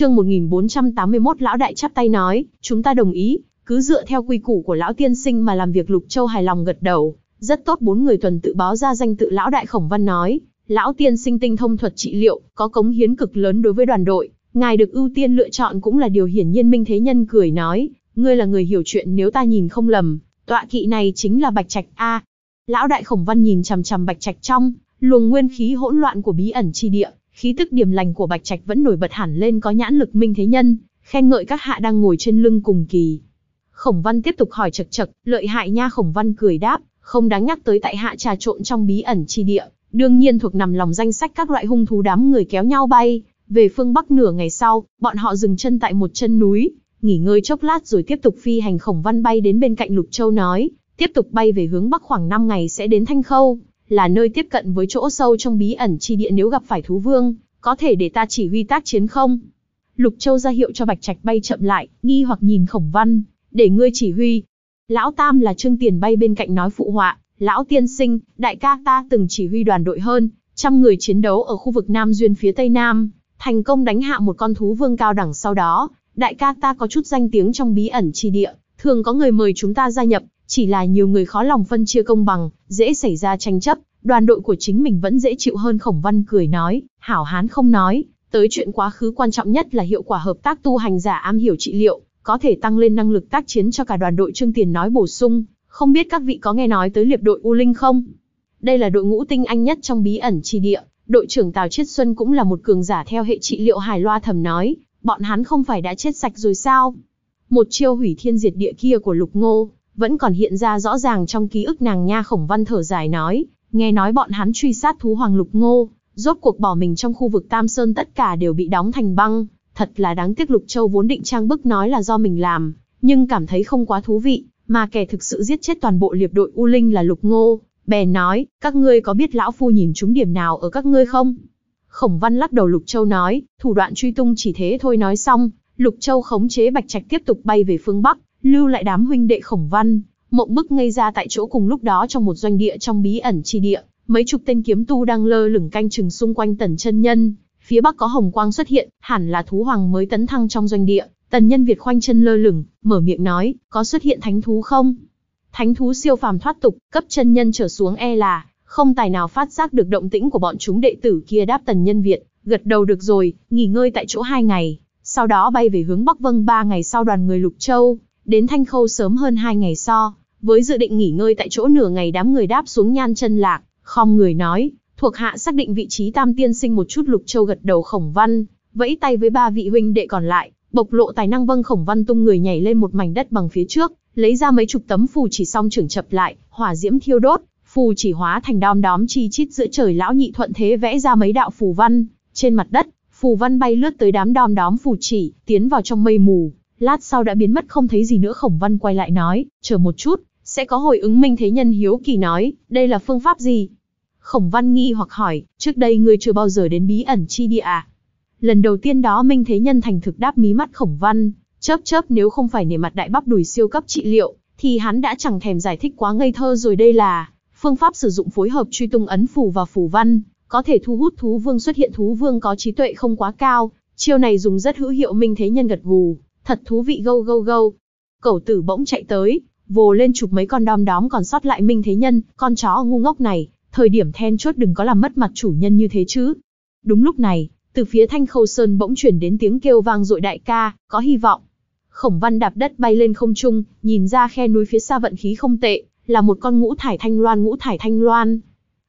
Chương 1481 lão đại chắp tay nói, chúng ta đồng ý, cứ dựa theo quy củ của lão tiên sinh mà làm việc Lục Châu hài lòng gật đầu. Rất tốt bốn người tuần tự báo ra danh tự lão đại khổng văn nói, lão tiên sinh tinh thông thuật trị liệu, có cống hiến cực lớn đối với đoàn đội, ngài được ưu tiên lựa chọn cũng là điều hiển nhiên Minh Thế Nhân cười nói, ngươi là người hiểu chuyện nếu ta nhìn không lầm, tọa kỵ này chính là Bạch Trạch A. Lão đại khổng văn nhìn chằm chằm Bạch Trạch trong, luồng nguyên khí hỗn loạn của bí ẩn chi địa, Khí tức điểm lành của Bạch Trạch vẫn nổi bật hẳn lên có nhãn lực minh thế nhân, khen ngợi các hạ đang ngồi trên lưng cùng kỳ. Khổng Văn tiếp tục hỏi chật chật, lợi hại nha Khổng Văn cười đáp, không đáng nhắc tới tại hạ trà trộn trong bí ẩn chi địa, đương nhiên thuộc nằm lòng danh sách các loại hung thú đám người kéo nhau bay. Về phương Bắc nửa ngày sau, bọn họ dừng chân tại một chân núi, nghỉ ngơi chốc lát rồi tiếp tục phi hành khổng văn bay đến bên cạnh Lục Châu nói, tiếp tục bay về hướng Bắc khoảng năm ngày sẽ đến Thanh Khâu là nơi tiếp cận với chỗ sâu trong bí ẩn chi địa nếu gặp phải thú vương, có thể để ta chỉ huy tác chiến không? Lục Châu ra hiệu cho Bạch Trạch bay chậm lại, nghi hoặc nhìn Khổng Văn, để ngươi chỉ huy. Lão Tam là Trương Tiền bay bên cạnh nói phụ họa, lão tiên sinh, đại ca ta từng chỉ huy đoàn đội hơn, trăm người chiến đấu ở khu vực Nam Duyên phía Tây Nam, thành công đánh hạ một con thú vương cao đẳng sau đó, đại ca ta có chút danh tiếng trong bí ẩn chi địa, thường có người mời chúng ta gia nhập, chỉ là nhiều người khó lòng phân chia công bằng, dễ xảy ra tranh chấp, đoàn đội của chính mình vẫn dễ chịu hơn khổng văn cười nói, hảo hán không nói, tới chuyện quá khứ quan trọng nhất là hiệu quả hợp tác tu hành giả am hiểu trị liệu, có thể tăng lên năng lực tác chiến cho cả đoàn đội Trương Tiền nói bổ sung, không biết các vị có nghe nói tới liệp đội U Linh không? Đây là đội ngũ tinh anh nhất trong bí ẩn trì địa, đội trưởng Tào Chiết Xuân cũng là một cường giả theo hệ trị liệu hài loa thầm nói, bọn hắn không phải đã chết sạch rồi sao? Một chiêu hủy thiên diệt địa kia của Lục Ngô, vẫn còn hiện ra rõ ràng trong ký ức nàng nha khổng văn thở dài nói, nghe nói bọn hắn truy sát thú hoàng lục ngô, rốt cuộc bỏ mình trong khu vực Tam Sơn tất cả đều bị đóng thành băng, thật là đáng tiếc Lục Châu vốn định trang bức nói là do mình làm, nhưng cảm thấy không quá thú vị, mà kẻ thực sự giết chết toàn bộ liệp đội U Linh là Lục Ngô, bèn nói, các ngươi có biết lão phu nhìn chúng điểm nào ở các ngươi không? Khổng Văn lắc đầu Lục Châu nói, thủ đoạn truy tung chỉ thế thôi nói xong, Lục Châu khống chế Bạch Trạch tiếp tục bay về phương Bắc, lưu lại đám huynh đệ khổng văn, mộng bức ngây ra tại chỗ cùng lúc đó trong một doanh địa trong bí ẩn chi địa, mấy chục tên kiếm tu đang lơ lửng canh chừng xung quanh tần chân nhân, phía bắc có hồng quang xuất hiện, hẳn là thú hoàng mới tấn thăng trong doanh địa, tần nhân Việt khoanh chân lơ lửng, mở miệng nói, có xuất hiện thánh thú không? Thánh thú siêu phàm thoát tục, cấp chân nhân trở xuống e là, không tài nào phát giác được động tĩnh của bọn chúng đệ tử kia đáp tần nhân Việt, gật đầu được rồi, nghỉ ngơi tại chỗ hai ngày, sau đó bay về hướng Bắc Vâng ba ngày sau đoàn người Lục Châu, Đến Thanh Khâu sớm hơn hai ngày so, với dự định nghỉ ngơi tại chỗ nửa ngày đám người đáp xuống nhan chân lạc, không người nói, thuộc hạ xác định vị trí tam tiên sinh một chút lục châu gật đầu khổng văn, vẫy tay với ba vị huynh đệ còn lại, bộc lộ tài năng vâng khổng văn tung người nhảy lên một mảnh đất bằng phía trước, lấy ra mấy chục tấm phù chỉ xong trưởng chập lại, hỏa diễm thiêu đốt, phù chỉ hóa thành đom đóm chi chít giữa trời lão nhị thuận thế vẽ ra mấy đạo phù văn, trên mặt đất, phù văn bay lướt tới đám đom đóm phù chỉ, tiến vào trong mây mù, Lát sau đã biến mất không thấy gì nữa Khổng Văn quay lại nói, chờ một chút, sẽ có hồi ứng minh thế nhân hiếu kỳ nói, đây là phương pháp gì? Khổng Văn nghi hoặc hỏi, trước đây ngươi chưa bao giờ đến bí ẩn chi địa à? Lần đầu tiên đó Minh Thế Nhân thành thực đáp mí mắt Khổng Văn, chớp chớp nếu không phải nể mặt đại bắp đùi siêu cấp trị liệu, thì hắn đã chẳng thèm giải thích quá ngây thơ rồi đây là phương pháp sử dụng phối hợp truy tung ấn phù và phù văn, có thể thu hút thú vương xuất hiện thú vương có trí tuệ không quá cao, chiêu này dùng rất hữu hiệu Minh Thế Nhân gật gù, Thật thú vị gâu gâu gâu. Cẩu tử bỗng chạy tới, vồ lên chụp mấy con đom đóm còn sót lại Minh Thế Nhân, con chó ngu ngốc này, thời điểm then chốt đừng có làm mất mặt chủ nhân như thế chứ. Đúng lúc này, từ phía Thanh Khâu Sơn bỗng chuyển đến tiếng kêu vang dội đại ca, có hy vọng. Khổng Văn đạp đất bay lên không trung, nhìn ra khe núi phía xa vận khí không tệ, là một con ngũ thải thanh loan ngũ thải thanh loan.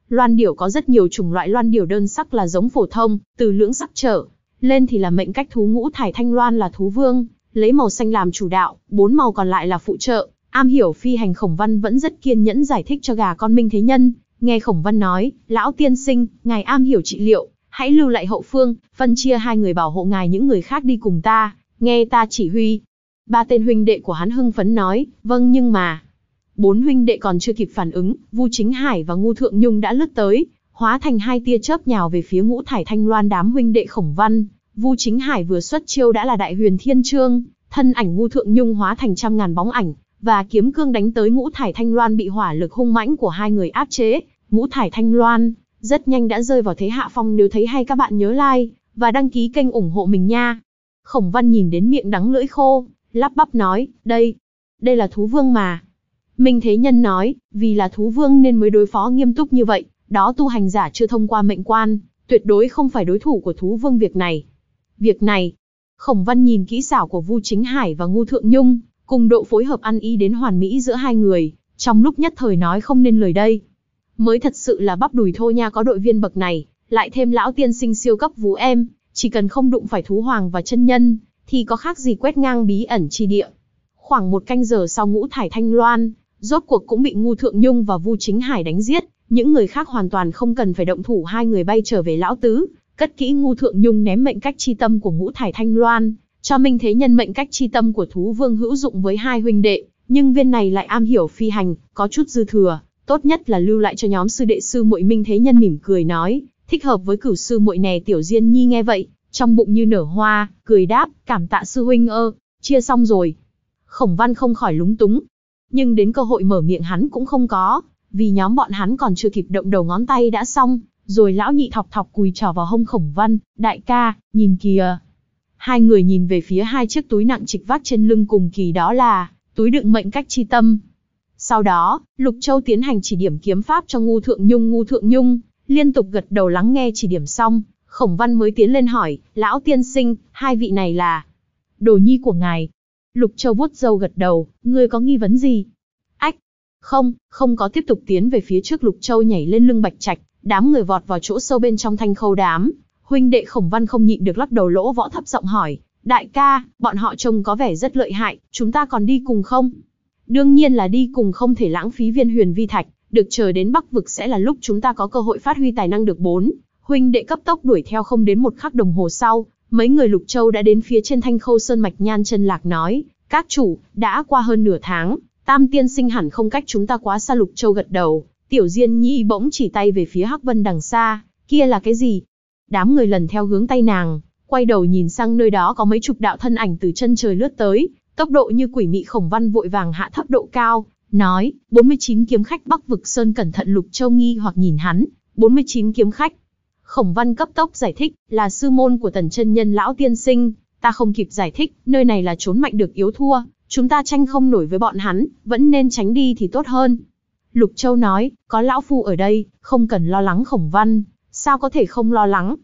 Loan điểu có rất nhiều chủng loại loan điểu đơn sắc là giống phổ thông, từ lưỡng sắc trở, lên thì là mệnh cách thú ngũ thải thanh loan là thú vương, lấy màu xanh làm chủ đạo, bốn màu còn lại là phụ trợ. Am hiểu phi hành Khổng Văn vẫn rất kiên nhẫn giải thích cho gà con Minh Thế Nhân. Nghe Khổng Văn nói, lão tiên sinh, ngài am hiểu trị liệu, hãy lưu lại hậu phương, phân chia hai người bảo hộ ngài những người khác đi cùng ta, nghe ta chỉ huy. Ba tên huynh đệ của hắn hưng phấn nói, vâng nhưng mà... Bốn huynh đệ còn chưa kịp phản ứng, Vu Chính Hải và Ngu Thượng Nhung đã lướt tới, hóa thành hai tia chớp nhào về phía ngũ thải thanh loan đám huynh đệ khổng văn, Vu Chính Hải vừa xuất chiêu đã là đại huyền thiên trương, thân ảnh ngu thượng nhung hóa thành trăm ngàn bóng ảnh, và kiếm cương đánh tới ngũ thải thanh loan bị hỏa lực hung mãnh của hai người áp chế, ngũ thải thanh loan rất nhanh đã rơi vào thế hạ phong nếu thấy hay các bạn nhớ like và đăng ký kênh ủng hộ mình nha. Khổng Văn nhìn đến miệng đắng lưỡi khô, lắp bắp nói, đây, đây là thú vương mà. Minh Thế Nhân nói, vì là thú vương nên mới đối phó nghiêm túc như vậy, đó tu hành giả chưa thông qua mệnh quan, tuyệt đối không phải đối thủ của thú vương việc này, Việc này, Khổng Văn nhìn kỹ xảo của Vu Chính Hải và Ngu Thượng Nhung, cùng độ phối hợp ăn ý đến hoàn mỹ giữa hai người, trong lúc nhất thời nói không nên lời đây. Mới thật sự là bắp đùi thô nha có đội viên bậc này, lại thêm lão tiên sinh siêu cấp Vũ em, chỉ cần không đụng phải thú hoàng và chân nhân, thì có khác gì quét ngang bí ẩn chi địa. Khoảng một canh giờ sau ngũ thải thanh loan, rốt cuộc cũng bị Ngu Thượng Nhung và Vu Chính Hải đánh giết, những người khác hoàn toàn không cần phải động thủ hai người bay trở về lão tứ, cất kỹ ngu thượng nhung ném mệnh cách chi tâm của ngũ thải thanh loan, cho minh thế nhân mệnh cách chi tâm của thú vương hữu dụng với hai huynh đệ, nhưng viên này lại am hiểu phi hành, có chút dư thừa, tốt nhất là lưu lại cho nhóm sư đệ sư muội minh thế nhân mỉm cười nói, thích hợp với cửu sư muội nè tiểu diên nhi nghe vậy, trong bụng như nở hoa, cười đáp, cảm tạ sư huynh ơ, chia xong rồi. Khổng văn không khỏi lúng túng, nhưng đến cơ hội mở miệng hắn cũng không có, vì nhóm bọn hắn còn chưa kịp động đầu ngón tay đã xong, rồi lão nhị thọc thọc cùi trò vào hông khổng văn, đại ca, nhìn kìa. Hai người nhìn về phía hai chiếc túi nặng trịch vác trên lưng cùng kỳ đó là, túi đựng mệnh cách chi tâm. Sau đó, Lục Châu tiến hành chỉ điểm kiếm pháp cho Ngu Thượng Nhung Ngu Thượng Nhung, liên tục gật đầu lắng nghe chỉ điểm xong, Khổng Văn mới tiến lên hỏi, lão tiên sinh, hai vị này là đồ nhi của ngài. Lục Châu vuốt râu gật đầu, ngươi có nghi vấn gì? Ách, không, không có tiếp tục tiến về phía trước Lục Châu nhảy lên lưng Bạch Trạch, Đám người vọt vào chỗ sâu bên trong thanh khâu đám, huynh đệ Khổng Văn không nhịn được lắc đầu lỗ võ thấp giọng hỏi, đại ca, bọn họ trông có vẻ rất lợi hại, chúng ta còn đi cùng không? Đương nhiên là đi cùng không thể lãng phí viên huyền vi thạch, được chờ đến Bắc Vực sẽ là lúc chúng ta có cơ hội phát huy tài năng được bốn. Huynh đệ cấp tốc đuổi theo không đến một khắc đồng hồ sau, mấy người Lục Châu đã đến phía trên thanh khâu sơn mạch nhan chân lạc nói, các chủ, đã qua hơn nửa tháng, tam tiên sinh hẳn không cách chúng ta quá xa Lục Châu gật đầu, Tiểu Diên Nhi bỗng chỉ tay về phía Hắc Vân đằng xa, kia là cái gì? Đám người lần theo hướng tay nàng, quay đầu nhìn sang nơi đó có mấy chục đạo thân ảnh từ chân trời lướt tới, tốc độ như quỷ mị khổng văn vội vàng hạ thấp độ cao, nói, 49 kiếm khách Bắc Vực Sơn cẩn thận Lục Châu nghi hoặc nhìn hắn, 49 kiếm khách. Khổng văn cấp tốc giải thích, là sư môn của tần chân nhân lão tiên sinh, ta không kịp giải thích, nơi này là trốn mạnh được yếu thua, chúng ta tranh không nổi với bọn hắn, vẫn nên tránh đi thì tốt hơn, Lục Châu nói, có lão phu ở đây, không cần lo lắng khổng văn, sao có thể không lo lắng.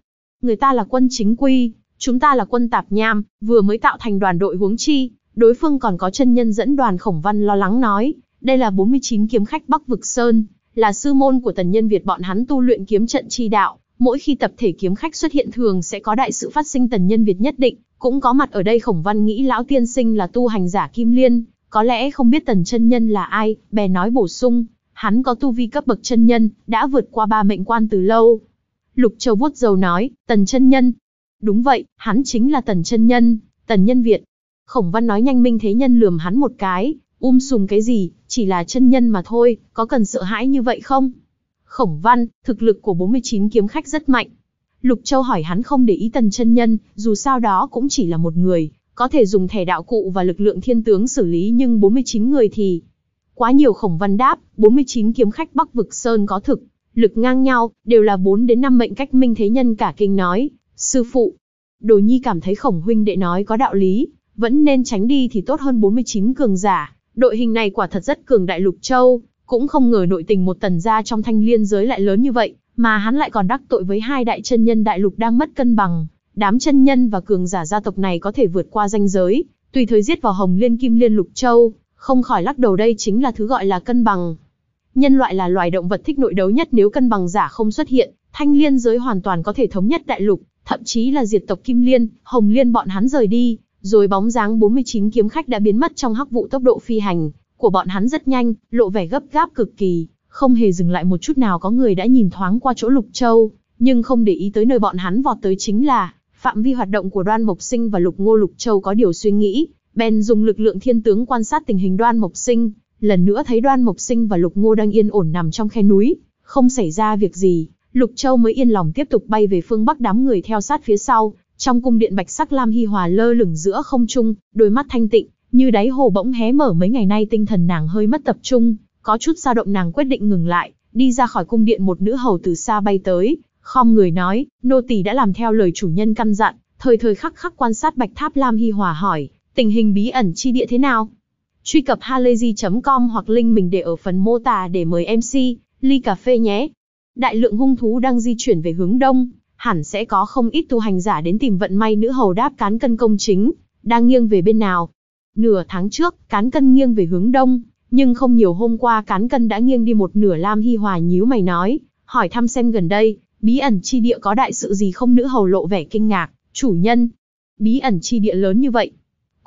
Người ta là quân chính quy, chúng ta là quân tạp nham, vừa mới tạo thành đoàn đội huống chi, đối phương còn có chân nhân dẫn đoàn khổng văn lo lắng nói, đây là 49 kiếm khách Bắc Vực Sơn, là sư môn của tần nhân Việt bọn hắn tu luyện kiếm trận chi đạo, mỗi khi tập thể kiếm khách xuất hiện thường sẽ có đại sự phát sinh tần nhân Việt nhất định, cũng có mặt ở đây khổng văn nghĩ lão tiên sinh là tu hành giả kim liên, có lẽ không biết tần chân nhân là ai, bè nói bổ sung, hắn có tu vi cấp bậc chân nhân, đã vượt qua ba mệnh quan từ lâu. Lục Châu vuốt dầu nói, tần chân nhân. Đúng vậy, hắn chính là tần chân nhân, tần nhân Việt. Khổng văn nói nhanh minh thế nhân lườm hắn một cái, um sùm cái gì, chỉ là chân nhân mà thôi, có cần sợ hãi như vậy không? Khổng văn, thực lực của 49 kiếm khách rất mạnh. Lục Châu hỏi hắn không để ý tần chân nhân, dù sao đó cũng chỉ là một người, có thể dùng thẻ đạo cụ và lực lượng thiên tướng xử lý nhưng 49 người thì Quá nhiều khổng văn đáp, 49 kiếm khách Bắc Vực Sơn có thực, lực ngang nhau, đều là 4 đến 5 mệnh cách minh thế nhân cả kinh nói, sư phụ. Đồ nhi cảm thấy khổng huynh đệ nói có đạo lý, vẫn nên tránh đi thì tốt hơn 49 cường giả. Đội hình này quả thật rất cường đại lục châu, cũng không ngờ nội tình một tần gia trong thanh liên giới lại lớn như vậy, mà hắn lại còn đắc tội với hai đại chân nhân đại lục đang mất cân bằng. Đám chân nhân và cường giả gia tộc này có thể vượt qua danh giới, tùy thời giết vào hồng liên kim liên lục châu, không khỏi lắc đầu đây chính là thứ gọi là cân bằng. Nhân loại là loài động vật thích nội đấu nhất nếu cân bằng giả không xuất hiện, thanh liên giới hoàn toàn có thể thống nhất đại lục, thậm chí là diệt tộc Kim Liên, Hồng Liên bọn hắn rời đi, rồi bóng dáng 49 kiếm khách đã biến mất trong hắc vụ tốc độ phi hành của bọn hắn rất nhanh, lộ vẻ gấp gáp cực kỳ, không hề dừng lại một chút nào có người đã nhìn thoáng qua chỗ Lục Châu, nhưng không để ý tới nơi bọn hắn vọt tới chính là phạm vi hoạt động của Đoan Mộc Sinh và Lục Ngô Lục Châu có điều suy nghĩ, Ben dùng lực lượng thiên tướng quan sát tình hình đoan mộc sinh, lần nữa thấy đoan mộc sinh và lục ngô đang yên ổn nằm trong khe núi, không xảy ra việc gì, lục châu mới yên lòng tiếp tục bay về phương bắc đám người theo sát phía sau, trong cung điện bạch sắc lam hi hòa lơ lửng giữa không trung, đôi mắt thanh tịnh, như đáy hồ bỗng hé mở mấy ngày nay tinh thần nàng hơi mất tập trung, có chút dao động nàng quyết định ngừng lại, đi ra khỏi cung điện một nữ hầu từ xa bay tới, khom người nói, nô tỳ đã làm theo lời chủ nhân căn dặn, thời thời khắc khắc quan sát bạch tháp lam hi hòa hỏi, Tình hình bí ẩn chi địa thế nào? Truy cập halayzi.com hoặc link mình để ở phần mô tả để mời MC, ly cà phê nhé. Đại lượng hung thú đang di chuyển về hướng đông, hẳn sẽ có không ít tu hành giả đến tìm vận may nữ hầu đáp cán cân công chính, đang nghiêng về bên nào. Nửa tháng trước, cán cân nghiêng về hướng đông, nhưng không nhiều hôm qua cán cân đã nghiêng đi một nửa Lam Hi Hòa nhíu mày nói, hỏi thăm xem gần đây, bí ẩn chi địa có đại sự gì không nữ hầu lộ vẻ kinh ngạc, chủ nhân. Bí ẩn chi địa lớn như vậy,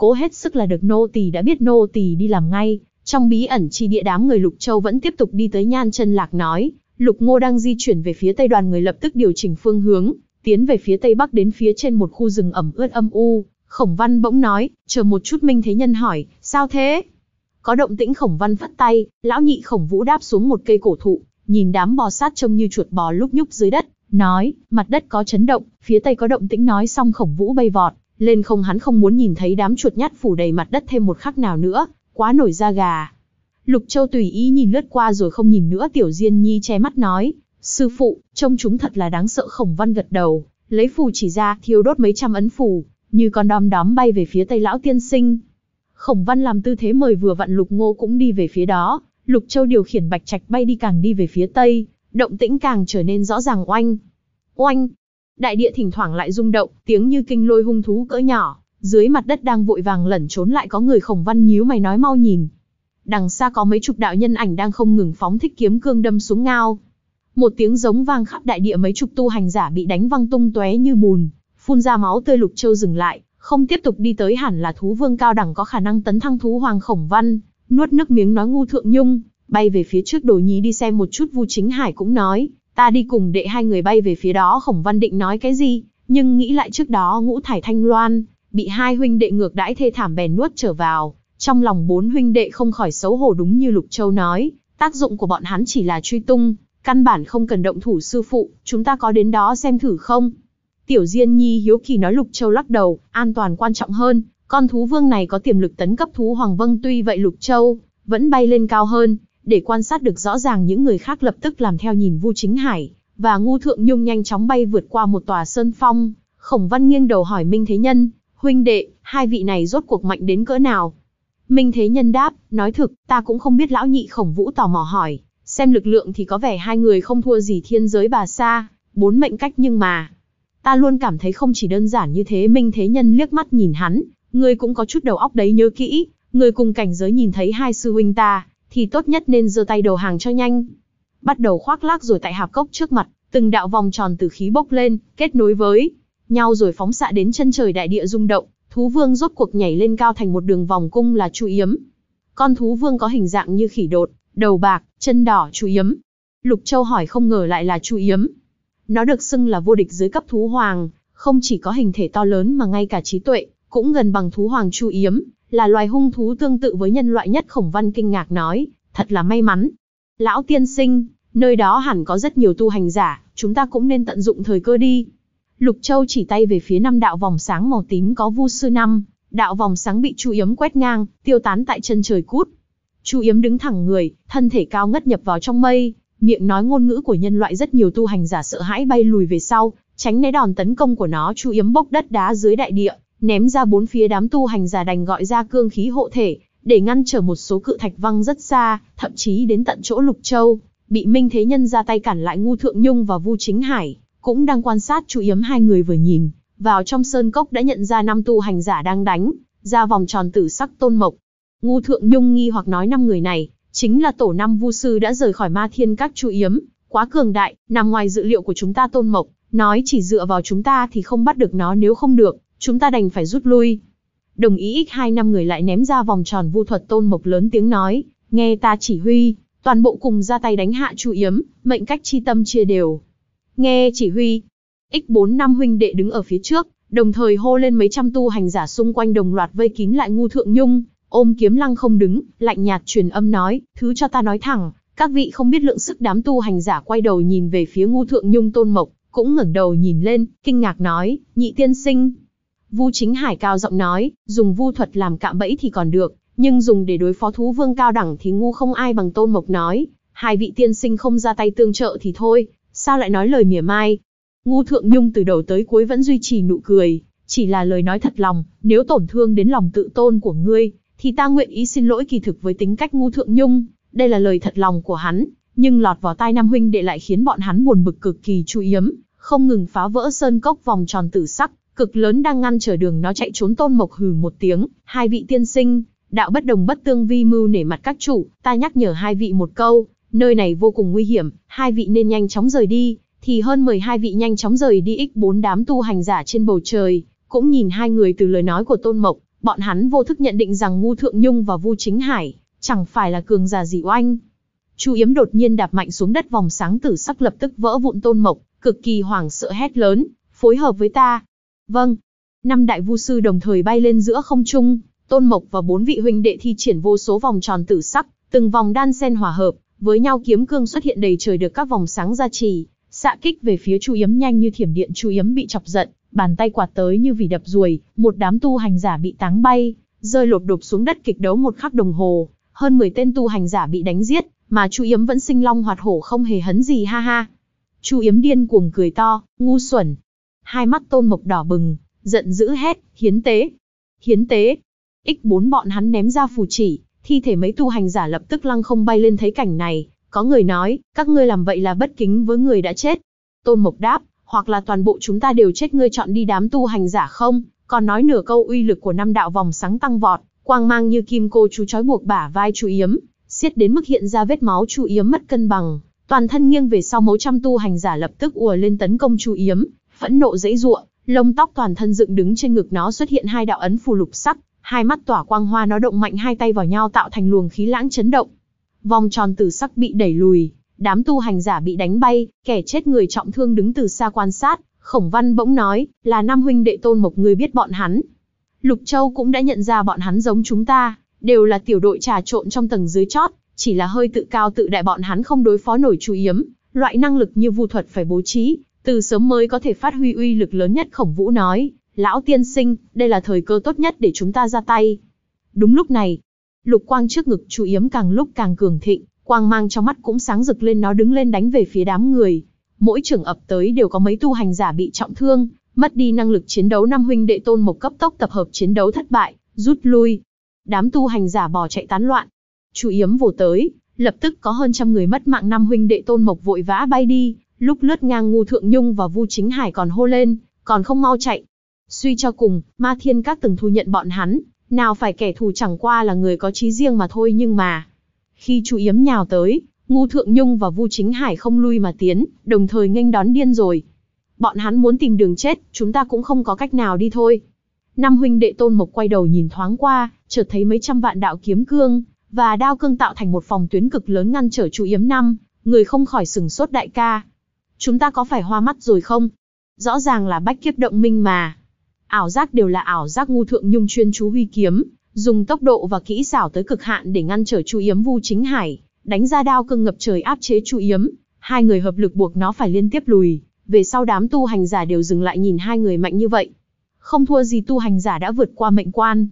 cố hết sức là được nô tỳ đã biết nô tỳ đi làm ngay. Trong bí ẩn chi địa đám người Lục Châu vẫn tiếp tục đi tới Nhan Chân Lạc nói, Lục Ngô đang di chuyển về phía tây đoàn người lập tức điều chỉnh phương hướng, tiến về phía tây bắc đến phía trên một khu rừng ẩm ướt âm u. Khổng Văn bỗng nói, chờ một chút Minh Thế Nhân hỏi, sao thế? Có động tĩnh Khổng Văn phất tay, lão nhị Khổng Vũ đáp xuống một cây cổ thụ, nhìn đám bò sát trông như chuột bò lúc nhúc dưới đất, nói, mặt đất có chấn động, phía tây có động tĩnh nói xong Khổng Vũ bay vọt, lên không hắn không muốn nhìn thấy đám chuột nhát phủ đầy mặt đất thêm một khắc nào nữa, quá nổi da gà. Lục Châu tùy ý nhìn lướt qua rồi không nhìn nữa Tiểu Diên Nhi che mắt nói, sư phụ, trông chúng thật là đáng sợ khổng văn gật đầu, lấy phù chỉ ra thiêu đốt mấy trăm ấn phù, như con đom đóm bay về phía tây lão tiên sinh. Khổng văn làm tư thế mời vừa vặn lục ngô cũng đi về phía đó, lục châu điều khiển bạch trạch bay đi càng đi về phía tây, động tĩnh càng trở nên rõ ràng oanh. Oanh, Đại địa thỉnh thoảng lại rung động, tiếng như kinh lôi hung thú cỡ nhỏ, dưới mặt đất đang vội vàng lẩn trốn lại có người khổng văn nhíu mày nói mau nhìn. Đằng xa có mấy chục đạo nhân ảnh đang không ngừng phóng thích kiếm cương đâm xuống ngao. Một tiếng giống vang khắp đại địa mấy chục tu hành giả bị đánh văng tung tóe như bùn, phun ra máu tươi lục châu dừng lại, không tiếp tục đi tới hẳn là thú vương cao đẳng có khả năng tấn thăng thú hoàng khổng văn, nuốt nước miếng nói ngu thượng nhung, bay về phía trước đồ nhí đi xem một chút vu chính hải cũng nói, Ta đi cùng đệ hai người bay về phía đó Khổng Văn định nói cái gì, nhưng nghĩ lại trước đó ngũ thải thanh loan, bị hai huynh đệ ngược đãi thê thảm bèn nuốt trở vào. Trong lòng bốn huynh đệ không khỏi xấu hổ đúng như Lục Châu nói, tác dụng của bọn hắn chỉ là truy tung, căn bản không cần động thủ sư phụ, chúng ta có đến đó xem thử không? Tiểu Diên Nhi hiếu kỳ nói Lục Châu lắc đầu, an toàn quan trọng hơn, con thú vương này có tiềm lực tấn cấp thú Hoàng Vâng tuy vậy Lục Châu vẫn bay lên cao hơn, để quan sát được rõ ràng những người khác lập tức làm theo nhìn Vu Chính Hải, và Ngô Thượng Nhung nhanh chóng bay vượt qua một tòa sơn phong. Khổng Văn nghiêng đầu hỏi Minh Thế Nhân, huynh đệ, hai vị này rốt cuộc mạnh đến cỡ nào? Minh Thế Nhân đáp, nói thực, ta cũng không biết lão nhị khổng vũ tò mò hỏi, xem lực lượng thì có vẻ hai người không thua gì thiên giới bà xa, bốn mệnh cách nhưng mà. Ta luôn cảm thấy không chỉ đơn giản như thế Minh Thế Nhân liếc mắt nhìn hắn, người cũng có chút đầu óc đấy nhớ kỹ, người cùng cảnh giới nhìn thấy hai sư huynh ta, thì tốt nhất nên giơ tay đầu hàng cho nhanh. Bắt đầu khoác lác rồi tại hạp cốc trước mặt, từng đạo vòng tròn từ khí bốc lên, kết nối với nhau rồi phóng xạ đến chân trời đại địa rung động, thú vương rốt cuộc nhảy lên cao thành một đường vòng cung là chu yếm. Con thú vương có hình dạng như khỉ đột, đầu bạc, chân đỏ chu yếm. Lục Châu hỏi không ngờ lại là chu yếm. Nó được xưng là vô địch dưới cấp thú hoàng, không chỉ có hình thể to lớn mà ngay cả trí tuệ cũng gần bằng thú hoàng chu yếm, là loài hung thú tương tự với nhân loại nhất khổng văn kinh ngạc nói, thật là may mắn. Lão tiên sinh, nơi đó hẳn có rất nhiều tu hành giả, chúng ta cũng nên tận dụng thời cơ đi. Lục Châu chỉ tay về phía năm đạo vòng sáng màu tím có vu sư năm, đạo vòng sáng bị Chu Yếm quét ngang, tiêu tán tại chân trời cút. Chu Yếm đứng thẳng người, thân thể cao ngất nhập vào trong mây, miệng nói ngôn ngữ của nhân loại rất nhiều tu hành giả sợ hãi bay lùi về sau, tránh né đòn tấn công của nó Chu Yếm bốc đất đá dưới đại địa, ném ra bốn phía đám tu hành giả đành gọi ra cương khí hộ thể, để ngăn trở một số cự thạch văng rất xa, thậm chí đến tận chỗ Lục Châu, bị Minh Thế Nhân ra tay cản lại Ngu Thượng Nhung và Vu Chính Hải, cũng đang quan sát chú yếm hai người vừa nhìn, vào trong sơn cốc đã nhận ra năm tu hành giả đang đánh, ra vòng tròn tử sắc tôn mộc. Ngu Thượng Nhung nghi hoặc nói năm người này, chính là tổ năm vu sư đã rời khỏi ma thiên các chú yếm, quá cường đại, nằm ngoài dự liệu của chúng ta tôn mộc, nói chỉ dựa vào chúng ta thì không bắt được nó nếu không được, chúng ta đành phải rút lui. Đồng ý x hai năm người lại ném ra vòng tròn vu thuật tôn mộc lớn tiếng nói, nghe ta chỉ huy, toàn bộ cùng ra tay đánh hạ chu yếm, mệnh cách chi tâm chia đều. Nghe chỉ huy, x bốn năm huynh đệ đứng ở phía trước, đồng thời hô lên mấy trăm tu hành giả xung quanh đồng loạt vây kín lại ngu thượng nhung, ôm kiếm lăng không đứng, lạnh nhạt truyền âm nói, thứ cho ta nói thẳng, các vị không biết lượng sức đám tu hành giả quay đầu nhìn về phía ngu thượng nhung tôn mộc, cũng ngẩng đầu nhìn lên, kinh ngạc nói, nhị tiên sinh, Vu Chính Hải cao giọng nói, dùng vu thuật làm cạm bẫy thì còn được, nhưng dùng để đối phó thú vương cao đẳng thì ngu không ai bằng Tôn Mộc nói, hai vị tiên sinh không ra tay tương trợ thì thôi, sao lại nói lời mỉa mai. Ngu Thượng Nhung từ đầu tới cuối vẫn duy trì nụ cười, chỉ là lời nói thật lòng, nếu tổn thương đến lòng tự tôn của ngươi, thì ta nguyện ý xin lỗi kỳ thực với tính cách Ngu Thượng Nhung, đây là lời thật lòng của hắn, nhưng lọt vào tai Nam huynh để lại khiến bọn hắn buồn bực cực kỳ chú yếm, không ngừng phá vỡ sơn cốc vòng tròn tử sắc, cực lớn đang ngăn trở đường nó chạy trốn tôn mộc hừ một tiếng, hai vị tiên sinh, đạo bất đồng bất tương vi mưu nể mặt các chủ, ta nhắc nhở hai vị một câu, nơi này vô cùng nguy hiểm, hai vị nên nhanh chóng rời đi, thì hơn mười hai vị nhanh chóng rời đi x bốn đám tu hành giả trên bầu trời, cũng nhìn hai người từ lời nói của tôn mộc, bọn hắn vô thức nhận định rằng ngu thượng nhung và vu chính hải, chẳng phải là cường giả gì oanh. Chu Yếm đột nhiên đạp mạnh xuống đất vòng sáng tử sắc lập tức vỡ vụn tôn mộc, cực kỳ hoảng sợ hét lớn, phối hợp với ta, Vâng. Năm đại vu sư đồng thời bay lên giữa không trung, Tôn Mộc và bốn vị huynh đệ thi triển vô số vòng tròn tử sắc, từng vòng đan sen hòa hợp, với nhau kiếm cương xuất hiện đầy trời được các vòng sáng gia trì, xạ kích về phía Chu Yếm nhanh như thiểm điện, Chu Yếm bị chọc giận, bàn tay quạt tới như vì đập ruồi, một đám tu hành giả bị táng bay, rơi lột đột xuống đất kịch đấu một khắc đồng hồ, hơn 10 tên tu hành giả bị đánh giết, mà Chu Yếm vẫn sinh long hoạt hổ không hề hấn gì ha ha. Chu Yếm điên cuồng cười to, ngu xuẩn, Hai mắt tôn mộc đỏ bừng, giận dữ hét, hiến tế, hiến tế. x bốn bọn hắn ném ra phù chỉ, thi thể mấy tu hành giả lập tức lăng không bay lên thấy cảnh này, có người nói, các ngươi làm vậy là bất kính với người đã chết. Tôn Mộc đáp, hoặc là toàn bộ chúng ta đều chết ngươi chọn đi đám tu hành giả không, còn nói nửa câu uy lực của năm đạo vòng sáng tăng vọt, quang mang như kim cô chú trói buộc bả vai chú yếm, xiết đến mức hiện ra vết máu chú yếm mất cân bằng, toàn thân nghiêng về sau mấu trăm tu hành giả lập tức ùa lên tấn công chú yếm, phẫn nộ dễ ruộng, lông tóc toàn thân dựng đứng trên ngực nó xuất hiện hai đạo ấn phù lục sắc, hai mắt tỏa quang hoa nó động mạnh hai tay vào nhau tạo thành luồng khí lãng chấn động. Vòng tròn tử sắc bị đẩy lùi, đám tu hành giả bị đánh bay, kẻ chết người trọng thương đứng từ xa quan sát, Khổng Văn bỗng nói, là nam huynh đệ Tôn một người biết bọn hắn. Lục Châu cũng đã nhận ra bọn hắn giống chúng ta, đều là tiểu đội trà trộn trong tầng dưới chót, chỉ là hơi tự cao tự đại bọn hắn không đối phó nổi chú yếm, loại năng lực như vu thuật phải bố trí, từ sớm mới có thể phát huy uy lực lớn nhất khổng vũ nói, lão tiên sinh, đây là thời cơ tốt nhất để chúng ta ra tay. Đúng lúc này, lục quang trước ngực chủ yếm càng lúc càng cường thịnh, quang mang trong mắt cũng sáng rực lên nó đứng lên đánh về phía đám người. Mỗi trường ập tới đều có mấy tu hành giả bị trọng thương, mất đi năng lực chiến đấu năm huynh đệ tôn một cấp tốc tập hợp chiến đấu thất bại, rút lui. Đám tu hành giả bỏ chạy tán loạn. chủ yếm vồ tới, lập tức có hơn trăm người mất mạng năm huynh đệ tôn mộc vội vã bay đi, Lúc lướt ngang Ngu Thượng Nhung và Vu Chính Hải còn hô lên, còn không mau chạy. Suy cho cùng, ma thiên các từng thu nhận bọn hắn, nào phải kẻ thù chẳng qua là người có trí riêng mà thôi nhưng mà. Khi chú yếm nhào tới, Ngu Thượng Nhung và Vu Chính Hải không lui mà tiến, đồng thời nghênh đón điên rồi. Bọn hắn muốn tìm đường chết, chúng ta cũng không có cách nào đi thôi. Năm huynh đệ Tôn Mộc quay đầu nhìn thoáng qua, chợt thấy mấy trăm vạn đạo kiếm cương và đao cương tạo thành một phòng tuyến cực lớn ngăn trở chú yếm năm, người không khỏi sừng sốt đại ca, Chúng ta có phải hoa mắt rồi không? Rõ ràng là bách kiếp động minh mà. Ảo giác đều là ảo giác ngu thượng nhung chuyên chú huy kiếm, dùng tốc độ và kỹ xảo tới cực hạn để ngăn trở chu yếm vu chính hải, đánh ra đao cương ngập trời áp chế chu yếm, hai người hợp lực buộc nó phải liên tiếp lùi, về sau đám tu hành giả đều dừng lại nhìn hai người mạnh như vậy. Không thua gì tu hành giả đã vượt qua mệnh quan.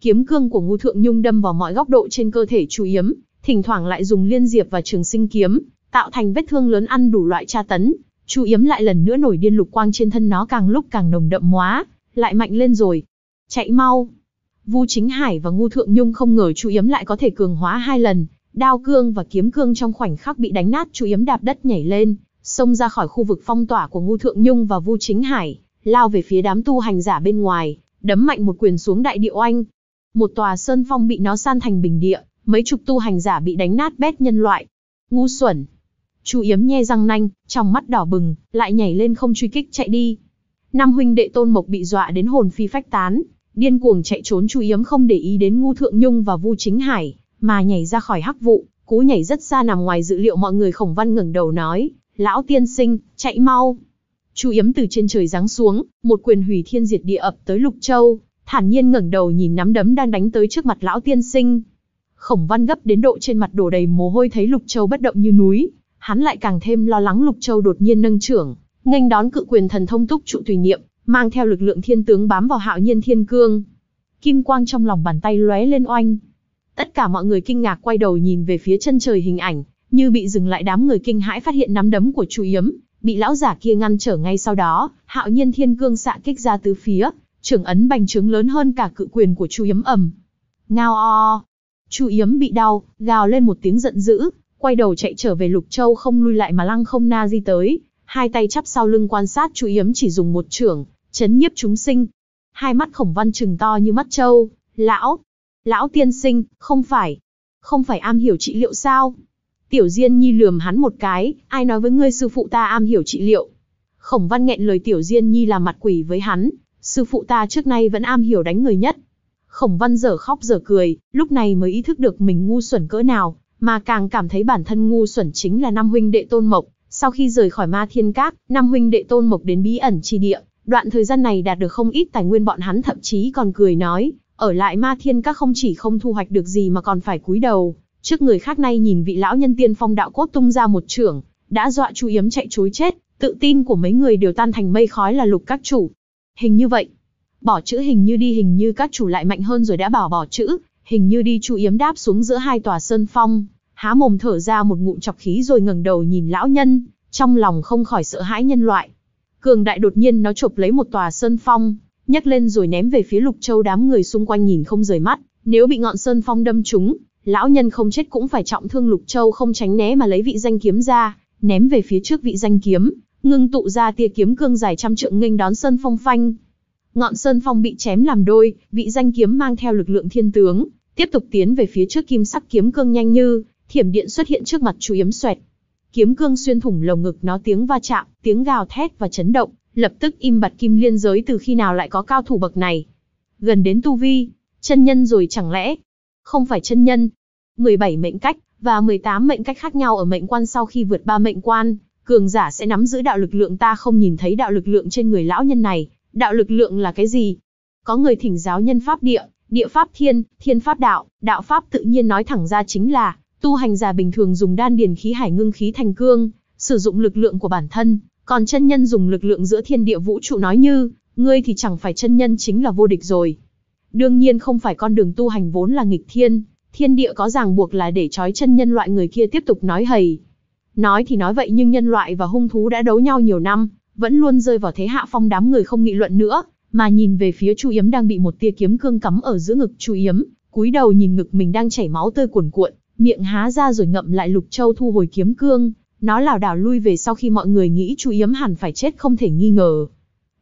Kiếm cương của ngu Thượng Nhung đâm vào mọi góc độ trên cơ thể Chu Yếm, thỉnh thoảng lại dùng liên diệp và trường sinh kiếm, tạo thành vết thương lớn ăn đủ loại tra tấn, Chu Yếm lại lần nữa nổi điên lục quang trên thân nó càng lúc càng nồng đậm hóa, lại mạnh lên rồi. Chạy mau. Vu Chính Hải và Ngô Thượng Nhung không ngờ Chu Yếm lại có thể cường hóa hai lần, đao cương và kiếm cương trong khoảnh khắc bị đánh nát, Chu Yếm đạp đất nhảy lên, xông ra khỏi khu vực phong tỏa của Ngô Thượng Nhung và Vu Chính Hải, lao về phía đám tu hành giả bên ngoài, đấm mạnh một quyền xuống đại địa oanh. Một tòa sơn phong bị nó san thành bình địa, mấy chục tu hành giả bị đánh nát bét nhân loại. Ngu xuẩn, Chu Yếm nhe răng nanh, trong mắt đỏ bừng, lại nhảy lên không truy kích chạy đi. Năm huynh đệ Tôn Mộc bị dọa đến hồn phi phách tán, điên cuồng chạy trốn Chu Yếm không để ý đến Ngô Thượng Nhung và Vu Chính Hải, mà nhảy ra khỏi hắc vụ, cú nhảy rất xa nằm ngoài dự liệu mọi người Khổng Văn ngẩng đầu nói, "Lão tiên sinh, chạy mau." Chu Yếm từ trên trời giáng xuống, một quyền hủy thiên diệt địa ập tới Lục Châu, thản nhiên ngẩng đầu nhìn nắm đấm đang đánh tới trước mặt lão tiên sinh. Khổng Văn gấp đến độ trên mặt đổ đầy mồ hôi thấy Lục Châu bất động như núi, hắn lại càng thêm lo lắng Lục Châu đột nhiên nâng trưởng, nghênh đón cự quyền thần thông túc trụ tùy niệm, mang theo lực lượng thiên tướng bám vào Hạo Nhiên Thiên Cương. Kim quang trong lòng bàn tay lóe lên oanh. Tất cả mọi người kinh ngạc quay đầu nhìn về phía chân trời hình ảnh, như bị dừng lại đám người kinh hãi phát hiện nắm đấm của Chu Yếm, bị lão giả kia ngăn trở ngay sau đó, Hạo Nhiên Thiên Cương xạ kích ra tứ phía, trưởng ấn bành trướng lớn hơn cả cự quyền của Chu Yếm ầm. Ngao o. Chu Yếm bị đau, gào lên một tiếng giận dữ, quay đầu chạy trở về Lục Châu không lui lại mà lăng không na di tới, hai tay chắp sau lưng quan sát chú yếm chỉ dùng một trưởng, chấn nhiếp chúng sinh. Hai mắt khổng văn trừng to như mắt châu lão, lão tiên sinh, không phải, không phải am hiểu trị liệu sao? Tiểu Diên Nhi lườm hắn một cái, ai nói với ngươi sư phụ ta am hiểu trị liệu? Khổng văn nghẹn lời Tiểu Diên Nhi là mặt quỷ với hắn, sư phụ ta trước nay vẫn am hiểu đánh người nhất. Khổng văn dở khóc dở cười, lúc này mới ý thức được mình ngu xuẩn cỡ nào, mà càng cảm thấy bản thân ngu xuẩn chính là năm huynh đệ Tôn Mộc. Sau khi rời khỏi Ma Thiên Các, năm huynh đệ Tôn Mộc đến bí ẩn chi địa, đoạn thời gian này đạt được không ít tài nguyên bọn hắn thậm chí còn cười nói, ở lại Ma Thiên Các không chỉ không thu hoạch được gì mà còn phải cúi đầu. Trước người khác nay nhìn vị lão nhân tiên phong đạo cốt tung ra một trưởng, đã dọa chú yếm chạy chối chết, tự tin của mấy người đều tan thành mây khói là lục các chủ. Hình như vậy, bỏ chữ hình như đi hình như các chủ lại mạnh hơn rồi đã bảo bỏ chữ, hình như đi chú yếm đáp xuống giữa hai tòa sơn phong, há mồm thở ra một ngụm chọc khí rồi ngẩng đầu nhìn lão nhân, trong lòng không khỏi sợ hãi nhân loại. Cường đại đột nhiên nó chộp lấy một tòa sơn phong, nhấc lên rồi ném về phía Lục Châu đám người xung quanh nhìn không rời mắt, nếu bị ngọn sơn phong đâm trúng, lão nhân không chết cũng phải trọng thương Lục Châu không tránh né mà lấy vị danh kiếm ra, ném về phía trước vị danh kiếm, ngưng tụ ra tia kiếm cương dài trăm trượng nghênh đón sơn phong phanh. Ngọn sơn phong bị chém làm đôi, vị danh kiếm mang theo lực lượng thiên tướng, tiếp tục tiến về phía trước kim sắc kiếm cương nhanh như thiểm điện xuất hiện trước mặt chú yếm xoẹt. Kiếm cương xuyên thủng lồng ngực nó tiếng va chạm, tiếng gào thét và chấn động, lập tức im bặt kim liên giới từ khi nào lại có cao thủ bậc này. Gần đến tu vi, chân nhân rồi chẳng lẽ, không phải chân nhân. 17 mệnh cách và 18 mệnh cách khác nhau ở mệnh quan sau khi vượt ba mệnh quan, cường giả sẽ nắm giữ đạo lực lượng ta không nhìn thấy đạo lực lượng trên người lão nhân này, đạo lực lượng là cái gì? Có người thỉnh giáo nhân pháp địa, địa pháp thiên, thiên pháp đạo, đạo pháp tự nhiên nói thẳng ra chính là Tu hành giả bình thường dùng đan điền khí hải ngưng khí thành cương, sử dụng lực lượng của bản thân, còn chân nhân dùng lực lượng giữa thiên địa vũ trụ nói như, ngươi thì chẳng phải chân nhân chính là vô địch rồi. Đương nhiên không phải con đường tu hành vốn là nghịch thiên, thiên địa có ràng buộc là để trói chân nhân loại người kia tiếp tục nói hầy. Nói thì nói vậy nhưng nhân loại và hung thú đã đấu nhau nhiều năm, vẫn luôn rơi vào thế hạ phong đám người không nghị luận nữa, mà nhìn về phía Chu Yếm đang bị một tia kiếm cương cắm ở giữa ngực Chu Yếm, cúi đầu nhìn ngực mình đang chảy máu tươi cuồn cuộn, miệng há ra rồi ngậm lại Lục Châu thu hồi kiếm cương, nó lảo đảo lui về sau khi mọi người nghĩ chú yếm hẳn phải chết không thể nghi ngờ.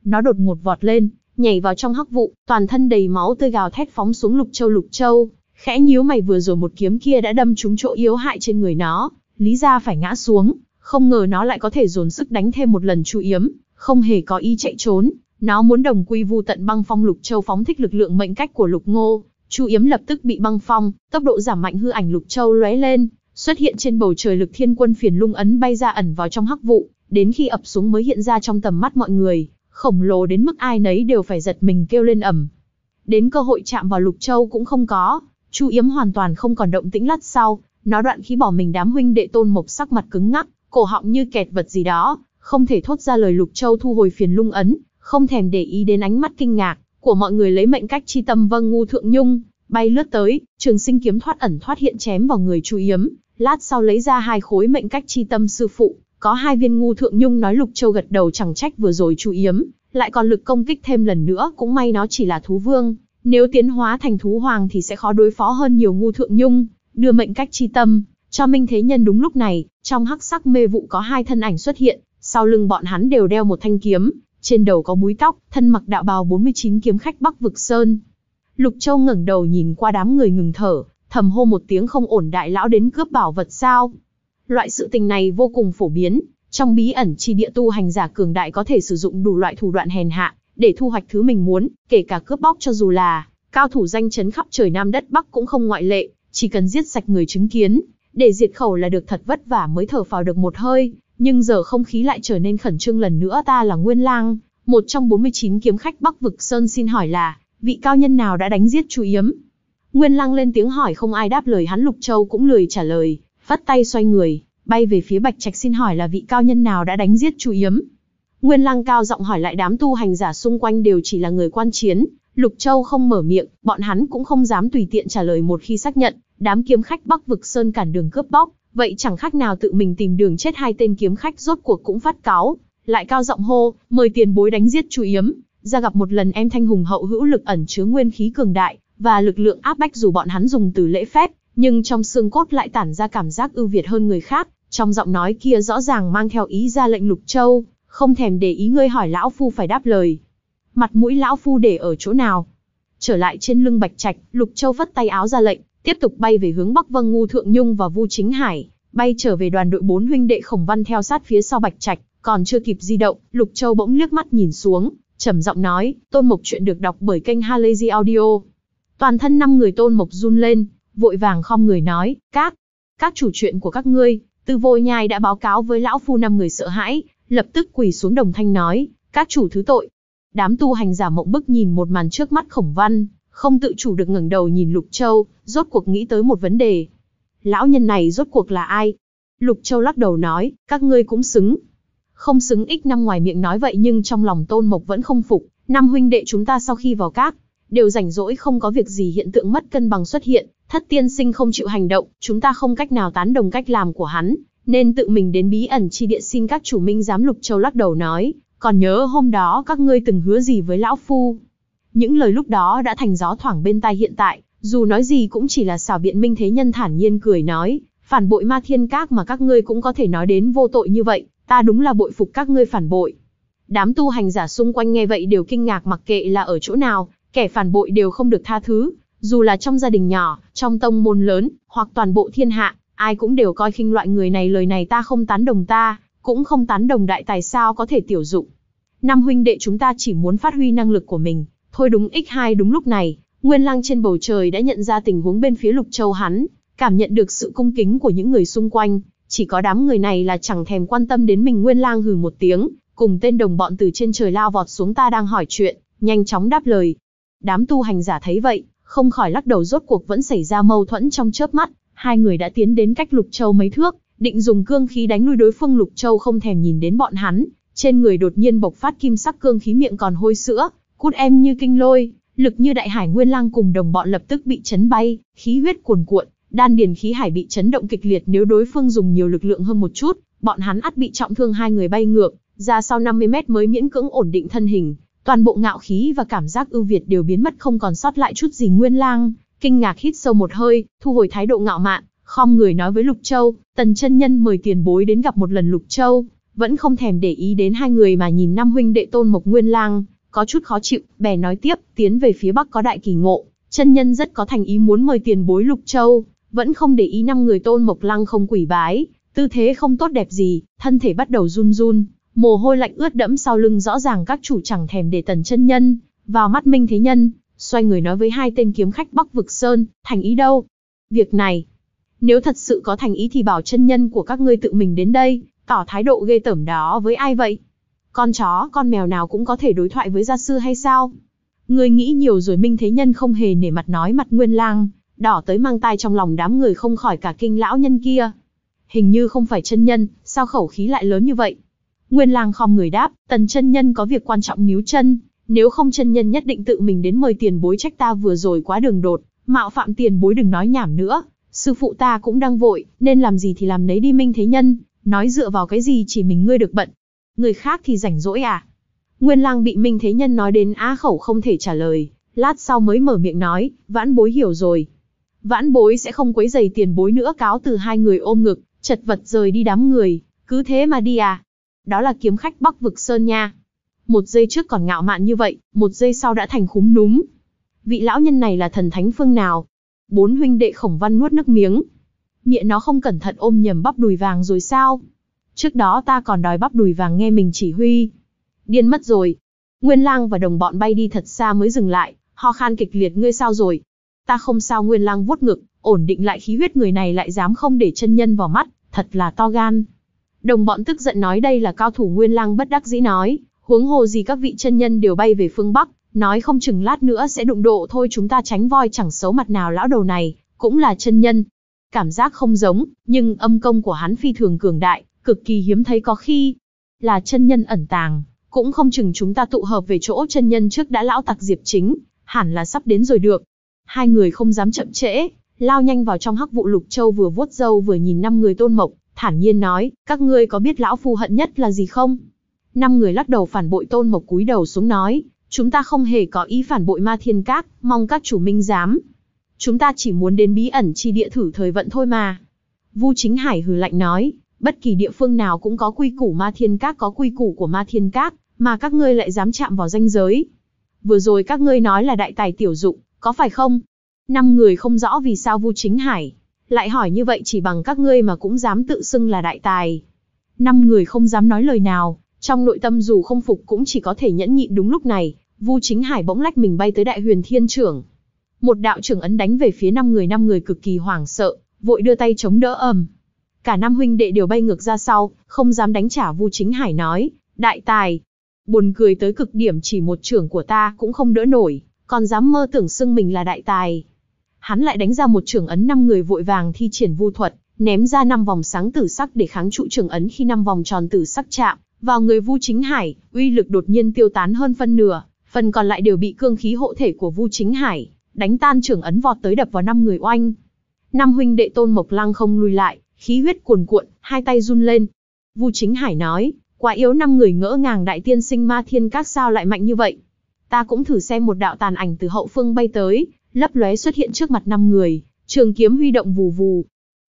Nó đột ngột vọt lên, nhảy vào trong hắc vụ, toàn thân đầy máu tươi gào thét phóng xuống Lục Châu Lục Châu, khẽ nhíu mày vừa rồi một kiếm kia đã đâm trúng chỗ yếu hại trên người nó, lý ra phải ngã xuống, không ngờ nó lại có thể dồn sức đánh thêm một lần chú yếm, không hề có ý chạy trốn, nó muốn đồng quy vu tận băng phong Lục Châu phóng thích lực lượng mệnh cách của Lục Ngô, Chu Yếm lập tức bị băng phong, tốc độ giảm mạnh hư ảnh lục châu lóe lên, xuất hiện trên bầu trời lực thiên quân phiền lung ấn bay ra ẩn vào trong hắc vụ, đến khi ập xuống mới hiện ra trong tầm mắt mọi người, khổng lồ đến mức ai nấy đều phải giật mình kêu lên ầm. Đến cơ hội chạm vào lục châu cũng không có, Chu Yếm hoàn toàn không còn động tĩnh lát sau, nó đoạn khí bỏ mình đám huynh đệ tôn mộc sắc mặt cứng ngắc, cổ họng như kẹt vật gì đó, không thể thốt ra lời lục châu thu hồi phiền lung ấn, không thèm để ý đến ánh mắt kinh ngạc, của mọi người lấy mệnh cách chi tâm vâng ngu thượng nhung, bay lướt tới, trường sinh kiếm thoát ẩn thoát hiện chém vào người chu yếm, lát sau lấy ra hai khối mệnh cách chi tâm sư phụ, có hai viên ngu thượng nhung nói lục châu gật đầu chẳng trách vừa rồi chu yếm, lại còn lực công kích thêm lần nữa cũng may nó chỉ là thú vương, nếu tiến hóa thành thú hoàng thì sẽ khó đối phó hơn nhiều ngu thượng nhung, đưa mệnh cách chi tâm, cho Minh Thế Nhân đúng lúc này, trong hắc sắc mê vụ có hai thân ảnh xuất hiện, sau lưng bọn hắn đều đeo một thanh kiếm, trên đầu có búi tóc, thân mặc đạo bào 49 kiếm khách Bắc Vực Sơn. Lục Châu ngẩng đầu nhìn qua đám người ngừng thở, thầm hô một tiếng không ổn đại lão đến cướp bảo vật sao. Loại sự tình này vô cùng phổ biến, trong bí ẩn chi địa tu hành giả cường đại có thể sử dụng đủ loại thủ đoạn hèn hạ, để thu hoạch thứ mình muốn, kể cả cướp bóc cho dù là cao thủ danh chấn khắp trời Nam đất Bắc cũng không ngoại lệ, chỉ cần giết sạch người chứng kiến, để diệt khẩu là được thật vất vả mới thở phào được một hơi, nhưng giờ không khí lại trở nên khẩn trương lần nữa ta là Nguyên Lang, một trong 49 kiếm khách Bắc Vực Sơn xin hỏi là, vị cao nhân nào đã đánh giết chú Yếm? Nguyên Lang lên tiếng hỏi không ai đáp lời hắn Lục Châu cũng lười trả lời, vắt tay xoay người, bay về phía Bạch Trạch xin hỏi là vị cao nhân nào đã đánh giết chú Yếm? Nguyên Lang cao giọng hỏi lại đám tu hành giả xung quanh đều chỉ là người quan chiến, Lục Châu không mở miệng, bọn hắn cũng không dám tùy tiện trả lời một khi xác nhận, đám kiếm khách Bắc Vực Sơn cản đường cướp bóc, Vậy chẳng khác nào tự mình tìm đường chết hai tên kiếm khách rốt cuộc cũng phát cáo, lại cao giọng hô, mời tiền bối đánh giết chú yếm, ra gặp một lần em thanh hùng hậu hữu lực ẩn chứa nguyên khí cường đại và lực lượng áp bách dù bọn hắn dùng từ lễ phép, nhưng trong xương cốt lại tản ra cảm giác ưu việt hơn người khác, trong giọng nói kia rõ ràng mang theo ý ra lệnh Lục Châu, không thèm để ý ngươi hỏi lão phu phải đáp lời. Mặt mũi lão phu để ở chỗ nào? Trở lại trên lưng Bạch Trạch, Lục Châu vất tay áo ra lệnh, tiếp tục bay về hướng Bắc Vâng Ngu Thượng Nhung và Vu Chính Hải, bay trở về đoàn đội bốn huynh đệ Khổng Văn theo sát phía sau Bạch Trạch, còn chưa kịp di động, Lục Châu bỗng nước mắt nhìn xuống, trầm giọng nói, Tôn Mộc chuyện được đọc bởi kênh Halazy Audio. Toàn thân năm người Tôn Mộc run lên, vội vàng khom người nói, các, các chủ chuyện của các ngươi, Từ Vô Nhai đã báo cáo với lão phu năm người sợ hãi, lập tức quỳ xuống đồng thanh nói, các chủ thứ tội. Đám tu hành giả mộng bức nhìn một màn trước mắt Khổng Văn, không tự chủ được ngẩng đầu nhìn Lục Châu, rốt cuộc nghĩ tới một vấn đề. Lão nhân này rốt cuộc là ai? Lục Châu lắc đầu nói, các ngươi cũng xứng. Không xứng ích năm ngoài miệng nói vậy nhưng trong lòng Tôn Mộc vẫn không phục, năm huynh đệ chúng ta sau khi vào các, đều rảnh rỗi không có việc gì hiện tượng mất cân bằng xuất hiện, thất tiên sinh không chịu hành động, chúng ta không cách nào tán đồng cách làm của hắn, nên tự mình đến bí ẩn chi địa xin các chủ minh giám Lục Châu lắc đầu nói, còn nhớ hôm đó các ngươi từng hứa gì với lão phu? Những lời lúc đó đã thành gió thoảng bên tai hiện tại, dù nói gì cũng chỉ là xảo biện minh thế nhân thản nhiên cười nói, phản bội ma thiên các mà các ngươi cũng có thể nói đến vô tội như vậy, ta đúng là bội phục các ngươi phản bội. Đám tu hành giả xung quanh nghe vậy đều kinh ngạc mặc kệ là ở chỗ nào, kẻ phản bội đều không được tha thứ, dù là trong gia đình nhỏ, trong tông môn lớn, hoặc toàn bộ thiên hạ, ai cũng đều coi khinh loại người này lời này ta không tán đồng ta, cũng không tán đồng đại tài sao có thể tiểu dụng. Năm huynh đệ chúng ta chỉ muốn phát huy năng lực của mình, Thôi đúng X2 đúng lúc này, Nguyên Lăng trên bầu trời đã nhận ra tình huống bên phía Lục Châu hắn, cảm nhận được sự cung kính của những người xung quanh, chỉ có đám người này là chẳng thèm quan tâm đến mình Nguyên Lang hừ một tiếng, cùng tên đồng bọn từ trên trời lao vọt xuống ta đang hỏi chuyện, nhanh chóng đáp lời. Đám tu hành giả thấy vậy, không khỏi lắc đầu rốt cuộc vẫn xảy ra mâu thuẫn trong chớp mắt, hai người đã tiến đến cách Lục Châu mấy thước, định dùng cương khí đánh lui đối phương Lục Châu không thèm nhìn đến bọn hắn, trên người đột nhiên bộc phát kim sắc cương khí miệng còn hôi sữa, Cút em như kinh lôi, lực như đại hải nguyên lang cùng đồng bọn lập tức bị chấn bay, khí huyết cuồn cuộn, đan điền khí hải bị chấn động kịch liệt nếu đối phương dùng nhiều lực lượng hơn một chút, bọn hắn ắt bị trọng thương hai người bay ngược, ra sau 50 mét mới miễn cưỡng ổn định thân hình, toàn bộ ngạo khí và cảm giác ưu việt đều biến mất không còn sót lại chút gì nguyên lang, kinh ngạc hít sâu một hơi, thu hồi thái độ ngạo mạn, khom người nói với Lục Châu, tần chân nhân mời tiền bối đến gặp một lần Lục Châu, vẫn không thèm để ý đến hai người mà nhìn năm huynh đệ tôn mộc nguyên lang, có chút khó chịu, bè nói tiếp, tiến về phía bắc có đại kỳ ngộ, chân nhân rất có thành ý muốn mời tiền bối Lục Châu, vẫn không để ý năm người Tôn Mộc Lăng không quỷ bái, tư thế không tốt đẹp gì, thân thể bắt đầu run run, mồ hôi lạnh ướt đẫm sau lưng rõ ràng các chủ chẳng thèm để tần chân nhân, vào mắt Minh Thế Nhân, xoay người nói với hai tên kiếm khách Bắc Vực Sơn, thành ý đâu? Việc này, nếu thật sự có thành ý thì bảo chân nhân của các ngươi tự mình đến đây, tỏ thái độ ghê tởm đó với ai vậy? Con chó, con mèo nào cũng có thể đối thoại với gia sư hay sao? Người nghĩ nhiều rồi Minh Thế Nhân không hề nể mặt nói mặt Nguyên Lang, đỏ tới mang tai trong lòng đám người không khỏi cả kinh lão nhân kia. Hình như không phải chân nhân, sao khẩu khí lại lớn như vậy? Nguyên Lang khom người đáp, tần chân nhân có việc quan trọng níu chân, nếu không chân nhân nhất định tự mình đến mời tiền bối trách ta vừa rồi quá đường đột, mạo phạm tiền bối đừng nói nhảm nữa, sư phụ ta cũng đang vội, nên làm gì thì làm nấy đi Minh Thế Nhân, nói dựa vào cái gì chỉ mình ngươi được bận, người khác thì rảnh rỗi à? Nguyên lang bị Minh Thế Nhân nói đến á khẩu không thể trả lời, lát sau mới mở miệng nói, vãn bối hiểu rồi. Vãn bối sẽ không quấy giày tiền bối nữa cáo từ hai người ôm ngực, chật vật rời đi đám người, cứ thế mà đi à. Đó là kiếm khách Bắc Vực Sơn nha. Một giây trước còn ngạo mạn như vậy, một giây sau đã thành khúm núm. Vị lão nhân này là thần thánh phương nào? Bốn huynh đệ khổng văn nuốt nước miếng. Miệng nó không cẩn thận ôm nhầm bắp đùi vàng rồi sao? Trước đó ta còn đòi bắp đùi vàng nghe mình chỉ huy. Điên mất rồi. Nguyên lang và đồng bọn bay đi thật xa mới dừng lại, ho khan kịch liệt ngươi sao rồi. Ta không sao nguyên lang vuốt ngực, ổn định lại khí huyết người này lại dám không để chân nhân vào mắt, thật là to gan. Đồng bọn tức giận nói đây là cao thủ nguyên lang bất đắc dĩ nói, huống hồ gì các vị chân nhân đều bay về phương Bắc, nói không chừng lát nữa sẽ đụng độ thôi chúng ta tránh voi chẳng xấu mặt nào lão đầu này, cũng là chân nhân. Cảm giác không giống, nhưng âm công của hắn phi thường cường đại, cực kỳ hiếm thấy có khi là chân nhân ẩn tàng, cũng không chừng chúng ta tụ hợp về chỗ chân nhân trước đã lão tặc Diệp Chính, hẳn là sắp đến rồi được. Hai người không dám chậm trễ, lao nhanh vào trong hắc vụ Lục Châu vừa vuốt râu vừa nhìn năm người Tôn Mộc, thản nhiên nói, các ngươi có biết lão phu hận nhất là gì không? Năm người lắc đầu phản bội Tôn Mộc cúi đầu xuống nói, chúng ta không hề có ý phản bội Ma Thiên Các, mong các chủ minh dám Chúng ta chỉ muốn đến bí ẩn chi địa thử thời vận thôi mà. Vu Chính Hải hừ lạnh nói, Bất kỳ địa phương nào cũng có quy củ ma thiên các có quy củ của ma thiên các, mà các ngươi lại dám chạm vào danh giới. Vừa rồi các ngươi nói là đại tài tiểu dụng, có phải không? Năm người không rõ vì sao Vu Chính Hải lại hỏi như vậy chỉ bằng các ngươi mà cũng dám tự xưng là đại tài. Năm người không dám nói lời nào, trong nội tâm dù không phục cũng chỉ có thể nhẫn nhịn đúng lúc này, Vu Chính Hải bỗng lách mình bay tới Đại Huyền Thiên Trưởng. Một đạo trưởng ấn đánh về phía năm người, năm người cực kỳ hoảng sợ, vội đưa tay chống đỡ ầm. Cả năm huynh đệ đều bay ngược ra sau, không dám đánh trả Vu Chính Hải nói, đại tài. Buồn cười tới cực điểm chỉ một trưởng của ta cũng không đỡ nổi, còn dám mơ tưởng xưng mình là đại tài. Hắn lại đánh ra một trưởng ấn năm người vội vàng thi triển vu thuật, ném ra năm vòng sáng tử sắc để kháng trụ trưởng ấn khi năm vòng tròn tử sắc chạm vào người Vu Chính Hải, uy lực đột nhiên tiêu tán hơn phân nửa, phần còn lại đều bị cương khí hộ thể của Vu Chính Hải đánh tan trưởng ấn vọt tới đập vào năm người oanh. Năm huynh đệ Tôn Mộc Lăng không lùi lại, khí huyết cuồn cuộn, hai tay run lên. Vu Chính Hải nói, quá yếu năm người ngỡ ngàng đại tiên sinh ma thiên các sao lại mạnh như vậy. Ta cũng thử xem một đạo tàn ảnh từ hậu phương bay tới, lấp lóe xuất hiện trước mặt năm người, trường kiếm huy động vù vù.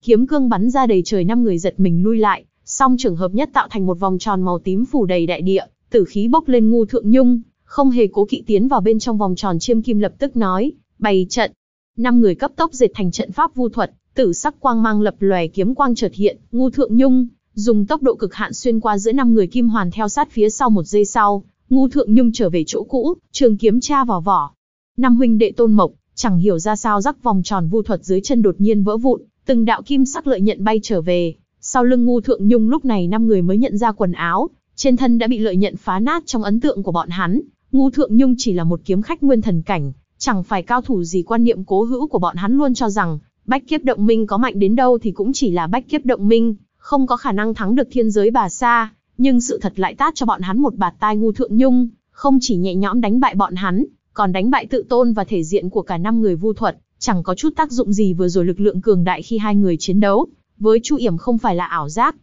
Kiếm cương bắn ra đầy trời năm người giật mình lui lại, song trường hợp nhất tạo thành một vòng tròn màu tím phủ đầy đại địa, tử khí bốc lên ngu thượng nhung, không hề cố kỵ tiến vào bên trong vòng tròn chiêm kim lập tức nói, bày trận. Năm người cấp tốc dệt thành trận pháp vu thuật, Tử sắc quang mang lập lòe kiếm quang chợt hiện, Ngu Thượng Nhung dùng tốc độ cực hạn xuyên qua giữa năm người kim hoàn theo sát phía sau một giây sau, Ngu Thượng Nhung trở về chỗ cũ, trường kiếm tra vào vỏ. Năm huynh đệ Tôn Mộc chẳng hiểu ra sao rắc vòng tròn vu thuật dưới chân đột nhiên vỡ vụn, từng đạo kim sắc lợi nhận bay trở về, sau lưng Ngu Thượng Nhung lúc này năm người mới nhận ra quần áo trên thân đã bị lợi nhận phá nát trong ấn tượng của bọn hắn, Ngu Thượng Nhung chỉ là một kiếm khách nguyên thần cảnh, chẳng phải cao thủ gì quan niệm cố hữu của bọn hắn luôn cho rằng Bách kiếp động minh có mạnh đến đâu thì cũng chỉ là bách kiếp động minh, không có khả năng thắng được thiên giới bà sa, nhưng sự thật lại tát cho bọn hắn một bạt tai ngu thượng nhung, không chỉ nhẹ nhõm đánh bại bọn hắn, còn đánh bại tự tôn và thể diện của cả năm người vu thuật, chẳng có chút tác dụng gì vừa rồi lực lượng cường đại khi hai người chiến đấu, với Chu Yểm không phải là ảo giác.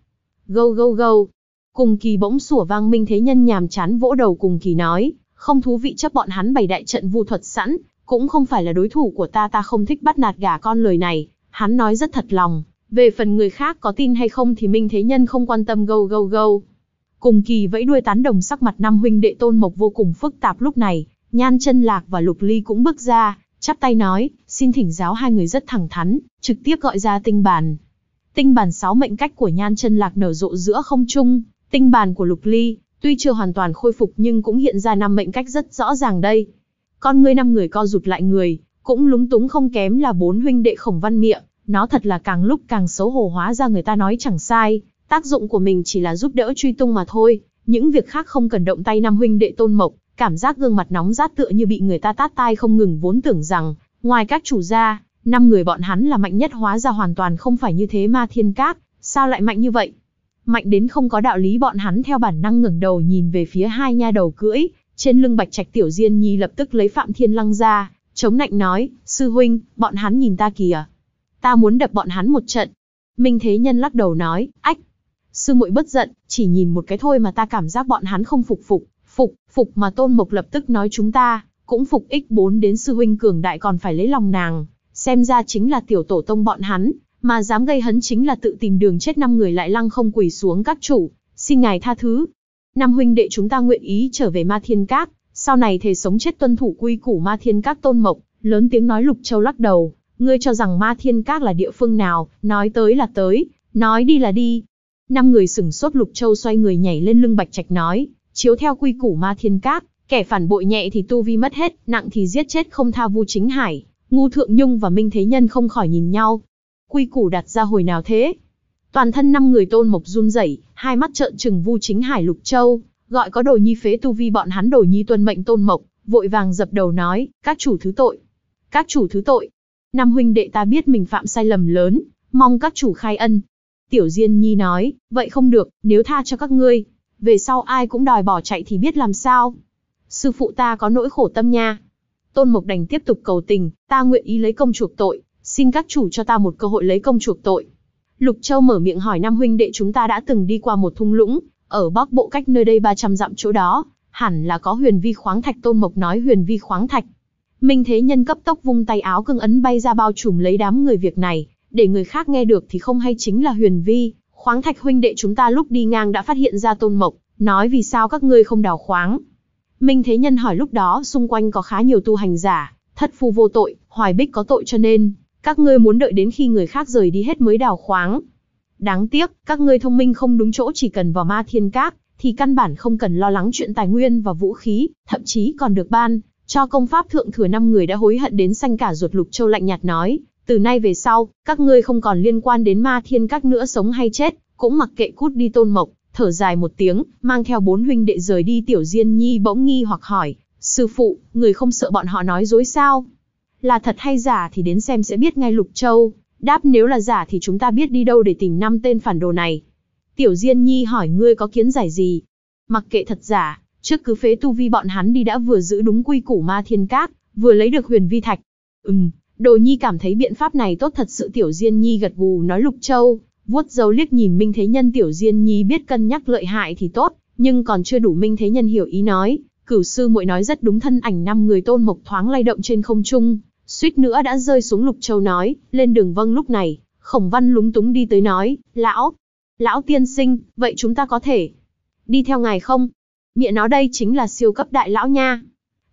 Gâu gâu gâu. Cùng kỳ bỗng sủa vang minh thế nhân nhàm chán vỗ đầu cùng kỳ nói, không thú vị chấp bọn hắn bày đại trận vu thuật sẵn, cũng không phải là đối thủ của ta ta không thích bắt nạt gà con lời này, hắn nói rất thật lòng, về phần người khác có tin hay không thì Minh Thế Nhân không quan tâm gâu gâu gâu. Cùng kỳ vẫy đuôi tán đồng sắc mặt năm huynh đệ tôn mộc vô cùng phức tạp lúc này, nhan chân lạc và lục ly cũng bước ra, chắp tay nói, xin thỉnh giáo hai người rất thẳng thắn, trực tiếp gọi ra tinh bản. Tinh bản sáu mệnh cách của nhan chân lạc nở rộ giữa không trung, tinh bản của lục ly, tuy chưa hoàn toàn khôi phục nhưng cũng hiện ra năm mệnh cách rất rõ ràng đây. Con ngươi năm người co rụt lại người, cũng lúng túng không kém là bốn huynh đệ khổng văn miệng, nó thật là càng lúc càng xấu hổ hóa ra người ta nói chẳng sai, tác dụng của mình chỉ là giúp đỡ truy tung mà thôi, những việc khác không cần động tay năm huynh đệ tôn mộc, cảm giác gương mặt nóng rát tựa như bị người ta tát tai không ngừng vốn tưởng rằng, ngoài các chủ gia, năm người bọn hắn là mạnh nhất hóa ra hoàn toàn không phải như thế ma thiên cát sao lại mạnh như vậy? Mạnh đến không có đạo lý bọn hắn theo bản năng ngẩng đầu nhìn về phía hai nha đầu cưỡi, trên lưng bạch trạch tiểu diên nhi lập tức lấy Phạm Thiên Lăng ra, chống nạnh nói, sư huynh, bọn hắn nhìn ta kìa. Ta muốn đập bọn hắn một trận. Minh Thế Nhân lắc đầu nói, ách. Sư muội bất giận, chỉ nhìn một cái thôi mà ta cảm giác bọn hắn không phục phục, phục, phục mà Tôn Mộc lập tức nói chúng ta, cũng phục ích bốn đến sư huynh cường đại còn phải lấy lòng nàng, xem ra chính là tiểu tổ tông bọn hắn, mà dám gây hấn chính là tự tìm đường chết năm người lại lăng không quỳ xuống các chủ, xin ngài tha thứ, năm huynh đệ chúng ta nguyện ý trở về Ma Thiên Các, sau này thề sống chết tuân thủ quy củ Ma Thiên Các tôn mộc, lớn tiếng nói Lục Châu lắc đầu, ngươi cho rằng Ma Thiên Các là địa phương nào, nói tới là tới, nói đi là đi. Năm người sửng sốt Lục Châu xoay người nhảy lên lưng Bạch Trạch nói, chiếu theo quy củ Ma Thiên Các, kẻ phản bội nhẹ thì tu vi mất hết, nặng thì giết chết không tha vu chính hải, Ngu Thượng Nhung và Minh Thế Nhân không khỏi nhìn nhau. Quy củ đặt ra hồi nào thế, Toàn thân năm người tôn mộc run rẩy, hai mắt trợn trừng vu chính hải lục châu, gọi có đồ nhi phế tu vi bọn hắn đồ nhi tuân mệnh tôn mộc, vội vàng dập đầu nói, các chủ thứ tội. Các chủ thứ tội. Năm huynh đệ ta biết mình phạm sai lầm lớn, mong các chủ khai ân. Tiểu Diên Nhi nói, vậy không được, nếu tha cho các ngươi, về sau ai cũng đòi bỏ chạy thì biết làm sao. Sư phụ ta có nỗi khổ tâm nha. Tôn Mộc đành tiếp tục cầu tình, ta nguyện ý lấy công chuộc tội, xin các chủ cho ta một cơ hội lấy công chuộc tội. Lục Châu mở miệng hỏi năm huynh đệ chúng ta đã từng đi qua một thung lũng, ở bắc bộ cách nơi đây 300 dặm chỗ đó, hẳn là có huyền vi khoáng thạch tôn mộc nói huyền vi khoáng thạch. Minh Thế Nhân cấp tốc vung tay áo cưng ấn bay ra bao trùm lấy đám người việc này, để người khác nghe được thì không hay chính là huyền vi. Khoáng thạch huynh đệ chúng ta lúc đi ngang đã phát hiện ra tôn mộc, nói vì sao các ngươi không đào khoáng. Minh Thế Nhân hỏi lúc đó xung quanh có khá nhiều tu hành giả, thất phu vô tội, hoài bích có tội cho nên, các ngươi muốn đợi đến khi người khác rời đi hết mới đào khoáng. Đáng tiếc, các ngươi thông minh không đúng chỗ chỉ cần vào ma thiên các, thì căn bản không cần lo lắng chuyện tài nguyên và vũ khí, thậm chí còn được ban. Cho công pháp thượng thừa năm người đã hối hận đến xanh cả ruột lục châu lạnh nhạt nói, từ nay về sau, các ngươi không còn liên quan đến ma thiên các nữa sống hay chết, cũng mặc kệ cút đi tôn mộc, thở dài một tiếng, mang theo bốn huynh đệ rời đi tiểu diên nhi bỗng nghi hoặc hỏi, sư phụ, người không sợ bọn họ nói dối sao? là thật hay giả thì đến xem sẽ biết ngay Lục Châu, đáp nếu là giả thì chúng ta biết đi đâu để tìm năm tên phản đồ này. Tiểu Diên Nhi hỏi ngươi có kiến giải gì? Mặc kệ thật giả, trước cứ phế tu vi bọn hắn đi đã vừa giữ đúng quy củ ma thiên các, vừa lấy được huyền vi thạch. Ừm, đồ nhi cảm thấy biện pháp này tốt thật sự Tiểu Diên Nhi gật gù nói Lục Châu, vuốt dấu liếc nhìn Minh Thế Nhân Tiểu Diên Nhi biết cân nhắc lợi hại thì tốt, nhưng còn chưa đủ Minh Thế Nhân hiểu ý nói, cửu sư muội nói rất đúng thân ảnh năm người tôn mộc thoáng lay động trên không trung, suýt nữa đã rơi xuống Lục Châu nói, lên đường vâng lúc này, Khổng Văn lúng túng đi tới nói, lão, lão tiên sinh, vậy chúng ta có thể đi theo ngài không? Miệng nó đây chính là siêu cấp đại lão nha.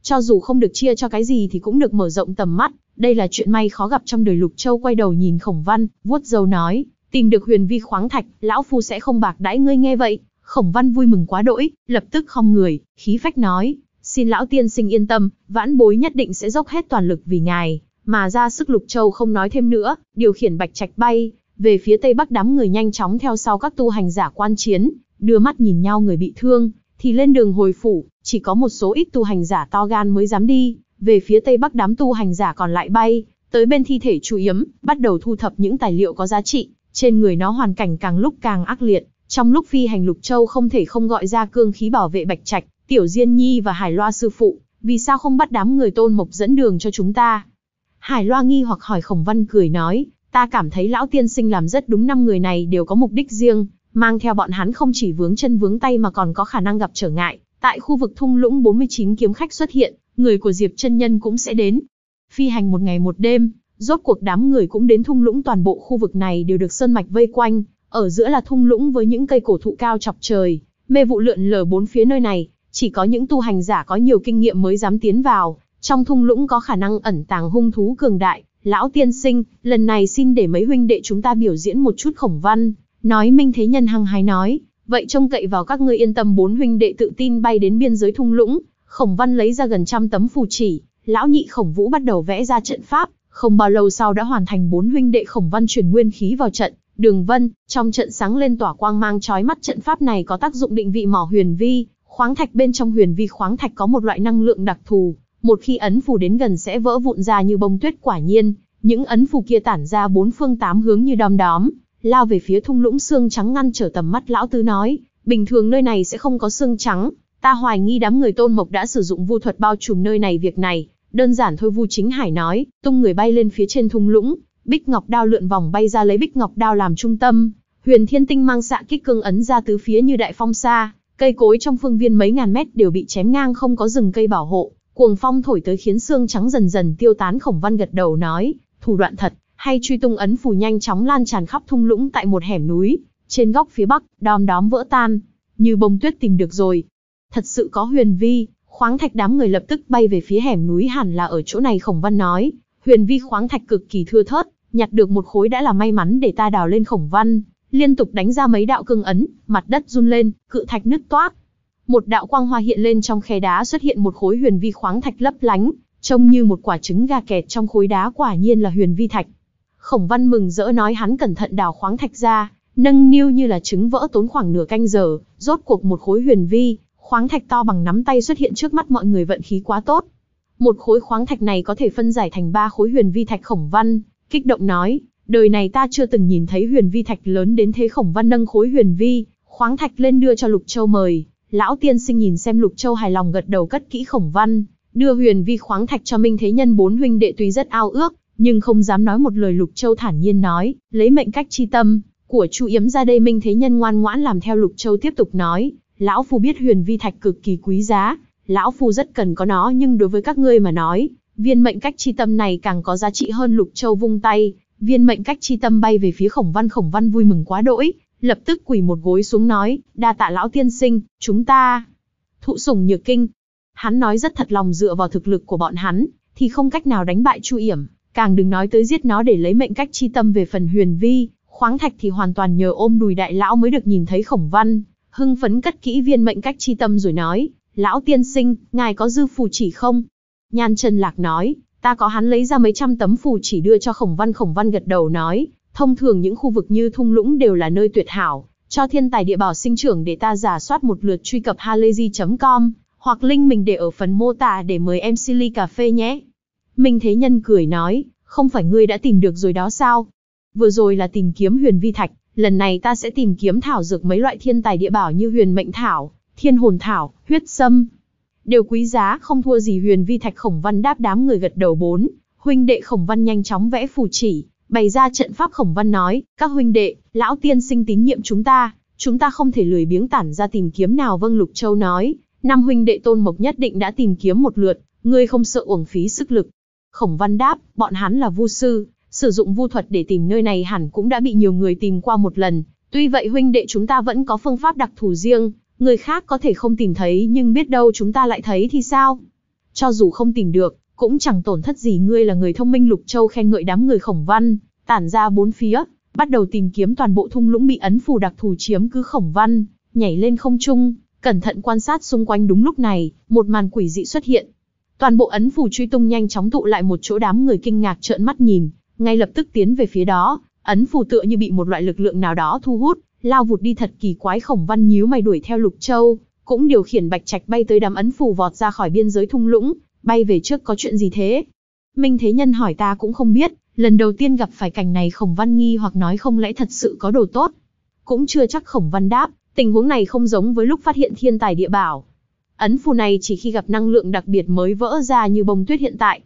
Cho dù không được chia cho cái gì thì cũng được mở rộng tầm mắt, đây là chuyện may khó gặp trong đời Lục Châu quay đầu nhìn Khổng Văn, vuốt dâu nói, tìm được huyền vi khoáng thạch, lão phu sẽ không bạc đãi ngươi nghe vậy. Khổng Văn vui mừng quá đỗi, lập tức không người, khí phách nói, Xin lão tiên sinh yên tâm, vãn bối nhất định sẽ dốc hết toàn lực vì ngài, mà ra sức lục châu không nói thêm nữa, điều khiển bạch trạch bay, về phía tây bắc đám người nhanh chóng theo sau các tu hành giả quan chiến, đưa mắt nhìn nhau người bị thương, thì lên đường hồi phủ, chỉ có một số ít tu hành giả to gan mới dám đi, về phía tây bắc đám tu hành giả còn lại bay, tới bên thi thể chú yếm, bắt đầu thu thập những tài liệu có giá trị, trên người nó hoàn cảnh càng lúc càng ác liệt, trong lúc phi hành Lục Châu không thể không gọi ra cương khí bảo vệ Bạch Trạch, Tiểu Diên Nhi và Hải Loa sư phụ, vì sao không bắt đám người Tôn Mộc dẫn đường cho chúng ta? Hải Loa nghi hoặc hỏi Khổng Văn cười nói, ta cảm thấy lão tiên sinh làm rất đúng năm người này đều có mục đích riêng, mang theo bọn hắn không chỉ vướng chân vướng tay mà còn có khả năng gặp trở ngại. Tại khu vực thung lũng 49 kiếm khách xuất hiện, người của Diệp chân nhân cũng sẽ đến. Phi hành một ngày một đêm, rốt cuộc đám người cũng đến thung lũng toàn bộ khu vực này đều được sơn mạch vây quanh, ở giữa là thung lũng với những cây cổ thụ cao chọc trời, mê vụ lượn lờ bốn phía nơi này, chỉ có những tu hành giả có nhiều kinh nghiệm mới dám tiến vào, trong thung lũng có khả năng ẩn tàng hung thú cường đại. Lão tiên sinh, lần này xin để mấy huynh đệ chúng ta biểu diễn một chút khổng văn, nói Minh Thế Nhân hăng hái nói, vậy trông cậy vào các ngươi yên tâm bốn huynh đệ tự tin bay đến biên giới thung lũng, khổng văn lấy ra gần trăm tấm phù chỉ, lão nhị khổng vũ bắt đầu vẽ ra trận pháp, không bao lâu sau đã hoàn thành bốn huynh đệ khổng văn chuyển nguyên khí vào trận, đường vân, trong trận sáng lên tỏa quang mang chói mắt trận pháp này có tác dụng định vị mỏ huyền vi, khoáng thạch bên trong huyền vi khoáng thạch có một loại năng lượng đặc thù, một khi ấn phù đến gần sẽ vỡ vụn ra như bông tuyết quả nhiên, những ấn phù kia tản ra bốn phương tám hướng như đom đóm, lao về phía thung lũng xương trắng ngăn trở tầm mắt lão tứ nói, bình thường nơi này sẽ không có xương trắng, ta hoài nghi đám người Tôn Mộc đã sử dụng vu thuật bao trùm nơi này việc này, đơn giản thôi vu chính hải nói, tung người bay lên phía trên thung lũng, Bích Ngọc Đao lượn vòng bay ra lấy Bích Ngọc Đao làm trung tâm, Huyền Thiên Tinh mang xạ kích cương ấn ra tứ phía như đại phong sa, cây cối trong phương viên mấy ngàn mét đều bị chém ngang không có rừng cây bảo hộ, cuồng phong thổi tới khiến xương trắng dần dần tiêu tán khổng văn gật đầu nói, thủ đoạn thật, hay truy tung ấn phù nhanh chóng lan tràn khắp thung lũng tại một hẻm núi, trên góc phía bắc, đom đóm vỡ tan, như bông tuyết tìm được rồi. Thật sự có huyền vi, khoáng thạch đám người lập tức bay về phía hẻm núi hẳn là ở chỗ này khổng văn nói, huyền vi khoáng thạch cực kỳ thưa thớt, nhặt được một khối đã là may mắn để ta đào lên khổng văn, liên tục đánh ra mấy đạo cương ấn, mặt đất run lên, cự thạch nứt toác. Một đạo quang hoa hiện lên trong khe đá xuất hiện một khối huyền vi khoáng thạch lấp lánh, trông như một quả trứng gà kẹt trong khối đá quả nhiên là huyền vi thạch. Khổng Văn mừng rỡ nói hắn cẩn thận đào khoáng thạch ra, nâng niu như là trứng vỡ tốn khoảng nửa canh giờ, rốt cuộc một khối huyền vi, khoáng thạch to bằng nắm tay xuất hiện trước mắt mọi người vận khí quá tốt. Một khối khoáng thạch này có thể phân giải thành ba khối huyền vi thạch khổng văn, Kích động nói, đời này ta chưa từng nhìn thấy huyền vi thạch lớn đến thế khổng văn nâng khối huyền vi, khoáng thạch lên đưa cho Lục Châu mời. Lão tiên sinh nhìn xem Lục Châu hài lòng gật đầu cất kỹ khổng văn, đưa huyền vi khoáng thạch cho Minh Thế Nhân bốn huynh đệ tuy rất ao ước, nhưng không dám nói một lời Lục Châu thản nhiên nói, lấy mệnh cách chi tâm của Chu Yếm ra đây Minh Thế Nhân ngoan ngoãn làm theo Lục Châu tiếp tục nói, lão phu biết huyền vi thạch cực kỳ quý giá, lão phu rất cần có nó nhưng đối với các ngươi mà nói, Viên mệnh cách chi tâm này càng có giá trị hơn Lục Châu vung tay, viên mệnh cách chi tâm bay về phía Khổng Văn, Khổng Văn vui mừng quá đỗi, lập tức quỳ một gối xuống nói, "Đa tạ lão tiên sinh, chúng ta thụ sủng nhược kinh." Hắn nói rất thật lòng dựa vào thực lực của bọn hắn, thì không cách nào đánh bại Chu Yểm, càng đừng nói tới giết nó để lấy mệnh cách chi tâm về phần huyền vi, khoáng thạch thì hoàn toàn nhờ ôm đùi đại lão mới được nhìn thấy Khổng Văn, hưng phấn cất kỹ viên mệnh cách chi tâm rồi nói, "Lão tiên sinh, ngài có dư phù chỉ không?" Nhan Trần lạc nói, ta có hắn lấy ra mấy trăm tấm phù chỉ đưa cho khổng văn khổng văn gật đầu nói, thông thường những khu vực như thung lũng đều là nơi tuyệt hảo, cho thiên tài địa bảo sinh trưởng để ta giả soát một lượt truy cập halayzi.com, hoặc link mình để ở phần mô tả để mời em Silly Cà Phê nhé. Minh Thế Nhân cười nói, không phải ngươi đã tìm được rồi đó sao? Vừa rồi là tìm kiếm huyền vi thạch, lần này ta sẽ tìm kiếm thảo dược mấy loại thiên tài địa bảo như huyền mệnh thảo, thiên hồn thảo, huyết sâm, đều quý giá không thua gì huyền vi thạch khổng văn đáp đám người gật đầu bốn. Huynh đệ khổng văn nhanh chóng vẽ phù chỉ, bày ra trận pháp khổng văn nói, các huynh đệ, lão tiên sinh tín nhiệm chúng ta, chúng ta không thể lười biếng tản ra tìm kiếm nào vâng lục châu nói, năm huynh đệ tôn mộc nhất định đã tìm kiếm một lượt, ngươi không sợ uổng phí sức lực. Khổng văn đáp, bọn hắn là vu sư, sử dụng vu thuật để tìm nơi này hẳn cũng đã bị nhiều người tìm qua một lần, tuy vậy huynh đệ chúng ta vẫn có phương pháp đặc thù riêng, Người khác có thể không tìm thấy nhưng biết đâu chúng ta lại thấy thì sao? Cho dù không tìm được, cũng chẳng tổn thất gì ngươi là người thông minh Lục Châu khen ngợi đám người khổng văn, tản ra bốn phía, bắt đầu tìm kiếm toàn bộ thung lũng bị ấn phù đặc thù chiếm cứ khổng văn, nhảy lên không trung, cẩn thận quan sát xung quanh đúng lúc này, một màn quỷ dị xuất hiện. Toàn bộ ấn phù truy tung nhanh chóng tụ lại một chỗ đám người kinh ngạc trợn mắt nhìn, ngay lập tức tiến về phía đó, ấn phù tựa như bị một loại lực lượng nào đó thu hút, lao vụt đi thật kỳ quái khổng văn nhíu mày đuổi theo lục châu cũng điều khiển bạch trạch bay tới đám ấn phù vọt ra khỏi biên giới thung lũng bay về trước có chuyện gì thế minh thế nhân hỏi ta cũng không biết lần đầu tiên gặp phải cảnh này khổng văn nghi hoặc nói không lẽ thật sự có đồ tốt cũng chưa chắc khổng văn đáp tình huống này không giống với lúc phát hiện thiên tài địa bảo ấn phù này chỉ khi gặp năng lượng đặc biệt mới vỡ ra như bông tuyết hiện tại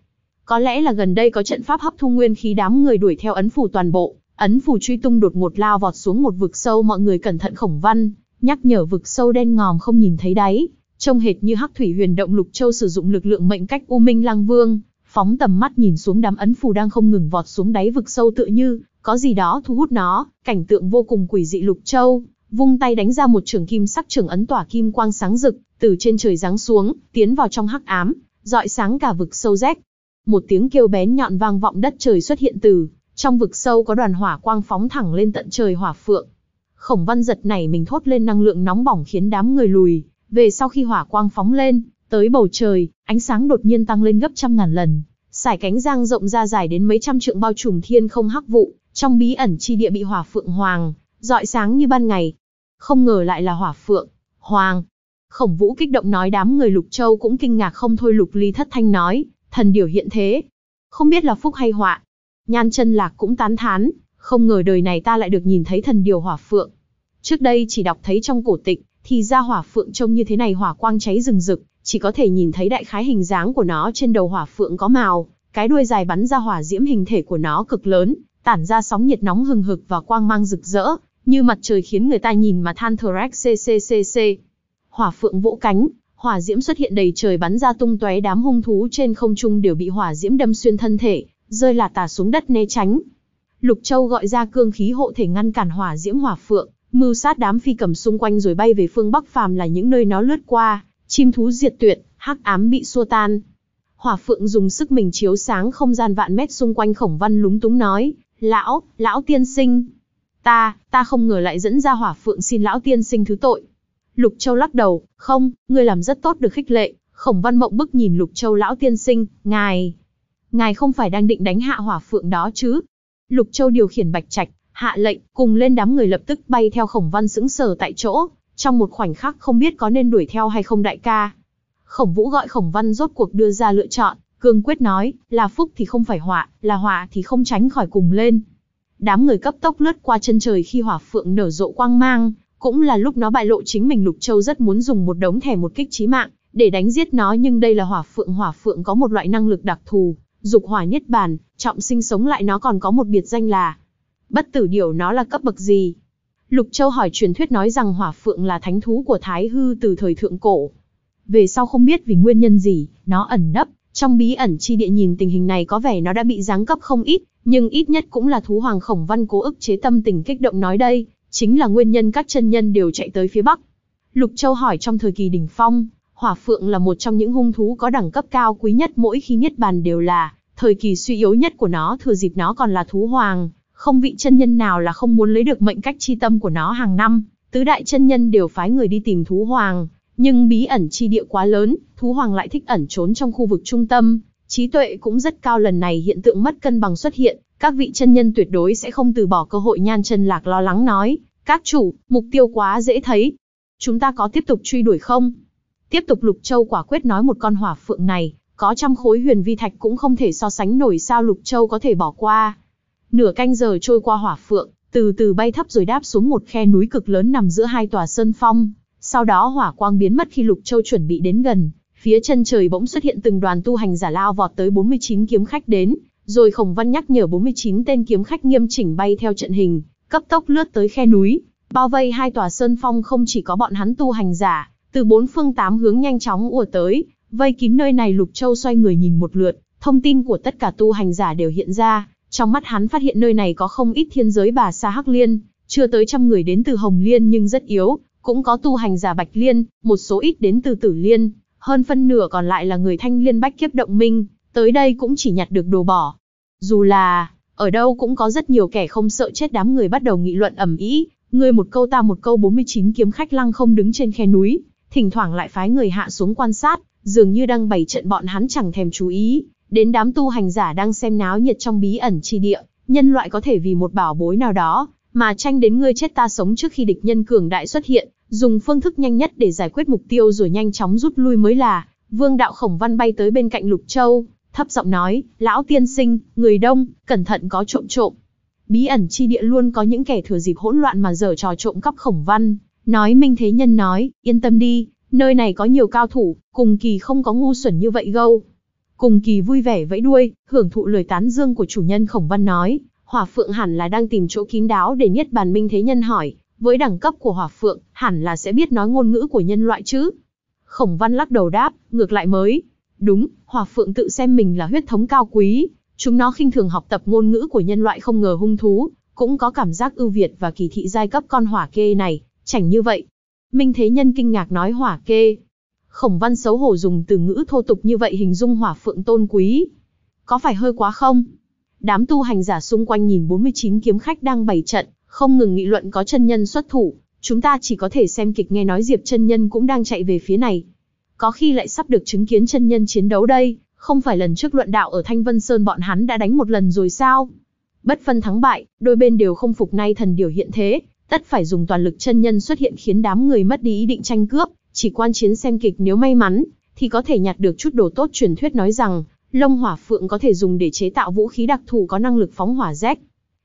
có lẽ là gần đây có trận pháp hấp thu nguyên khí đám người đuổi theo ấn phù toàn bộ Ấn phù truy tung đột ngột lao vọt xuống một vực sâu mọi người cẩn thận khổng văn, nhắc nhở vực sâu đen ngòm không nhìn thấy đáy, trông hệt như hắc thủy huyền động lục châu sử dụng lực lượng mệnh cách u minh lang vương, phóng tầm mắt nhìn xuống đám ấn phù đang không ngừng vọt xuống đáy vực sâu tựa như có gì đó thu hút nó, cảnh tượng vô cùng quỷ dị lục châu, vung tay đánh ra một trường kim sắc trường ấn tỏa kim quang sáng rực, từ trên trời giáng xuống, tiến vào trong hắc ám, dọi sáng cả vực sâu rách. Một tiếng kêu bén nhọn vang vọng đất trời xuất hiện từ trong vực sâu có đoàn hỏa quang phóng thẳng lên tận trời hỏa phượng. Khổng văn giật này mình thốt lên năng lượng nóng bỏng khiến đám người lùi, về sau khi hỏa quang phóng lên, tới bầu trời, ánh sáng đột nhiên tăng lên gấp trăm ngàn lần, sải cánh giang rộng ra dài đến mấy trăm trượng bao trùm thiên không hắc vụ, trong bí ẩn chi địa bị hỏa phượng hoàng, dọi sáng như ban ngày. Không ngờ lại là hỏa phượng, hoàng. Khổng vũ kích động nói đám người lục châu cũng kinh ngạc không thôi lục ly thất thanh nói, thần điều hiện thế. Không biết là phúc hay họa, Nhan chân lạc cũng tán thán, không ngờ đời này ta lại được nhìn thấy thần điều hỏa phượng. Trước đây chỉ đọc thấy trong cổ tịch, thì ra hỏa phượng trông như thế này hỏa quang cháy rừng rực, chỉ có thể nhìn thấy đại khái hình dáng của nó trên đầu hỏa phượng có màu, cái đuôi dài bắn ra hỏa diễm hình thể của nó cực lớn, tản ra sóng nhiệt nóng hừng hực và quang mang rực rỡ, như mặt trời khiến người ta nhìn mà than thở. cccc. Hỏa phượng vỗ cánh, hỏa diễm xuất hiện đầy trời bắn ra tung tóe đám hung thú trên không trung đều bị hỏa diễm đâm xuyên thân thể, rơi là tà xuống đất né tránh. Lục Châu gọi ra cương khí hộ thể ngăn cản hỏa diễm hỏa phượng, mưu sát đám phi cầm xung quanh rồi bay về phương Bắc phàm là những nơi nó lướt qua, chim thú diệt tuyệt, hắc ám bị xua tan. Hỏa phượng dùng sức mình chiếu sáng không gian vạn mét xung quanh khổng văn lúng túng nói, lão, lão tiên sinh. Ta, ta không ngờ lại dẫn ra hỏa phượng xin lão tiên sinh thứ tội. Lục Châu lắc đầu, không, ngươi làm rất tốt được khích lệ. Khổng văn mộng bức nhìn Lục Châu lão tiên sinh, ngài, ngài không phải đang định đánh hạ hỏa phượng đó chứ? Lục Châu điều khiển bạch trạch, hạ lệnh, cùng lên đám người lập tức bay theo khổng văn sững sờ tại chỗ, trong một khoảnh khắc không biết có nên đuổi theo hay không đại ca. Khổng Vũ gọi khổng văn rốt cuộc đưa ra lựa chọn, cương quyết nói, là phúc thì không phải họa, là họa thì không tránh khỏi cùng lên. Đám người cấp tốc lướt qua chân trời khi hỏa phượng nở rộ quang mang, cũng là lúc nó bại lộ chính mình Lục Châu rất muốn dùng một đống thẻ một kích chí mạng, để đánh giết nó nhưng đây là hỏa phượng hỏa phượng có một loại năng lực đặc thù, dục hỏa niết bàn, trọng sinh sống lại nó còn có một biệt danh là bất tử điểu nó là cấp bậc gì? Lục Châu hỏi truyền thuyết nói rằng hỏa phượng là thánh thú của Thái Hư từ thời thượng cổ. Về sau không biết vì nguyên nhân gì, nó ẩn nấp, trong bí ẩn chi địa nhìn tình hình này có vẻ nó đã bị giáng cấp không ít, nhưng ít nhất cũng là thú hoàng khổng văn cố ức chế tâm tình kích động nói đây, chính là nguyên nhân các chân nhân đều chạy tới phía Bắc. Lục Châu hỏi trong thời kỳ đỉnh phong, Hỏa phượng là một trong những hung thú có đẳng cấp cao quý nhất mỗi khi niết bàn đều là thời kỳ suy yếu nhất của nó thừa dịp nó còn là thú hoàng, không vị chân nhân nào là không muốn lấy được mệnh cách chi tâm của nó hàng năm, tứ đại chân nhân đều phái người đi tìm thú hoàng, nhưng bí ẩn chi địa quá lớn, thú hoàng lại thích ẩn trốn trong khu vực trung tâm, trí tuệ cũng rất cao lần này hiện tượng mất cân bằng xuất hiện, các vị chân nhân tuyệt đối sẽ không từ bỏ cơ hội nhan chân lạc lo lắng nói, các chủ, mục tiêu quá dễ thấy, chúng ta có tiếp tục truy đuổi không? Tiếp tục Lục Châu quả quyết nói một con hỏa phượng này, có trăm khối huyền vi thạch cũng không thể so sánh nổi sao Lục Châu có thể bỏ qua. Nửa canh giờ trôi qua hỏa phượng, từ từ bay thấp rồi đáp xuống một khe núi cực lớn nằm giữa hai tòa sơn phong. Sau đó hỏa quang biến mất khi Lục Châu chuẩn bị đến gần, phía chân trời bỗng xuất hiện từng đoàn tu hành giả lao vọt tới 49 kiếm khách đến, rồi Khổng Văn nhắc nhở 49 tên kiếm khách nghiêm chỉnh bay theo trận hình, cấp tốc lướt tới khe núi, bao vây hai tòa sơn phong không chỉ có bọn hắn tu hành giả, từ bốn phương tám hướng nhanh chóng ùa tới, vây kín nơi này Lục Châu xoay người nhìn một lượt, thông tin của tất cả tu hành giả đều hiện ra, trong mắt hắn phát hiện nơi này có không ít thiên giới bà Sa Hắc Liên, chưa tới trăm người đến từ Hồng Liên nhưng rất yếu, cũng có tu hành giả Bạch Liên, một số ít đến từ Tử Liên, hơn phân nửa còn lại là người thanh liên bách kiếp động minh, tới đây cũng chỉ nhặt được đồ bỏ. Dù là, ở đâu cũng có rất nhiều kẻ không sợ chết đám người bắt đầu nghị luận ẩm ý, người một câu ta một câu 49 kiếm khách lăng không đứng trên khe núi, thỉnh thoảng lại phái người hạ xuống quan sát, dường như đang bày trận bọn hắn chẳng thèm chú ý, đến đám tu hành giả đang xem náo nhiệt trong bí ẩn chi địa, nhân loại có thể vì một bảo bối nào đó, mà tranh đến ngươi chết ta sống trước khi địch nhân cường đại xuất hiện, dùng phương thức nhanh nhất để giải quyết mục tiêu rồi nhanh chóng rút lui mới là. Vương đạo khổng văn bay tới bên cạnh Lục Châu, thấp giọng nói, lão tiên sinh, người đông, cẩn thận có trộm trộm. Bí ẩn chi địa luôn có những kẻ thừa dịp hỗn loạn mà giở trò trộm cắp khổng văn, Nói Minh Thế Nhân nói, yên tâm đi, nơi này có nhiều cao thủ, cùng kỳ không có ngu xuẩn như vậy gâu. Cùng kỳ vui vẻ vẫy đuôi, hưởng thụ lời tán dương của chủ nhân Khổng Văn nói, Hỏa Phượng hẳn là đang tìm chỗ kín đáo để nhất bàn Minh Thế Nhân hỏi, với đẳng cấp của Hỏa Phượng, hẳn là sẽ biết nói ngôn ngữ của nhân loại chứ. Khổng Văn lắc đầu đáp, ngược lại mới. Đúng, Hỏa Phượng tự xem mình là huyết thống cao quý, chúng nó khinh thường học tập ngôn ngữ của nhân loại không ngờ hung thú, cũng có cảm giác ưu việt và kỳ thị giai cấp con hỏa kê này, Chảnh như vậy. Minh Thế Nhân kinh ngạc nói hỏa kê. Khổng văn xấu hổ dùng từ ngữ thô tục như vậy hình dung hỏa phượng tôn quý. Có phải hơi quá không? Đám tu hành giả xung quanh nhìn 49 kiếm khách đang bày trận, không ngừng nghị luận có chân nhân xuất thủ. Chúng ta chỉ có thể xem kịch nghe nói Diệp chân nhân cũng đang chạy về phía này. Có khi lại sắp được chứng kiến chân nhân chiến đấu đây, không phải lần trước luận đạo ở Thanh Vân Sơn bọn hắn đã đánh một lần rồi sao? Bất phân thắng bại, đôi bên đều không phục nay thần điều hiện thế, tất phải dùng toàn lực chân nhân xuất hiện khiến đám người mất đi ý định tranh cướp, chỉ quan chiến xem kịch nếu may mắn, thì có thể nhặt được chút đồ tốt truyền thuyết nói rằng, lông hỏa phượng có thể dùng để chế tạo vũ khí đặc thù có năng lực phóng hỏa rét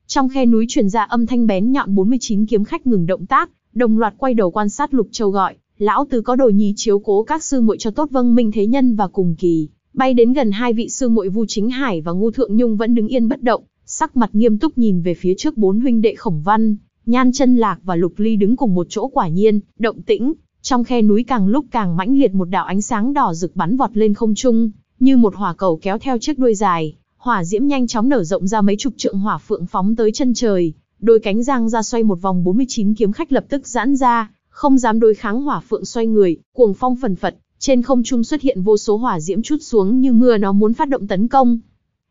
Trong khe núi truyền ra âm thanh bén nhọn 49 kiếm khách ngừng động tác, đồng loạt quay đầu quan sát Lục Châu gọi, lão tứ có đồ nhí chiếu cố các sư muội cho tốt vâng minh thế nhân và cùng kỳ, bay đến gần hai vị sư muội Vu Chính Hải và Ngô Thượng Nhung vẫn đứng yên bất động, sắc mặt nghiêm túc nhìn về phía trước bốn huynh đệ Khổng Văn, Nhan chân lạc và lục ly đứng cùng một chỗ quả nhiên, động tĩnh, trong khe núi càng lúc càng mãnh liệt một đạo ánh sáng đỏ rực bắn vọt lên không trung, như một hỏa cầu kéo theo chiếc đuôi dài, hỏa diễm nhanh chóng nở rộng ra mấy chục trượng hỏa phượng phóng tới chân trời, đôi cánh giang ra xoay một vòng 49 kiếm khách lập tức giãn ra, không dám đối kháng hỏa phượng xoay người, cuồng phong phần phật, trên không trung xuất hiện vô số hỏa diễm chút xuống như mưa nó muốn phát động tấn công.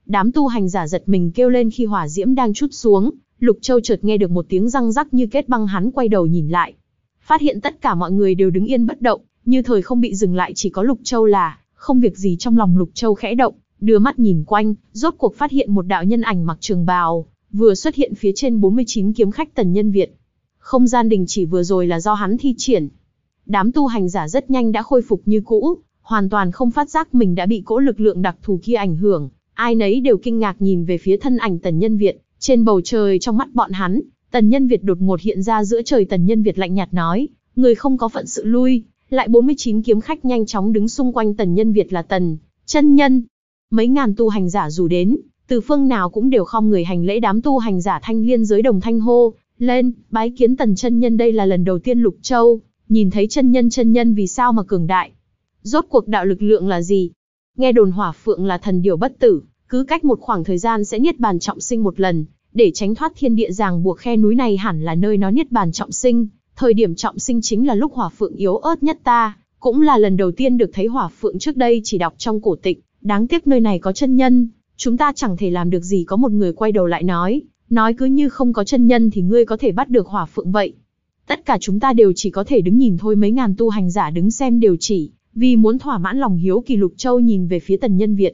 Đám tu hành giả giật mình kêu lên khi hỏa diễm đang chút xuống, Lục Châu chợt nghe được một tiếng răng rắc như kết băng hắn quay đầu nhìn lại. Phát hiện tất cả mọi người đều đứng yên bất động, như thời không bị dừng lại chỉ có Lục Châu là, không việc gì trong lòng Lục Châu khẽ động, đưa mắt nhìn quanh, rốt cuộc phát hiện một đạo nhân ảnh mặc trường bào, vừa xuất hiện phía trên 49 kiếm khách tần nhân Việt. Không gian đình chỉ vừa rồi là do hắn thi triển. Đám tu hành giả rất nhanh đã khôi phục như cũ, hoàn toàn không phát giác mình đã bị cỗ lực lượng đặc thù kia ảnh hưởng, ai nấy đều kinh ngạc nhìn về phía thân ảnh tần nhân Việt, trên bầu trời trong mắt bọn hắn, tần nhân Việt đột ngột hiện ra giữa trời tần nhân Việt lạnh nhạt nói, người không có phận sự lui, lại 49 kiếm khách nhanh chóng đứng xung quanh tần nhân Việt là tần, chân nhân. Mấy ngàn tu hành giả dù đến, từ phương nào cũng đều không người hành lễ đám tu hành giả thanh liên dưới đồng thanh hô, lên, bái kiến tần chân nhân đây là lần đầu tiên Lục Châu, nhìn thấy chân nhân chân nhân vì sao mà cường đại. Rốt cuộc đạo lực lượng là gì? Nghe đồn hỏa phượng là thần điều bất tử, cứ cách một khoảng thời gian sẽ niết bàn trọng sinh một lần, để tránh thoát thiên địa ràng buộc khe núi này hẳn là nơi nó niết bàn trọng sinh, thời điểm trọng sinh chính là lúc hỏa phượng yếu ớt nhất ta, cũng là lần đầu tiên được thấy hỏa phượng trước đây chỉ đọc trong cổ tịch, đáng tiếc nơi này có chân nhân, chúng ta chẳng thể làm được gì có một người quay đầu lại nói, nói cứ như không có chân nhân thì ngươi có thể bắt được hỏa phượng vậy. Tất cả chúng ta đều chỉ có thể đứng nhìn thôi mấy ngàn tu hành giả đứng xem đều chỉ, vì muốn thỏa mãn lòng hiếu kỳ lục châu nhìn về phía tần nhân Việt.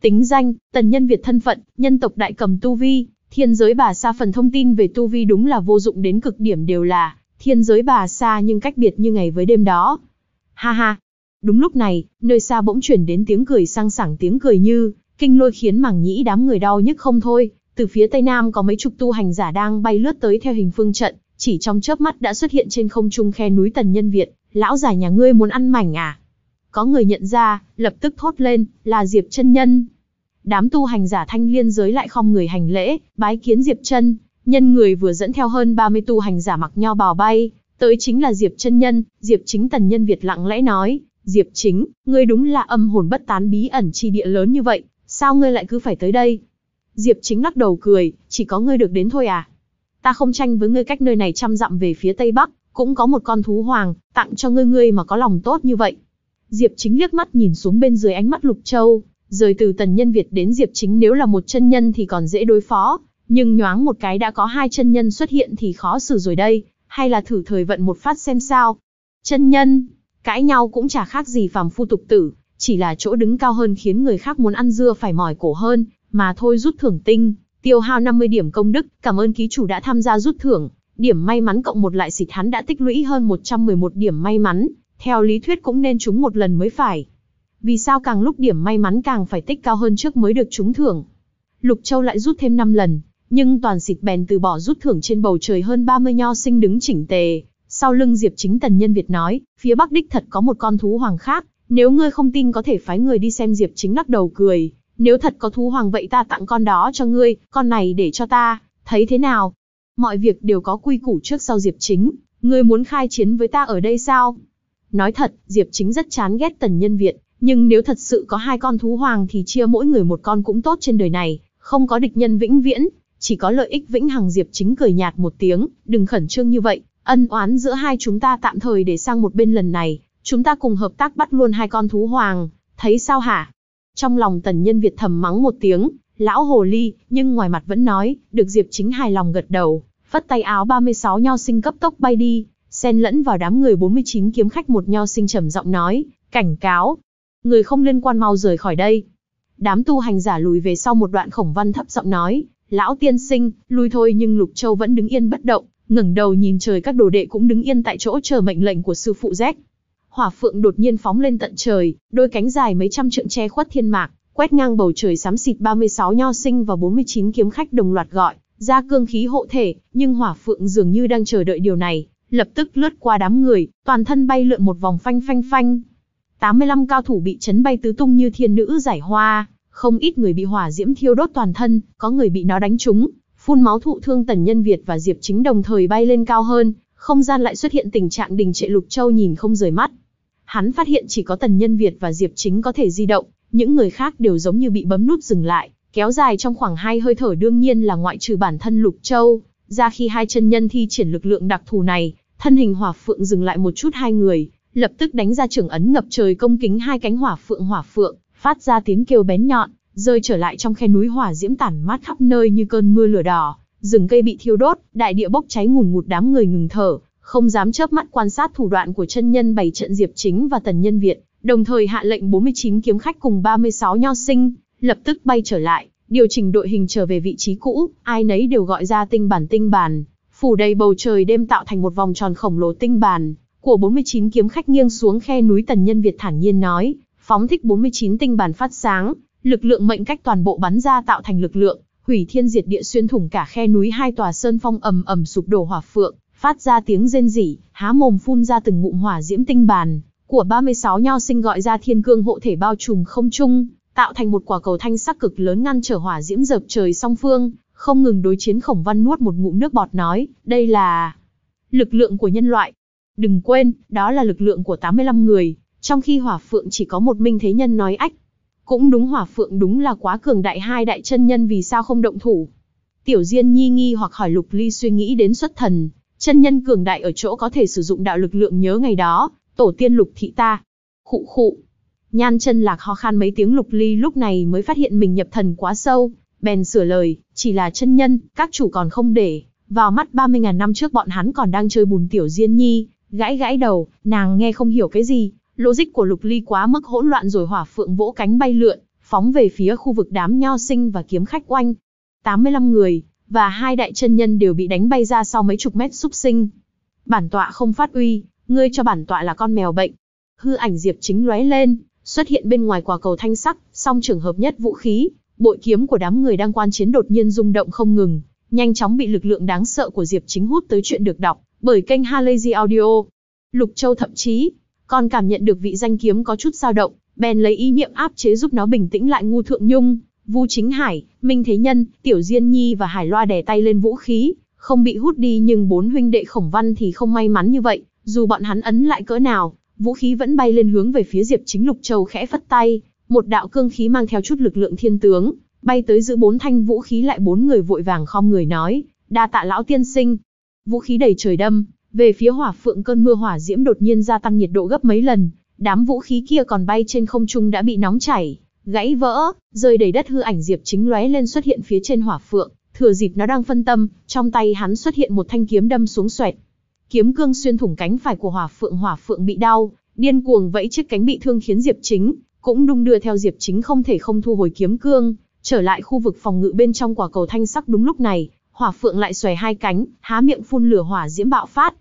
Tính danh, tần nhân Việt thân phận, nhân tộc đại cầm tu vi, Thiên giới bà Sa phần thông tin về tu vi đúng là vô dụng đến cực điểm đều là thiên giới bà Sa nhưng cách biệt như ngày với đêm đó. Ha ha. Đúng lúc này, nơi xa bỗng chuyển đến tiếng cười sang sảng tiếng cười như kinh lôi khiến mảng nhĩ đám người đau nhức không thôi. Từ phía tây nam có mấy chục tu hành giả đang bay lướt tới theo hình phương trận, chỉ trong chớp mắt đã xuất hiện trên không trung khe núi Tần Nhân Việt. Lão già nhà ngươi muốn ăn mảnh à? Có người nhận ra, lập tức thốt lên, là Diệp chân Nhân đám tu hành giả thanh liên giới lại không người hành lễ, bái kiến Diệp chân nhân người vừa dẫn theo hơn 30 tu hành giả mặc nho bào bay, tới chính là Diệp chân nhân, Diệp chính tần nhân Việt lặng lẽ nói, Diệp chính, ngươi đúng là âm hồn bất tán bí ẩn chi địa lớn như vậy, sao ngươi lại cứ phải tới đây? Diệp chính lắc đầu cười, chỉ có ngươi được đến thôi à? Ta không tranh với ngươi cách nơi này trăm dặm về phía tây bắc, cũng có một con thú hoàng, tặng cho ngươi ngươi mà có lòng tốt như vậy. Diệp chính liếc mắt nhìn xuống bên dưới ánh mắt lục châu, Rời từ tần nhân Việt đến Diệp Chính nếu là một chân nhân thì còn dễ đối phó, nhưng nhoáng một cái đã có hai chân nhân xuất hiện thì khó xử rồi đây, hay là thử thời vận một phát xem sao. Chân nhân, cãi nhau cũng chả khác gì phàm phu tục tử, chỉ là chỗ đứng cao hơn khiến người khác muốn ăn dưa phải mỏi cổ hơn, mà thôi rút thưởng tinh, tiêu hao 50 điểm công đức, cảm ơn ký chủ đã tham gia rút thưởng, điểm may mắn cộng một lại xịt hắn đã tích lũy hơn 111 điểm may mắn, theo lý thuyết cũng nên trúng một lần mới phải vì sao càng lúc điểm may mắn càng phải tích cao hơn trước mới được trúng thưởng. Lục Châu lại rút thêm 5 lần, nhưng toàn xịt bèn từ bỏ rút thưởng trên bầu trời hơn 30 nho sinh đứng chỉnh tề. Sau lưng Diệp Chính Tần Nhân Việt nói, phía Bắc Đích thật có một con thú hoàng khác, nếu ngươi không tin có thể phái người đi xem Diệp Chính lắc đầu cười, nếu thật có thú hoàng vậy ta tặng con đó cho ngươi, con này để cho ta, thấy thế nào? Mọi việc đều có quy củ trước sau Diệp Chính, ngươi muốn khai chiến với ta ở đây sao? Nói thật, Diệp Chính rất chán ghét Tần Nhân Việt, nhưng nếu thật sự có hai con thú hoàng thì chia mỗi người một con cũng tốt trên đời này, không có địch nhân vĩnh viễn, chỉ có lợi ích vĩnh hằng Diệp Chính cười nhạt một tiếng, đừng khẩn trương như vậy, ân oán giữa hai chúng ta tạm thời để sang một bên lần này, chúng ta cùng hợp tác bắt luôn hai con thú hoàng, thấy sao hả? Trong lòng tần nhân Việt thầm mắng một tiếng, lão hồ ly, nhưng ngoài mặt vẫn nói, được Diệp Chính hài lòng gật đầu, phất tay áo 36 nho sinh cấp tốc bay đi, xen lẫn vào đám người 49 kiếm khách một nho sinh trầm giọng nói, cảnh cáo, người không liên quan mau rời khỏi đây. Đám tu hành giả lùi về sau một đoạn khổng văn thấp giọng nói, lão tiên sinh, lùi thôi nhưng Lục Châu vẫn đứng yên bất động, ngẩng đầu nhìn trời các đồ đệ cũng đứng yên tại chỗ chờ mệnh lệnh của sư phụ rét. Hỏa phượng đột nhiên phóng lên tận trời, đôi cánh dài mấy trăm trượng che khuất thiên mạc, quét ngang bầu trời xám xịt 36 nho sinh và 49 kiếm khách đồng loạt gọi, ra cương khí hộ thể, nhưng hỏa phượng dường như đang chờ đợi điều này, lập tức lướt qua đám người, toàn thân bay lượn một vòng phanh phanh phanh, 85 cao thủ bị chấn bay tứ tung như thiên nữ giải hoa, không ít người bị hỏa diễm thiêu đốt toàn thân, có người bị nó đánh trúng, phun máu thụ thương tần nhân Việt và Diệp Chính đồng thời bay lên cao hơn, không gian lại xuất hiện tình trạng đình trệ Lục Châu nhìn không rời mắt. Hắn phát hiện chỉ có tần nhân Việt và Diệp Chính có thể di động, những người khác đều giống như bị bấm nút dừng lại, kéo dài trong khoảng hai hơi thở đương nhiên là ngoại trừ bản thân Lục Châu, ra khi hai chân nhân thi triển lực lượng đặc thù này, thân hình hỏa phượng dừng lại một chút hai người, lập tức đánh ra trưởng ấn ngập trời công kính hai cánh hỏa phượng hỏa phượng, phát ra tiếng kêu bén nhọn, rơi trở lại trong khe núi hỏa diễm tản mát khắp nơi như cơn mưa lửa đỏ, rừng cây bị thiêu đốt, đại địa bốc cháy ngùn ngụt đám người ngừng thở, không dám chớp mắt quan sát thủ đoạn của chân nhân bảy trận Diệp Chính và Tần Nhân Việt, đồng thời hạ lệnh 49 kiếm khách cùng 36 nho sinh, lập tức bay trở lại, điều chỉnh đội hình trở về vị trí cũ, ai nấy đều gọi ra tinh bản tinh bản, phủ đầy bầu trời đêm tạo thành một vòng tròn khổng lồ tinh bản, của 49 kiếm khách nghiêng xuống khe núi tần nhân Việt thản nhiên nói, phóng thích 49 tinh bản phát sáng, lực lượng mệnh cách toàn bộ bắn ra tạo thành lực lượng, hủy thiên diệt địa xuyên thủng cả khe núi hai tòa sơn phong ầm ầm sụp đổ hỏa phượng, phát ra tiếng rên rỉ, há mồm phun ra từng ngụm hỏa diễm tinh bàn, của 36 nho sinh gọi ra thiên cương hộ thể bao trùm không trung, tạo thành một quả cầu thanh sắc cực lớn ngăn trở hỏa diễm dập trời song phương, không ngừng đối chiến khổng văn nuốt một ngụm nước bọt nói, đây là lực lượng của nhân loại, Đừng quên, đó là lực lượng của 85 người, trong khi hỏa phượng chỉ có một minh thế nhân nói ách. Cũng đúng hỏa phượng đúng là quá cường đại hai đại chân nhân vì sao không động thủ. Tiểu Diên nhi nghi hoặc hỏi Lục Ly suy nghĩ đến xuất thần, chân nhân cường đại ở chỗ có thể sử dụng đạo lực lượng nhớ ngày đó, tổ tiên Lục thị ta. Khụ khụ. Nhan chân lạc ho khan mấy tiếng Lục Ly lúc này mới phát hiện mình nhập thần quá sâu, bèn sửa lời, chỉ là chân nhân, các chủ còn không để, vào mắt 30.000 năm trước bọn hắn còn đang chơi bùn tiểu Diên nhi, Gãi gãi đầu, nàng nghe không hiểu cái gì, logic của lục ly quá mức hỗn loạn rồi hỏa phượng vỗ cánh bay lượn, phóng về phía khu vực đám nho sinh và kiếm khách oanh. 85 người, và hai đại chân nhân đều bị đánh bay ra sau mấy chục mét xúc sinh. Bản tọa không phát uy, ngươi cho bản tọa là con mèo bệnh. Hư ảnh diệp chính lóe lên, xuất hiện bên ngoài quả cầu thanh sắc, song trường hợp nhất vũ khí, bội kiếm của đám người đang quan chiến đột nhiên rung động không ngừng, nhanh chóng bị lực lượng đáng sợ của diệp chính hút tới chuyện được đọc, bởi kênh Halazy Audio. Lục Châu thậm chí còn cảm nhận được vị danh kiếm có chút dao động, bèn lấy ý niệm áp chế giúp nó bình tĩnh lại Ngu Thượng Nhung, Vu Chính Hải, Minh Thế Nhân, Tiểu Diên Nhi và Hải Loa đè tay lên vũ khí, không bị hút đi nhưng bốn huynh đệ Khổng Văn thì không may mắn như vậy, dù bọn hắn ấn lại cỡ nào, vũ khí vẫn bay lên hướng về phía Diệp Chính Lục Châu khẽ phất tay, một đạo cương khí mang theo chút lực lượng thiên tướng, bay tới giữ bốn thanh vũ khí lại bốn người vội vàng khom người nói, đa tạ lão tiên sinh, vũ khí đầy trời đâm, về phía hỏa phượng cơn mưa hỏa diễm đột nhiên gia tăng nhiệt độ gấp mấy lần, đám vũ khí kia còn bay trên không trung đã bị nóng chảy, gãy vỡ, rơi đầy đất hư ảnh Diệp Chính lóe lên xuất hiện phía trên hỏa phượng, thừa dịp nó đang phân tâm, trong tay hắn xuất hiện một thanh kiếm đâm xuống xoẹt. Kiếm cương xuyên thủng cánh phải của hỏa phượng, hỏa phượng bị đau, điên cuồng vẫy chiếc cánh bị thương khiến Diệp Chính cũng đung đưa theo Diệp Chính không thể không thu hồi kiếm cương, trở lại khu vực phòng ngự bên trong quả cầu thanh sắc đúng lúc này, hỏa phượng lại xòe hai cánh, há miệng phun lửa hỏa diễm bạo phát.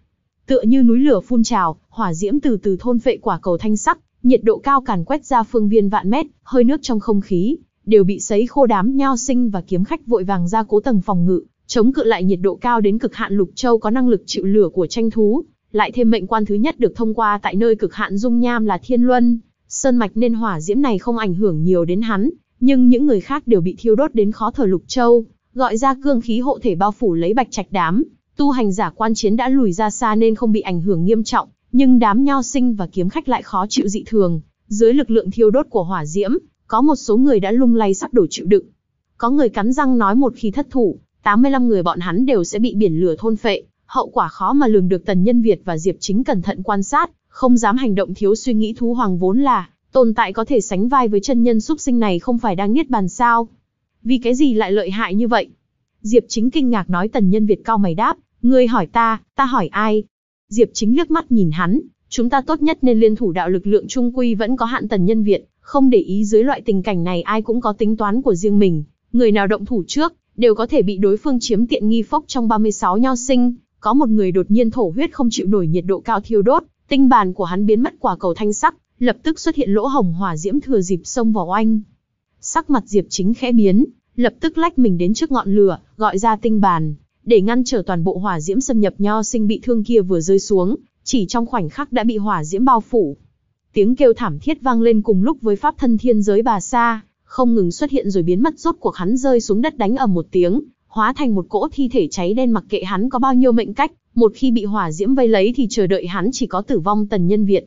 Tựa như núi lửa phun trào, hỏa diễm từ từ thôn phệ quả cầu thanh sắc, nhiệt độ cao càn quét ra phương viên vạn mét, hơi nước trong không khí đều bị sấy khô đám nhao sinh và kiếm khách vội vàng ra cố tầng phòng ngự, chống cự lại nhiệt độ cao đến cực hạn lục châu có năng lực chịu lửa của tranh thú, lại thêm mệnh quan thứ nhất được thông qua tại nơi cực hạn dung nham là thiên luân, sơn mạch nên hỏa diễm này không ảnh hưởng nhiều đến hắn, nhưng những người khác đều bị thiêu đốt đến khó thở lục châu, gọi ra cương khí hộ thể bao phủ lấy bạch trạch đám, tu hành giả quan chiến đã lùi ra xa nên không bị ảnh hưởng nghiêm trọng, nhưng đám nho sinh và kiếm khách lại khó chịu dị thường, dưới lực lượng thiêu đốt của hỏa diễm, có một số người đã lung lay sắp đổ chịu đựng. Có người cắn răng nói một khi thất thủ, 85 người bọn hắn đều sẽ bị biển lửa thôn phệ, hậu quả khó mà lường được Tần Nhân Việt và Diệp Chính cẩn thận quan sát, không dám hành động thiếu suy nghĩ thú hoàng vốn là, tồn tại có thể sánh vai với chân nhân súc sinh này không phải đang niết bàn sao? Vì cái gì lại lợi hại như vậy? Diệp Chính kinh ngạc nói tần nhân Việt cao mày đáp, ngươi hỏi ta, ta hỏi ai? Diệp Chính liếc mắt nhìn hắn, chúng ta tốt nhất nên liên thủ đạo lực lượng trung quy vẫn có hạn tần nhân Việt, không để ý dưới loại tình cảnh này ai cũng có tính toán của riêng mình, người nào động thủ trước, đều có thể bị đối phương chiếm tiện nghi phốc trong 36 nho sinh, có một người đột nhiên thổ huyết không chịu nổi nhiệt độ cao thiêu đốt, tinh bàn của hắn biến mất quả cầu thanh sắc, lập tức xuất hiện lỗ hồng hỏa diễm thừa dịp xông vào oanh. Sắc mặt Diệp Chính khẽ biến, lập tức lách mình đến trước ngọn lửa, gọi ra tinh bàn, để ngăn trở toàn bộ hỏa diễm xâm nhập nho sinh bị thương kia vừa rơi xuống, chỉ trong khoảnh khắc đã bị hỏa diễm bao phủ. Tiếng kêu thảm thiết vang lên cùng lúc với pháp thân thiên giới bà sa, không ngừng xuất hiện rồi biến mất rốt cuộc hắn rơi xuống đất đánh ầm một tiếng, hóa thành một cỗ thi thể cháy đen mặc kệ hắn có bao nhiêu mệnh cách, một khi bị hỏa diễm vây lấy thì chờ đợi hắn chỉ có tử vong tần nhân Việt.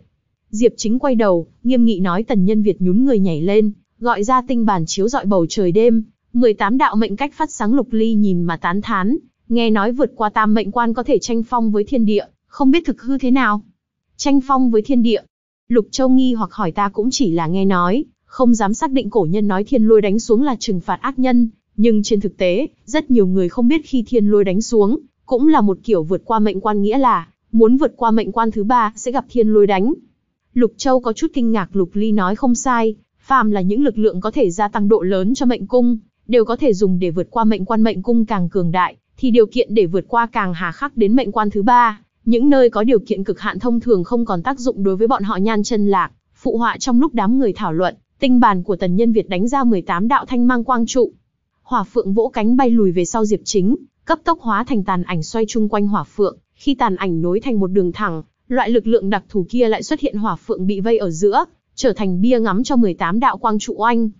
Diệp chính quay đầu, nghiêm nghị nói tần nhân Việt nhún người nhảy lên, gọi ra tinh bàn chiếu dọi bầu trời đêm, 18 đạo mệnh cách phát sáng lục ly nhìn mà tán thán, nghe nói vượt qua tam mệnh quan có thể tranh phong với thiên địa, không biết thực hư thế nào. Tranh phong với thiên địa. Lục Châu nghi hoặc hỏi ta cũng chỉ là nghe nói, không dám xác định cổ nhân nói thiên lôi đánh xuống là trừng phạt ác nhân, nhưng trên thực tế, rất nhiều người không biết khi thiên lôi đánh xuống, cũng là một kiểu vượt qua mệnh quan nghĩa là, muốn vượt qua mệnh quan thứ ba sẽ gặp thiên lôi đánh. Lục Châu có chút kinh ngạc Lục Ly nói không sai, phàm là những lực lượng có thể gia tăng độ lớn cho mệnh cung, đều có thể dùng để vượt qua mệnh quan mệnh cung càng cường đại, thì điều kiện để vượt qua càng hà khắc đến mệnh quan thứ ba. Những nơi có điều kiện cực hạn thông thường không còn tác dụng đối với bọn họ nhan chân lạc, phụ họa trong lúc đám người thảo luận, tinh bàn của tần nhân Việt đánh ra 18 đạo thanh mang quang trụ. Hỏa phượng vỗ cánh bay lùi về sau Diệp Chính, cấp tốc hóa thành tàn ảnh xoay chung quanh hỏa phượng, khi tàn ảnh nối thành một đường thẳng, loại lực lượng đặc thù kia lại xuất hiện hỏa phượng bị vây ở giữa, trở thành bia ngắm cho 18 đạo quang trụ oanh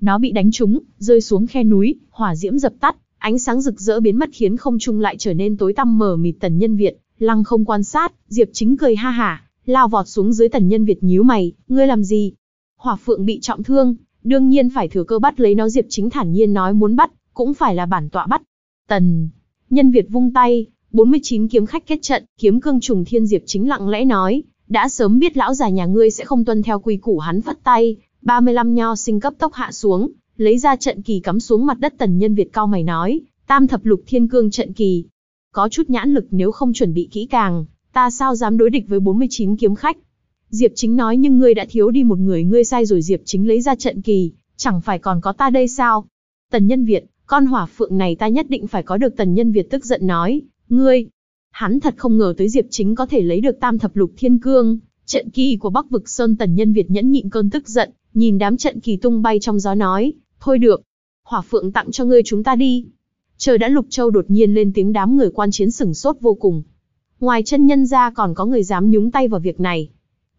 nó bị đánh trúng, rơi xuống khe núi, hỏa diễm dập tắt, ánh sáng rực rỡ biến mất khiến không trung lại trở nên tối tăm mờ mịt tần nhân Việt, lăng không quan sát, Diệp Chính cười ha hả, lao vọt xuống dưới tần nhân Việt nhíu mày, ngươi làm gì? Hỏa Phượng bị trọng thương, đương nhiên phải thừa cơ bắt lấy nó Diệp Chính thản nhiên nói muốn bắt, cũng phải là bản tọa bắt. Tần nhân Việt vung tay, 49 kiếm khách kết trận, kiếm cương trùng thiên Diệp Chính lặng lẽ nói, đã sớm biết lão già nhà ngươi sẽ không tuân theo quy củ hắn phất tay, 35 nho sinh cấp tốc hạ xuống, lấy ra trận kỳ cắm xuống mặt đất tần nhân Việt cao mày nói, tam thập lục thiên cương trận kỳ. Có chút nhãn lực nếu không chuẩn bị kỹ càng, ta sao dám đối địch với 49 kiếm khách. Diệp chính nói nhưng ngươi đã thiếu đi một người ngươi sai rồi Diệp chính lấy ra trận kỳ, chẳng phải còn có ta đây sao? Tần nhân Việt, con hỏa phượng này ta nhất định phải có được tần nhân Việt tức giận nói, ngươi. Hắn thật không ngờ tới Diệp chính có thể lấy được tam thập lục thiên cương, trận kỳ của Bắc Vực Sơn tần nhân Việt nhẫn nhịn cơn tức giận, nhìn đám trận kỳ tung bay trong gió nói, thôi được, hỏa phượng tặng cho ngươi chúng ta đi. Trời đã lục châu đột nhiên lên tiếng đám người quan chiến sửng sốt vô cùng. Ngoài chân nhân ra còn có người dám nhúng tay vào việc này.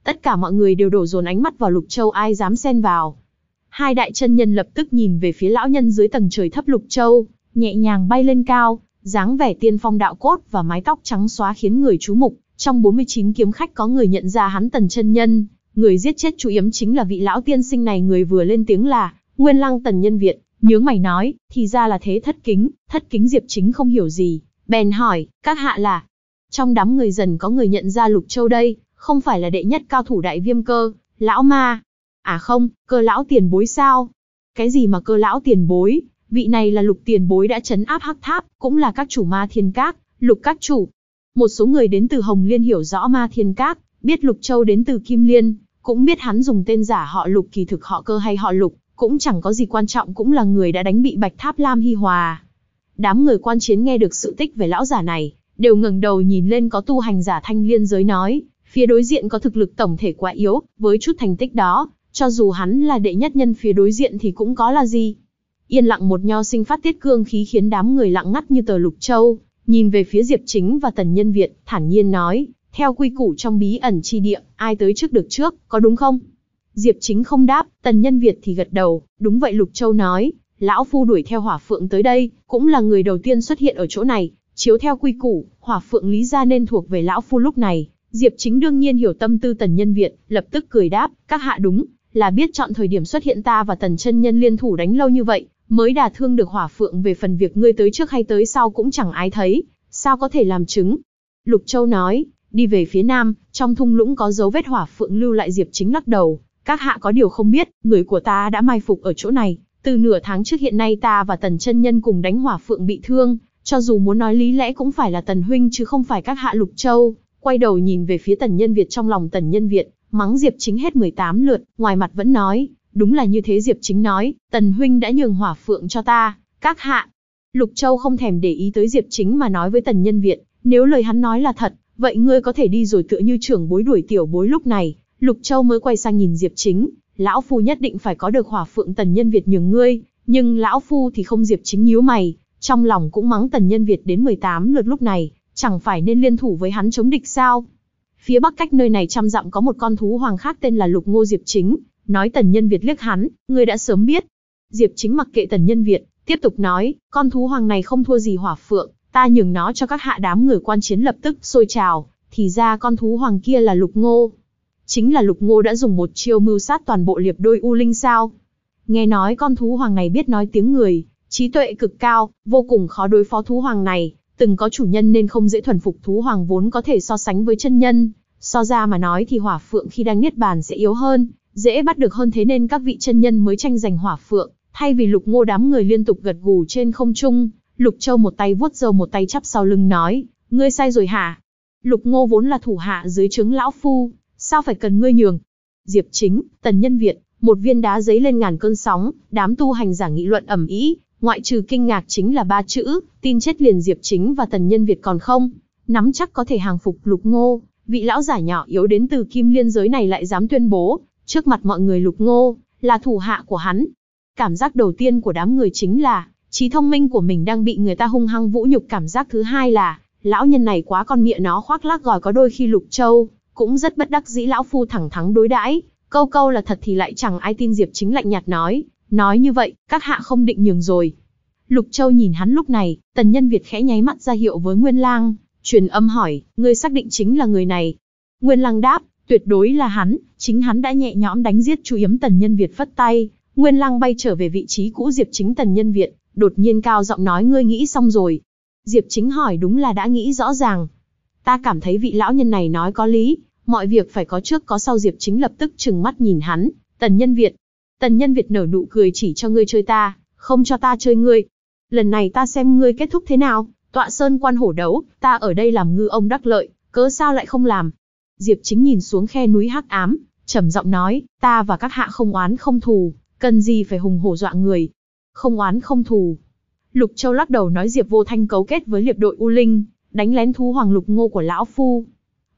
Tất cả mọi người đều đổ dồn ánh mắt vào lục châu ai dám xen vào. Hai đại chân nhân lập tức nhìn về phía lão nhân dưới tầng trời thấp lục châu, nhẹ nhàng bay lên cao, dáng vẻ tiên phong đạo cốt và mái tóc trắng xóa khiến người chú mục. Trong 49 kiếm khách có người nhận ra hắn tần chân nhân, Người giết chết chú Yếm chính là vị lão tiên sinh này người vừa lên tiếng là, Nguyên Lăng Tần Nhân viện nhướng mày nói, thì ra là thế thất kính, thất kính Diệp chính không hiểu gì, bèn hỏi, các hạ là. Trong đám người dần có người nhận ra Lục Châu đây, không phải là đệ nhất cao thủ đại viêm cơ, lão ma. À không, cơ lão tiền bối sao? Cái gì mà cơ lão tiền bối? Vị này là lục tiền bối đã chấn áp hắc tháp, cũng là các chủ ma thiên các, lục các chủ. Một số người đến từ Hồng Liên hiểu rõ ma thiên các, biết lục châu đến từ Kim Liên, cũng biết hắn dùng tên giả họ Lục kỳ thực họ cơ hay họ Lục, cũng chẳng có gì quan trọng cũng là người đã đánh bị Bạch Tháp Lam Hi Hòa. Đám người quan chiến nghe được sự tích về lão giả này, đều ngẩng đầu nhìn lên có tu hành giả thanh liên giới nói, phía đối diện có thực lực tổng thể quá yếu, với chút thành tích đó, cho dù hắn là đệ nhất nhân phía đối diện thì cũng có là gì. Yên lặng một nho sinh phát tiết cương khí khiến đám người lặng ngắt như tờ lục châu, nhìn về phía Diệp Chính và Tần Nhân Việt, thản nhiên nói, theo quy củ trong bí ẩn chi địa, ai tới trước được trước, có đúng không? Diệp Chính không đáp, Tần Nhân Việt thì gật đầu, đúng vậy Lục Châu nói, lão phu đuổi theo Hỏa Phượng tới đây, cũng là người đầu tiên xuất hiện ở chỗ này, chiếu theo quy củ, Hỏa Phượng lý ra nên thuộc về lão phu lúc này. Diệp Chính đương nhiên hiểu tâm tư Tần Nhân Việt, lập tức cười đáp, các hạ đúng, là biết chọn thời điểm xuất hiện ta và Tần Chân Nhân liên thủ đánh lâu như vậy, mới đả thương được Hỏa Phượng về phần việc ngươi tới trước hay tới sau cũng chẳng ai thấy, sao có thể làm chứng. Lục Châu nói, Đi về phía nam, trong thung lũng có dấu vết hỏa phượng lưu lại Diệp Chính lắc đầu. Các hạ có điều không biết, người của ta đã mai phục ở chỗ này. Từ nửa tháng trước hiện nay ta và Tần chân Nhân cùng đánh hỏa phượng bị thương. Cho dù muốn nói lý lẽ cũng phải là Tần Huynh chứ không phải các hạ Lục Châu. Quay đầu nhìn về phía Tần Nhân Việt trong lòng Tần Nhân Việt, mắng Diệp Chính hết 18 lượt, ngoài mặt vẫn nói. Đúng là như thế Diệp Chính nói, Tần Huynh đã nhường hỏa phượng cho ta, các hạ. Lục Châu không thèm để ý tới Diệp Chính mà nói với Tần Nhân Việt, nếu lời hắn nói là thật, Vậy ngươi có thể đi rồi tựa như trưởng bối đuổi tiểu bối lúc này, Lục Châu mới quay sang nhìn Diệp Chính, lão phu nhất định phải có được hỏa phượng tần nhân Việt nhường ngươi, nhưng lão phu thì không Diệp Chính nhíu mày, trong lòng cũng mắng tần nhân Việt đến 18 lượt lúc này, chẳng phải nên liên thủ với hắn chống địch sao? Phía bắc cách nơi này trăm dặm có một con thú hoàng khác tên là Lục Ngô Diệp Chính, nói tần nhân Việt liếc hắn, ngươi đã sớm biết. Diệp Chính mặc kệ tần nhân Việt, tiếp tục nói, con thú hoàng này không thua gì hỏa phượng, Ta nhường nó cho các hạ đám người quan chiến lập tức sôi trào, thì ra con thú hoàng kia là lục ngô. Chính là lục ngô đã dùng một chiêu mưu sát toàn bộ liệp đôi U Linh sao. Nghe nói con thú hoàng này biết nói tiếng người, trí tuệ cực cao, vô cùng khó đối phó thú hoàng này, từng có chủ nhân nên không dễ thuần phục thú hoàng vốn có thể so sánh với chân nhân. So ra mà nói thì hỏa phượng khi đang niết bàn sẽ yếu hơn, dễ bắt được hơn thế nên các vị chân nhân mới tranh giành hỏa phượng, thay vì lục ngô đám người liên tục gật gù trên không trung, Lục Châu một tay vuốt râu một tay chắp sau lưng nói, ngươi sai rồi hả? Lục Ngô vốn là thủ hạ dưới trứng lão phu, sao phải cần ngươi nhường? Diệp Chính, Tần Nhân Việt, một viên đá giấy lên ngàn cơn sóng, đám tu hành giả nghị luận ẩm ý, ngoại trừ kinh ngạc chính là ba chữ, tin chết liền Diệp Chính và Tần Nhân Việt còn không, nắm chắc có thể hàng phục Lục Ngô, vị lão giả nhỏ yếu đến từ Kim Liên giới này lại dám tuyên bố, trước mặt mọi người Lục Ngô là thủ hạ của hắn. Cảm giác đầu tiên của đám người chính là trí thông minh của mình đang bị người ta hung hăng vũ nhục cảm giác thứ hai là, lão nhân này quá con miệng nó khoác lác gòi có đôi khi lục châu, cũng rất bất đắc dĩ lão phu thẳng thắng đối đãi, câu câu là thật thì lại chẳng ai tin Diệp Chính lạnh nhạt nói, nói như vậy, các hạ không định nhường rồi. Lục Châu nhìn hắn lúc này, tần nhân Việt khẽ nháy mắt ra hiệu với Nguyên Lang, truyền âm hỏi, ngươi xác định chính là người này. Nguyên Lang đáp, tuyệt đối là hắn, chính hắn đã nhẹ nhõm đánh giết chú yếm tần nhân Việt phất tay, Nguyên Lang bay trở về vị trí cũ Diệp Chính tần nhân Việt, đột nhiên cao giọng nói ngươi nghĩ xong rồi. Diệp chính hỏi đúng là đã nghĩ rõ ràng. Ta cảm thấy vị lão nhân này nói có lý, mọi việc phải có trước có sau Diệp chính lập tức trừng mắt nhìn hắn, tần nhân Việt. Tần nhân Việt nở nụ cười chỉ cho ngươi chơi ta, không cho ta chơi ngươi. Lần này ta xem ngươi kết thúc thế nào, tọa sơn quan hổ đấu, ta ở đây làm ngư ông đắc lợi, cớ sao lại không làm. Diệp chính nhìn xuống khe núi hắc ám, trầm giọng nói, ta và các hạ không oán không thù, cần gì phải hùng hổ dọa người, không oán không thù. Lục Châu lắc đầu nói Diệp Vô Thanh cấu kết với liệp đội U Linh, đánh lén thú hoàng lục ngô của lão phu.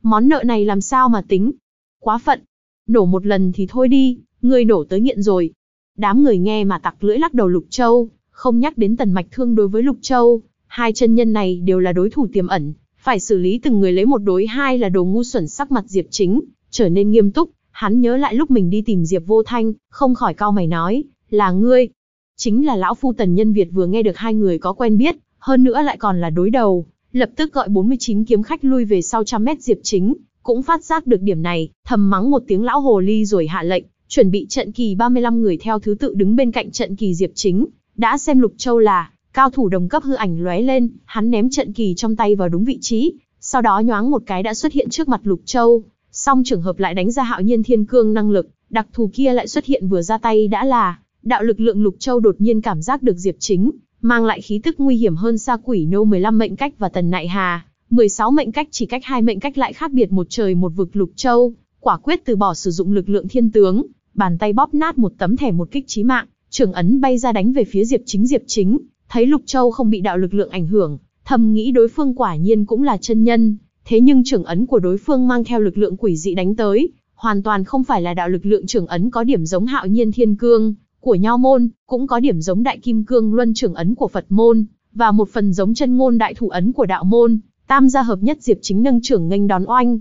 Món nợ này làm sao mà tính? Quá phận. Nổ một lần thì thôi đi, ngươi nổ tới nghiện rồi. Đám người nghe mà tặc lưỡi lắc đầu Lục Châu, không nhắc đến tần mạch thương đối với Lục Châu. Hai chân nhân này đều là đối thủ tiềm ẩn, phải xử lý từng người lấy một đối hai là đồ ngu xuẩn sắc mặt Diệp chính, trở nên nghiêm túc. Hắn nhớ lại lúc mình đi tìm Diệp Vô Thanh, không khỏi cao mày nói, là ngươi, Chính là lão phu tần nhân Việt vừa nghe được hai người có quen biết, hơn nữa lại còn là đối đầu, lập tức gọi 49 kiếm khách lui về sau trăm mét diệp chính, cũng phát giác được điểm này, thầm mắng một tiếng lão hồ ly rồi hạ lệnh, chuẩn bị trận kỳ 35 người theo thứ tự đứng bên cạnh trận kỳ diệp chính, đã xem Lục Châu là cao thủ đồng cấp hư ảnh lóe lên, hắn ném trận kỳ trong tay vào đúng vị trí, sau đó nhoáng một cái đã xuất hiện trước mặt Lục Châu, song trường hợp lại đánh ra hạo nhiên thiên cương năng lực, đặc thù kia lại xuất hiện vừa ra tay đã là đạo lực lượng Lục Châu đột nhiên cảm giác được Diệp Chính, mang lại khí tức nguy hiểm hơn xa quỷ nô 15 mệnh cách và tần nại hà. 16 mệnh cách chỉ cách hai mệnh cách lại khác biệt một trời một vực Lục Châu, quả quyết từ bỏ sử dụng lực lượng thiên tướng, bàn tay bóp nát một tấm thẻ một kích trí mạng, trường ấn bay ra đánh về phía Diệp Chính Diệp Chính, thấy Lục Châu không bị đạo lực lượng ảnh hưởng, thầm nghĩ đối phương quả nhiên cũng là chân nhân, thế nhưng trường ấn của đối phương mang theo lực lượng quỷ dị đánh tới, hoàn toàn không phải là đạo lực lượng trường ấn có điểm giống hạo nhiên thiên cương, của Nho môn, cũng có điểm giống Đại Kim Cương Luân Trưởng ấn của Phật môn, và một phần giống chân ngôn đại thủ ấn của Đạo môn, tam gia hợp nhất Diệp Chính nâng trưởng nghênh đón oanh.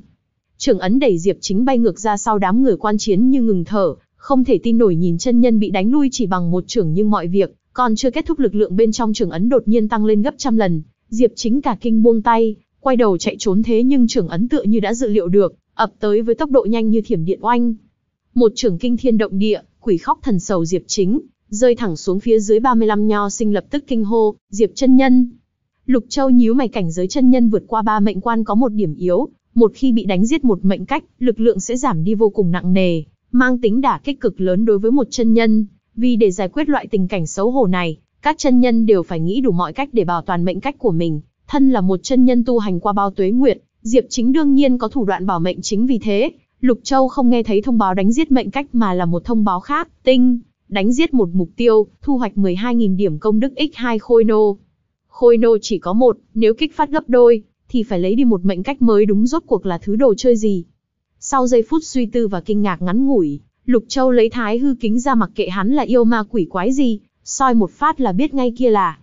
Trưởng ấn đẩy Diệp Chính bay ngược ra sau đám người quan chiến như ngừng thở, không thể tin nổi nhìn chân nhân bị đánh lui chỉ bằng một trưởng nhưng mọi việc còn chưa kết thúc lực lượng bên trong trưởng ấn đột nhiên tăng lên gấp trăm lần, Diệp Chính cả kinh buông tay, quay đầu chạy trốn thế nhưng trưởng ấn tựa như đã dự liệu được, ập tới với tốc độ nhanh như thiểm điện oanh. Một trưởng kinh thiên động địa, quỷ khóc thần sầu Diệp Chính, rơi thẳng xuống phía dưới 35 nho sinh lập tức kinh hô, Diệp chân nhân. Lục Châu nhíu mày cảnh giới chân nhân vượt qua ba mệnh quan có một điểm yếu, một khi bị đánh giết một mệnh cách, lực lượng sẽ giảm đi vô cùng nặng nề, mang tính đả kích cực lớn đối với một chân nhân, vì để giải quyết loại tình cảnh xấu hổ này, các chân nhân đều phải nghĩ đủ mọi cách để bảo toàn mệnh cách của mình, thân là một chân nhân tu hành qua bao tuế nguyện, Diệp Chính đương nhiên có thủ đoạn bảo mệnh chính vì thế, Lục Châu không nghe thấy thông báo đánh giết mệnh cách mà là một thông báo khác, tinh, đánh giết một mục tiêu, thu hoạch 12.000 điểm công đức x2 khôi nô. Khôi nô chỉ có một, nếu kích phát gấp đôi, thì phải lấy đi một mệnh cách mới đúng rốt cuộc là thứ đồ chơi gì. Sau giây phút suy tư và kinh ngạc ngắn ngủi, Lục Châu lấy thái hư kính ra mặc kệ hắn là yêu ma quỷ quái gì, soi một phát là biết ngay kia là.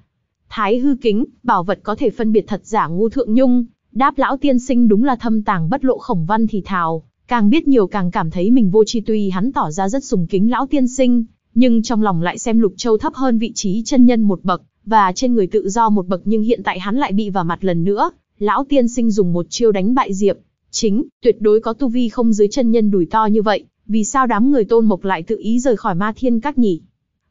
Thái hư kính, bảo vật có thể phân biệt thật giả ngu thượng nhung, đáp lão tiên sinh đúng là thâm tàng bất lộ khổng văn thì thào. Càng biết nhiều càng cảm thấy mình vô tri tuy hắn tỏ ra rất sùng kính lão tiên sinh, nhưng trong lòng lại xem Lục Châu thấp hơn vị trí chân nhân một bậc, và trên người tự do một bậc nhưng hiện tại hắn lại bị vào mặt lần nữa. Lão tiên sinh dùng một chiêu đánh bại Diệp, chính, tuyệt đối có tu vi không dưới chân nhân đùi to như vậy, vì sao đám người tôn mộc lại tự ý rời khỏi ma thiên các nhỉ?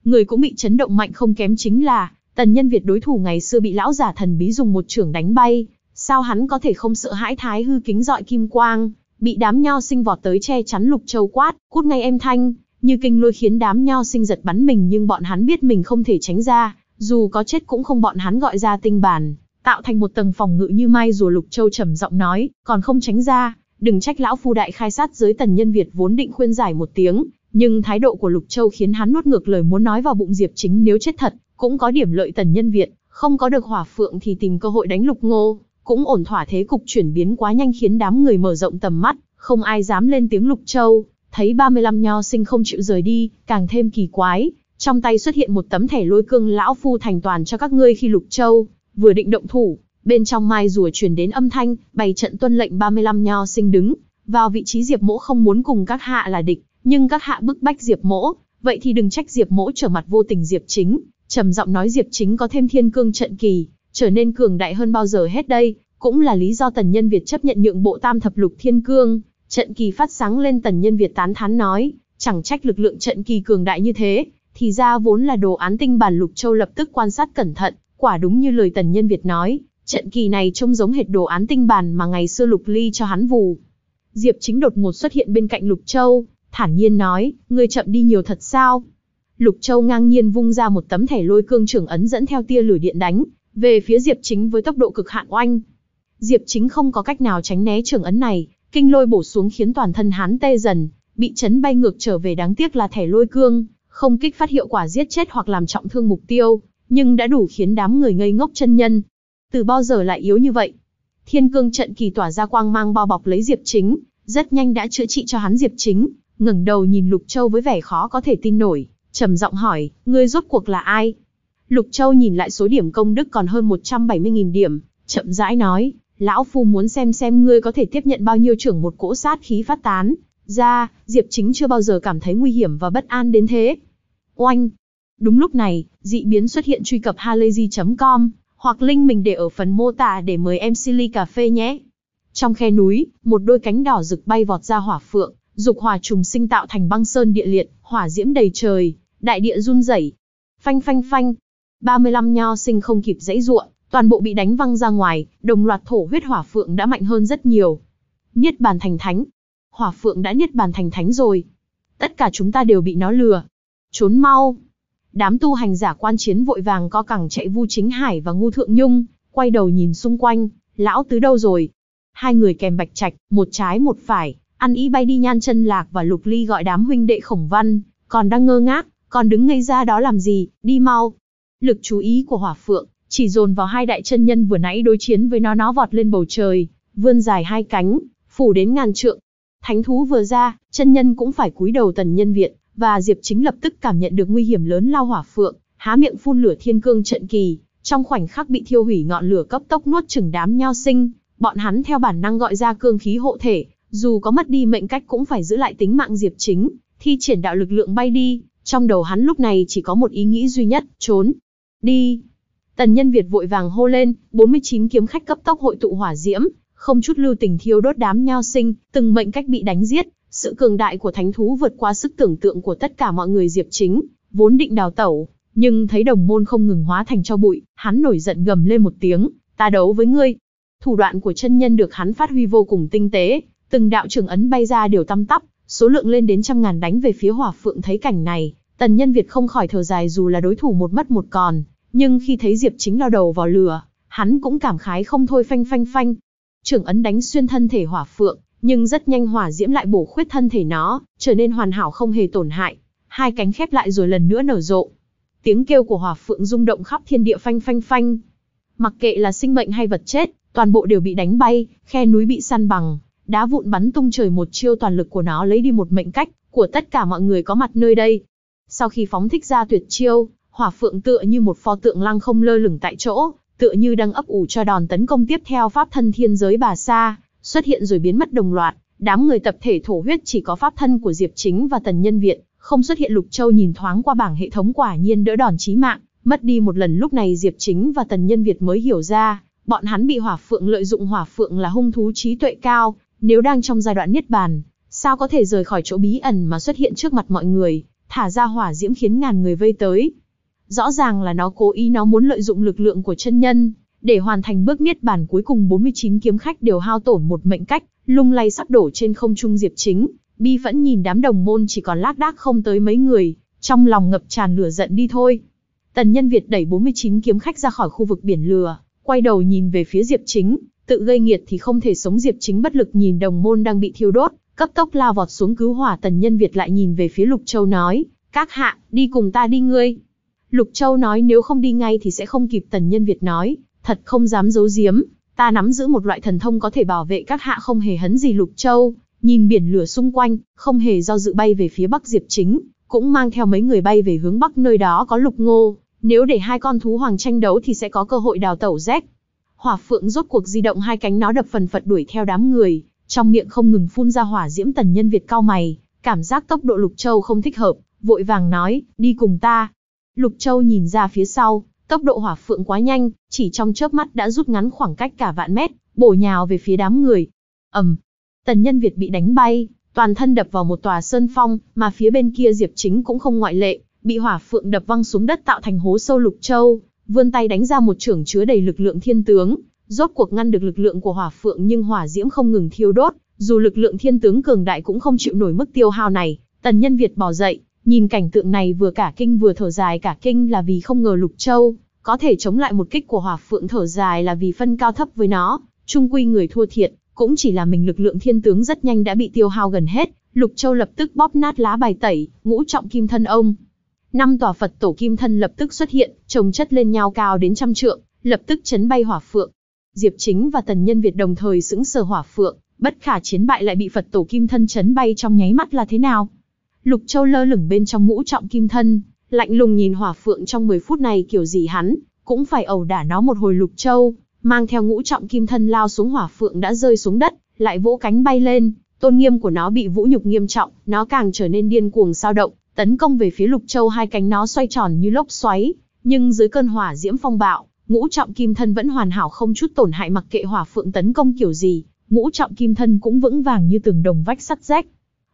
Người cũng bị chấn động mạnh không kém chính là, tần nhân Việt đối thủ ngày xưa bị lão giả thần bí dùng một trưởng đánh bay, sao hắn có thể không sợ hãi thái hư kính dọi kim quang, bị đám nho sinh vọt tới che chắn lục châu quát, cút ngay em thanh, như kinh lôi khiến đám nho sinh giật bắn mình nhưng bọn hắn biết mình không thể tránh ra, dù có chết cũng không bọn hắn gọi ra tinh bản, tạo thành một tầng phòng ngự như mai rùa lục châu trầm giọng nói, còn không tránh ra, đừng trách lão phu đại khai sát giới tần nhân Việt vốn định khuyên giải một tiếng, nhưng thái độ của lục châu khiến hắn nuốt ngược lời muốn nói vào bụng diệp chính nếu chết thật, cũng có điểm lợi tần nhân Việt, không có được hỏa phượng thì tìm cơ hội đánh lục ngô. Cũng ổn thỏa thế cục chuyển biến quá nhanh khiến đám người mở rộng tầm mắt, không ai dám lên tiếng lục châu, thấy 35 nho sinh không chịu rời đi, càng thêm kỳ quái. Trong tay xuất hiện một tấm thẻ lôi cương lão phu thành toàn cho các ngươi khi lục châu, vừa định động thủ, bên trong mai rùa truyền đến âm thanh, bày trận tuân lệnh 35 nho sinh đứng, vào vị trí Diệp Mỗ không muốn cùng các hạ là địch, nhưng các hạ bức bách Diệp Mỗ, vậy thì đừng trách Diệp Mỗ trở mặt vô tình Diệp Chính, trầm giọng nói Diệp Chính có thêm thiên cương trận kỳ, trở nên cường đại hơn bao giờ hết đây, cũng là lý do tần nhân Việt chấp nhận nhượng bộ tam thập lục thiên cương, trận kỳ phát sáng lên tần nhân Việt tán thán nói, chẳng trách lực lượng trận kỳ cường đại như thế, thì ra vốn là đồ án tinh bản lục châu lập tức quan sát cẩn thận, quả đúng như lời tần nhân Việt nói, trận kỳ này trông giống hệt đồ án tinh bản mà ngày xưa lục ly cho hắn vù. Diệp chính đột ngột xuất hiện bên cạnh lục châu, thản nhiên nói, ngươi chậm đi nhiều thật sao? Lục Châu ngang nhiên vung ra một tấm thẻ lôi cương trưởng ấn dẫn theo tia lửa điện đánh, về phía Diệp Chính với tốc độ cực hạn oanh, Diệp Chính không có cách nào tránh né trường ấn này, kinh lôi bổ xuống khiến toàn thân hắn tê dần, bị chấn bay ngược trở về đáng tiếc là thẻ lôi cương, không kích phát hiệu quả giết chết hoặc làm trọng thương mục tiêu, nhưng đã đủ khiến đám người ngây ngốc chân nhân. Từ bao giờ lại yếu như vậy? Thiên cương trận kỳ tỏa ra quang mang bao bọc lấy Diệp Chính, rất nhanh đã chữa trị cho hắn Diệp Chính, ngẩng đầu nhìn Lục Châu với vẻ khó có thể tin nổi, trầm giọng hỏi, ngươi rốt cuộc là ai? Lục Châu nhìn lại số điểm công đức còn hơn 170.000 điểm, chậm rãi nói, lão phu muốn xem xem ngươi có thể tiếp nhận bao nhiêu trưởng một cỗ sát khí phát tán. Ra, Diệp Chính chưa bao giờ cảm thấy nguy hiểm và bất an đến thế. Oanh! Đúng lúc này, dị biến xuất hiện truy cập halayzi.com, hoặc link mình để ở phần mô tả để mời em Silly Cà Phê nhé. Trong khe núi, một đôi cánh đỏ rực bay vọt ra hỏa phượng, dục hỏa trùng sinh tạo thành băng sơn địa liệt, hỏa diễm đầy trời, đại địa run rẩy. Phanh phanh phanh, 35 nho sinh không kịp dãy ruộng, toàn bộ bị đánh văng ra ngoài, đồng loạt thổ huyết hỏa phượng đã mạnh hơn rất nhiều. Niết bàn thành thánh. Hỏa phượng đã niết bàn thành thánh rồi. Tất cả chúng ta đều bị nó lừa. Trốn mau. Đám tu hành giả quan chiến vội vàng co cẳng chạy vu chính hải và ngu thượng nhung, quay đầu nhìn xung quanh, lão tứ đâu rồi? Hai người kèm bạch trạch, một trái một phải, ăn ý bay đi nhan chân lạc và lục ly gọi đám huynh đệ khổng văn, còn đang ngơ ngác, còn đứng ngây ra đó làm gì, đi mau, lực chú ý của hỏa phượng chỉ dồn vào hai đại chân nhân vừa nãy đối chiến với nó nó vọt lên bầu trời, vươn dài hai cánh, phủ đến ngàn trượng. Thánh thú vừa ra, chân nhân cũng phải cúi đầu tần nhân viện, và Diệp Chính lập tức cảm nhận được nguy hiểm lớn lao hỏa phượng, há miệng phun lửa thiên cương trận kỳ, trong khoảnh khắc bị thiêu hủy ngọn lửa cấp tốc nuốt chửng đám nho sinh, bọn hắn theo bản năng gọi ra cương khí hộ thể, dù có mất đi mệnh cách cũng phải giữ lại tính mạng Diệp Chính, thi triển đạo lực lượng bay đi, trong đầu hắn lúc này chỉ có một ý nghĩ duy nhất, trốn đi. Tần nhân Việt vội vàng hô lên, 49 kiếm khách cấp tốc hội tụ hỏa diễm, không chút lưu tình thiêu đốt đám nho sinh, từng mệnh cách bị đánh giết, sự cường đại của thánh thú vượt qua sức tưởng tượng của tất cả mọi người diệp chính, vốn định đào tẩu, nhưng thấy đồng môn không ngừng hóa thành cho bụi, hắn nổi giận gầm lên một tiếng, ta đấu với ngươi. Thủ đoạn của chân nhân được hắn phát huy vô cùng tinh tế, từng đạo trường ấn bay ra đều tăm tắp, số lượng lên đến trăm ngàn đánh về phía hỏa phượng thấy cảnh này, Tần Nhân Việt không khỏi thở dài dù là đối thủ một mất một còn, nhưng khi thấy Diệp Chính lao đầu vào lửa, hắn cũng cảm khái không thôi phanh phanh phanh. Trưởng ấn đánh xuyên thân thể hỏa phượng, nhưng rất nhanh hỏa diễm lại bổ khuyết thân thể nó, trở nên hoàn hảo không hề tổn hại. Hai cánh khép lại rồi lần nữa nở rộ. Tiếng kêu của hỏa phượng rung động khắp thiên địa phanh phanh phanh. Mặc kệ là sinh mệnh hay vật chết, toàn bộ đều bị đánh bay, khe núi bị săn bằng, đá vụn bắn tung trời một chiêu toàn lực của nó lấy đi một mệnh cách của tất cả mọi người có mặt nơi đây, sau khi phóng thích ra tuyệt chiêu, hỏa phượng tựa như một pho tượng lăng không lơ lửng tại chỗ, tựa như đang ấp ủ cho đòn tấn công tiếp theo pháp thân thiên giới bà sa, xuất hiện rồi biến mất đồng loạt. Đám người tập thể thổ huyết chỉ có pháp thân của Diệp Chính và Tần Nhân Viện, không xuất hiện Lục Châu nhìn thoáng qua bảng hệ thống quả nhiên đỡ đòn chí mạng, mất đi một lần lúc này Diệp Chính và Tần Nhân Việt mới hiểu ra, bọn hắn bị Hỏa Phượng lợi dụng Hỏa Phượng là hung thú trí tuệ cao, nếu đang trong giai đoạn niết bàn, sao có thể rời khỏi chỗ bí ẩn mà xuất hiện trước mặt mọi người, thả ra hỏa diễm khiến ngàn người vây tới. Rõ ràng là nó cố ý nó muốn lợi dụng lực lượng của chân nhân, để hoàn thành bước niết bàn cuối cùng 49 kiếm khách đều hao tổn một mệnh cách, lung lay sắp đổ trên không trung diệp chính, bi vẫn nhìn đám đồng môn chỉ còn lác đác không tới mấy người, trong lòng ngập tràn lửa giận đi thôi. Tần Nhân Việt đẩy 49 kiếm khách ra khỏi khu vực biển lửa, quay đầu nhìn về phía Diệp Chính, tự gây nghiệt thì không thể sống Diệp Chính bất lực nhìn đồng môn đang bị thiêu đốt, cấp tốc lao vọt xuống cứu hỏa tần nhân Việt lại nhìn về phía Lục Châu nói, các hạ, đi cùng ta đi ngươi. Lục Châu nói nếu không đi ngay thì sẽ không kịp tần nhân Việt nói, thật không dám giấu giếm, ta nắm giữ một loại thần thông có thể bảo vệ các hạ không hề hấn gì Lục Châu, nhìn biển lửa xung quanh, không hề do dự bay về phía bắc Diệp Chính, cũng mang theo mấy người bay về hướng bắc nơi đó có Lục Ngô, nếu để hai con thú hoàng tranh đấu thì sẽ có cơ hội đào tẩu rách. Hỏa phượng rốt cuộc di động hai cánh nó đập phần phật đuổi theo đám người, trong miệng không ngừng phun ra hỏa diễm tần nhân Việt cao mày, cảm giác tốc độ Lục Châu không thích hợp, vội vàng nói, đi cùng ta. Lục Châu nhìn ra phía sau, tốc độ hỏa phượng quá nhanh, chỉ trong chớp mắt đã rút ngắn khoảng cách cả vạn mét, bổ nhào về phía đám người. ầm, tần nhân Việt bị đánh bay, toàn thân đập vào một tòa sơn phong, mà phía bên kia Diệp Chính cũng không ngoại lệ, bị hỏa phượng đập văng xuống đất tạo thành hố sâu Lục Châu, vươn tay đánh ra một trưởng chứa đầy lực lượng thiên tướng, rốt cuộc ngăn được lực lượng của hỏa phượng nhưng hỏa diễm không ngừng thiêu đốt, dù lực lượng thiên tướng cường đại cũng không chịu nổi mức tiêu hao này, tần nhân Việt bỏ dậy, nhìn cảnh tượng này vừa cả kinh vừa thở dài cả kinh là vì không ngờ Lục Châu, có thể chống lại một kích của hỏa phượng thở dài là vì phân cao thấp với nó, trung quy người thua thiệt, cũng chỉ là mình lực lượng thiên tướng rất nhanh đã bị tiêu hao gần hết, Lục Châu lập tức bóp nát lá bài tẩy, ngũ trọng kim thân ông. Năm tòa Phật tổ kim thân lập tức xuất hiện, chồng chất lên nhau cao đến trăm trượng, lập tức chấn bay hỏa phượng, Diệp Chính và Tần Nhân Việt đồng thời sững sờ hỏa phượng, bất khả chiến bại lại bị Phật tổ kim thân chấn bay trong nháy mắt là thế nào? Lục Châu lơ lửng bên trong ngũ trọng kim thân, lạnh lùng nhìn hỏa phượng trong 10 phút này kiểu gì hắn, cũng phải ẩu đả nó một hồi Lục Châu, mang theo ngũ trọng kim thân lao xuống hỏa phượng đã rơi xuống đất, lại vỗ cánh bay lên, tôn nghiêm của nó bị vũ nhục nghiêm trọng, nó càng trở nên điên cuồng sao động, tấn công về phía Lục Châu hai cánh nó xoay tròn như lốc xoáy, nhưng dưới cơn hỏa diễm phong bạo, Ngũ trọng kim thân vẫn hoàn hảo không chút tổn hại mặc kệ hỏa phượng tấn công kiểu gì, ngũ trọng kim thân cũng vững vàng như tường đồng vách sắt rách.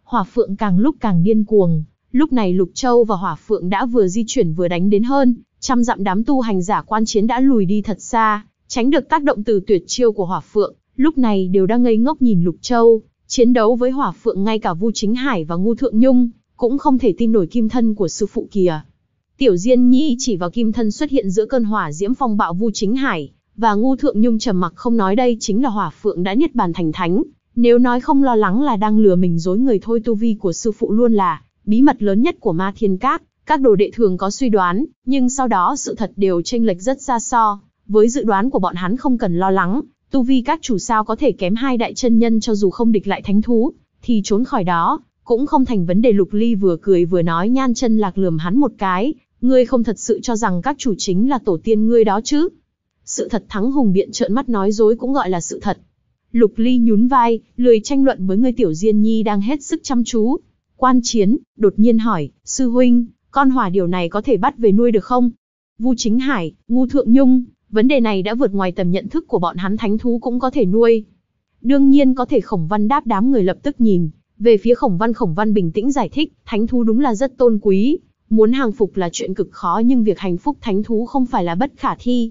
Hỏa phượng càng lúc càng điên cuồng, lúc này Lục Châu và hỏa phượng đã vừa di chuyển vừa đánh đến hơn, trăm dặm đám tu hành giả quan chiến đã lùi đi thật xa, tránh được tác động từ tuyệt chiêu của hỏa phượng, lúc này đều đang ngây ngốc nhìn Lục Châu, chiến đấu với hỏa phượng ngay cả Vu Chính Hải và Ngu Thượng Nhung, cũng không thể tin nổi kim thân của sư phụ kìa. Tiểu Diên Nhi chỉ vào kim thân xuất hiện giữa cơn hỏa diễm phong bạo vu chính hải, và ngu thượng nhung trầm mặc không nói đây chính là hỏa phượng đã niết bàn thành thánh. Nếu nói không lo lắng là đang lừa mình dối người thôi tu vi của sư phụ luôn là bí mật lớn nhất của ma thiên các. Các đồ đệ thường có suy đoán, nhưng sau đó sự thật đều chênh lệch rất xa so. Với dự đoán của bọn hắn không cần lo lắng, tu vi các chủ sao có thể kém hai đại chân nhân cho dù không địch lại thánh thú, thì trốn khỏi đó, cũng không thành vấn đề lục ly vừa cười vừa nói nhan chân lạc lườm hắn một cái, Ngươi không thật sự cho rằng các chủ chính là tổ tiên ngươi đó chứ? Sự thật thắng hùng biện trợn mắt nói dối cũng gọi là sự thật. Lục Ly nhún vai, lười tranh luận với người tiểu Diên Nhi đang hết sức chăm chú. Quan chiến, đột nhiên hỏi, sư huynh, con hỏa điều này có thể bắt về nuôi được không? Vu Chính Hải, Ngu Thượng Nhung, vấn đề này đã vượt ngoài tầm nhận thức của bọn hắn thánh thú cũng có thể nuôi. Đương nhiên có thể khổng văn đáp đám người lập tức nhìn, về phía khổng văn khổng văn bình tĩnh giải thích, thánh thú đúng là rất tôn quý, Muốn hàng phục là chuyện cực khó nhưng việc hành phúc thánh thú không phải là bất khả thi.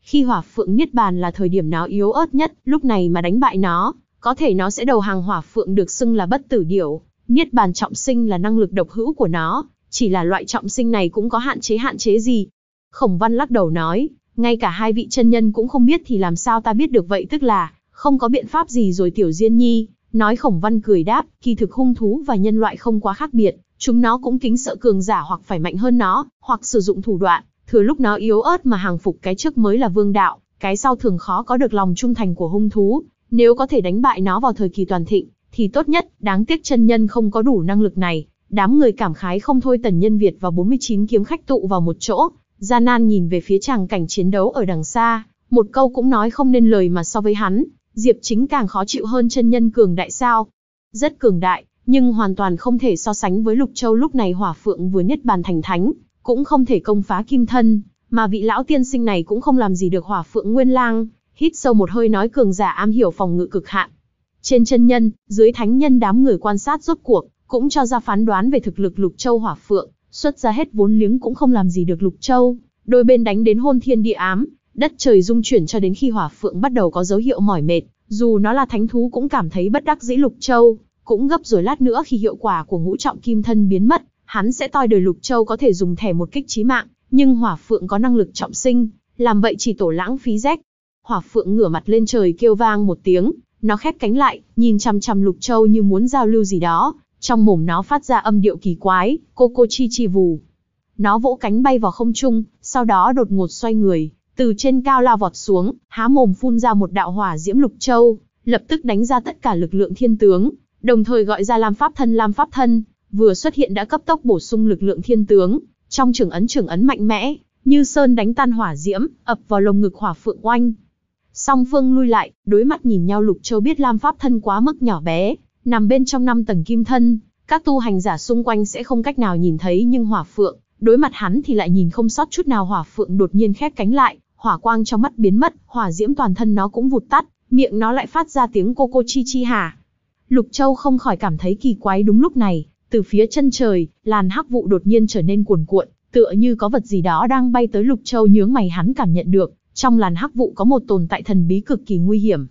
Khi hỏa phượng niết bàn là thời điểm nó yếu ớt nhất, lúc này mà đánh bại nó, có thể nó sẽ đầu hàng hỏa phượng được xưng là bất tử điểu. Niết bàn trọng sinh là năng lực độc hữu của nó, chỉ là loại trọng sinh này cũng có hạn chế hạn chế gì. Khổng văn lắc đầu nói, ngay cả hai vị chân nhân cũng không biết thì làm sao ta biết được vậy tức là, không có biện pháp gì rồi tiểu diên nhi. Nói khổng văn cười đáp, kỳ thực hung thú và nhân loại không quá khác biệt, Chúng nó cũng kính sợ cường giả hoặc phải mạnh hơn nó, hoặc sử dụng thủ đoạn, thừa lúc nó yếu ớt mà hàng phục cái trước mới là vương đạo, cái sau thường khó có được lòng trung thành của hung thú, nếu có thể đánh bại nó vào thời kỳ toàn thịnh, thì tốt nhất, đáng tiếc chân nhân không có đủ năng lực này. Đám người cảm khái không thôi tần nhân Việt và 49 kiếm khách tụ vào một chỗ, Gia Nan nhìn về phía chàng cảnh chiến đấu ở đằng xa, một câu cũng nói không nên lời mà so với hắn, Diệp Chính càng khó chịu hơn chân nhân cường đại sao. Rất cường đại, nhưng hoàn toàn không thể so sánh với Lục Châu lúc này Hỏa Phượng vừa nhất bàn thành thánh, cũng không thể công phá kim thân, mà vị lão tiên sinh này cũng không làm gì được Hỏa Phượng Nguyên Lang, hít sâu một hơi nói cường giả am hiểu phòng ngự cực hạn. Trên chân nhân, dưới thánh nhân đám người quan sát rốt cuộc, cũng cho ra phán đoán về thực lực Lục Châu Hỏa Phượng, xuất ra hết vốn liếng cũng không làm gì được Lục Châu, đôi bên đánh đến hôn thiên địa ám, đất trời rung chuyển cho đến khi Hỏa Phượng bắt đầu có dấu hiệu mỏi mệt, dù nó là thánh thú cũng cảm thấy bất đắc dĩ Lục Châu, cũng gấp rồi lát nữa khi hiệu quả của ngũ trọng kim thân biến mất, hắn sẽ toi đời lục châu có thể dùng thẻ một kích chí mạng, nhưng hỏa phượng có năng lực trọng sinh, làm vậy chỉ tổ lãng phí rách. Hỏa phượng ngửa mặt lên trời kêu vang một tiếng, nó khép cánh lại, nhìn chằm chằm lục châu như muốn giao lưu gì đó, trong mồm nó phát ra âm điệu kỳ quái, cô cô chi chi vù. Nó vỗ cánh bay vào không trung, sau đó đột ngột xoay người, từ trên cao lao vọt xuống, há mồm phun ra một đạo hỏa diễm lục châu, lập tức đánh ra tất cả lực lượng thiên tướng, Đồng thời gọi ra Lam Pháp Thân Lam Pháp Thân, vừa xuất hiện đã cấp tốc bổ sung lực lượng thiên tướng, trong trường ấn trường ấn mạnh mẽ, như sơn đánh tan hỏa diễm, ập vào lồng ngực hỏa phượng oanh. Song phương lui lại, đối mặt nhìn nhau Lục Châu biết Lam Pháp Thân quá mức nhỏ bé, nằm bên trong năm tầng kim thân, các tu hành giả xung quanh sẽ không cách nào nhìn thấy nhưng hỏa phượng, đối mặt hắn thì lại nhìn không sót chút nào hỏa phượng đột nhiên khép cánh lại, hỏa quang trong mắt biến mất, hỏa diễm toàn thân nó cũng vụt tắt, miệng nó lại phát ra tiếng cô cô chi chi hà Lục Châu không khỏi cảm thấy kỳ quái đúng lúc này, từ phía chân trời, làn hắc vụ đột nhiên trở nên cuồn cuộn, tựa như có vật gì đó đang bay tới Lục Châu nhướng mày hắn cảm nhận được, trong làn hắc vụ có một tồn tại thần bí cực kỳ nguy hiểm.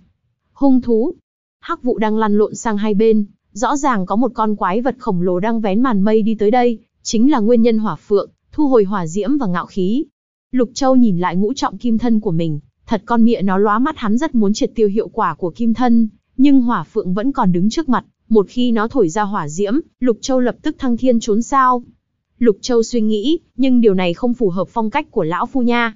Hung thú. Hắc vụ đang lăn lộn sang hai bên, rõ ràng có một con quái vật khổng lồ đang vén màn mây đi tới đây, chính là nguyên nhân hỏa phượng, thu hồi hỏa diễm và ngạo khí. Lục Châu nhìn lại ngũ trọng kim thân của mình, thật con mịa nó lóa mắt hắn rất muốn triệt tiêu hiệu quả của kim thân, nhưng hỏa phượng vẫn còn đứng trước mặt, một khi nó thổi ra hỏa diễm, Lục Châu lập tức thăng thiên trốn sao. Lục Châu suy nghĩ, nhưng điều này không phù hợp phong cách của lão phu nha.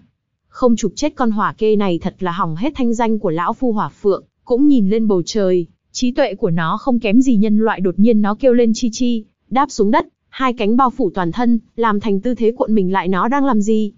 Không chụp chết con hỏa kê này thật là hỏng hết thanh danh của lão phu hỏa phượng, cũng nhìn lên bầu trời, trí tuệ của nó không kém gì nhân loại đột nhiên nó kêu lên chi chi, đáp xuống đất, hai cánh bao phủ toàn thân, làm thành tư thế cuộn mình lại nó đang làm gì.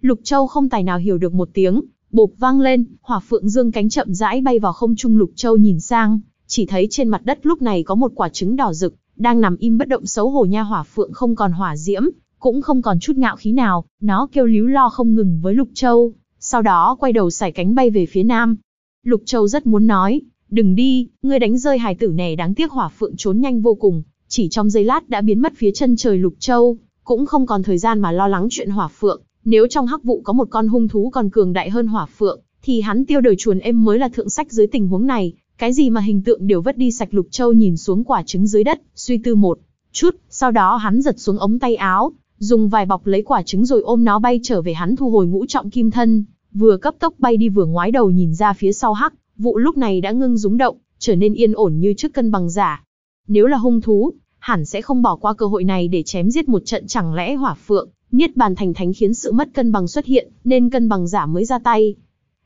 Lục Châu không tài nào hiểu được một tiếng, bộp vang lên, hỏa phượng dương cánh chậm rãi bay vào không trung lục châu nhìn sang, chỉ thấy trên mặt đất lúc này có một quả trứng đỏ rực, đang nằm im bất động xấu hổ nha hỏa phượng không còn hỏa diễm, cũng không còn chút ngạo khí nào, nó kêu líu lo không ngừng với lục châu, sau đó quay đầu sải cánh bay về phía nam. Lục châu rất muốn nói, đừng đi, ngươi đánh rơi hài tử này đáng tiếc hỏa phượng trốn nhanh vô cùng, chỉ trong giây lát đã biến mất phía chân trời lục châu, cũng không còn thời gian mà lo lắng chuyện hỏa phượng, nếu trong hắc vụ có một con hung thú còn cường đại hơn hỏa phượng, thì hắn tiêu đời chuồn êm mới là thượng sách dưới tình huống này. Cái gì mà hình tượng đều vất đi sạch lục châu nhìn xuống quả trứng dưới đất, suy tư một chút, sau đó hắn giật xuống ống tay áo, dùng vài bọc lấy quả trứng rồi ôm nó bay trở về hắn thu hồi ngũ trọng kim thân, vừa cấp tốc bay đi vừa ngoái đầu nhìn ra phía sau hắc, vụ lúc này đã ngưng rúng động, trở nên yên ổn như trước cân bằng giả. Nếu là hung thú, hẳn sẽ không bỏ qua cơ hội này để chém giết một trận chẳng lẽ hỏa phượng Niết bàn thành thánh khiến sự mất cân bằng xuất hiện, nên cân bằng giả mới ra tay.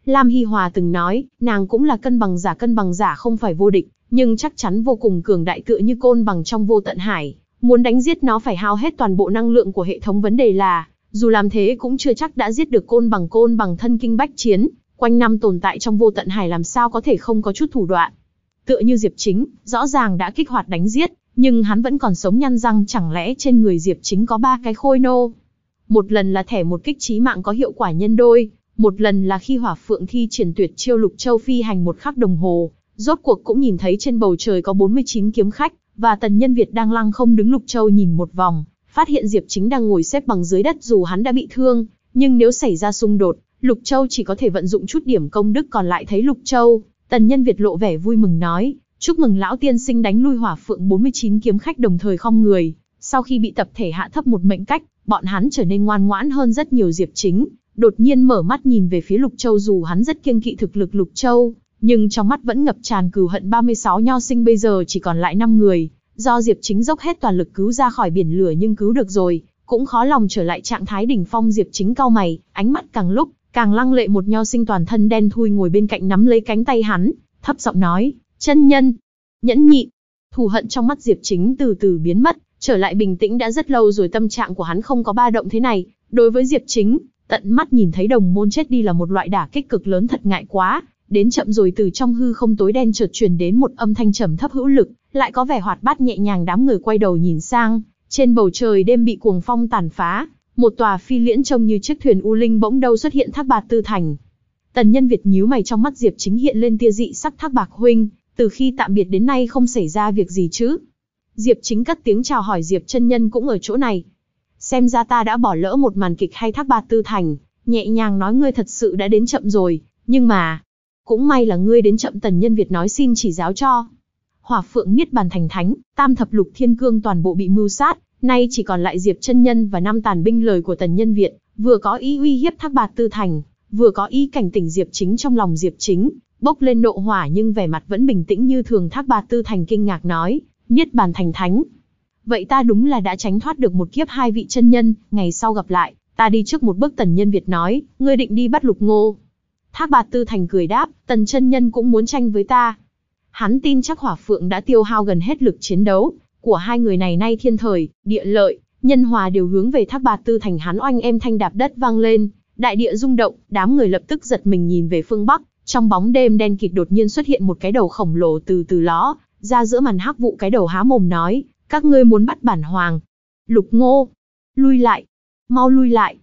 Lam Hy Hòa từng nói, nàng cũng là cân bằng giả cân bằng giả không phải vô địch, nhưng chắc chắn vô cùng cường đại tựa như côn bằng trong vô tận hải. Muốn đánh giết nó phải hao hết toàn bộ năng lượng của hệ thống vấn đề là, dù làm thế cũng chưa chắc đã giết được côn bằng côn bằng thân kinh bách chiến, quanh năm tồn tại trong vô tận hải làm sao có thể không có chút thủ đoạn. Tựa như Diệp Chính, rõ ràng đã kích hoạt đánh giết, nhưng hắn vẫn còn sống nhăn răng chẳng lẽ trên người Diệp Chính có ba cái khôi nô. Một lần là thẻ một kích trí mạng có hiệu quả nhân đôi, một lần là khi hỏa phượng thi triển tuyệt chiêu lục châu phi hành một khắc đồng hồ, rốt cuộc cũng nhìn thấy trên bầu trời có 49 kiếm khách, và tần nhân Việt đang lăng không đứng lục châu nhìn một vòng, phát hiện Diệp Chính đang ngồi xếp bằng dưới đất dù hắn đã bị thương, nhưng nếu xảy ra xung đột, Lục Châu chỉ có thể vận dụng chút điểm công đức còn lại thấy Lục Châu, tần nhân Việt lộ vẻ vui mừng nói, chúc mừng lão tiên sinh đánh lui hỏa phượng 49 kiếm khách đồng thời không người, sau khi bị tập thể hạ thấp một mệnh cách, bọn hắn trở nên ngoan ngoãn hơn rất nhiều Diệp Chính, đột nhiên mở mắt nhìn về phía Lục Châu dù hắn rất kiêng kỵ thực lực Lục Châu, nhưng trong mắt vẫn ngập tràn cừu hận 36 nho sinh bây giờ chỉ còn lại 5 người, do Diệp Chính dốc hết toàn lực cứu ra khỏi biển lửa nhưng cứu được rồi, cũng khó lòng trở lại trạng thái đỉnh phong Diệp Chính cao mày, ánh mắt càng lúc càng lăng lệ một nho sinh toàn thân đen thui ngồi bên cạnh nắm lấy cánh tay hắn, thấp giọng nói, "Chân nhân, nhẫn nhị." Thù hận trong mắt Diệp Chính từ từ biến mất, Trở lại bình tĩnh đã rất lâu rồi tâm trạng của hắn không có ba động thế này, đối với Diệp Chính, tận mắt nhìn thấy đồng môn chết đi là một loại đả kích cực lớn thật ngại quá, đến chậm rồi từ trong hư không tối đen chợt truyền đến một âm thanh trầm thấp hữu lực, lại có vẻ hoạt bát nhẹ nhàng đám người quay đầu nhìn sang, trên bầu trời đêm bị cuồng phong tàn phá, một tòa phi liễn trông như chiếc thuyền u linh bỗng đâu xuất hiện thác bạc tư thành. Tần nhân Việt nhíu mày trong mắt Diệp Chính hiện lên tia dị sắc thác bạc huynh, từ khi tạm biệt đến nay không xảy ra việc gì chứ. Diệp Chính cất tiếng chào hỏi Diệp chân nhân cũng ở chỗ này. Xem ra ta đã bỏ lỡ một màn kịch hay thác bạt tư thành, nhẹ nhàng nói ngươi thật sự đã đến chậm rồi, nhưng mà... Cũng may là ngươi đến chậm tần nhân Việt nói xin chỉ giáo cho. Hỏa phượng niết bàn thành thánh, tam thập lục thiên cương toàn bộ bị mưu sát, nay chỉ còn lại Diệp chân nhân và năm tàn binh lời của tần nhân Việt, vừa có ý uy hiếp thác bạt tư thành, vừa có ý cảnh tỉnh Diệp chính trong lòng Diệp chính, bốc lên nộ hỏa nhưng vẻ mặt vẫn bình tĩnh như thường thác bạt tư thành kinh ngạc nói, niết bàn thành thánh. Vậy ta đúng là đã tránh thoát được một kiếp hai vị chân nhân, ngày sau gặp lại, ta đi trước một bước tần nhân Việt nói, ngươi định đi bắt lục ngô. Thác bạt tư thành cười đáp, tần chân nhân cũng muốn tranh với ta. Hắn tin chắc hỏa phượng đã tiêu hao gần hết lực chiến đấu, của hai người này nay thiên thời, địa lợi, nhân hòa đều hướng về thác bạt tư thành hắn oanh em thanh đạp đất vang lên, đại địa rung động, đám người lập tức giật mình nhìn về phương Bắc, trong bóng đêm đen kịt đột nhiên xuất hiện một cái đầu khổng lồ từ từ ló ra giữa màn hắc vụ cái đầu há mồm nói, các ngươi muốn bắt bản hoàng. Lục ngô, lui lại, mau lui lại.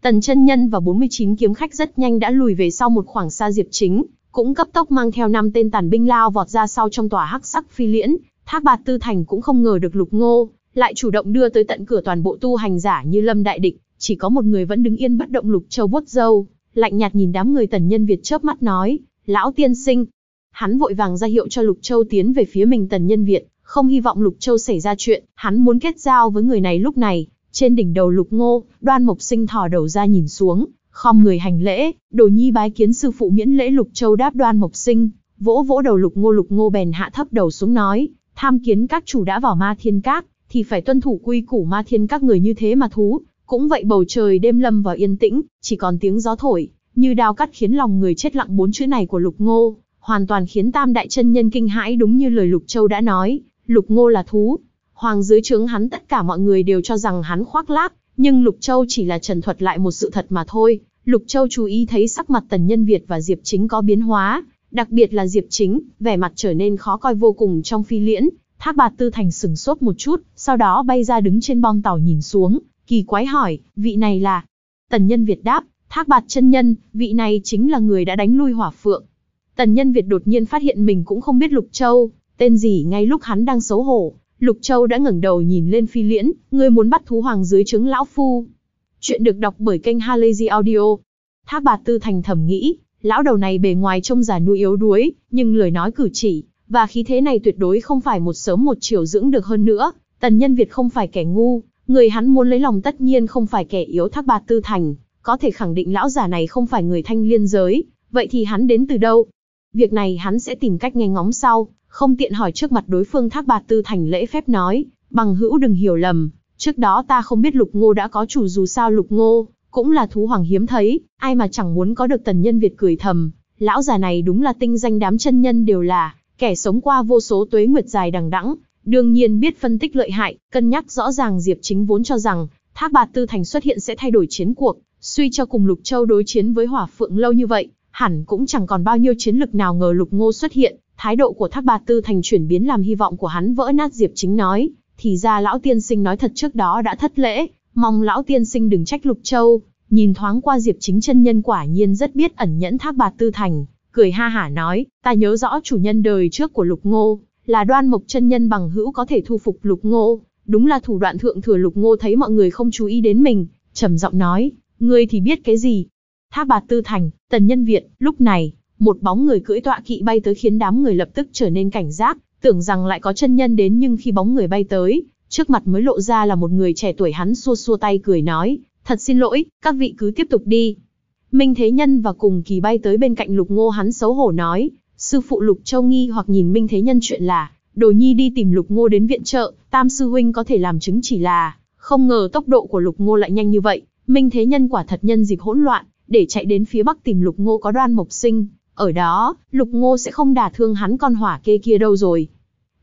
Tần chân nhân và 49 kiếm khách rất nhanh đã lùi về sau một khoảng xa diệp chính, cũng cấp tốc mang theo năm tên tàn binh lao vọt ra sau trong tòa hắc sắc phi liễn, thác bạt tư thành cũng không ngờ được lục ngô, lại chủ động đưa tới tận cửa toàn bộ tu hành giả như lâm đại địch, chỉ có một người vẫn đứng yên bất động lục châu vuốt dâu, lạnh nhạt nhìn đám người tần nhân Việt chớp mắt nói, lão tiên sinh, Hắn vội vàng ra hiệu cho Lục Châu tiến về phía mình tần nhân viện, không hy vọng Lục Châu xảy ra chuyện, hắn muốn kết giao với người này lúc này. Trên đỉnh đầu Lục Ngô, đoan mộc sinh thò đầu ra nhìn xuống, khom người hành lễ, đồ nhi bái kiến sư phụ miễn lễ Lục Châu đáp đoan mộc sinh, vỗ vỗ đầu Lục Ngô Lục Ngô bèn hạ thấp đầu xuống nói, tham kiến các chủ đã vào ma thiên các, thì phải tuân thủ quy củ ma thiên các người như thế mà thú. Cũng vậy bầu trời đêm lâm vào yên tĩnh, chỉ còn tiếng gió thổi, như đao cắt khiến lòng người chết lặng bốn chữ này của lục ngô, hoàn toàn khiến tam đại chân nhân kinh hãi đúng như lời Lục Châu đã nói, Lục Ngô là thú. Hoàng dưới trướng hắn tất cả mọi người đều cho rằng hắn khoác lác, nhưng Lục Châu chỉ là trần thuật lại một sự thật mà thôi. Lục Châu chú ý thấy sắc mặt Tần Nhân Việt và Diệp Chính có biến hóa, đặc biệt là Diệp Chính, vẻ mặt trở nên khó coi vô cùng trong phi liễn. Thác Bạt Tư Thành sừng sốt một chút, sau đó bay ra đứng trên bong tàu nhìn xuống, kỳ quái hỏi, vị này là? Tần Nhân Việt đáp, Thác Bạt chân nhân, vị này chính là người đã đánh lui Hỏa Phượng, Tần Nhân Việt đột nhiên phát hiện mình cũng không biết Lục Châu, tên gì ngay lúc hắn đang xấu hổ. Lục Châu đã ngẩng đầu nhìn lên phi liễn, ngươi muốn bắt thú hoàng dưới trứng lão phu. Chuyện được đọc bởi kênh Halazy Audio. Thác bà tư thành thầm nghĩ, lão đầu này bề ngoài trông già nuôi yếu đuối, nhưng lời nói cử chỉ, và khí thế này tuyệt đối không phải một sớm một chiều dưỡng được hơn nữa. Tần nhân Việt không phải kẻ ngu, người hắn muốn lấy lòng tất nhiên không phải kẻ yếu thác bạt tư thành, có thể khẳng định lão già này không phải người thanh liên giới, vậy thì hắn đến từ đâu? Việc này hắn sẽ tìm cách nghe ngóng sau, không tiện hỏi trước mặt đối phương Thác Bà Tư thành lễ phép nói, bằng hữu đừng hiểu lầm, trước đó ta không biết Lục Ngô đã có chủ dù sao Lục Ngô, cũng là thú hoàng hiếm thấy, ai mà chẳng muốn có được tần nhân Việt cười thầm, lão già này đúng là tinh danh đám chân nhân đều là, kẻ sống qua vô số tuế nguyệt dài đằng đẵng, đương nhiên biết phân tích lợi hại, cân nhắc rõ ràng Diệp Chính vốn cho rằng, Thác Bà Tư Thành xuất hiện sẽ thay đổi chiến cuộc, suy cho cùng Lục Châu đối chiến với Hỏa Phượng lâu như vậy, Hẳn cũng chẳng còn bao nhiêu chiến lực nào ngờ Lục Ngô xuất hiện, thái độ của Thác Bạt Tư Thành chuyển biến làm hy vọng của hắn vỡ nát Diệp Chính nói, thì ra lão tiên sinh nói thật trước đó đã thất lễ, mong lão tiên sinh đừng trách Lục Châu. Nhìn thoáng qua Diệp Chính chân nhân quả nhiên rất biết ẩn nhẫn Thác Bạt Tư Thành, cười ha hả nói, ta nhớ rõ chủ nhân đời trước của Lục Ngô, là đoan mộc chân nhân bằng hữu có thể thu phục Lục Ngô, đúng là thủ đoạn thượng thừa Lục Ngô thấy mọi người không chú ý đến mình, trầm giọng nói, ngươi thì biết cái gì, Tháp Bạt Tư Thành, Tần Nhân Viện, lúc này, một bóng người cưỡi tọa kỵ bay tới khiến đám người lập tức trở nên cảnh giác, tưởng rằng lại có chân nhân đến nhưng khi bóng người bay tới, trước mặt mới lộ ra là một người trẻ tuổi hắn xua xua tay cười nói, thật xin lỗi, các vị cứ tiếp tục đi. Minh Thế Nhân và cùng kỳ bay tới bên cạnh Lục Ngô hắn xấu hổ nói, sư phụ Lục Châu nghi hoặc nhìn Minh Thế Nhân chuyện là, đồ nhi đi tìm Lục Ngô đến viện trợ, tam sư huynh có thể làm chứng chỉ là, không ngờ tốc độ của Lục Ngô lại nhanh như vậy, Minh Thế Nhân quả thật nhân dịp hỗn loạn, để chạy đến phía bắc tìm Lục Ngô có đoan mộc sinh, ở đó, Lục Ngô sẽ không đả thương hắn con hỏa kê kia đâu rồi.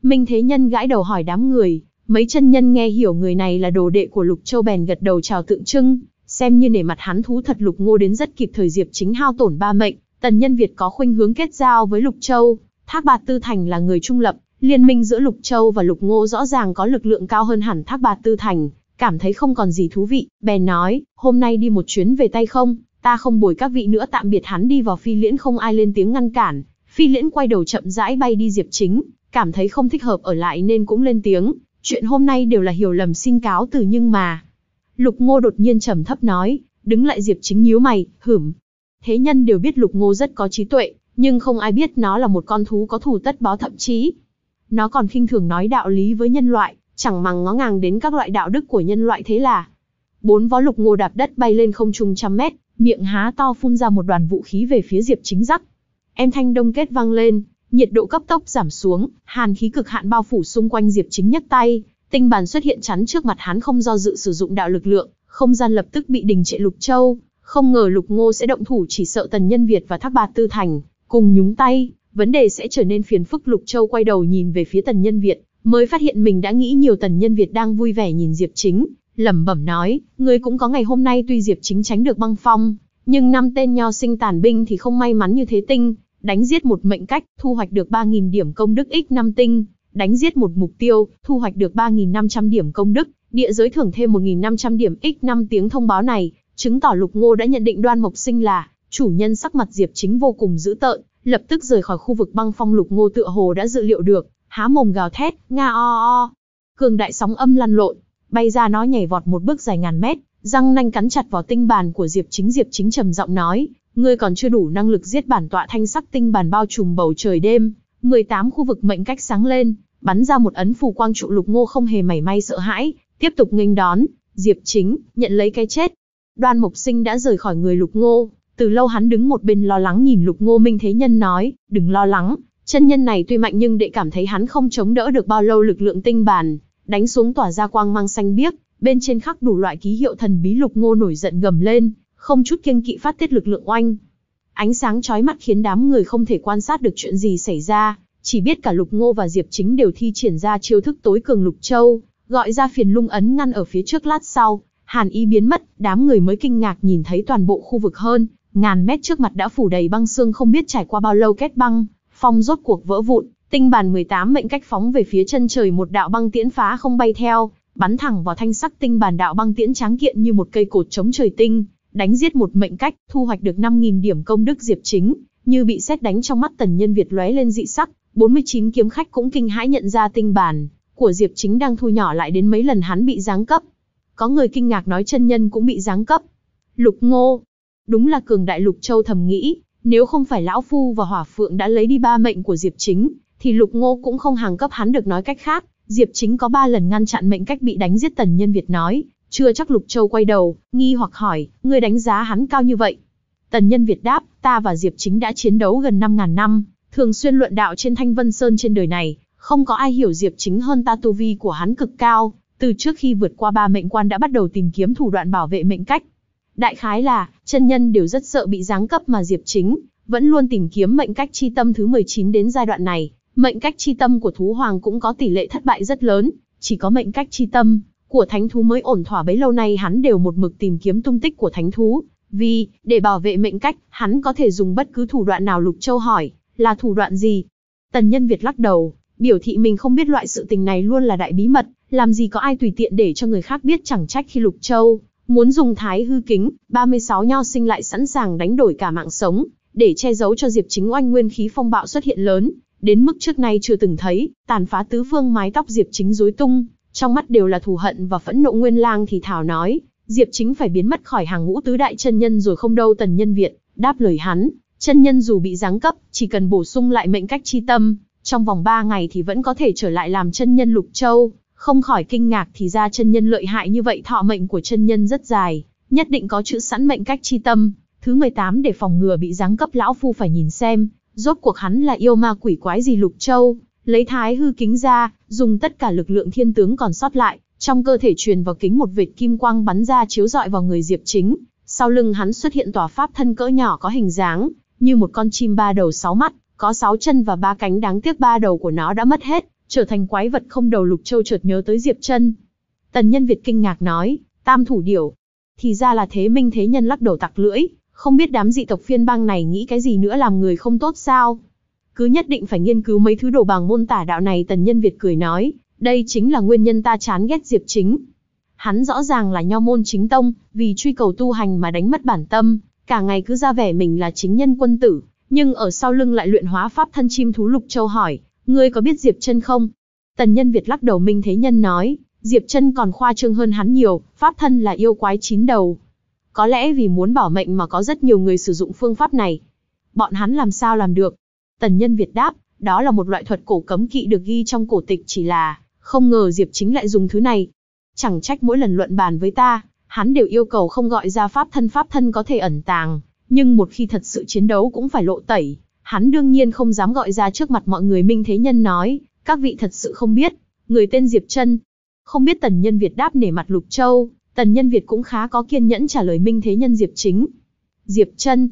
Minh Thế Nhân gãi đầu hỏi đám người, mấy chân nhân nghe hiểu người này là đồ đệ của Lục Châu bèn gật đầu chào tượng trưng, xem như nể mặt hắn thú thật Lục Ngô đến rất kịp thời Diệp Chính hao tổn ba mệnh, tần nhân Việt có khuynh hướng kết giao với Lục Châu, Thác Bạt Tư Thành là người trung lập, liên minh giữa Lục Châu và Lục Ngô rõ ràng có lực lượng cao hơn hẳn Thác Bạt Tư Thành, cảm thấy không còn gì thú vị, bèn nói, hôm nay đi một chuyến về tay không, Ta không bồi các vị nữa tạm biệt hắn đi vào phi liễn không ai lên tiếng ngăn cản. Phi liễn quay đầu chậm rãi bay đi Diệp Chính, cảm thấy không thích hợp ở lại nên cũng lên tiếng. Chuyện hôm nay đều là hiểu lầm xin cáo từ nhưng mà. Lục ngô đột nhiên trầm thấp nói, đứng lại Diệp Chính nhíu mày, hửm. Thế nhân đều biết lục ngô rất có trí tuệ, nhưng không ai biết nó là một con thú có thù tất báo thậm chí. Nó còn khinh thường nói đạo lý với nhân loại, chẳng màng ngó ngàng đến các loại đạo đức của nhân loại thế là. Bốn vó lục ngô đạp đất bay lên không trung trăm mét, miệng há to phun ra một đoàn vũ khí về phía Diệp Chính Dắc. Em thanh đông kết vang lên, nhiệt độ cấp tốc giảm xuống, hàn khí cực hạn bao phủ xung quanh Diệp Chính nhất tay, tinh bàn xuất hiện chắn trước mặt hắn không do dự sử dụng đạo lực lượng, không gian lập tức bị đình trệ Lục Châu, không ngờ Lục Ngô sẽ động thủ chỉ sợ Tần Nhân Việt và Thác Ba Tư Thành cùng nhúng tay, vấn đề sẽ trở nên phiền phức Lục Châu quay đầu nhìn về phía Tần Nhân Việt, mới phát hiện mình đã nghĩ nhiều Tần Nhân Việt đang vui vẻ nhìn Diệp Chính, lẩm bẩm nói, ngươi cũng có ngày hôm nay tuy Diệp Chính tránh được băng phong, nhưng năm tên nho sinh tàn binh thì không may mắn như thế tinh, đánh giết một mệnh cách, thu hoạch được 3.000 điểm công đức x năm tinh, đánh giết một mục tiêu, thu hoạch được 3.500 điểm công đức, địa giới thưởng thêm 1.500 điểm x năm tiếng thông báo này, chứng tỏ Lục Ngô đã nhận định đoan mộc sinh là, chủ nhân sắc mặt Diệp Chính vô cùng dữ tợn, lập tức rời khỏi khu vực băng phong Lục Ngô tựa hồ đã dự liệu được, há mồm gào thét, nga o o. Cường đại sóng âm lăn lộn, Bay ra nó nhảy vọt một bước dài ngàn mét, răng nanh cắn chặt vào tinh bàn của Diệp Chính. Diệp Chính trầm giọng nói, ngươi còn chưa đủ năng lực giết bản tọa thanh sắc tinh bàn bao trùm bầu trời đêm. 18 khu vực mệnh cách sáng lên, bắn ra một ấn phù quang trụ lục ngô không hề mảy may sợ hãi, tiếp tục nghênh đón, Diệp Chính, nhận lấy cái chết. Đoan Mộc Sinh đã rời khỏi người lục ngô, từ lâu hắn đứng một bên lo lắng nhìn lục ngô minh thế nhân nói, đừng lo lắng, chân nhân này tuy mạnh nhưng đệ cảm thấy hắn không chống đỡ được bao lâu lực lượng tinh bàn, đánh xuống tỏa ra quang mang xanh biếc, bên trên khắc đủ loại ký hiệu thần bí lục ngô nổi giận gầm lên, không chút kiêng kỵ phát tiết lực lượng oanh. Ánh sáng chói mắt khiến đám người không thể quan sát được chuyện gì xảy ra, chỉ biết cả lục ngô và diệp chính đều thi triển ra chiêu thức tối cường lục châu, gọi ra phiền lung ấn ngăn ở phía trước lát sau, hàn y biến mất, đám người mới kinh ngạc nhìn thấy toàn bộ khu vực hơn, ngàn mét trước mặt đã phủ đầy băng xương không biết trải qua bao lâu kết băng, phong rốt cuộc vỡ vụn, Tinh bàn 18 mệnh cách phóng về phía chân trời một đạo băng tiễn phá không bay theo, bắn thẳng vào thanh sắc tinh bàn đạo băng tiễn tráng kiện như một cây cột chống trời tinh, đánh giết một mệnh cách, thu hoạch được 5000 điểm công đức diệp chính, như bị sét đánh trong mắt Tần Nhân Việt lóe lên dị sắc, 49 kiếm khách cũng kinh hãi nhận ra tinh bàn của Diệp Chính đang thu nhỏ lại đến mấy lần hắn bị giáng cấp. Có người kinh ngạc nói chân nhân cũng bị giáng cấp. Lục Ngô, đúng là cường đại Lục Châu thầm nghĩ, nếu không phải lão phu và Hỏa Phượng đã lấy đi ba mệnh của Diệp Chính, thì Lục Ngô cũng không hàng cấp hắn được nói cách khác, Diệp Chính có ba lần ngăn chặn mệnh cách bị đánh giết Tần Nhân Việt nói, chưa chắc Lục Châu quay đầu, nghi hoặc hỏi, ngươi đánh giá hắn cao như vậy. Tần Nhân Việt đáp, ta và Diệp Chính đã chiến đấu gần 5.000 năm, thường xuyên luận đạo trên Thanh Vân Sơn trên đời này, không có ai hiểu Diệp Chính hơn ta tu vi của hắn cực cao, từ trước khi vượt qua ba mệnh quan đã bắt đầu tìm kiếm thủ đoạn bảo vệ mệnh cách. Đại khái là, chân nhân đều rất sợ bị giáng cấp mà Diệp Chính, vẫn luôn tìm kiếm mệnh cách chi tâm thứ 19 đến giai đoạn này, Mệnh cách chi tâm của thú hoàng cũng có tỷ lệ thất bại rất lớn, chỉ có mệnh cách chi tâm của thánh thú mới ổn thỏa bấy lâu nay hắn đều một mực tìm kiếm tung tích của thánh thú, vì để bảo vệ mệnh cách, hắn có thể dùng bất cứ thủ đoạn nào Lục Châu hỏi, là thủ đoạn gì? Tần Nhân Việt lắc đầu, biểu thị mình không biết loại sự tình này luôn là đại bí mật, làm gì có ai tùy tiện để cho người khác biết chẳng trách khi Lục Châu muốn dùng thái hư kính, 36 nho sinh lại sẵn sàng đánh đổi cả mạng sống, để che giấu cho Diệp Chính Oanh nguyên khí phong bạo xuất hiện lớn, đến mức trước nay chưa từng thấy, tàn phá tứ phương mái tóc Diệp Chính rối tung, trong mắt đều là thù hận và phẫn nộ Nguyên Lang thì thảo nói, Diệp Chính phải biến mất khỏi hàng ngũ tứ đại chân nhân rồi không đâu tần nhân viện, đáp lời hắn, chân nhân dù bị giáng cấp, chỉ cần bổ sung lại mệnh cách chi tâm, trong vòng 3 ngày thì vẫn có thể trở lại làm chân nhân Lục Châu, không khỏi kinh ngạc thì ra chân nhân lợi hại như vậy thọ mệnh của chân nhân rất dài, nhất định có chữ sẵn mệnh cách chi tâm, thứ 18 để phòng ngừa bị giáng cấp lão phu phải nhìn xem, Rốt cuộc hắn là yêu ma quỷ quái gì Lục Châu, lấy thái hư kính ra, dùng tất cả lực lượng thiên tướng còn sót lại, trong cơ thể truyền vào kính một vệt kim quang bắn ra chiếu rọi vào người Diệp Chính. Sau lưng hắn xuất hiện tòa pháp thân cỡ nhỏ có hình dáng, như một con chim ba đầu sáu mắt, có sáu chân và ba cánh đáng tiếc ba đầu của nó đã mất hết, trở thành quái vật không đầu Lục Châu chợt nhớ tới Diệp chân. Tần nhân Việt kinh ngạc nói, tam thủ điểu. Thì ra là thế minh thế nhân lắc đầu tặc lưỡi, không biết đám dị tộc phiên bang này nghĩ cái gì nữa làm người không tốt sao? Cứ nhất định phải nghiên cứu mấy thứ đồ bằng môn tả đạo này tần nhân Việt cười nói, đây chính là nguyên nhân ta chán ghét Diệp Chính. Hắn rõ ràng là nho môn chính tông, vì truy cầu tu hành mà đánh mất bản tâm, cả ngày cứ ra vẻ mình là chính nhân quân tử, nhưng ở sau lưng lại luyện hóa pháp thân chim thú lục châu hỏi, ngươi có biết Diệp chân không? Tần nhân Việt lắc đầu Minh Thế Nhân nói, Diệp chân còn khoa trương hơn hắn nhiều, pháp thân là yêu quái chín đầu, có lẽ vì muốn bảo mệnh mà có rất nhiều người sử dụng phương pháp này. Bọn hắn làm sao làm được? Tần Nhân Việt đáp, đó là một loại thuật cổ cấm kỵ được ghi trong cổ tịch chỉ là, không ngờ Diệp Chính lại dùng thứ này. Chẳng trách mỗi lần luận bàn với ta, hắn đều yêu cầu không gọi ra pháp thân pháp thân có thể ẩn tàng, nhưng một khi thật sự chiến đấu cũng phải lộ tẩy. Hắn đương nhiên không dám gọi ra trước mặt mọi người Minh Thế Nhân nói, các vị thật sự không biết, người tên Diệp Trân. Không biết tần nhân Việt đáp nể mặt Lục Châu, Tần Nhân Việt cũng khá có kiên nhẫn trả lời Minh Thế Nhân Diệp Chính. Diệp Chân,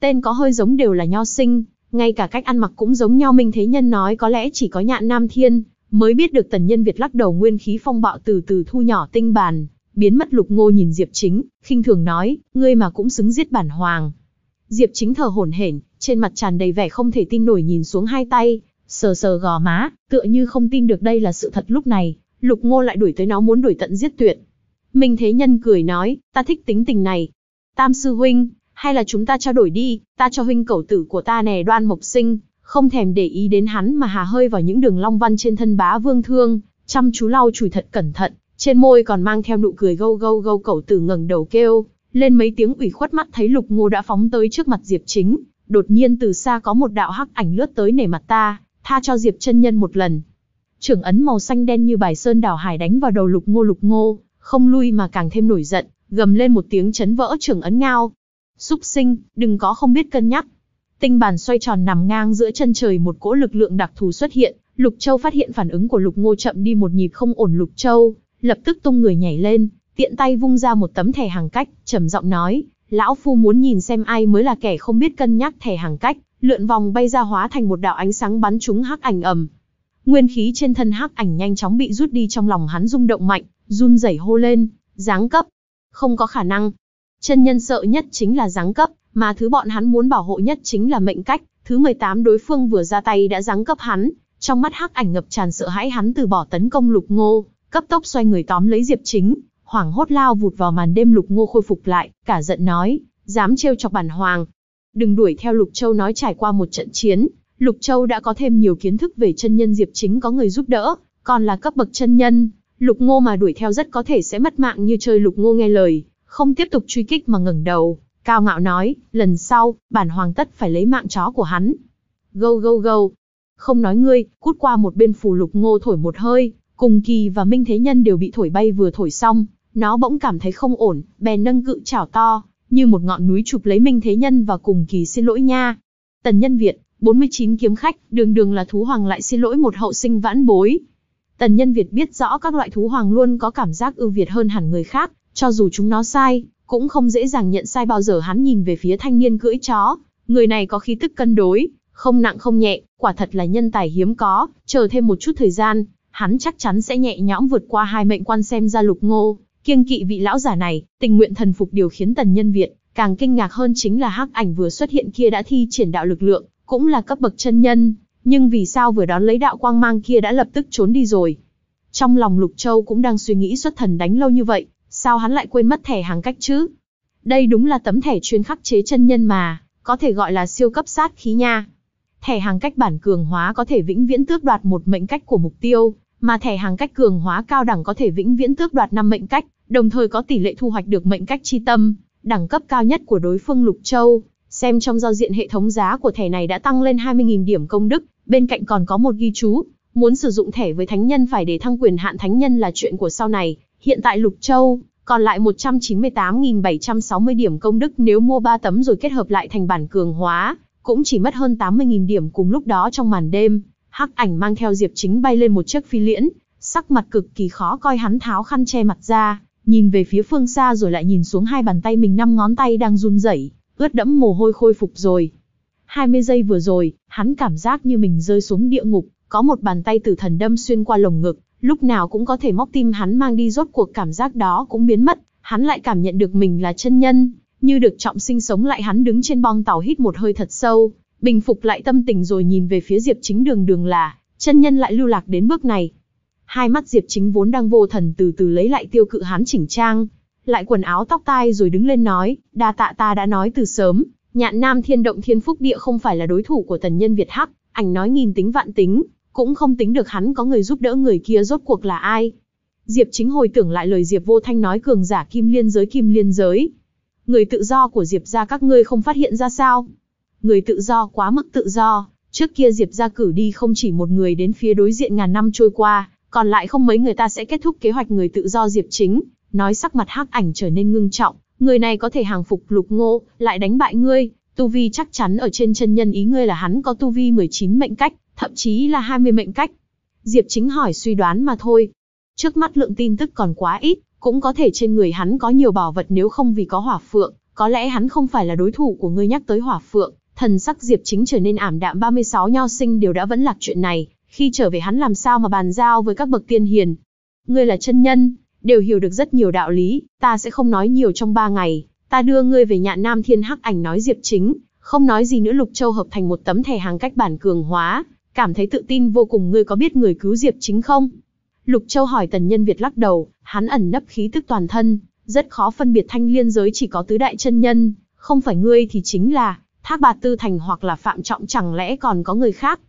tên có hơi giống đều là nho sinh, ngay cả cách ăn mặc cũng giống nhau Minh Thế Nhân nói có lẽ chỉ có nhạn Nam Thiên, mới biết được Tần Nhân Việt lắc đầu nguyên khí phong bạo từ từ thu nhỏ tinh bàn, biến mất lục ngô nhìn Diệp Chính, khinh thường nói, ngươi mà cũng xứng giết bản hoàng. Diệp Chính thở hổn hển, trên mặt tràn đầy vẻ không thể tin nổi nhìn xuống hai tay, sờ sờ gò má, tựa như không tin được đây là sự thật lúc này, lục ngô lại đuổi tới nó muốn đuổi tận giết tuyệt. Minh Thế Nhân cười nói, ta thích tính tình này. Tam sư huynh, hay là chúng ta trao đổi đi, ta cho huynh cậu tử của ta nè đoan mộc sinh, không thèm để ý đến hắn mà hà hơi vào những đường long văn trên thân bá vương thương, chăm chú lau chùi thật cẩn thận, trên môi còn mang theo nụ cười gâu gâu gâu cậu tử ngẩng đầu kêu, lên mấy tiếng ủy khuất mắt thấy lục ngô đã phóng tới trước mặt Diệp Chính, đột nhiên từ xa có một đạo hắc ảnh lướt tới nể mặt ta, tha cho Diệp chân nhân một lần. Trưởng ấn màu xanh đen như bài sơn đảo hải đánh vào đầu lục ngô lục ngô, không lui mà càng thêm nổi giận, gầm lên một tiếng chấn vỡ trưởng ấn ngao. Súc sinh, đừng có không biết cân nhắc. Tinh bàn xoay tròn nằm ngang giữa chân trời một cỗ lực lượng đặc thù xuất hiện, Lục Châu phát hiện phản ứng của Lục Ngô chậm đi một nhịp không ổn Lục Châu, lập tức tung người nhảy lên, tiện tay vung ra một tấm thẻ hàng cách, trầm giọng nói, lão phu muốn nhìn xem ai mới là kẻ không biết cân nhắc thẻ hàng cách, lượn vòng bay ra hóa thành một đạo ánh sáng bắn trúng hắc ảnh ầm. Nguyên khí trên thân hắc ảnh nhanh chóng bị rút đi trong lòng hắn rung động mạnh, run rẩy hô lên, giáng cấp. Không có khả năng. Chân nhân sợ nhất chính là giáng cấp, mà thứ bọn hắn muốn bảo hộ nhất chính là mệnh cách. Thứ 18 đối phương vừa ra tay đã giáng cấp hắn, trong mắt hắc ảnh ngập tràn sợ hãi hắn từ bỏ tấn công lục ngô, cấp tốc xoay người tóm lấy Diệp Chính, hoảng hốt lao vụt vào màn đêm lục ngô khôi phục lại, cả giận nói, dám trêu chọc bản hoàng. Đừng đuổi theo Lục Châu nói trải qua một trận chiến, Lục Châu đã có thêm nhiều kiến thức về chân nhân Diệp Chính có người giúp đỡ, còn là cấp bậc chân nhân, Lục Ngô mà đuổi theo rất có thể sẽ mất mạng như chơi Lục Ngô nghe lời, không tiếp tục truy kích mà ngẩng đầu, cao ngạo nói, lần sau, bản hoàng tất phải lấy mạng chó của hắn. Gâu gâu gâu. Không nói ngươi, cút qua một bên phù Lục Ngô thổi một hơi, cùng kỳ và Minh Thế Nhân đều bị thổi bay vừa thổi xong, nó bỗng cảm thấy không ổn, bèn nâng cự chảo to, như một ngọn núi chụp lấy Minh Thế Nhân và cùng kỳ xin lỗi nha. Tần Nhân Việt, 49 kiếm khách, đường đường là thú hoàng lại xin lỗi một hậu sinh vãn bối, Tần nhân Việt biết rõ các loại thú hoàng luôn có cảm giác ưu việt hơn hẳn người khác, cho dù chúng nó sai, cũng không dễ dàng nhận sai bao giờ hắn nhìn về phía thanh niên cưỡi chó. Người này có khí tức cân đối, không nặng không nhẹ, quả thật là nhân tài hiếm có, chờ thêm một chút thời gian, hắn chắc chắn sẽ nhẹ nhõm vượt qua hai mệnh quan xem ra lục ngô. Kiêng kỵ vị lão giả này, tình nguyện thần phục điều khiến tần nhân Việt, càng kinh ngạc hơn chính là hắc ảnh vừa xuất hiện kia đã thi triển đạo lực lượng, cũng là cấp bậc chân nhân, nhưng vì sao vừa đón lấy đạo quang mang kia đã lập tức trốn đi rồi? Trong lòng Lục Châu cũng đang suy nghĩ xuất thần đánh lâu như vậy, sao hắn lại quên mất thẻ hàng cách chứ? Đây đúng là tấm thẻ chuyên khắc chế chân nhân mà, có thể gọi là siêu cấp sát khí nha. Thẻ hàng cách bản cường hóa có thể vĩnh viễn tước đoạt một mệnh cách của mục tiêu, mà thẻ hàng cách cường hóa cao đẳng có thể vĩnh viễn tước đoạt 5 mệnh cách, đồng thời có tỷ lệ thu hoạch được mệnh cách chi tâm, đẳng cấp cao nhất của đối phương Lục Châu, Xem trong giao diện hệ thống giá của thẻ này đã tăng lên 20.000 điểm công đức, bên cạnh còn có một ghi chú, muốn sử dụng thẻ với thánh nhân phải để thăng quyền hạn thánh nhân là chuyện của sau này, hiện tại Lục Châu còn lại 198.760 điểm công đức nếu mua 3 tấm rồi kết hợp lại thành bản cường hóa, cũng chỉ mất hơn 80.000 điểm cùng lúc đó trong màn đêm, Hắc Ảnh mang theo Diệp Chính bay lên một chiếc phi liễn, sắc mặt cực kỳ khó coi hắn tháo khăn che mặt ra, nhìn về phía phương xa rồi lại nhìn xuống hai bàn tay mình năm ngón tay đang run rẩy ướt đẫm mồ hôi khôi phục rồi. 20 giây vừa rồi, hắn cảm giác như mình rơi xuống địa ngục, có một bàn tay tử thần đâm xuyên qua lồng ngực, lúc nào cũng có thể móc tim hắn mang đi rốt cuộc cảm giác đó cũng biến mất, hắn lại cảm nhận được mình là chân nhân, như được trọng sinh sống lại hắn đứng trên bong tàu hít một hơi thật sâu, bình phục lại tâm tình rồi nhìn về phía Diệp Chính đường đường là, chân nhân lại lưu lạc đến bước này. Hai mắt Diệp Chính vốn đang vô thần từ từ lấy lại tiêu cự hắn chỉnh trang, lại quần áo tóc tai rồi đứng lên nói, đa tạ ta đã nói từ sớm, nhạn nam thiên động thiên phúc địa không phải là đối thủ của tần nhân Việt Hắc, ảnh nói nghìn tính vạn tính, cũng không tính được hắn có người giúp đỡ người kia rốt cuộc là ai. Diệp chính hồi tưởng lại lời Diệp vô thanh nói cường giả kim liên giới kim liên giới. Người tự do của Diệp ra các ngươi không phát hiện ra sao. Người tự do quá mức tự do, trước kia Diệp ra cử đi không chỉ một người đến phía đối diện ngàn năm trôi qua, còn lại không mấy người ta sẽ kết thúc kế hoạch người tự do Diệp chính, nói sắc mặt hắc ảnh trở nên ngưng trọng, người này có thể hàng phục lục ngô, lại đánh bại ngươi, tu vi chắc chắn ở trên chân nhân ý ngươi là hắn có tu vi 19 mệnh cách, thậm chí là 20 mệnh cách. Diệp chính hỏi suy đoán mà thôi. Trước mắt lượng tin tức còn quá ít, cũng có thể trên người hắn có nhiều bảo vật nếu không vì có hỏa phượng, có lẽ hắn không phải là đối thủ của ngươi nhắc tới hỏa phượng. Thần sắc Diệp chính trở nên ảm đạm 36 nho sinh đều đã vẫn lạc chuyện này, khi trở về hắn làm sao mà bàn giao với các bậc tiên hiền. Ngươi là chân nhân, đều hiểu được rất nhiều đạo lý, ta sẽ không nói nhiều trong ba ngày, ta đưa ngươi về nhạn nam thiên hắc ảnh nói diệp chính, không nói gì nữa Lục Châu hợp thành một tấm thẻ hàng cách bản cường hóa, cảm thấy tự tin vô cùng ngươi có biết người cứu diệp chính không? Lục Châu hỏi tần nhân Việt lắc đầu, hắn ẩn nấp khí tức toàn thân, rất khó phân biệt thanh liên giới chỉ có tứ đại chân nhân, không phải ngươi thì chính là Thác Bạt Tư Thành hoặc là Phạm Trọng chẳng lẽ còn có người khác?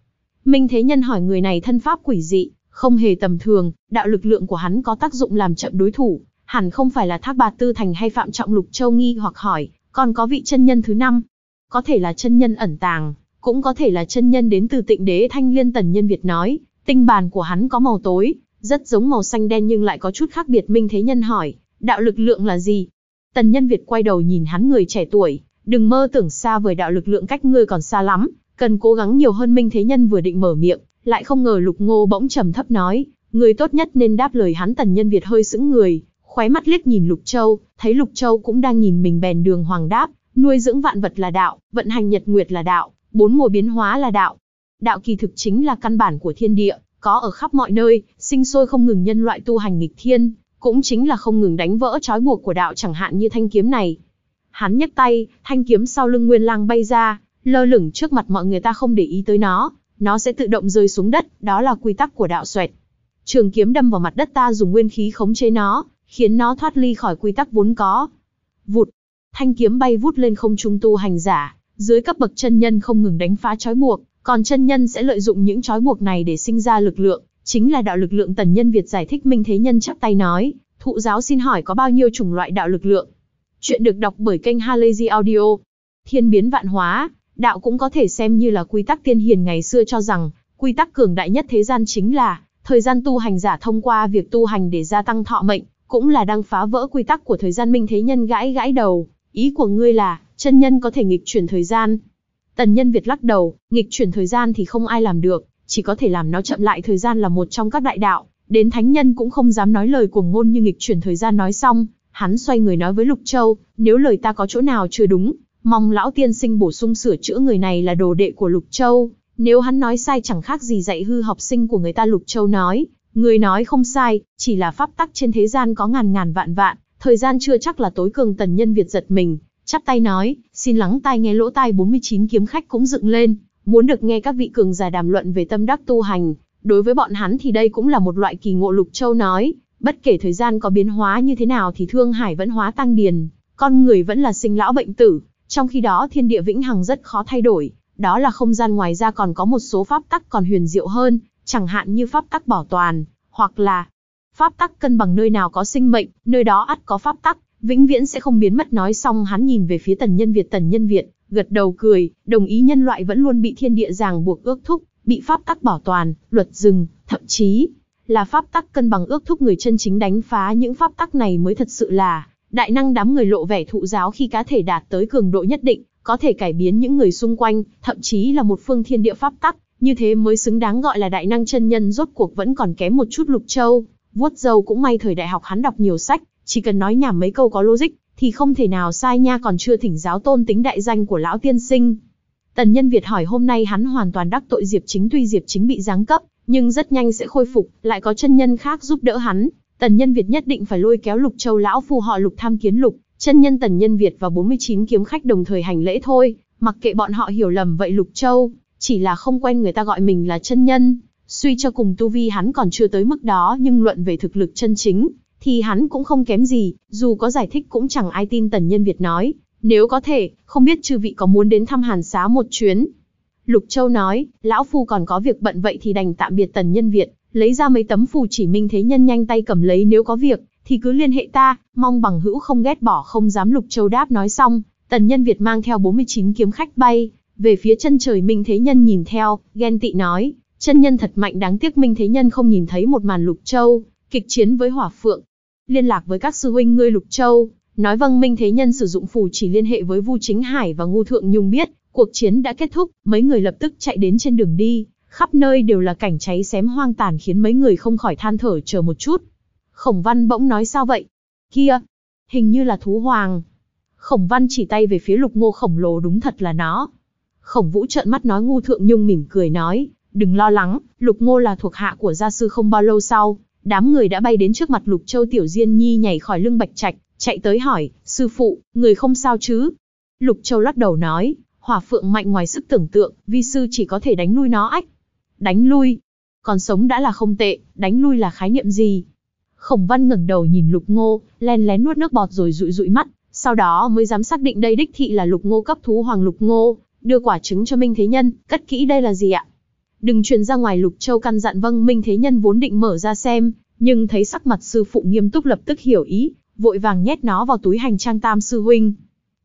Minh Thế Nhân hỏi người này thân pháp quỷ dị, không hề tầm thường, đạo lực lượng của hắn có tác dụng làm chậm đối thủ, hẳn không phải là Thác Bạt Tư Thành hay Phạm Trọng Lục Châu nghi hoặc hỏi, còn có vị chân nhân thứ năm. Có thể là chân nhân ẩn tàng, cũng có thể là chân nhân đến từ tịnh đế thanh liên tần nhân Việt nói, tinh bàn của hắn có màu tối, rất giống màu xanh đen nhưng lại có chút khác biệt minh thế nhân hỏi, đạo lực lượng là gì? Tần nhân Việt quay đầu nhìn hắn người trẻ tuổi, đừng mơ tưởng xa vời đạo lực lượng cách ngươi còn xa lắm, cần cố gắng nhiều hơn minh thế nhân vừa định mở miệng, lại không ngờ Lục Ngô bỗng trầm thấp nói, người tốt nhất nên đáp lời hắn tần nhân Việt hơi sững người, khóe mắt liếc nhìn Lục Châu, thấy Lục Châu cũng đang nhìn mình bèn đường hoàng đáp, nuôi dưỡng vạn vật là đạo, vận hành nhật nguyệt là đạo, bốn mùa biến hóa là đạo. Đạo kỳ thực chính là căn bản của thiên địa, có ở khắp mọi nơi, sinh sôi không ngừng nhân loại tu hành nghịch thiên, cũng chính là không ngừng đánh vỡ trói buộc của đạo chẳng hạn như thanh kiếm này. Hắn nhấc tay, thanh kiếm sau lưng Nguyên Lang bay ra, lơ lửng trước mặt mọi người ta không để ý tới nó, nó sẽ tự động rơi xuống đất, đó là quy tắc của đạo xoẹt. Trường kiếm đâm vào mặt đất ta dùng nguyên khí khống chế nó, khiến nó thoát ly khỏi quy tắc vốn có. Vụt, thanh kiếm bay vút lên không trung tu hành giả, dưới cấp bậc chân nhân không ngừng đánh phá trói buộc, còn chân nhân sẽ lợi dụng những trói buộc này để sinh ra lực lượng, chính là đạo lực lượng tần nhân Việt giải thích Minh Thế Nhân chắp tay nói, thụ giáo xin hỏi có bao nhiêu chủng loại đạo lực lượng? Chuyện được đọc bởi kênh Halazy Audio. Thiên biến vạn hóa, Đạo cũng có thể xem như là quy tắc tiên hiền ngày xưa cho rằng, quy tắc cường đại nhất thế gian chính là, thời gian tu hành giả thông qua việc tu hành để gia tăng thọ mệnh, cũng là đang phá vỡ quy tắc của thời gian minh thế nhân gãi gãi đầu. Ý của ngươi là, chân nhân có thể nghịch chuyển thời gian. Tần nhân Việt lắc đầu, nghịch chuyển thời gian thì không ai làm được, chỉ có thể làm nó chậm lại thời gian là một trong các đại đạo. Đến thánh nhân cũng không dám nói lời cuồng ngôn như nghịch chuyển thời gian nói xong, hắn xoay người nói với Lục Châu, nếu lời ta có chỗ nào chưa đúng, Mong lão tiên sinh bổ sung sửa chữa người này là đồ đệ của Lục Châu, nếu hắn nói sai chẳng khác gì dạy hư học sinh của người ta Lục Châu nói, người nói không sai, chỉ là pháp tắc trên thế gian có ngàn ngàn vạn vạn, thời gian chưa chắc là tối cường tần nhân Việt giật mình, chắp tay nói, xin lắng tai nghe lỗ tai 49 kiếm khách cũng dựng lên, muốn được nghe các vị cường giả đàm luận về tâm đắc tu hành, đối với bọn hắn thì đây cũng là một loại kỳ ngộ Lục Châu nói, bất kể thời gian có biến hóa như thế nào thì Thương Hải vẫn hóa tăng điền, con người vẫn là sinh lão bệnh tử, trong khi đó thiên địa vĩnh hằng rất khó thay đổi, đó là không gian ngoài ra còn có một số pháp tắc còn huyền diệu hơn, chẳng hạn như pháp tắc bảo toàn, hoặc là pháp tắc cân bằng nơi nào có sinh mệnh, nơi đó ắt có pháp tắc, vĩnh viễn sẽ không biến mất nói xong hắn nhìn về phía tần nhân Việt tần nhân Việt, gật đầu cười, đồng ý nhân loại vẫn luôn bị thiên địa ràng buộc ước thúc, bị pháp tắc bảo toàn, luật rừng, thậm chí là pháp tắc cân bằng ước thúc người chân chính đánh phá những pháp tắc này mới thật sự là Đại năng đám người lộ vẻ thụ giáo khi cá thể đạt tới cường độ nhất định, có thể cải biến những người xung quanh, thậm chí là một phương thiên địa pháp tắc, như thế mới xứng đáng gọi là đại năng chân nhân rốt cuộc vẫn còn kém một chút lục châu. Vuốt dâu cũng may thời đại học hắn đọc nhiều sách, chỉ cần nói nhảm mấy câu có logic, thì không thể nào sai nha còn chưa thỉnh giáo tôn tính đại danh của lão tiên sinh. Tần Nhân Việt hỏi hôm nay hắn hoàn toàn đắc tội Diệp Chính tuy Diệp Chính bị giáng cấp, nhưng rất nhanh sẽ khôi phục, lại có chân nhân khác giúp đỡ hắn, Tần Nhân Việt nhất định phải lôi kéo Lục Châu lão phu họ Lục tham kiến Lục, chân nhân Tần Nhân Việt và 49 kiếm khách đồng thời hành lễ thôi, mặc kệ bọn họ hiểu lầm vậy Lục Châu, chỉ là không quen người ta gọi mình là chân nhân, suy cho cùng tu vi hắn còn chưa tới mức đó nhưng luận về thực lực chân chính, thì hắn cũng không kém gì, dù có giải thích cũng chẳng ai tin Tần Nhân Việt nói, nếu có thể, không biết chư vị có muốn đến thăm hàn xá một chuyến. Lục Châu nói, Lão Phu còn có việc bận vậy thì đành tạm biệt Tần Nhân Việt, lấy ra mấy tấm phù chỉ minh thế nhân nhanh tay cầm lấy nếu có việc, thì cứ liên hệ ta, mong bằng hữu không ghét bỏ không dám lục châu đáp nói xong, tần nhân Việt mang theo 49 kiếm khách bay, về phía chân trời minh thế nhân nhìn theo, ghen tị nói, chân nhân thật mạnh đáng tiếc minh thế nhân không nhìn thấy một màn lục châu, kịch chiến với hỏa phượng, liên lạc với các sư huynh ngươi lục châu, nói vâng minh thế nhân sử dụng phù chỉ liên hệ với Vu Chính Hải và Ngô Thượng Nhung biết, cuộc chiến đã kết thúc, mấy người lập tức chạy đến trên đường đi, Khắp nơi đều là cảnh cháy xém hoang tàn khiến mấy người không khỏi than thở chờ một chút. Khổng văn bỗng nói sao vậy? Kia! Hình như là thú hoàng. Khổng văn chỉ tay về phía lục ngô khổng lồ đúng thật là nó. Khổng vũ trợn mắt nói ngu thượng nhung mỉm cười nói. Đừng lo lắng, lục ngô là thuộc hạ của gia sư không bao lâu sau. Đám người đã bay đến trước mặt lục châu tiểu diên nhi nhảy khỏi lưng bạch trạch, chạy tới hỏi, sư phụ, người không sao chứ? Lục châu lắc đầu nói, hỏa phượng mạnh ngoài sức tưởng tượng, vi sư chỉ có thể đánh nuôi nó ách đánh lui. Còn sống đã là không tệ, đánh lui là khái niệm gì? Khổng Văn ngẩng đầu nhìn Lục Ngô, len lén nuốt nước bọt rồi dụi dụi mắt, sau đó mới dám xác định đây đích thị là Lục Ngô cấp thú hoàng Lục Ngô, đưa quả trứng cho Minh Thế Nhân, cất kỹ đây là gì ạ? Đừng truyền ra ngoài Lục Châu căn dặn vâng Minh Thế Nhân vốn định mở ra xem, nhưng thấy sắc mặt sư phụ nghiêm túc lập tức hiểu ý, vội vàng nhét nó vào túi hành trang tam sư huynh.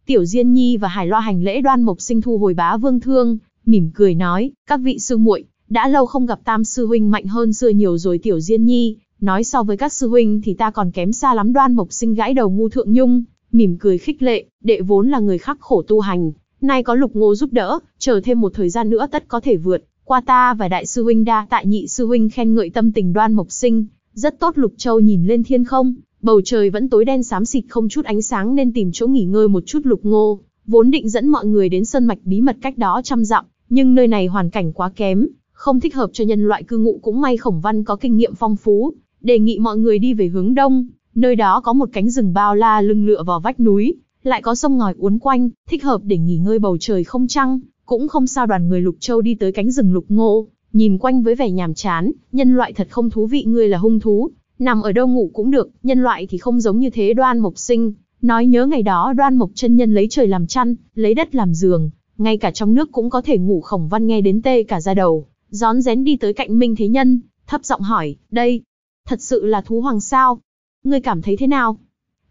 Tiểu Diên Nhi và Hải Loa hành lễ đoan mộc sinh thu hồi bá vương thương, mỉm cười nói, các vị sư muội, đã lâu không gặp tam sư huynh mạnh hơn xưa nhiều rồi tiểu diên nhi, nói so với các sư huynh thì ta còn kém xa lắm đoan mộc sinh gãi đầu ngu thượng nhung, mỉm cười khích lệ, đệ vốn là người khắc khổ tu hành, nay có lục ngô giúp đỡ, chờ thêm một thời gian nữa tất có thể vượt, qua ta và đại sư huynh đa tại nhị sư huynh khen ngợi tâm tình đoan mộc sinh, rất tốt lục châu nhìn lên thiên không, bầu trời vẫn tối đen xám xịt không chút ánh sáng nên tìm chỗ nghỉ ngơi một chút lục ngô, vốn định dẫn mọi người đến sơn mạch bí mật cách đó trăm dặm, nhưng nơi này hoàn cảnh quá kém, không thích hợp cho nhân loại cư ngụ cũng may Khổng Văn có kinh nghiệm phong phú, đề nghị mọi người đi về hướng đông, nơi đó có một cánh rừng bao la lưng lựa vào vách núi, lại có sông ngòi uốn quanh, thích hợp để nghỉ ngơi bầu trời không trăng, cũng không sao đoàn người Lục Châu đi tới cánh rừng Lục Ngô, nhìn quanh với vẻ nhàm chán, nhân loại thật không thú vị ngươi là hung thú, nằm ở đâu ngủ cũng được, nhân loại thì không giống như thế đoan mộc sinh, nói nhớ ngày đó đoan mộc chân nhân lấy trời làm chăn, lấy đất làm giường, ngay cả trong nước cũng có thể ngủ khổng văn nghe đến tê cả ra đầu, rón rén đi tới cạnh Minh Thế Nhân, thấp giọng hỏi, đây, thật sự là thú hoàng sao? Ngươi cảm thấy thế nào?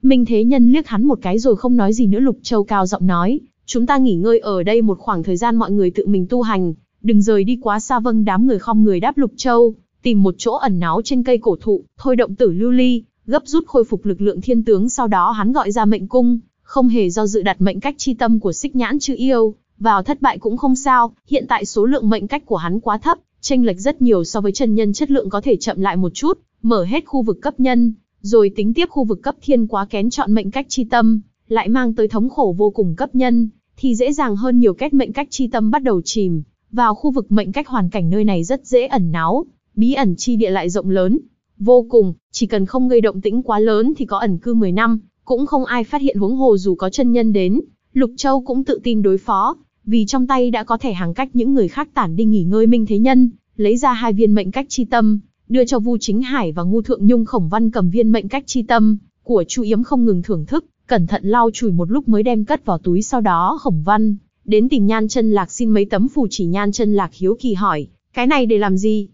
Minh Thế Nhân liếc hắn một cái rồi không nói gì nữa Lục Châu cao giọng nói, chúng ta nghỉ ngơi ở đây một khoảng thời gian mọi người tự mình tu hành, đừng rời đi quá xa vâng đám người không người đáp Lục Châu, tìm một chỗ ẩn náu trên cây cổ thụ, thôi động tử lưu ly, gấp rút khôi phục lực lượng thiên tướng sau đó hắn gọi ra mệnh cung, không hề do dự đặt mệnh cách chi tâm của xích nhãn chữ yêu, vào thất bại cũng không sao, hiện tại số lượng mệnh cách của hắn quá thấp, chênh lệch rất nhiều so với chân nhân chất lượng có thể chậm lại một chút, mở hết khu vực cấp nhân, rồi tính tiếp khu vực cấp thiên quá kén chọn mệnh cách chi tâm, lại mang tới thống khổ vô cùng cấp nhân, thì dễ dàng hơn nhiều kết mệnh cách chi tâm bắt đầu chìm, vào khu vực mệnh cách hoàn cảnh nơi này rất dễ ẩn náu, bí ẩn chi địa lại rộng lớn. Vô cùng, chỉ cần không gây động tĩnh quá lớn thì có ẩn cư 10 năm, cũng không ai phát hiện huống hồ dù có chân nhân đến, Lục Châu cũng tự tin đối phó, vì trong tay đã có thể hàng cách những người khác tản đi nghỉ ngơi Minh Thế Nhân, lấy ra hai viên mệnh cách chi tâm, đưa cho Vu Chính Hải và Ngô Thượng Nhung khổng văn cầm viên mệnh cách chi tâm của Chu Yếm không ngừng thưởng thức, cẩn thận lau chùi một lúc mới đem cất vào túi sau đó khổng văn đến tìm Nhan Chân Lạc xin mấy tấm phù chỉ Nhan Chân Lạc hiếu kỳ hỏi, cái này để làm gì?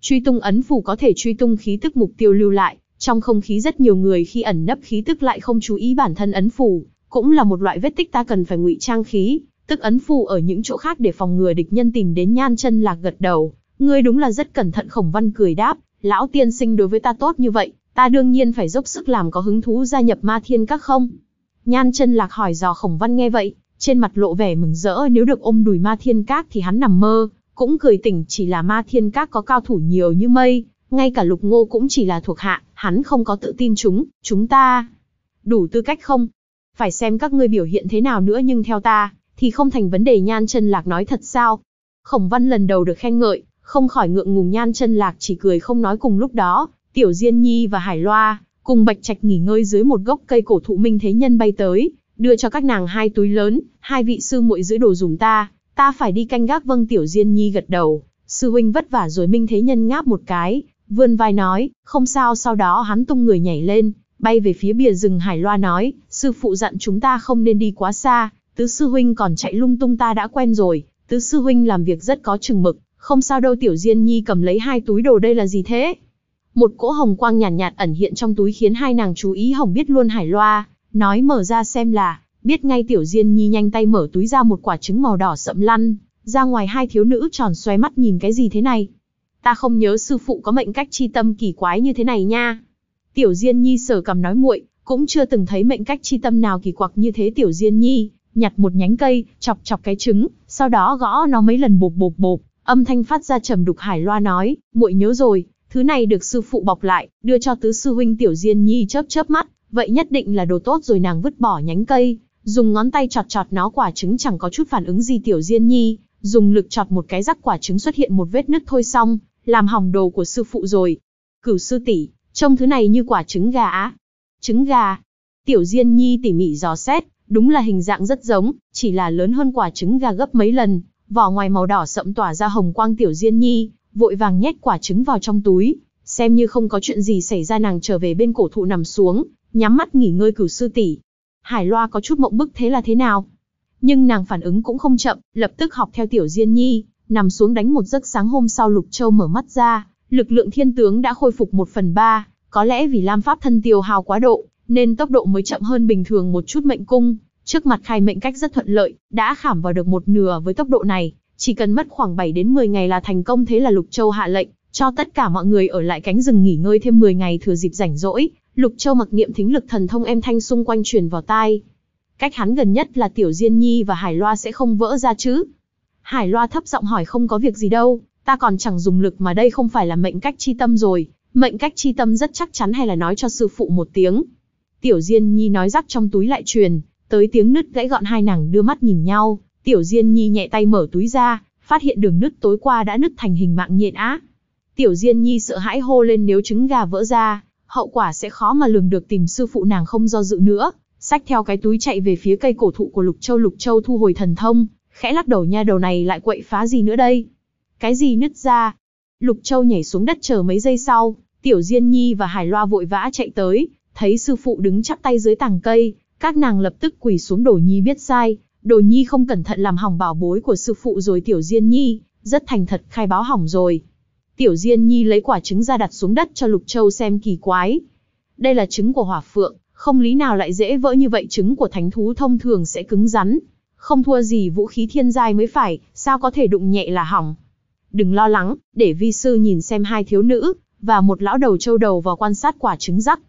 Truy tung ấn phù có thể truy tung khí tức mục tiêu lưu lại, trong không khí rất nhiều người khi ẩn nấp khí tức lại không chú ý bản thân ấn phù, cũng là một loại vết tích ta cần phải ngụy trang khí, tức ấn phù ở những chỗ khác để phòng ngừa địch nhân tìm đến nhan chân lạc gật đầu. Ngươi đúng là rất cẩn thận khổng văn cười đáp, lão tiên sinh đối với ta tốt như vậy, ta đương nhiên phải dốc sức làm có hứng thú gia nhập ma thiên các không? Nhan chân lạc hỏi dò khổng văn nghe vậy, trên mặt lộ vẻ mừng rỡ nếu được ôm đùi ma thiên các thì hắn nằm mơ, cũng cười tỉnh chỉ là ma thiên các có cao thủ nhiều như mây, ngay cả lục ngô cũng chỉ là thuộc hạ, hắn không có tự tin chúng, chúng ta. Đủ tư cách không? Phải xem các ngươi biểu hiện thế nào nữa nhưng theo ta, thì không thành vấn đề nhan chân lạc nói thật sao. Khổng văn lần đầu được khen ngợi, không khỏi ngượng ngùng nhan chân lạc chỉ cười không nói cùng lúc đó, tiểu diên nhi và hải loa, cùng bạch trạch nghỉ ngơi dưới một gốc cây cổ thụ minh thế nhân bay tới, đưa cho các nàng hai túi lớn, hai vị sư muội giữ đồ dùng ta, ta phải đi canh gác vâng tiểu diên nhi gật đầu, sư huynh vất vả rồi minh thế nhân ngáp một cái, vươn vai nói, không sao sau đó hắn tung người nhảy lên, bay về phía bìa rừng hải loa nói, sư phụ dặn chúng ta không nên đi quá xa, tứ sư huynh còn chạy lung tung ta đã quen rồi, tứ sư huynh làm việc rất có chừng mực, không sao đâu tiểu diên nhi cầm lấy hai túi đồ đây là gì thế? Một cỗ hồng quang nhàn nhạt, nhạt ẩn hiện trong túi khiến hai nàng chú ý hồng biết luôn hải loa, nói mở ra xem là, biết ngay tiểu diên nhi nhanh tay mở túi ra một quả trứng màu đỏ sậm lăn, ra ngoài hai thiếu nữ tròn xoay mắt nhìn cái gì thế này. Ta không nhớ sư phụ có mệnh cách chi tâm kỳ quái như thế này nha. Tiểu Diên Nhi sở cầm nói muội, cũng chưa từng thấy mệnh cách chi tâm nào kỳ quặc như thế Tiểu Diên Nhi, nhặt một nhánh cây, chọc chọc cái trứng, sau đó gõ nó mấy lần bộp bộp bộp, âm thanh phát ra trầm đục hải loa nói, muội nhớ rồi, thứ này được sư phụ bọc lại, đưa cho tứ sư huynh tiểu diên nhi chớp chớp mắt, vậy nhất định là đồ tốt rồi nàng vứt bỏ nhánh cây, dùng ngón tay chọt chọt nó quả trứng chẳng có chút phản ứng gì tiểu diên nhi, dùng lực chọt một cái rắc quả trứng xuất hiện một vết nứt thôi xong, làm hỏng đồ của sư phụ rồi. Cửu sư tỷ, trông thứ này như quả trứng gà á. Trứng gà. Tiểu Diên Nhi tỉ mỉ dò xét, Đúng là hình dạng rất giống, chỉ là lớn hơn quả trứng gà gấp mấy lần, vỏ ngoài màu đỏ sậm tỏa ra hồng quang tiểu diên nhi, vội vàng nhét quả trứng vào trong túi, xem như không có chuyện gì xảy ra nàng trở về bên cổ thụ nằm xuống, nhắm mắt nghỉ ngơi cửu sư tỷ. Hải Loa có chút mộng bức thế là thế nào? Nhưng nàng phản ứng cũng không chậm, lập tức học theo tiểu Diên Nhi, nằm xuống đánh một giấc sáng hôm sau Lục Châu mở mắt ra, lực lượng thiên tướng đã khôi phục một phần ba, có lẽ vì Lam Pháp thân tiêu hào quá độ, nên tốc độ mới chậm hơn bình thường một chút mệnh cung, trước mặt khai mệnh cách rất thuận lợi, đã khảm vào được một nửa với tốc độ này, chỉ cần mất khoảng 7 đến 10 ngày là thành công thế là Lục Châu hạ lệnh, cho tất cả mọi người ở lại cánh rừng nghỉ ngơi thêm 10 ngày thừa dịp rảnh rỗi, Lục Châu mặc niệm thính lực thần thông em thanh xung quanh truyền vào tai. Cách hắn gần nhất là Tiểu Diên Nhi và Hải Loa sẽ không vỡ ra chứ? Hải Loa thấp giọng hỏi không có việc gì đâu, ta còn chẳng dùng lực mà đây không phải là mệnh cách chi tâm rồi, mệnh cách chi tâm rất chắc chắn hay là nói cho sư phụ một tiếng, Tiểu Diên Nhi nói rắc trong túi lại truyền, tới tiếng nứt gãy gọn hai nàng đưa mắt nhìn nhau, Tiểu Diên Nhi nhẹ tay mở túi ra, phát hiện đường nứt tối qua đã nứt thành hình mạng nhện á. Tiểu Diên Nhi sợ hãi hô lên nếu trứng gà vỡ ra, hậu quả sẽ khó mà lường được tìm sư phụ nàng không do dự nữa, xách theo cái túi chạy về phía cây cổ thụ của Lục Châu Lục Châu thu hồi thần thông, khẽ lắc đầu nha đầu này lại quậy phá gì nữa đây? Cái gì nứt ra? Lục Châu nhảy xuống đất chờ mấy giây sau, Tiểu Diên Nhi và Hải Loa vội vã chạy tới, Thấy sư phụ đứng chắp tay dưới tàng cây, các nàng lập tức quỳ xuống Đồ Nhi biết sai, Đồ Nhi không cẩn thận làm hỏng bảo bối của sư phụ rồi Tiểu Diên Nhi, rất thành thật khai báo hỏng rồi. Tiểu Diên Nhi lấy quả trứng ra đặt xuống đất cho Lục Châu xem kỳ quái. Đây là trứng của hỏa phượng, không lý nào lại dễ vỡ như vậy trứng của thánh thú thông thường sẽ cứng rắn. Không thua gì vũ khí thiên giai mới phải, sao có thể đụng nhẹ là hỏng. Đừng lo lắng, để vi sư nhìn xem hai thiếu nữ, và một lão đầu châu đầu vào quan sát quả trứng rắc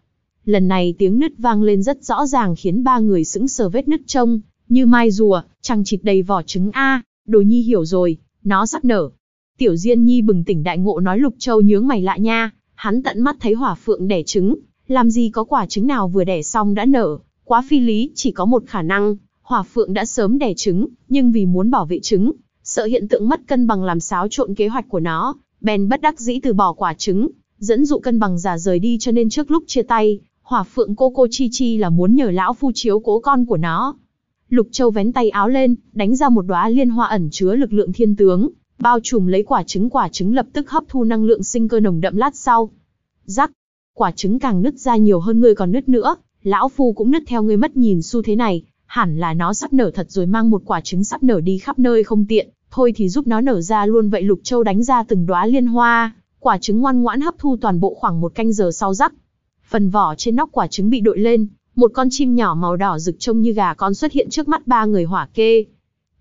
lần này tiếng nứt vang lên rất rõ ràng khiến ba người sững sờ vết nứt trông, như mai rùa, trăng trịt đầy vỏ trứng A, à, đồ nhi hiểu rồi, nó sắp nở. Tiểu Diên Nhi bừng tỉnh đại ngộ nói Lục Châu nhướng mày lạ nha, hắn tận mắt thấy hỏa phượng đẻ trứng, làm gì có quả trứng nào vừa đẻ xong đã nở, quá phi lý, chỉ có một khả năng, hỏa phượng đã sớm đẻ trứng, nhưng vì muốn bảo vệ trứng, sợ hiện tượng mất cân bằng làm xáo trộn kế hoạch của nó, bèn bất đắc dĩ từ bỏ quả trứng, dẫn dụ cân bằng giả rời đi cho nên trước lúc chia tay, hỏa phượng cô cô chi chi là muốn nhờ lão phu chiếu cố con của nó. Lục Châu vén tay áo lên, đánh ra một đóa liên hoa ẩn chứa lực lượng thiên tướng, bao trùm lấy quả trứng quả trứng lập tức hấp thu năng lượng sinh cơ nồng đậm lát sau. Rắc, quả trứng càng nứt ra nhiều hơn ngươi còn nứt nữa, lão phu cũng nứt theo ngươi mất nhìn xu thế này, hẳn là nó sắp nở thật rồi mang một quả trứng sắp nở đi khắp nơi không tiện, thôi thì giúp nó nở ra luôn vậy Lục Châu đánh ra từng đóa liên hoa, quả trứng ngoan ngoãn hấp thu toàn bộ khoảng một canh giờ sau rắc, phần vỏ trên nóc quả trứng bị đội lên, một con chim nhỏ màu đỏ rực trông như gà con xuất hiện trước mắt ba người hỏa kê.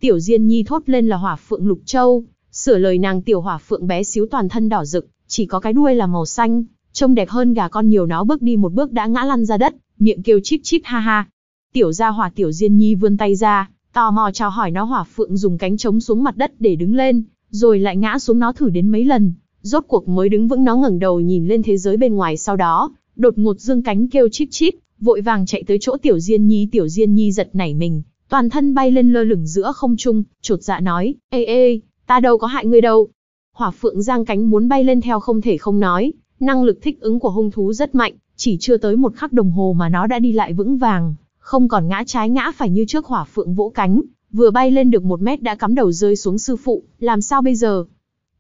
Tiểu Diên Nhi thốt lên là hỏa phượng lục châu, sửa lời nàng tiểu hỏa phượng bé xíu toàn thân đỏ rực, chỉ có cái đuôi là màu xanh, trông đẹp hơn gà con nhiều nó bước đi một bước đã ngã lăn ra đất, miệng kêu chít chít ha ha. Tiểu gia hỏa tiểu Diên Nhi vươn tay ra, tò mò chào hỏi nó hỏa phượng dùng cánh chống xuống mặt đất để đứng lên, rồi lại ngã xuống nó thử đến mấy lần, rốt cuộc mới đứng vững nó ngẩng đầu nhìn lên thế giới bên ngoài sau đó, đột ngột dương cánh kêu chít chít, vội vàng chạy tới chỗ Tiểu Diên Nhi, Tiểu Diên Nhi giật nảy mình, toàn thân bay lên lơ lửng giữa không trung, chột dạ nói: "Ê ê, ta đâu có hại ngươi đâu." Hỏa Phượng giang cánh muốn bay lên theo không thể không nói, năng lực thích ứng của hung thú rất mạnh, chỉ chưa tới một khắc đồng hồ mà nó đã đi lại vững vàng, không còn ngã trái ngã phải như trước Hỏa Phượng vỗ cánh, vừa bay lên được một mét đã cắm đầu rơi xuống sư phụ, làm sao bây giờ?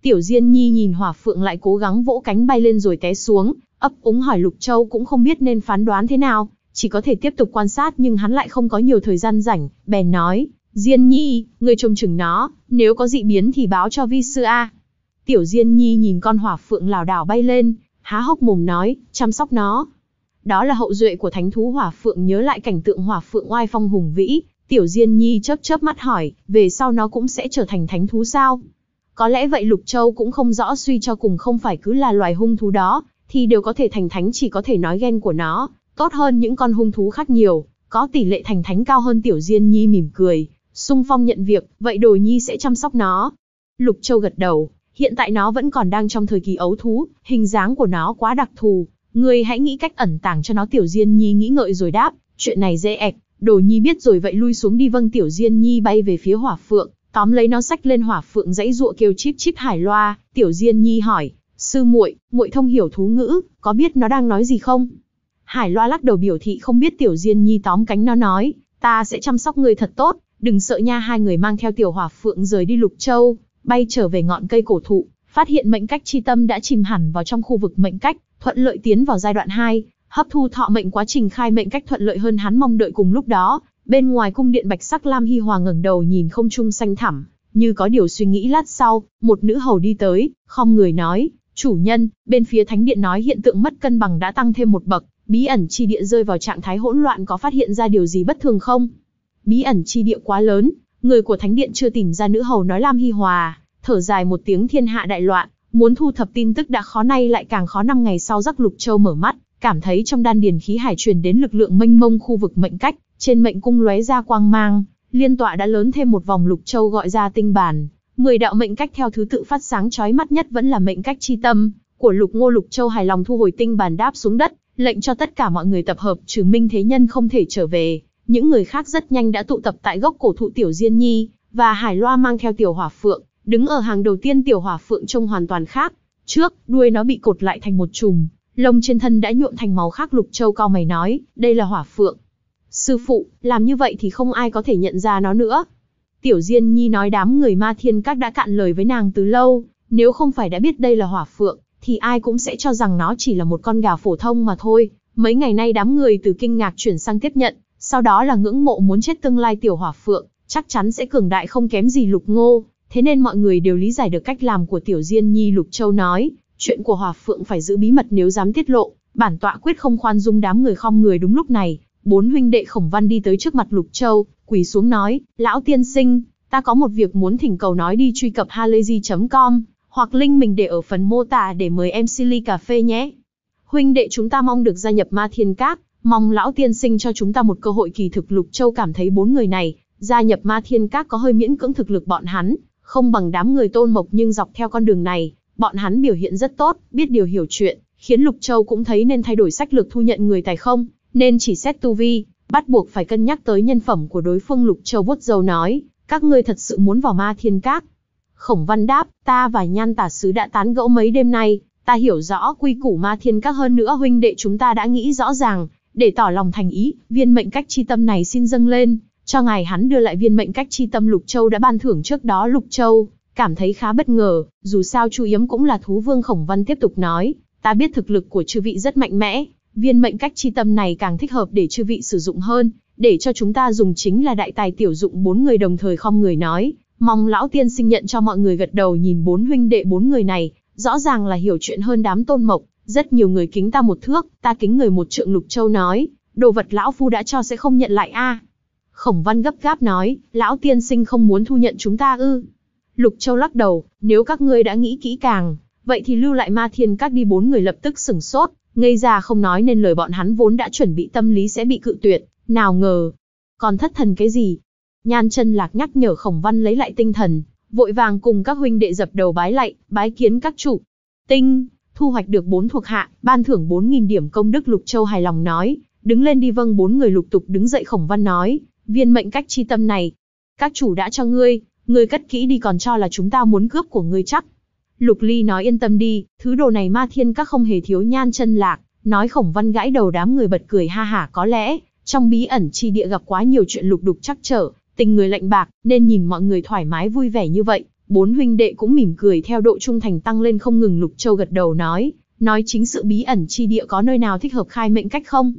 Tiểu Diên Nhi nhìn Hỏa Phượng lại cố gắng vỗ cánh bay lên rồi té xuống, Ấp úng hỏi Lục Châu cũng không biết nên phán đoán thế nào, chỉ có thể tiếp tục quan sát nhưng hắn lại không có nhiều thời gian rảnh, bèn nói, Diên Nhi, ngươi trông chừng nó, nếu có dị biến thì báo cho vi sư A. Tiểu Diên Nhi nhìn con hỏa phượng lảo đảo bay lên, há hốc mồm nói, chăm sóc nó. Đó là hậu duệ của thánh thú hỏa phượng nhớ lại cảnh tượng hỏa phượng oai phong hùng vĩ, Tiểu Diên Nhi chớp chớp mắt hỏi, về sau nó cũng sẽ trở thành thánh thú sao? Có lẽ vậy Lục Châu cũng không rõ suy cho cùng không phải cứ là loài hung thú đó, thì đều có thể thành thánh chỉ có thể nói ghen của nó, tốt hơn những con hung thú khác nhiều, có tỷ lệ thành thánh cao hơn tiểu diên nhi mỉm cười, sung phong nhận việc, vậy đồ nhi sẽ chăm sóc nó. Lục Châu gật đầu, hiện tại nó vẫn còn đang trong thời kỳ ấu thú, hình dáng của nó quá đặc thù, người hãy nghĩ cách ẩn tàng cho nó tiểu diên nhi nghĩ ngợi rồi đáp, chuyện này dễ ẹc, đồ nhi biết rồi vậy lui xuống đi vâng tiểu diên nhi bay về phía hỏa phượng, tóm lấy nó sách lên hỏa phượng dãy dụa kêu chip chip hải loa, tiểu diên nhi hỏi, sư muội, muội thông hiểu thú ngữ, có biết nó đang nói gì không? Hải Loa lắc đầu biểu thị không biết Tiểu Diên Nhi tóm cánh nó nói, ta sẽ chăm sóc người thật tốt, đừng sợ nha hai người mang theo Tiểu Hỏa Phượng rời đi Lục Châu, bay trở về ngọn cây cổ thụ, phát hiện mệnh cách chi tâm đã chìm hẳn vào trong khu vực mệnh cách, thuận lợi tiến vào giai đoạn 2, hấp thu thọ mệnh quá trình khai mệnh cách thuận lợi hơn hắn mong đợi cùng lúc đó, bên ngoài cung điện bạch sắc Lam hy Hòa ngẩng đầu nhìn không trung xanh thẳm, như có điều suy nghĩ lát sau, một nữ hầu đi tới, không người nói, Chủ nhân, bên phía thánh điện nói hiện tượng mất cân bằng đã tăng thêm một bậc, bí ẩn chi địa rơi vào trạng thái hỗn loạn có phát hiện ra điều gì bất thường không? Bí ẩn chi địa quá lớn, người của thánh điện chưa tìm ra nữ hầu nói Lam Hi Hòa, thở dài một tiếng thiên hạ đại loạn, muốn thu thập tin tức đã khó nay lại càng khó năm ngày sau rắc lục châu mở mắt, cảm thấy trong đan điền khí hải truyền đến lực lượng mênh mông khu vực mệnh cách, trên mệnh cung lóe ra quang mang, liên tọa đã lớn thêm một vòng lục châu gọi ra tinh bản, Mười đạo mệnh cách theo thứ tự phát sáng chói mắt nhất vẫn là mệnh cách chi tâm, của lục ngô lục châu hài lòng thu hồi tinh bàn đáp xuống đất, lệnh cho tất cả mọi người tập hợp trừ minh thế nhân không thể trở về. Những người khác rất nhanh đã tụ tập tại gốc cổ thụ tiểu diên nhi, và hải loa mang theo tiểu hỏa phượng, đứng ở hàng đầu tiên tiểu hỏa phượng trông hoàn toàn khác. Trước, đuôi nó bị cột lại thành một chùm, lông trên thân đã nhuộm thành màu khác lục châu cao mày nói, đây là hỏa phượng. Sư phụ, làm như vậy thì không ai có thể nhận ra nó nữa. Tiểu Diên Nhi nói đám người ma thiên các đã cạn lời với nàng từ lâu, nếu không phải đã biết đây là hỏa phượng, thì ai cũng sẽ cho rằng nó chỉ là một con gà phổ thông mà thôi. Mấy ngày nay đám người từ kinh ngạc chuyển sang tiếp nhận, sau đó là ngưỡng mộ muốn chết tương lai tiểu hỏa phượng, chắc chắn sẽ cường đại không kém gì lục ngô. Thế nên mọi người đều lý giải được cách làm của Tiểu Diên Nhi Lục Châu nói, chuyện của hỏa phượng phải giữ bí mật nếu dám tiết lộ, bản tọa quyết không khoan dung đám người khom người đúng lúc này, bốn huynh đệ khổng văn đi tới trước mặt Lục Châu, quỳ xuống nói, lão tiên sinh, ta có một việc muốn thỉnh cầu nói đi truy cập halayzi.com, hoặc link mình để ở phần mô tả để mời em Silly Cà Phê nhé. Huynh đệ chúng ta mong được gia nhập ma thiên các, mong lão tiên sinh cho chúng ta một cơ hội kỳ thực Lục Châu cảm thấy bốn người này, gia nhập ma thiên các có hơi miễn cưỡng thực lực bọn hắn, không bằng đám người tôn mộc nhưng dọc theo con đường này, bọn hắn biểu hiện rất tốt, biết điều hiểu chuyện, khiến Lục Châu cũng thấy nên thay đổi sách lược thu nhận người tài không, nên chỉ xét tu vi, bắt buộc phải cân nhắc tới nhân phẩm của đối phương Lục Châu vuốt dâu nói, các ngươi thật sự muốn vào ma thiên các. Khổng văn đáp, ta và nhan tả sứ đã tán gẫu mấy đêm nay, ta hiểu rõ quy củ ma thiên các hơn nữa huynh đệ chúng ta đã nghĩ rõ ràng, để tỏ lòng thành ý, viên mệnh cách chi tâm này xin dâng lên, cho ngài hắn đưa lại viên mệnh cách chi tâm Lục Châu đã ban thưởng trước đó Lục Châu, cảm thấy khá bất ngờ, dù sao Chu Yếm cũng là thú vương Khổng Văn tiếp tục nói, ta biết thực lực của chư vị rất mạnh mẽ, Viên mệnh cách chi tâm này càng thích hợp để chư vị sử dụng hơn, để cho chúng ta dùng chính là đại tài tiểu dụng bốn người đồng thời không người nói, mong lão tiên sinh nhận cho mọi người gật đầu nhìn bốn huynh đệ bốn người này, rõ ràng là hiểu chuyện hơn đám tôn mộc, rất nhiều người kính ta một thước, ta kính người một trượng lục châu nói, đồ vật lão phu đã cho sẽ không nhận lại a. Khổng văn gấp gáp nói, lão tiên sinh không muốn thu nhận chúng ta ư. Lục châu lắc đầu, nếu các ngươi đã nghĩ kỹ càng, vậy thì lưu lại ma thiên các đi bốn người lập tức sửng sốt, Ngây ra không nói nên lời bọn hắn vốn đã chuẩn bị tâm lý sẽ bị cự tuyệt, nào ngờ. Còn thất thần cái gì? Nhan chân lạc nhắc nhở khổng văn lấy lại tinh thần, vội vàng cùng các huynh đệ dập đầu bái lạy, bái kiến các chủ. Tinh, thu hoạch được bốn thuộc hạ, ban thưởng 4.000 điểm công đức Lục Châu hài lòng nói, đứng lên đi vâng bốn người lục tục đứng dậy khổng văn nói, viên mệnh cách chi tâm này. Các chủ đã cho ngươi, ngươi cất kỹ đi còn cho là chúng ta muốn cướp của ngươi chắc. Lục Ly nói yên tâm đi, thứ đồ này ma thiên các không hề thiếu nhan chân lạc, nói khổng văn gãi đầu đám người bật cười ha hả có lẽ, trong bí ẩn chi địa gặp quá nhiều chuyện lục đục chắc trở, tình người lạnh bạc, nên nhìn mọi người thoải mái vui vẻ như vậy, bốn huynh đệ cũng mỉm cười theo độ trung thành tăng lên không ngừng Lục Châu gật đầu nói, nói chính sự bí ẩn chi địa có nơi nào thích hợp khai mệnh cách không?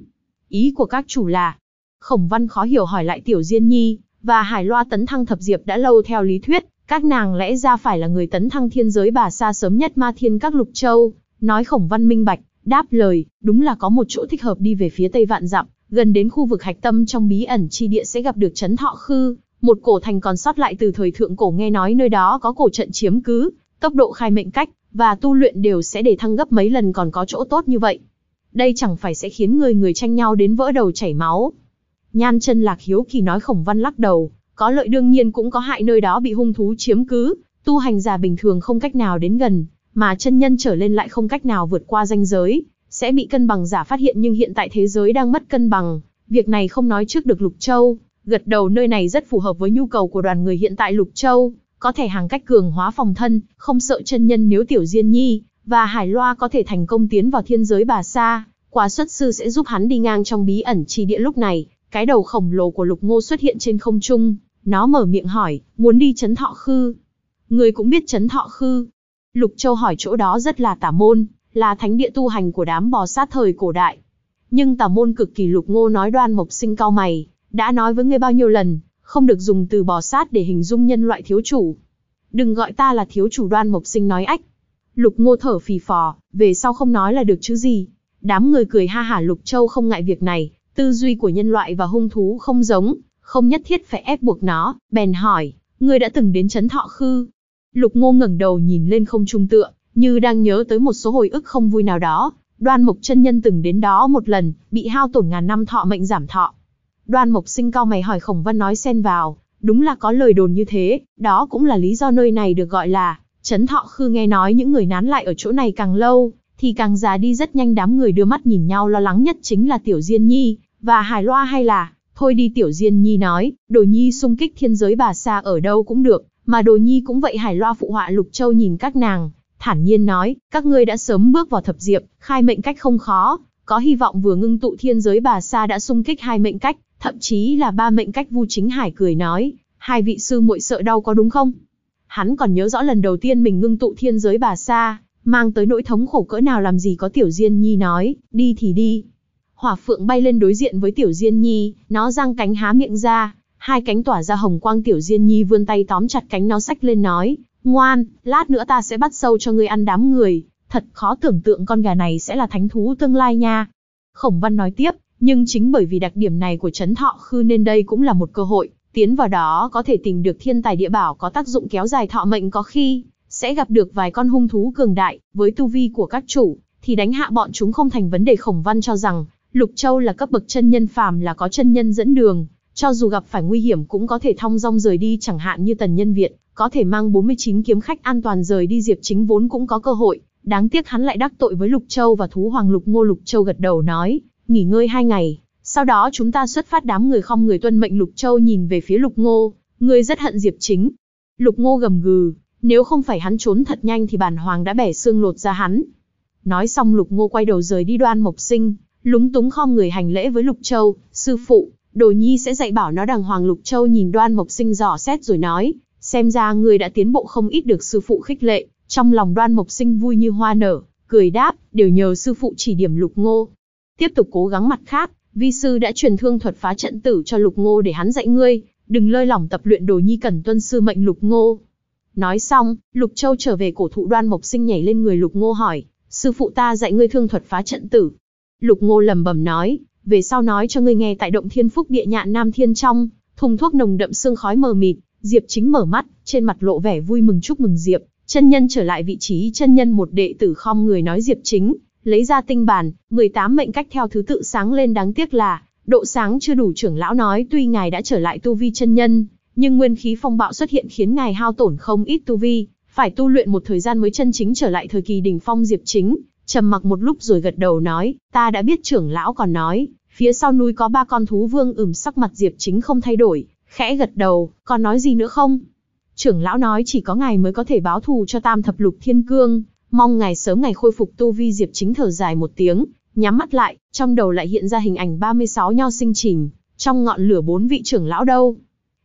Ý của các chủ là, Khổng Văn khó hiểu hỏi lại Tiểu Diên Nhi, và Hải Loa tấn thăng thập diệp đã lâu theo lý thuyết, các nàng lẽ ra phải là người tấn thăng thiên giới bà xa sớm nhất ma thiên các lục châu, nói khổng văn minh bạch, đáp lời, đúng là có một chỗ thích hợp đi về phía tây vạn dặm, gần đến khu vực hạch tâm trong bí ẩn chi địa sẽ gặp được chấn thọ khư, một cổ thành còn sót lại từ thời thượng cổ nghe nói nơi đó có cổ trận chiếm cứ, tốc độ khai mệnh cách và tu luyện đều sẽ để thăng gấp mấy lần còn có chỗ tốt như vậy. Đây chẳng phải sẽ khiến người người tranh nhau đến vỡ đầu chảy máu. Nhan chân lạc hiếu kỳ nói khổng văn lắc đầu, có lợi đương nhiên cũng có hại nơi đó bị hung thú chiếm cứ, tu hành giả bình thường không cách nào đến gần, mà chân nhân trở lên lại không cách nào vượt qua ranh giới, sẽ bị cân bằng giả phát hiện nhưng hiện tại thế giới đang mất cân bằng, việc này không nói trước được Lục Châu, gật đầu nơi này rất phù hợp với nhu cầu của đoàn người hiện tại Lục Châu, có thể hàng cách cường hóa phòng thân, không sợ chân nhân nếu Tiểu Diên Nhi và Hải Loa có thể thành công tiến vào thiên giới bà sa, quả xuất sư sẽ giúp hắn đi ngang trong bí ẩn chi địa lúc này, cái đầu khổng lồ của Lục Ngô xuất hiện trên không trung, nó mở miệng hỏi, muốn đi chấn thọ khư. Người cũng biết chấn thọ khư. Lục Châu hỏi chỗ đó rất là tả môn, là thánh địa tu hành của đám bò sát thời cổ đại. Nhưng tả môn cực kỳ lục ngô nói đoan mộc sinh cao mày, đã nói với ngươi bao nhiêu lần, không được dùng từ bò sát để hình dung nhân loại thiếu chủ. Đừng gọi ta là thiếu chủ đoan mộc sinh nói ách. Lục ngô thở phì phò, về sau không nói là được chứ gì. Đám người cười ha hả Lục Châu không ngại việc này, tư duy của nhân loại và hung thú không giống, không nhất thiết phải ép buộc nó, bèn hỏi, ngươi đã từng đến chấn thọ khư. Lục ngô ngẩng đầu nhìn lên không trung tựa, như đang nhớ tới một số hồi ức không vui nào đó. Đoan mục chân nhân từng đến đó một lần, bị hao tổn ngàn năm thọ mệnh giảm thọ. Đoan mục sinh cao mày hỏi khổng văn nói xen vào, đúng là có lời đồn như thế, đó cũng là lý do nơi này được gọi là chấn Thọ Khư nghe nói những người nán lại ở chỗ này càng lâu, thì càng già đi rất nhanh đám người đưa mắt nhìn nhau lo lắng nhất chính là Tiểu Diên Nhi, và Hải Loa hay là Thôi đi Tiểu Diên Nhi nói, Đồ Nhi xung kích thiên giới bà xa ở đâu cũng được, mà Đồ Nhi cũng vậy hải loa phụ họa Lục Châu nhìn các nàng, thản nhiên nói, các ngươi đã sớm bước vào thập diệp, khai mệnh cách không khó, có hy vọng vừa ngưng tụ thiên giới bà sa đã xung kích hai mệnh cách, thậm chí là ba mệnh cách Vu Chính Hải cười nói, hai vị sư muội sợ đau có đúng không? Hắn còn nhớ rõ lần đầu tiên mình ngưng tụ thiên giới bà sa mang tới nỗi thống khổ cỡ nào làm gì có Tiểu Diên Nhi nói, đi thì đi, hỏa phượng bay lên đối diện với tiểu diên nhi nó giang cánh há miệng ra hai cánh tỏa ra hồng quang tiểu diên nhi vươn tay tóm chặt cánh nó xách lên nói ngoan lát nữa ta sẽ bắt sâu cho ngươi ăn đám người thật khó tưởng tượng con gà này sẽ là thánh thú tương lai nha khổng văn nói tiếp nhưng chính bởi vì đặc điểm này của trấn thọ khư nên đây cũng là một cơ hội tiến vào đó có thể tìm được thiên tài địa bảo có tác dụng kéo dài thọ mệnh có khi sẽ gặp được vài con hung thú cường đại với tu vi của các chủ thì đánh hạ bọn chúng không thành vấn đề khổng văn cho rằng Lục Châu là cấp bậc chân nhân phàm là có chân nhân dẫn đường, cho dù gặp phải nguy hiểm cũng có thể thong dong rời đi chẳng hạn như Tần Nhân Viện, có thể mang 49 kiếm khách an toàn rời đi Diệp Chính vốn cũng có cơ hội, đáng tiếc hắn lại đắc tội với Lục Châu và thú hoàng Lục Ngô Lục Châu gật đầu nói, nghỉ ngơi hai ngày, sau đó chúng ta xuất phát đám người không người tuân mệnh Lục Châu nhìn về phía Lục Ngô, người rất hận Diệp Chính. Lục Ngô gầm gừ, nếu không phải hắn trốn thật nhanh thì bản hoàng đã bẻ xương lột ra hắn. Nói xong Lục Ngô quay đầu rời đi đoan mộc sinh, lúng túng khom người hành lễ với Lục Châu, sư phụ, đồ nhi sẽ dạy bảo nó đàng hoàng Lục Châu nhìn đoan mộc sinh dò xét rồi nói, xem ra người đã tiến bộ không ít được sư phụ khích lệ, trong lòng đoan mộc sinh vui như hoa nở, cười đáp, đều nhờ sư phụ chỉ điểm Lục Ngô. Tiếp tục cố gắng mặt khác, vi sư đã truyền thương thuật phá trận tử cho Lục Ngô để hắn dạy ngươi, đừng lơi lỏng tập luyện đồ nhi cần tuân sư mệnh Lục Ngô. Nói xong, Lục Châu trở về cổ thụ đoan mộc sinh nhảy lên người Lục Ngô hỏi, sư phụ ta dạy ngươi thương thuật phá trận tử, Lục Ngô lẩm bẩm nói, về sau nói cho ngươi nghe tại động thiên phúc địa nhạn nam thiên trong, thùng thuốc nồng đậm sương khói mờ mịt, Diệp chính mở mắt, trên mặt lộ vẻ vui mừng chúc mừng Diệp, chân nhân trở lại vị trí chân nhân một đệ tử khom người nói Diệp chính, lấy ra tinh bản, 18 mệnh cách theo thứ tự sáng lên đáng tiếc là, độ sáng chưa đủ trưởng lão nói tuy ngài đã trở lại tu vi chân nhân, nhưng nguyên khí phong bạo xuất hiện khiến ngài hao tổn không ít tu vi, phải tu luyện một thời gian mới chân chính trở lại thời kỳ đỉnh phong Diệp chính, trầm mặc một lúc rồi gật đầu nói, ta đã biết trưởng lão còn nói, phía sau núi có ba con thú vương ửm sắc mặt Diệp Chính không thay đổi, khẽ gật đầu, còn nói gì nữa không? Trưởng lão nói chỉ có ngài mới có thể báo thù cho tam thập lục thiên cương, mong ngài sớm ngày khôi phục tu vi Diệp Chính thở dài một tiếng, nhắm mắt lại, trong đầu lại hiện ra hình ảnh 36 nho sinh chìm, trong ngọn lửa bốn vị trưởng lão đâu?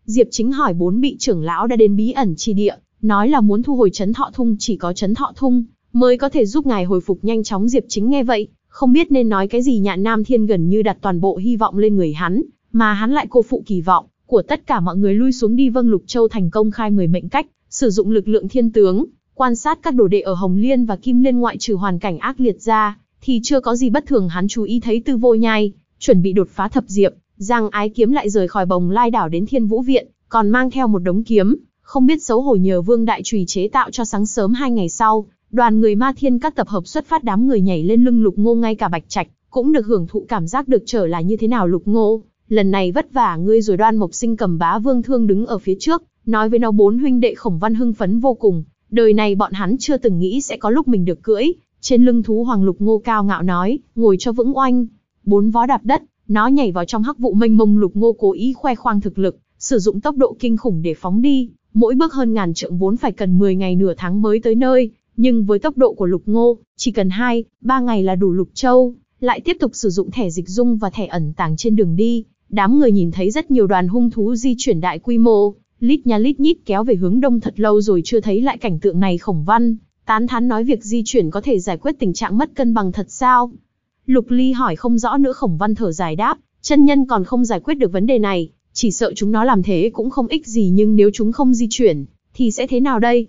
Diệp Chính hỏi bốn vị trưởng lão đã đến bí ẩn chi địa, nói là muốn thu hồi chấn thọ thung chỉ có chấn thọ thung, mới có thể giúp ngài hồi phục nhanh chóng Diệp Chính nghe vậy, không biết nên nói cái gì Nhạn Nam Thiên gần như đặt toàn bộ hy vọng lên người hắn, mà hắn lại cô phụ kỳ vọng của tất cả mọi người lui xuống đi vâng Lục Châu thành công khai người mệnh cách, sử dụng lực lượng thiên tướng, quan sát các đồ đệ ở Hồng Liên và Kim Liên ngoại trừ hoàn cảnh ác liệt ra, thì chưa có gì bất thường hắn chú ý thấy Tư Vô Nhai, chuẩn bị đột phá thập diệp, Giang Ái Kiếm lại rời khỏi Bồng Lai đảo đến Thiên Vũ viện, còn mang theo một đống kiếm, không biết xấu hổ nhờ Vương Đại Trùy chế tạo cho sáng sớm hai ngày sau, đoàn người ma thiên các tập hợp xuất phát đám người nhảy lên lưng lục ngô ngay cả bạch trạch cũng được hưởng thụ cảm giác được trở lại như thế nào lục ngô lần này vất vả ngươi rồi đoan mộc sinh cầm bá vương thương đứng ở phía trước nói với nó bốn huynh đệ khổng văn hưng phấn vô cùng đời này bọn hắn chưa từng nghĩ sẽ có lúc mình được cưỡi trên lưng thú hoàng lục ngô cao ngạo nói ngồi cho vững oanh bốn vó đạp đất nó nhảy vào trong hắc vụ mênh mông lục ngô cố ý khoe khoang thực lực sử dụng tốc độ kinh khủng để phóng đi mỗi bước hơn ngàn trượng vốn phải cần 10 ngày nửa tháng mới tới nơi nhưng với tốc độ của lục ngô, chỉ cần 2, 3 ngày là đủ lục châu, lại tiếp tục sử dụng thẻ dịch dung và thẻ ẩn tàng trên đường đi. Đám người nhìn thấy rất nhiều đoàn hung thú di chuyển đại quy mô, lít nha lít nhít kéo về hướng đông thật lâu rồi chưa thấy lại cảnh tượng này khổng văn. Tán thán nói việc di chuyển có thể giải quyết tình trạng mất cân bằng thật sao? Lục Ly hỏi không rõ nữa khổng văn thở dài đáp, chân nhân còn không giải quyết được vấn đề này, chỉ sợ chúng nó làm thế cũng không ích gì nhưng nếu chúng không di chuyển, thì sẽ thế nào đây?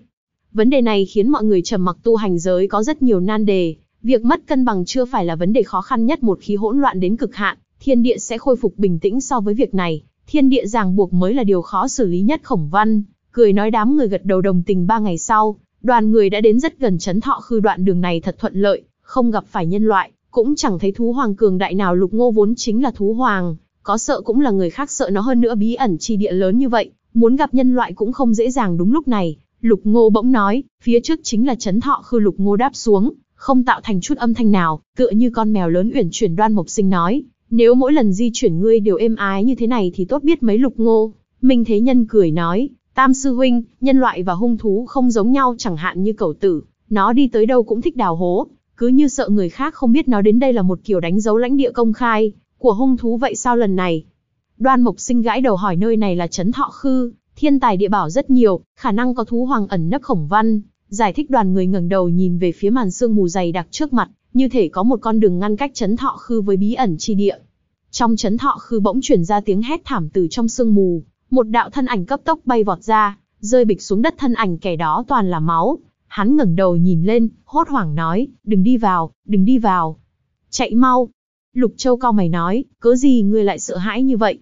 Vấn đề này khiến mọi người trầm mặc tu hành giới có rất nhiều nan đề, việc mất cân bằng chưa phải là vấn đề khó khăn nhất một khi hỗn loạn đến cực hạn, thiên địa sẽ khôi phục bình tĩnh so với việc này, thiên địa ràng buộc mới là điều khó xử lý nhất khổng văn, cười nói đám người gật đầu đồng tình ba ngày sau, đoàn người đã đến rất gần chấn thọ khư đoạn đường này thật thuận lợi, không gặp phải nhân loại, cũng chẳng thấy thú hoàng cường đại nào lục ngô vốn chính là thú hoàng, có sợ cũng là người khác sợ nó hơn nữa bí ẩn chi địa lớn như vậy, muốn gặp nhân loại cũng không dễ dàng đúng lúc này, Lục Ngô bỗng nói, phía trước chính là chấn thọ khư Lục Ngô đáp xuống, không tạo thành chút âm thanh nào, tựa như con mèo lớn uyển chuyển đoan mộc sinh nói, nếu mỗi lần di chuyển ngươi đều êm ái như thế này thì tốt biết mấy Lục Ngô. Minh Thế Nhân cười nói, Tam sư huynh, nhân loại và hung thú không giống nhau chẳng hạn như cẩu tử, nó đi tới đâu cũng thích đào hố, cứ như sợ người khác không biết nó đến đây là một kiểu đánh dấu lãnh địa công khai của hung thú vậy sao lần này? Đoan Mộc Sinh gãi đầu hỏi nơi này là Trấn Thọ Khư, Thiên tài địa bảo rất nhiều, khả năng có thú hoàng ẩn nấp khổng văn. Giải thích đoàn người ngẩng đầu nhìn về phía màn sương mù dày đặc trước mặt, như thể có một con đường ngăn cách chấn thọ khư với bí ẩn chi địa. Trong chấn thọ khư bỗng chuyển ra tiếng hét thảm từ trong sương mù, một đạo thân ảnh cấp tốc bay vọt ra, rơi bịch xuống đất thân ảnh kẻ đó toàn là máu. Hắn ngẩng đầu nhìn lên, hốt hoảng nói, đừng đi vào, đừng đi vào. Chạy mau. Lục Châu cao mày nói, cớ gì ngươi lại sợ hãi như vậy?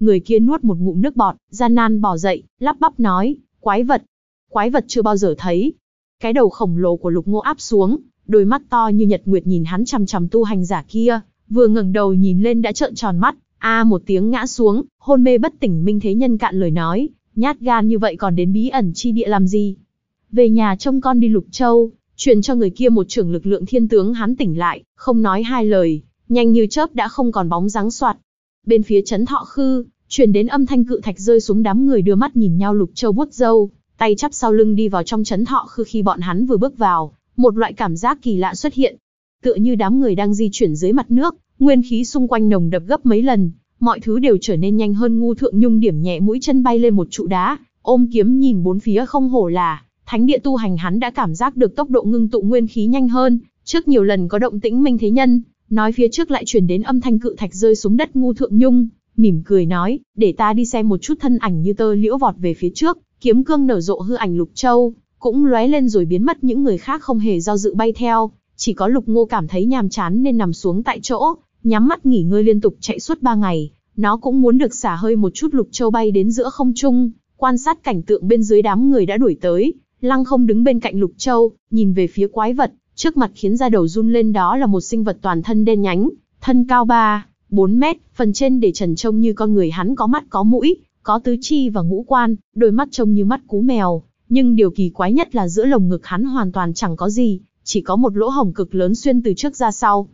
Người kia nuốt một ngụm nước bọt, gian nan bỏ dậy, lắp bắp nói, quái vật. Quái vật chưa bao giờ thấy. Cái đầu khổng lồ của lục ngô áp xuống, đôi mắt to như nhật nguyệt nhìn hắn chằm chằm tu hành giả kia, vừa ngẩng đầu nhìn lên đã trợn tròn mắt, a à một tiếng ngã xuống, hôn mê bất tỉnh minh thế nhân cạn lời nói, nhát gan như vậy còn đến bí ẩn chi địa làm gì? Về nhà trông con đi Lục Châu, truyền cho người kia một trưởng lực lượng thiên tướng hắn tỉnh lại, không nói hai lời, nhanh như chớp đã không còn bóng dáng soạt, Bên phía trấn thọ khư, chuyển đến âm thanh cự thạch rơi xuống đám người đưa mắt nhìn nhau lục châu bút dâu, tay chắp sau lưng đi vào trong trấn thọ khư khi bọn hắn vừa bước vào, một loại cảm giác kỳ lạ xuất hiện. Tựa như đám người đang di chuyển dưới mặt nước, nguyên khí xung quanh nồng đập gấp mấy lần, mọi thứ đều trở nên nhanh hơn ngu thượng nhung điểm nhẹ mũi chân bay lên một trụ đá, ôm kiếm nhìn bốn phía không hổ là, thánh địa tu hành hắn đã cảm giác được tốc độ ngưng tụ nguyên khí nhanh hơn, trước nhiều lần có động tĩnh minh thế nhân, Nói phía trước lại chuyển đến âm thanh cự thạch rơi xuống đất ngu thượng nhung, mỉm cười nói, để ta đi xem một chút thân ảnh như tơ liễu vọt về phía trước, kiếm cương nở rộ hư ảnh lục châu, cũng lóe lên rồi biến mất những người khác không hề do dự bay theo, chỉ có lục ngô cảm thấy nhàm chán nên nằm xuống tại chỗ, nhắm mắt nghỉ ngơi liên tục chạy suốt ba ngày, nó cũng muốn được xả hơi một chút lục châu bay đến giữa không trung, quan sát cảnh tượng bên dưới đám người đã đuổi tới, lăng không đứng bên cạnh lục châu, nhìn về phía quái vật, Trước mặt khiến da đầu run lên đó là một sinh vật toàn thân đen nhánh, thân cao 3, 4 mét, phần trên để trần trông như con người hắn có mắt có mũi, có tứ chi và ngũ quan, đôi mắt trông như mắt cú mèo. Nhưng điều kỳ quái nhất là giữa lồng ngực hắn hoàn toàn chẳng có gì, chỉ có một lỗ hổng cực lớn xuyên từ trước ra sau.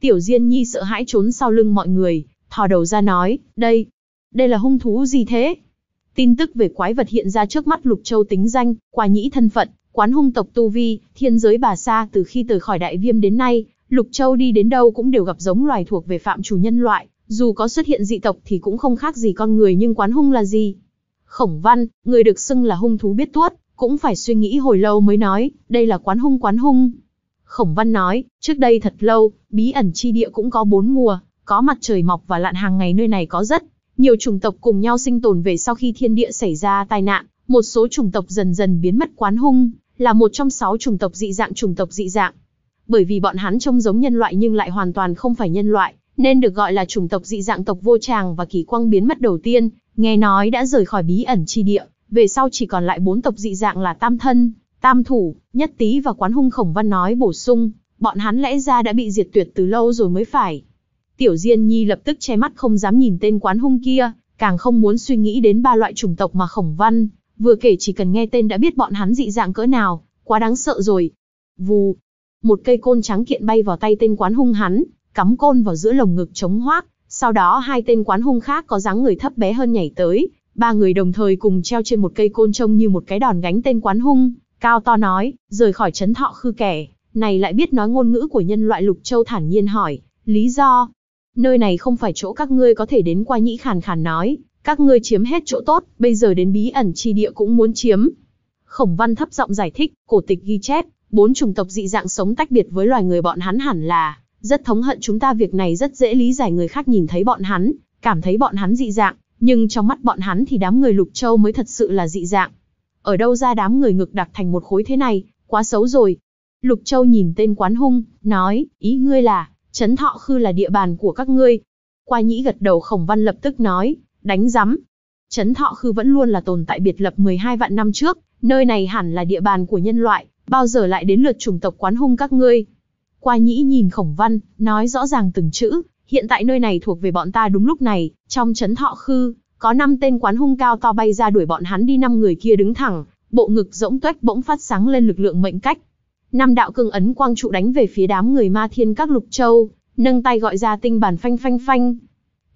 Tiểu Diên Nhi sợ hãi trốn sau lưng mọi người, thò đầu ra nói, đây, đây là hung thú gì thế? Tin tức về quái vật hiện ra trước mắt Lục Châu tính danh, qua nhĩ thân phận, Quán hung tộc Tu Vi, thiên giới bà Sa từ khi rời khỏi Đại Viêm đến nay, Lục Châu đi đến đâu cũng đều gặp giống loài thuộc về phạm chủ nhân loại, dù có xuất hiện dị tộc thì cũng không khác gì con người nhưng quán hung là gì? Khổng Văn, người được xưng là hung thú biết tuốt, cũng phải suy nghĩ hồi lâu mới nói, đây là quán hung quán hung. Khổng Văn nói, trước đây thật lâu, bí ẩn chi địa cũng có bốn mùa, có mặt trời mọc và lặn hàng ngày nơi này có rất nhiều chủng tộc cùng nhau sinh tồn về sau khi thiên địa xảy ra tai nạn, một số chủng tộc dần dần biến mất quán hung, là một trong sáu chủng tộc dị dạng chủng tộc dị dạng. Bởi vì bọn hắn trông giống nhân loại nhưng lại hoàn toàn không phải nhân loại, nên được gọi là chủng tộc dị dạng tộc vô tràng và kỳ quang biến mất đầu tiên, nghe nói đã rời khỏi bí ẩn chi địa, về sau chỉ còn lại bốn tộc dị dạng là tam thân, tam thủ, nhất tý và quán hung khổng văn nói bổ sung, bọn hắn lẽ ra đã bị diệt tuyệt từ lâu rồi mới phải. Tiểu Diên Nhi lập tức che mắt không dám nhìn tên quán hung kia, càng không muốn suy nghĩ đến ba loại chủng tộc mà khổng văn, Vừa kể chỉ cần nghe tên đã biết bọn hắn dị dạng cỡ nào, quá đáng sợ rồi. Vù, một cây côn trắng kiện bay vào tay tên quán hung hắn, cắm côn vào giữa lồng ngực chống hoác, sau đó hai tên quán hung khác có dáng người thấp bé hơn nhảy tới, ba người đồng thời cùng treo trên một cây côn trông như một cái đòn gánh tên quán hung, cao to nói, rời khỏi trấn thọ khư kẻ, này lại biết nói ngôn ngữ của nhân loại lục châu thản nhiên hỏi, lý do, nơi này không phải chỗ các ngươi có thể đến qua nhĩ khàn khàn nói, các ngươi chiếm hết chỗ tốt, bây giờ đến bí ẩn chi địa cũng muốn chiếm. Khổng văn thấp giọng giải thích, cổ tịch ghi chép, bốn chủng tộc dị dạng sống tách biệt với loài người bọn hắn hẳn là, rất thống hận chúng ta việc này rất dễ lý giải người khác nhìn thấy bọn hắn, cảm thấy bọn hắn dị dạng, nhưng trong mắt bọn hắn thì đám người lục châu mới thật sự là dị dạng. Ở đâu ra đám người ngực đặc thành một khối thế này, quá xấu rồi. Lục châu nhìn tên quán hung, nói, ý ngươi là, Trấn Thọ Khư là địa bàn của các ngươi. Qua nhĩ gật đầu Khổng Văn lập tức nói, đánh rắm. Trấn Thọ Khư vẫn luôn là tồn tại biệt lập 12 vạn năm trước, nơi này hẳn là địa bàn của nhân loại, bao giờ lại đến lượt chủng tộc quán hung các ngươi. Qua nhĩ nhìn khổng văn, nói rõ ràng từng chữ, hiện tại nơi này thuộc về bọn ta đúng lúc này, trong Trấn Thọ Khư, có 5 tên quán hung cao to bay ra đuổi bọn hắn đi năm người kia đứng thẳng, bộ ngực rỗng tuếch bỗng phát sáng lên lực lượng mệnh cách. Năm đạo cương ấn quang trụ đánh về phía đám người ma thiên các lục châu, nâng tay gọi ra tinh bản phanh phanh phanh,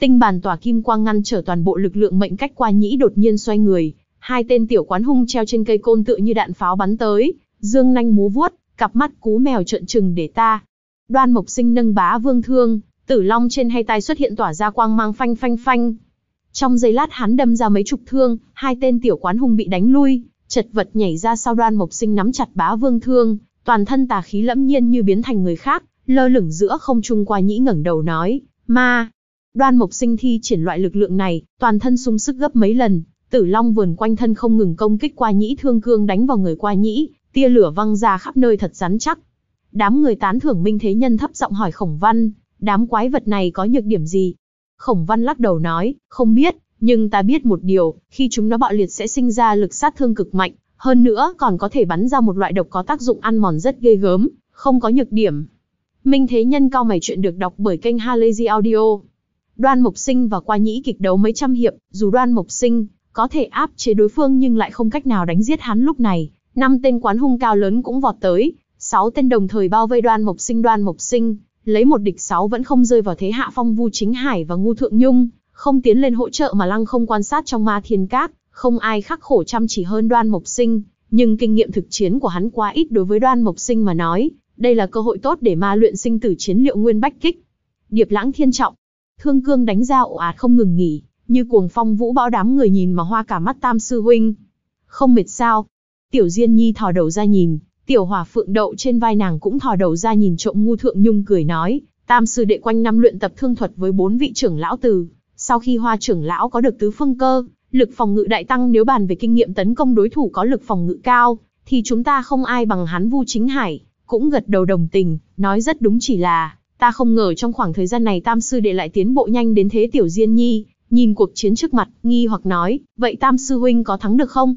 Tinh bàn tỏa kim quang ngăn trở toàn bộ lực lượng mệnh cách qua nhĩ đột nhiên xoay người, hai tên tiểu quán hung treo trên cây côn tựa như đạn pháo bắn tới, dương nanh múa vuốt, cặp mắt cú mèo trợn trừng để ta. Đoan Mộc Sinh nâng bá vương thương, tử long trên hai tay xuất hiện tỏa ra quang mang phanh phanh phanh. Trong giây lát hắn đâm ra mấy chục thương, hai tên tiểu quán hung bị đánh lui, chật vật nhảy ra sau Đoan Mộc Sinh nắm chặt bá vương thương, toàn thân tà khí lẫm nhiên như biến thành người khác, lơ lửng giữa không trung qua nhĩ ngẩng đầu nói, "Ma, Đoan Mộc Sinh thi triển loại lực lượng này, toàn thân sung sức gấp mấy lần, Tử Long vườn quanh thân không ngừng công kích qua nhĩ thương cương đánh vào người qua nhĩ, tia lửa văng ra khắp nơi thật rắn chắc. Đám người tán thưởng Minh Thế Nhân thấp giọng hỏi Khổng Văn, đám quái vật này có nhược điểm gì? Khổng Văn lắc đầu nói, không biết, nhưng ta biết một điều, khi chúng nó bạo liệt sẽ sinh ra lực sát thương cực mạnh, hơn nữa còn có thể bắn ra một loại độc có tác dụng ăn mòn rất ghê gớm, không có nhược điểm. Minh Thế Nhân cao mày chuyện được đọc bởi kênh Halazy Audio. Đoan Mộc Sinh và Qua Nhĩ kịch đấu mấy trăm hiệp, dù Đoan Mộc Sinh có thể áp chế đối phương nhưng lại không cách nào đánh giết hắn lúc này. Năm tên quán hung cao lớn cũng vọt tới, sáu tên đồng thời bao vây Đoan Mộc Sinh Đoan Mộc Sinh, lấy một địch sáu vẫn không rơi vào thế hạ phong Vu Chính Hải và Ngu Thượng Nhung, không tiến lên hỗ trợ mà lăng không quan sát trong Ma Thiên Các, không ai khắc khổ chăm chỉ hơn Đoan Mộc Sinh, nhưng kinh nghiệm thực chiến của hắn quá ít đối với Đoan Mộc Sinh mà nói, đây là cơ hội tốt để ma luyện sinh tử chiến liệu nguyên bách kích. Điệp Lãng Thiên Trọng, Thương cương đánh ra ồ ạt không ngừng nghỉ, như cuồng phong vũ bão đám người nhìn mà hoa cả mắt tam sư huynh. Không mệt sao? Tiểu Diên Nhi thò đầu ra nhìn, tiểu hỏa phượng đậu trên vai nàng cũng thò đầu ra nhìn trộm ngu thượng nhung cười nói, tam sư đệ quanh năm luyện tập thương thuật với bốn vị trưởng lão từ. Sau khi hoa trưởng lão có được tứ phương cơ, lực phòng ngự đại tăng nếu bàn về kinh nghiệm tấn công đối thủ có lực phòng ngự cao, thì chúng ta không ai bằng hắn vu chính hải, cũng gật đầu đồng tình, nói rất đúng chỉ là, Ta không ngờ trong khoảng thời gian này Tam Sư để lại tiến bộ nhanh đến thế Tiểu Diên Nhi, nhìn cuộc chiến trước mặt, nghi hoặc nói, vậy Tam Sư Huynh có thắng được không?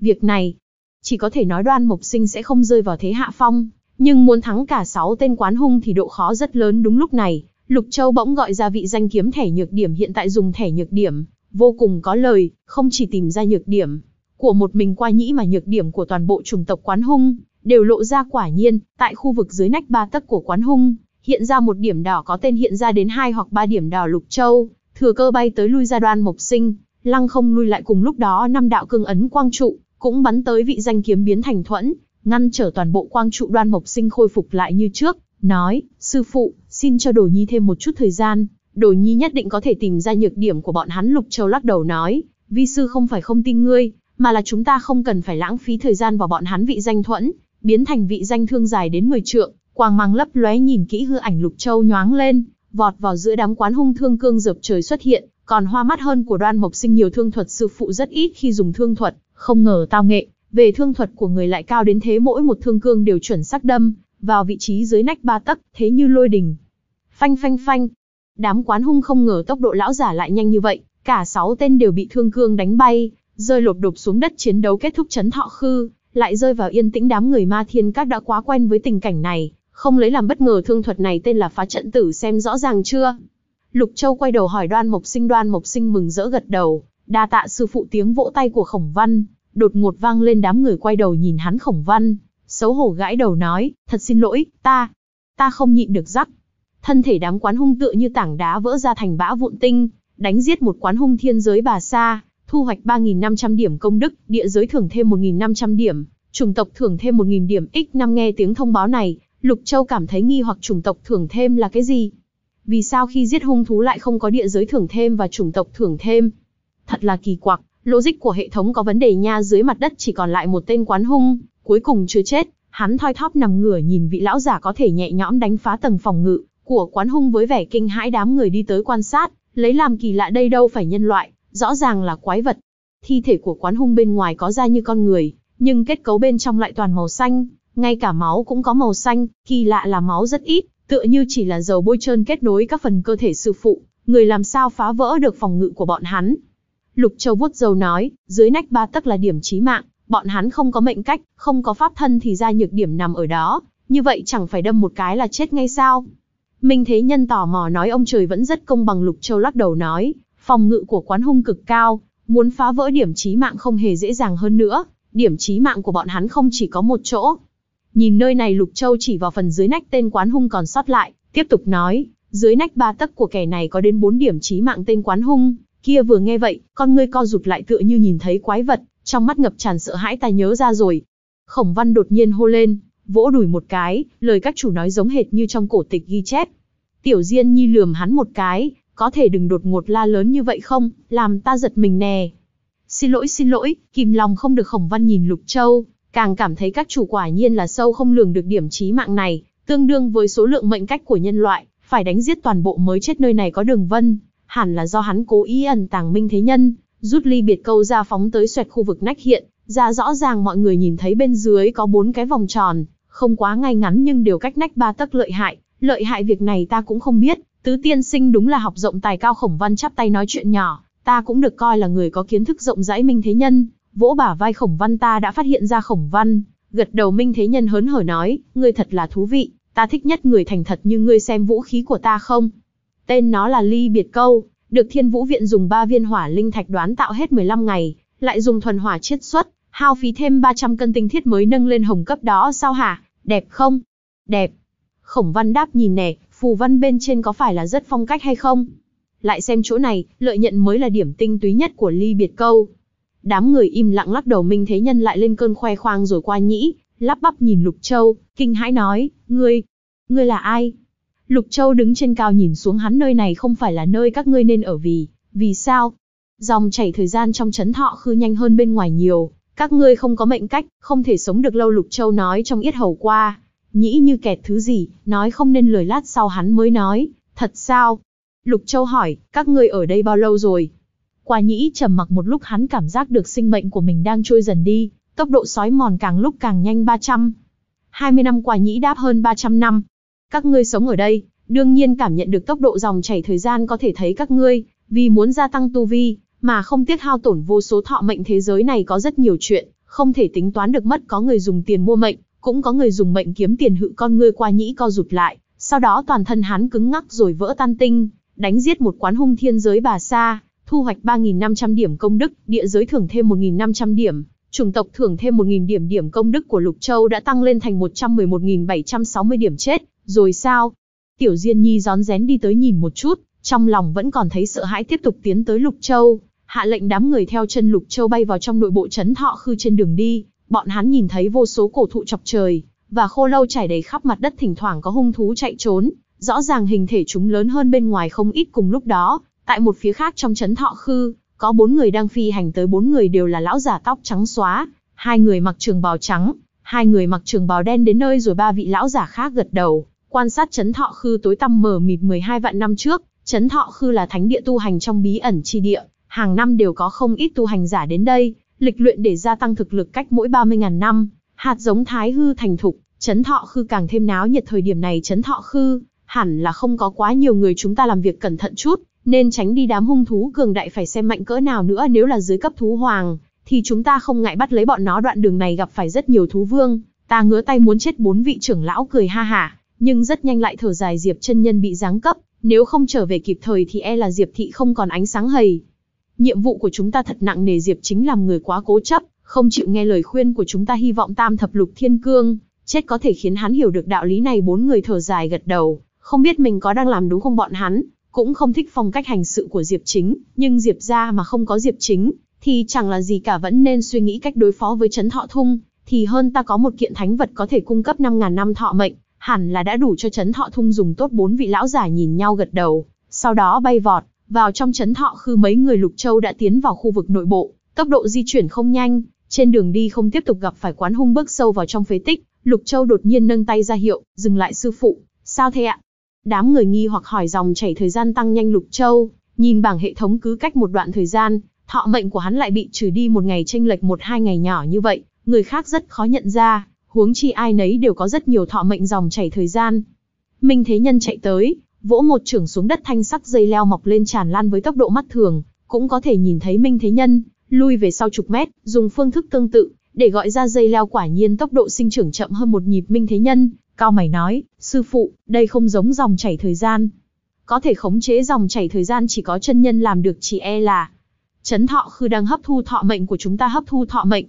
Việc này, chỉ có thể nói đoan mộc sinh sẽ không rơi vào thế hạ phong, nhưng muốn thắng cả sáu tên quán hung thì độ khó rất lớn đúng lúc này. Lục Châu bỗng gọi ra vị danh kiếm thẻ nhược điểm hiện tại dùng thẻ nhược điểm, vô cùng có lời, không chỉ tìm ra nhược điểm của một mình qua nhĩ mà nhược điểm của toàn bộ chủng tộc quán hung, đều lộ ra quả nhiên, tại khu vực dưới nách ba tấc của quán hung, hiện ra một điểm đỏ có tên hiện ra đến hai hoặc ba điểm đỏ lục châu, thừa cơ bay tới lui ra đoan mộc sinh, lăng không lui lại cùng lúc đó năm đạo cương ấn quang trụ, cũng bắn tới vị danh kiếm biến thành thuẫn, ngăn trở toàn bộ quang trụ đoan mộc sinh khôi phục lại như trước, nói, sư phụ, xin cho đồ nhi thêm một chút thời gian, đồ nhi nhất định có thể tìm ra nhược điểm của bọn hắn lục châu lắc đầu nói, vi sư không phải không tin ngươi, mà là chúng ta không cần phải lãng phí thời gian vào bọn hắn vị danh thuẫn, biến thành vị danh thương dài đến 10 trượng, Quang mang lấp lóe nhìn kỹ hư ảnh Lục Châu nhoáng lên, vọt vào giữa đám quán hung thương cương dập trời xuất hiện, còn hoa mắt hơn của Đoan Mộc Sinh nhiều thương thuật sư phụ rất ít khi dùng thương thuật, không ngờ tao nghệ, về thương thuật của người lại cao đến thế mỗi một thương cương đều chuẩn sắc đâm, vào vị trí dưới nách ba tấc, thế như lôi đình. Phanh phanh phanh. Đám quán hung không ngờ tốc độ lão giả lại nhanh như vậy, cả sáu tên đều bị thương cương đánh bay, rơi lột đột xuống đất chiến đấu kết thúc chấn thọ khư, lại rơi vào yên tĩnh đám người ma thiên các đã quá quen với tình cảnh này, không lấy làm bất ngờ thương thuật này tên là phá trận tử xem rõ ràng chưa. Lục Châu quay đầu hỏi đoan mộc sinh đoan mộc sinh mừng rỡ gật đầu, đa tạ sư phụ tiếng vỗ tay của khổng văn, đột ngột vang lên đám người quay đầu nhìn hắn khổng văn, xấu hổ gãi đầu nói, thật xin lỗi, ta, ta không nhịn được rắc. Thân thể đám quán hung tựa như tảng đá vỡ ra thành bã vụn tinh, đánh giết một quán hung thiên giới bà sa, thu hoạch 3.500 điểm công đức, địa giới thưởng thêm 1.500 điểm, chủng tộc thưởng thêm 1.000 điểm. x năm nghe tiếng thông báo này, Lục Châu cảm thấy nghi hoặc chủng tộc thưởng thêm là cái gì? Vì sao khi giết hung thú lại không có địa giới thưởng thêm và chủng tộc thưởng thêm? Thật là kỳ quặc, logic của hệ thống có vấn đề nha dưới mặt đất chỉ còn lại một tên quán hung, cuối cùng chưa chết, hắn thoi thóp nằm ngửa nhìn vị lão giả có thể nhẹ nhõm đánh phá tầng phòng ngự của quán hung với vẻ kinh hãi đám người đi tới quan sát, lấy làm kỳ lạ đây đâu phải nhân loại, rõ ràng là quái vật. Thi thể của quán hung bên ngoài có da như con người, nhưng kết cấu bên trong lại toàn màu xanh, ngay cả máu cũng có màu xanh, kỳ lạ là máu rất ít, tựa như chỉ là dầu bôi trơn kết nối các phần cơ thể sư phụ, người làm sao phá vỡ được phòng ngự của bọn hắn. Lục Châu vuốt dầu nói, dưới nách ba tấc là điểm chí mạng, bọn hắn không có mệnh cách, không có pháp thân thì ra nhược điểm nằm ở đó, như vậy chẳng phải đâm một cái là chết ngay sao. Minh Thế Nhân tò mò nói ông trời vẫn rất công bằng Lục Châu lắc đầu nói, phòng ngự của quán hung cực cao, muốn phá vỡ điểm chí mạng không hề dễ dàng hơn nữa, điểm chí mạng của bọn hắn không chỉ có một chỗ, Nhìn nơi này Lục Châu chỉ vào phần dưới nách tên quán hung còn sót lại, tiếp tục nói, dưới nách ba tấc của kẻ này có đến bốn điểm chí mạng tên quán hung, kia vừa nghe vậy, con ngươi co rụt lại tựa như nhìn thấy quái vật, trong mắt ngập tràn sợ hãi ta nhớ ra rồi. Khổng Văn đột nhiên hô lên, vỗ đùi một cái, lời các chủ nói giống hệt như trong cổ tịch ghi chép. Tiểu Diên Nhi lườm hắn một cái, có thể đừng đột ngột la lớn như vậy không, làm ta giật mình nè. Xin lỗi xin lỗi, kìm lòng không được Khổng Văn nhìn Lục Châu, càng cảm thấy các chủ quả nhiên là sâu không lường được điểm trí mạng này, tương đương với số lượng mệnh cách của nhân loại, phải đánh giết toàn bộ mới chết nơi này có đường vân, hẳn là do hắn cố ý ẩn tàng minh thế nhân, rút ly biệt câu ra phóng tới xoẹt khu vực nách hiện, ra rõ ràng mọi người nhìn thấy bên dưới có bốn cái vòng tròn, không quá ngay ngắn nhưng đều cách nách ba tấc lợi hại, lợi hại việc này ta cũng không biết, tứ tiên sinh đúng là học rộng tài cao khổng văn chắp tay nói chuyện nhỏ, ta cũng được coi là người có kiến thức rộng rãi minh thế nhân, vỗ bả vai khổng văn ta đã phát hiện ra khổng văn, gật đầu Minh Thế Nhân hớn hở nói, ngươi thật là thú vị, ta thích nhất người thành thật như ngươi xem vũ khí của ta không. Tên nó là ly biệt câu, được thiên vũ viện dùng ba viên hỏa linh thạch đoán tạo hết 15 ngày, lại dùng thuần hỏa chiết xuất, hao phí thêm 300 cân tinh thiết mới nâng lên hồng cấp đó sao hả, đẹp không? Đẹp. Khổng văn đáp nhìn nè, phù văn bên trên có phải là rất phong cách hay không? Lại xem chỗ này, lợi nhận mới là điểm tinh túy nhất của ly biệt câu. Đám người im lặng lắc đầu Minh Thế Nhân lại lên cơn khoe khoang rồi qua nhĩ, lắp bắp nhìn Lục Châu, kinh hãi nói, ngươi, ngươi là ai? Lục Châu đứng trên cao nhìn xuống hắn nơi này không phải là nơi các ngươi nên ở vì, vì sao? Dòng chảy thời gian trong chấn thọ khư nhanh hơn bên ngoài nhiều, các ngươi không có mệnh cách, không thể sống được lâu Lục Châu nói trong yết hầu qua, nhĩ như kẹt thứ gì, nói không nên lời lát sau hắn mới nói, thật sao? Lục Châu hỏi, các ngươi ở đây bao lâu rồi? Quả nhĩ trầm mặc một lúc hắn cảm giác được sinh mệnh của mình đang trôi dần đi, tốc độ sói mòn càng lúc càng nhanh 300. 20 năm quả nhĩ đáp hơn 300 năm. Các ngươi sống ở đây, đương nhiên cảm nhận được tốc độ dòng chảy thời gian có thể thấy các ngươi, vì muốn gia tăng tu vi, mà không tiếc hao tổn vô số thọ mệnh thế giới này có rất nhiều chuyện, không thể tính toán được mất có người dùng tiền mua mệnh, cũng có người dùng mệnh kiếm tiền hự con ngươi qua nhĩ co rụt lại, sau đó toàn thân hắn cứng ngắc rồi vỡ tan tinh, đánh giết một quán hung thiên giới bà sa, thu hoạch 3.500 điểm công đức, địa giới thưởng thêm 1.500 điểm, chủng tộc thưởng thêm 1.000 điểm điểm công đức của Lục Châu đã tăng lên thành 111.760 điểm chết, rồi sao? Tiểu Diên Nhi rón rén đi tới nhìn một chút, trong lòng vẫn còn thấy sợ hãi tiếp tục tiến tới Lục Châu, hạ lệnh đám người theo chân Lục Châu bay vào trong nội bộ trấn Thọ Khư trên đường đi, bọn hắn nhìn thấy vô số cổ thụ chọc trời, và khô lâu trải đầy khắp mặt đất thỉnh thoảng có hung thú chạy trốn, rõ ràng hình thể chúng lớn hơn bên ngoài không ít cùng lúc đó, Tại một phía khác trong trấn Thọ Khư, có bốn người đang phi hành tới bốn người đều là lão giả tóc trắng xóa, hai người mặc trường bào trắng, hai người mặc trường bào đen đến nơi rồi ba vị lão giả khác gật đầu, quan sát trấn Thọ Khư tối tăm mờ mịt 12 vạn năm trước, trấn Thọ Khư là thánh địa tu hành trong bí ẩn chi địa, hàng năm đều có không ít tu hành giả đến đây, lịch luyện để gia tăng thực lực cách mỗi 30.000 năm, hạt giống thái hư thành thục, trấn Thọ Khư càng thêm náo nhiệt thời điểm này trấn Thọ Khư, hẳn là không có quá nhiều người chúng ta làm việc cẩn thận chút, nên tránh đi đám hung thú cường đại phải xem mạnh cỡ nào nữa nếu là dưới cấp thú hoàng, thì chúng ta không ngại bắt lấy bọn nó đoạn đường này gặp phải rất nhiều thú vương. Ta ngứa tay muốn chết bốn vị trưởng lão cười ha hả, nhưng rất nhanh lại thở dài Diệp chân nhân bị giáng cấp, nếu không trở về kịp thời thì e là Diệp thị không còn ánh sáng hầy. Nhiệm vụ của chúng ta thật nặng nề Diệp chính làm người quá cố chấp, không chịu nghe lời khuyên của chúng ta hy vọng tam thập lục thiên cương, chết có thể khiến hắn hiểu được đạo lý này bốn người thở dài gật đầu, không biết mình có đang làm đúng không bọn hắn, cũng không thích phong cách hành sự của Diệp Chính, nhưng Diệp gia mà không có Diệp Chính, thì chẳng là gì cả vẫn nên suy nghĩ cách đối phó với Trấn Thọ Thung, thì hơn ta có một kiện thánh vật có thể cung cấp 5.000 năm thọ mệnh, hẳn là đã đủ cho Trấn Thọ Thung dùng tốt bốn vị lão giả nhìn nhau gật đầu, sau đó bay vọt, vào trong Trấn Thọ khư mấy người Lục Châu đã tiến vào khu vực nội bộ, tốc độ di chuyển không nhanh, trên đường đi không tiếp tục gặp phải quán hung bước sâu vào trong phế tích, Lục Châu đột nhiên nâng tay ra hiệu, dừng lại sư phụ, sao thế ạ, Đám người nghi hoặc hỏi dòng chảy thời gian tăng nhanh Lục Châu, nhìn bảng hệ thống cứ cách một đoạn thời gian, thọ mệnh của hắn lại bị trừ đi một ngày chênh lệch một hai ngày nhỏ như vậy, người khác rất khó nhận ra, huống chi ai nấy đều có rất nhiều thọ mệnh dòng chảy thời gian. Minh Thế Nhân chạy tới, vỗ một trưởng xuống đất thanh sắc dây leo mọc lên tràn lan với tốc độ mắt thường, cũng có thể nhìn thấy Minh Thế Nhân, lui về sau chục mét, dùng phương thức tương tự, để gọi ra dây leo quả nhiên tốc độ sinh trưởng chậm hơn một nhịp Minh Thế Nhân, Cao mày nói, sư phụ, đây không giống dòng chảy thời gian. Có thể khống chế dòng chảy thời gian chỉ có chân nhân làm được chỉ e là. Chấn thọ khư đang hấp thu thọ mệnh của chúng ta hấp thu thọ mệnh.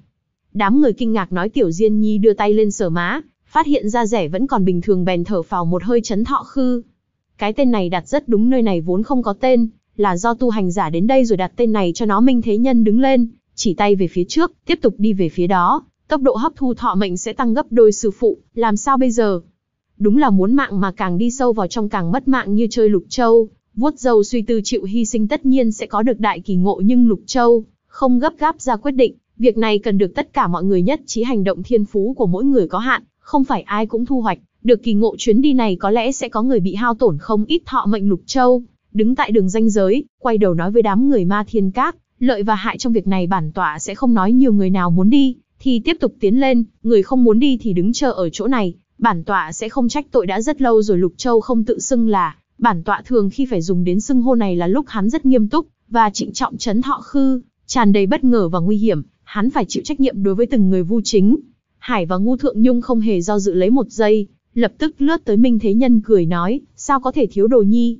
Đám người kinh ngạc nói tiểu diên nhi đưa tay lên sờ má, phát hiện ra rẻ vẫn còn bình thường bèn thở vào một hơi chấn thọ khư. Cái tên này đặt rất đúng nơi này vốn không có tên, là do tu hành giả đến đây rồi đặt tên này cho nó minh thế nhân đứng lên, chỉ tay về phía trước, tiếp tục đi về phía đó, tốc độ hấp thu thọ mệnh sẽ tăng gấp đôi sư phụ, làm sao bây giờ? Đúng là muốn mạng mà càng đi sâu vào trong càng mất mạng như chơi lục châu, vuốt dầu suy tư chịu hy sinh tất nhiên sẽ có được đại kỳ ngộ nhưng lục châu, không gấp gáp ra quyết định, việc này cần được tất cả mọi người nhất trí hành động thiên phú của mỗi người có hạn, không phải ai cũng thu hoạch, được kỳ ngộ chuyến đi này có lẽ sẽ có người bị hao tổn không ít thọ mệnh lục châu, đứng tại đường ranh giới, quay đầu nói với đám người ma thiên các, lợi và hại trong việc này bản tọa sẽ không nói nhiều người nào muốn đi, thì tiếp tục tiến lên, người không muốn đi thì đứng chờ ở chỗ này, bản tọa sẽ không trách tội đã rất lâu rồi Lục Châu không tự xưng là, bản tọa thường khi phải dùng đến xưng hô này là lúc hắn rất nghiêm túc, và trịnh trọng chấn thọ khư, tràn đầy bất ngờ và nguy hiểm, hắn phải chịu trách nhiệm đối với từng người vu chính. Hải và Ngu Thượng Nhung không hề do dự lấy một giây, lập tức lướt tới Minh Thế Nhân cười nói, sao có thể thiếu đồ nhi.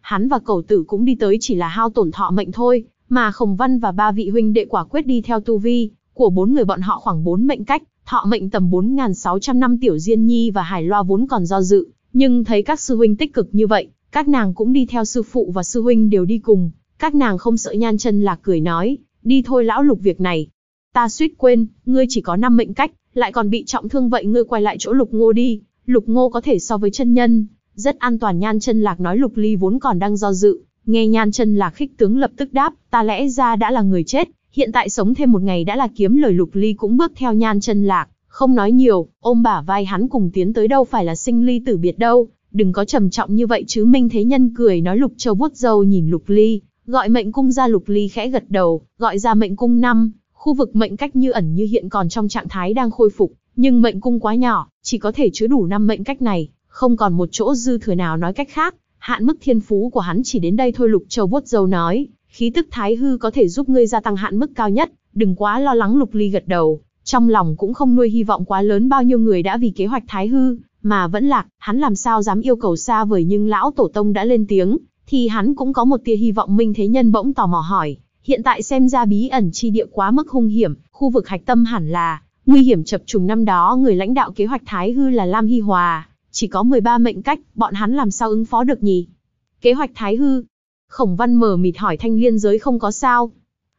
Hắn và cầu tử cũng đi tới chỉ là hao tổn thọ mệnh thôi, mà Khổng Văn và ba vị huynh đệ quả quyết đi theo tu vi, của bốn người bọn họ khoảng bốn mệnh cách, thọ mệnh tầm 4.600 năm Tiểu Diên Nhi và Hải Loa vốn còn do dự, nhưng thấy các sư huynh tích cực như vậy, các nàng cũng đi theo sư phụ và sư huynh đều đi cùng. Các nàng không sợ nhan chân lạc cười nói, đi thôi lão lục việc này. Ta suýt quên, ngươi chỉ có năm mệnh cách, lại còn bị trọng thương vậy ngươi quay lại chỗ lục ngô đi, lục ngô có thể so với chân nhân. Rất an toàn nhan chân lạc nói lục ly vốn còn đang do dự, nghe nhan chân lạc khích tướng lập tức đáp, ta lẽ ra đã là người chết, hiện tại sống thêm một ngày đã là kiếm lời lục ly cũng bước theo nhan chân lạc, không nói nhiều, ôm bả vai hắn cùng tiến tới đâu phải là sinh ly tử biệt đâu, đừng có trầm trọng như vậy chứ Minh Thế Nhân cười nói lục châu vuốt dâu nhìn lục ly, gọi mệnh cung ra lục ly khẽ gật đầu, gọi ra mệnh cung năm, khu vực mệnh cách như ẩn như hiện còn trong trạng thái đang khôi phục, nhưng mệnh cung quá nhỏ, chỉ có thể chứa đủ năm mệnh cách này, không còn một chỗ dư thừa nào nói cách khác, hạn mức thiên phú của hắn chỉ đến đây thôi lục châu vuốt dâu nói, khí tức thái hư có thể giúp ngươi gia tăng hạn mức cao nhất, đừng quá lo lắng lục ly gật đầu, trong lòng cũng không nuôi hy vọng quá lớn bao nhiêu người đã vì kế hoạch thái hư, mà vẫn lạc, hắn làm sao dám yêu cầu xa vời nhưng lão tổ tông đã lên tiếng, thì hắn cũng có một tia hy vọng minh thế nhân bỗng tò mò hỏi, hiện tại xem ra bí ẩn chi địa quá mức hung hiểm, khu vực hạch tâm hẳn là, nguy hiểm chập trùng năm đó người lãnh đạo kế hoạch thái hư là Lam Hy Hòa, chỉ có 13 mệnh cách, bọn hắn làm sao ứng phó được nhỉ? Kế hoạch thái hư, Khổng Văn mờ mịt hỏi Thanh Liên giới không có sao.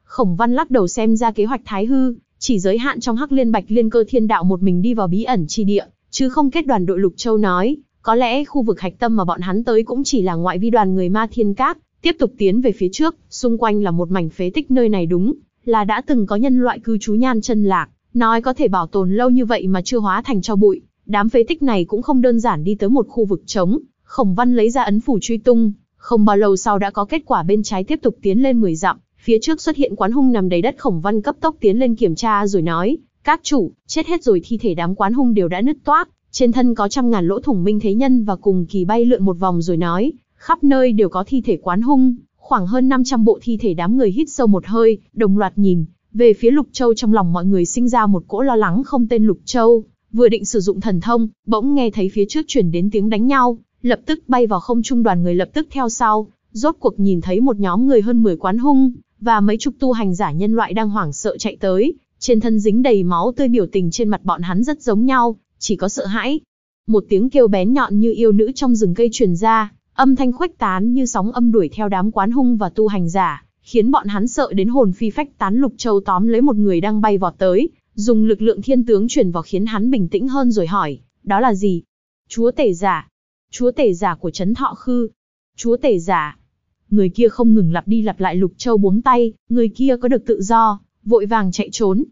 Khổng Văn lắc đầu xem ra kế hoạch Thái Hư, chỉ giới hạn trong Hắc Liên Bạch Liên Cơ Thiên Đạo một mình đi vào bí ẩn chi địa, chứ không kết đoàn đội Lục Châu nói, có lẽ khu vực hạch tâm mà bọn hắn tới cũng chỉ là ngoại vi đoàn người Ma Thiên Các, tiếp tục tiến về phía trước, xung quanh là một mảnh phế tích nơi này đúng, là đã từng có nhân loại cư trú nhan chân lạc, nói có thể bảo tồn lâu như vậy mà chưa hóa thành cho bụi, đám phế tích này cũng không đơn giản đi tới một khu vực trống, Khổng Văn lấy ra ấn phủ truy tung, không bao lâu sau đã có kết quả bên trái tiếp tục tiến lên 10 dặm, phía trước xuất hiện quán hung nằm đầy đất khổng văn cấp tốc tiến lên kiểm tra rồi nói, các chủ, chết hết rồi thi thể đám quán hung đều đã nứt toác, trên thân có trăm ngàn lỗ thủng minh thế nhân và cùng kỳ bay lượn một vòng rồi nói, khắp nơi đều có thi thể quán hung, khoảng hơn 500 bộ thi thể đám người hít sâu một hơi, đồng loạt nhìn, về phía Lục Châu trong lòng mọi người sinh ra một cỗ lo lắng không tên Lục Châu, vừa định sử dụng thần thông, bỗng nghe thấy phía trước truyền đến tiếng đánh nhau, lập tức bay vào không trung đoàn người lập tức theo sau, rốt cuộc nhìn thấy một nhóm người hơn 10 quán hung, và mấy chục tu hành giả nhân loại đang hoảng sợ chạy tới, trên thân dính đầy máu tươi biểu tình trên mặt bọn hắn rất giống nhau, chỉ có sợ hãi. Một tiếng kêu bén nhọn như yêu nữ trong rừng cây truyền ra, âm thanh khuếch tán như sóng âm đuổi theo đám quán hung và tu hành giả, khiến bọn hắn sợ đến hồn phi phách tán lục châu tóm lấy một người đang bay vọt tới, dùng lực lượng thiên tướng truyền vào khiến hắn bình tĩnh hơn rồi hỏi, đó là gì? Chúa tể giả, chúa tể giả của Trấn Thọ Khư. Chúa tể giả. Người kia không ngừng lặp đi lặp lại Lục Châu buống tay, người kia có được tự do, vội vàng chạy trốn.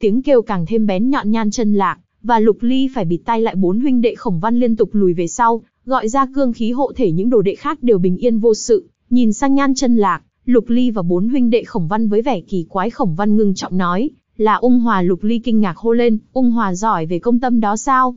Tiếng kêu càng thêm bén nhọn nhan chân lạc, và Lục Ly phải bịt tay lại bốn huynh đệ khổng văn liên tục lùi về sau, gọi ra cương khí hộ thể những đồ đệ khác đều bình yên vô sự, nhìn sang nhan chân lạc. Lục Ly và bốn huynh đệ Khổng Văn với vẻ kỳ quái Khổng Văn ngưng trọng nói, là ung hòa lục ly kinh ngạc hô lên, ung hòa giỏi về công tâm đó sao?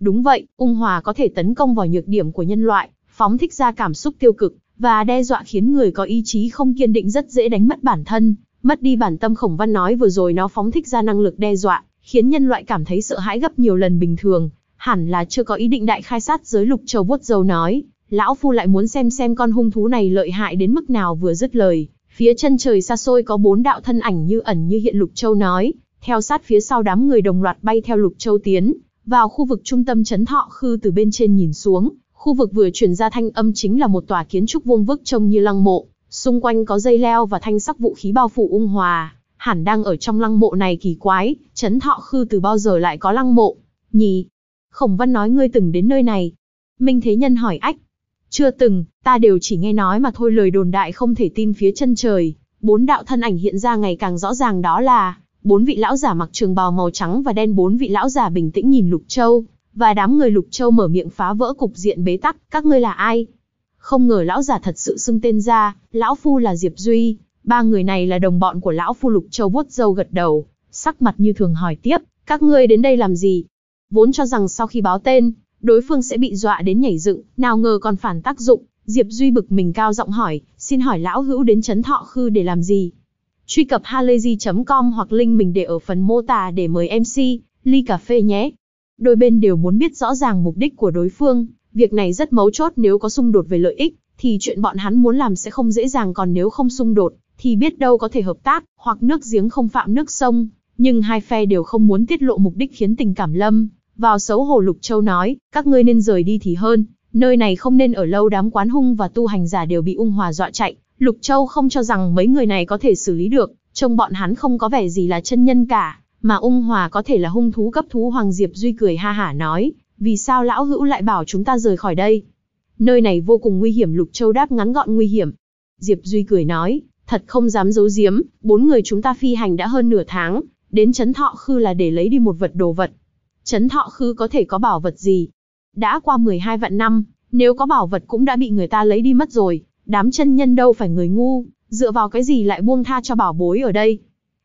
Đúng vậy, ung hòa có thể tấn công vào nhược điểm của nhân loại, phóng thích ra cảm xúc tiêu cực, và đe dọa khiến người có ý chí không kiên định rất dễ đánh mất bản thân, mất đi bản tâm khổng văn nói vừa rồi nó phóng thích ra năng lực đe dọa, khiến nhân loại cảm thấy sợ hãi gấp nhiều lần bình thường, hẳn là chưa có ý định đại khai sát giới lục châu vuốt dầu nói, lão phu lại muốn xem xem con hung thú này lợi hại đến mức nào vừa dứt lời, phía chân trời xa xôi có bốn đạo thân ảnh như ẩn như hiện lục châu nói, theo sát phía sau đám người đồng loạt bay theo lục châu tiến, vào khu vực trung tâm chấn Thọ Khư từ bên trên nhìn xuống, khu vực vừa chuyển ra thanh âm chính là một tòa kiến trúc vuông vức trông như lăng mộ, xung quanh có dây leo và thanh sắc vũ khí bao phủ ung hòa, hẳn đang ở trong lăng mộ này kỳ quái, chấn Thọ Khư từ bao giờ lại có lăng mộ? Nhì, Khổng Văn nói ngươi từng đến nơi này. Minh Thế Nhân hỏi ách. Chưa từng, ta đều chỉ nghe nói mà thôi lời đồn đại không thể tin phía chân trời, bốn đạo thân ảnh hiện ra ngày càng rõ ràng đó là bốn vị lão giả mặc trường bào màu trắng và đen bốn vị lão giả bình tĩnh nhìn Lục Châu, và đám người Lục Châu mở miệng phá vỡ cục diện bế tắc, các ngươi là ai? Không ngờ lão giả thật sự xưng tên ra, lão phu là Diệp Duy, ba người này là đồng bọn của lão phu Lục Châu vuốt râu gật đầu, sắc mặt như thường hỏi tiếp, các ngươi đến đây làm gì? Vốn cho rằng sau khi báo tên, đối phương sẽ bị dọa đến nhảy dựng, nào ngờ còn phản tác dụng, Diệp Duy bực mình cao giọng hỏi, xin hỏi lão hữu đến chấn thọ khư để làm gì? Truy cập halayzi.com hoặc link mình để ở phần mô tả để mời MC, ly cà phê nhé. Đôi bên đều muốn biết rõ ràng mục đích của đối phương, việc này rất mấu chốt nếu có xung đột về lợi ích, thì chuyện bọn hắn muốn làm sẽ không dễ dàng còn nếu không xung đột, thì biết đâu có thể hợp tác, hoặc nước giếng không phạm nước sông. Nhưng hai phe đều không muốn tiết lộ mục đích khiến tình cảm lâm. Vào xấu hổ Lục Châu nói, các ngươi nên rời đi thì hơn, nơi này không nên ở lâu đám quán hung và tu hành giả đều bị ung hòa dọa chạy, Lục Châu không cho rằng mấy người này có thể xử lý được, trông bọn hắn không có vẻ gì là chân nhân cả, mà ung hòa có thể là hung thú cấp thú Hoàng Diệp Duy cười ha hả nói, vì sao lão hữu lại bảo chúng ta rời khỏi đây? Nơi này vô cùng nguy hiểm Lục Châu đáp ngắn gọn nguy hiểm. Diệp Duy cười nói, thật không dám giấu giếm, bốn người chúng ta phi hành đã hơn nửa tháng, đến Trấn Thọ Khư là để lấy đi một vật đồ vật. Trấn Thọ Khư có thể có bảo vật gì? Đã qua 12 vạn năm, nếu có bảo vật cũng đã bị người ta lấy đi mất rồi, đám chân nhân đâu phải người ngu, dựa vào cái gì lại buông tha cho bảo bối ở đây.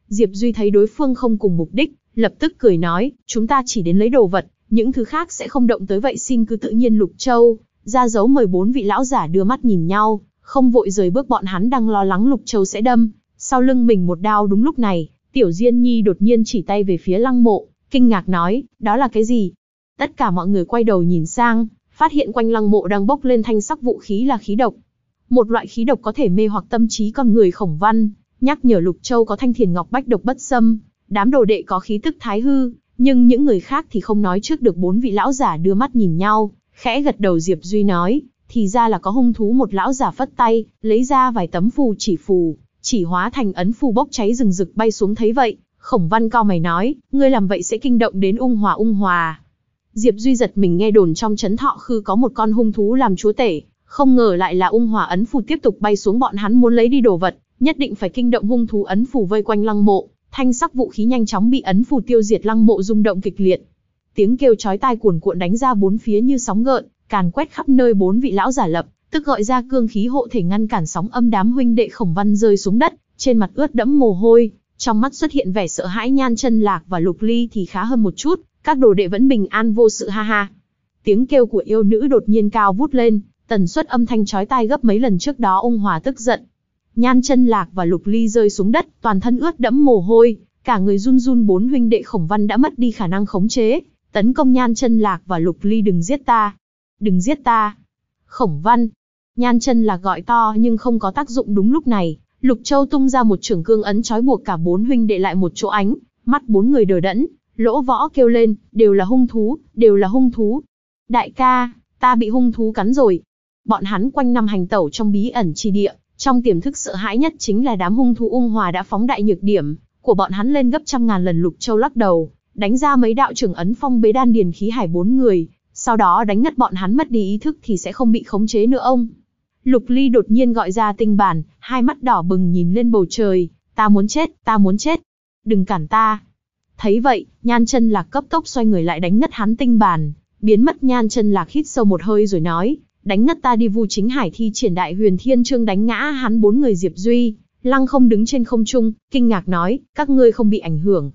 Diệp Duy thấy đối phương không cùng mục đích, lập tức cười nói, chúng ta chỉ đến lấy đồ vật, những thứ khác sẽ không động tới vậy xin cứ tự nhiên Lục Châu, ra dấu mời bốn vị lão giả đưa mắt nhìn nhau, không vội rời bước bọn hắn đang lo lắng Lục Châu sẽ đâm, sau lưng mình một đao đúng lúc này, Tiểu Diên Nhi đột nhiên chỉ tay về phía lăng mộ, kinh ngạc nói, đó là cái gì? Tất cả mọi người quay đầu nhìn sang, phát hiện quanh lăng mộ đang bốc lên thanh sắc vũ khí là khí độc, một loại khí độc có thể mê hoặc tâm trí con người khổng văn, nhắc nhở Lục Châu có thanh thiền ngọc bách độc bất xâm, đám đồ đệ có khí tức thái hư, nhưng những người khác thì không nói trước được bốn vị lão giả đưa mắt nhìn nhau, khẽ gật đầu Diệp Duy nói, thì ra là có hung thú một lão giả phất tay, lấy ra vài tấm phù chỉ phù, chỉ hóa thành ấn phù bốc cháy rừng rực bay xuống thấy vậy, khổng văn cao mày nói, ngươi làm vậy sẽ kinh động đến ung hòa ung hòa. Diệp Duy giật mình nghe đồn trong chấn thọ khư có một con hung thú làm chúa tể, không ngờ lại là ung Hòa ấn phù tiếp tục bay xuống bọn hắn muốn lấy đi đồ vật, nhất định phải kinh động hung thú ấn phù vây quanh lăng mộ, thanh sắc vũ khí nhanh chóng bị ấn phù tiêu diệt lăng mộ rung động kịch liệt. Tiếng kêu chói tai cuồn cuộn đánh ra bốn phía như sóng gợn, càn quét khắp nơi bốn vị lão giả lập, tức gọi ra cương khí hộ thể ngăn cản sóng âm đám huynh đệ khổng văn rơi xuống đất, trên mặt ướt đẫm mồ hôi, trong mắt xuất hiện vẻ sợ hãi nhan chân lạc và lục ly thì khá hơn một chút, các đồ đệ vẫn bình an vô sự ha ha. Tiếng kêu của yêu nữ đột nhiên cao vút lên, Tần suất âm thanh chói tai gấp mấy lần trước đó ông Hòa tức giận. Nhan chân lạc và lục ly rơi xuống đất, toàn thân ướt đẫm mồ hôi, cả người run run bốn huynh đệ khổng văn đã mất đi khả năng khống chế, tấn công nhan chân lạc và lục ly đừng giết ta. Đừng giết ta. Khổng văn. Nhan chân lạc gọi to nhưng không có tác dụng đúng lúc này, lục châu tung ra một trưởng cương ấn trói buộc cả bốn huynh đệ lại một chỗ ánh, mắt bốn người đờ đẫn, lỗ võ kêu lên, đều là hung thú, đều là hung thú. Đại ca, ta bị hung thú cắn rồi, bọn hắn quanh năm hành tẩu trong bí ẩn chi địa, trong tiềm thức sợ hãi nhất chính là đám hung thú ung hòa đã phóng đại nhược điểm của bọn hắn lên gấp trăm ngàn lần lục châu lắc đầu, đánh ra mấy đạo trưởng ấn phong bế đan điền khí hải bốn người, sau đó đánh ngất bọn hắn mất đi ý thức thì sẽ không bị khống chế nữa ông. Lục Ly đột nhiên gọi ra tinh bản, hai mắt đỏ bừng nhìn lên bầu trời, ta muốn chết, ta muốn chết, đừng cản ta. Thấy vậy, nhan chân lạc cấp tốc xoay người lại đánh ngất hắn tinh bản, biến mất nhan chân lạc hít sâu một hơi rồi nói, đánh ngất ta đi vu chính hải thi triển đại huyền thiên trương đánh ngã hắn bốn người diệp duy lăng không đứng trên không trung kinh ngạc nói các ngươi không bị ảnh hưởng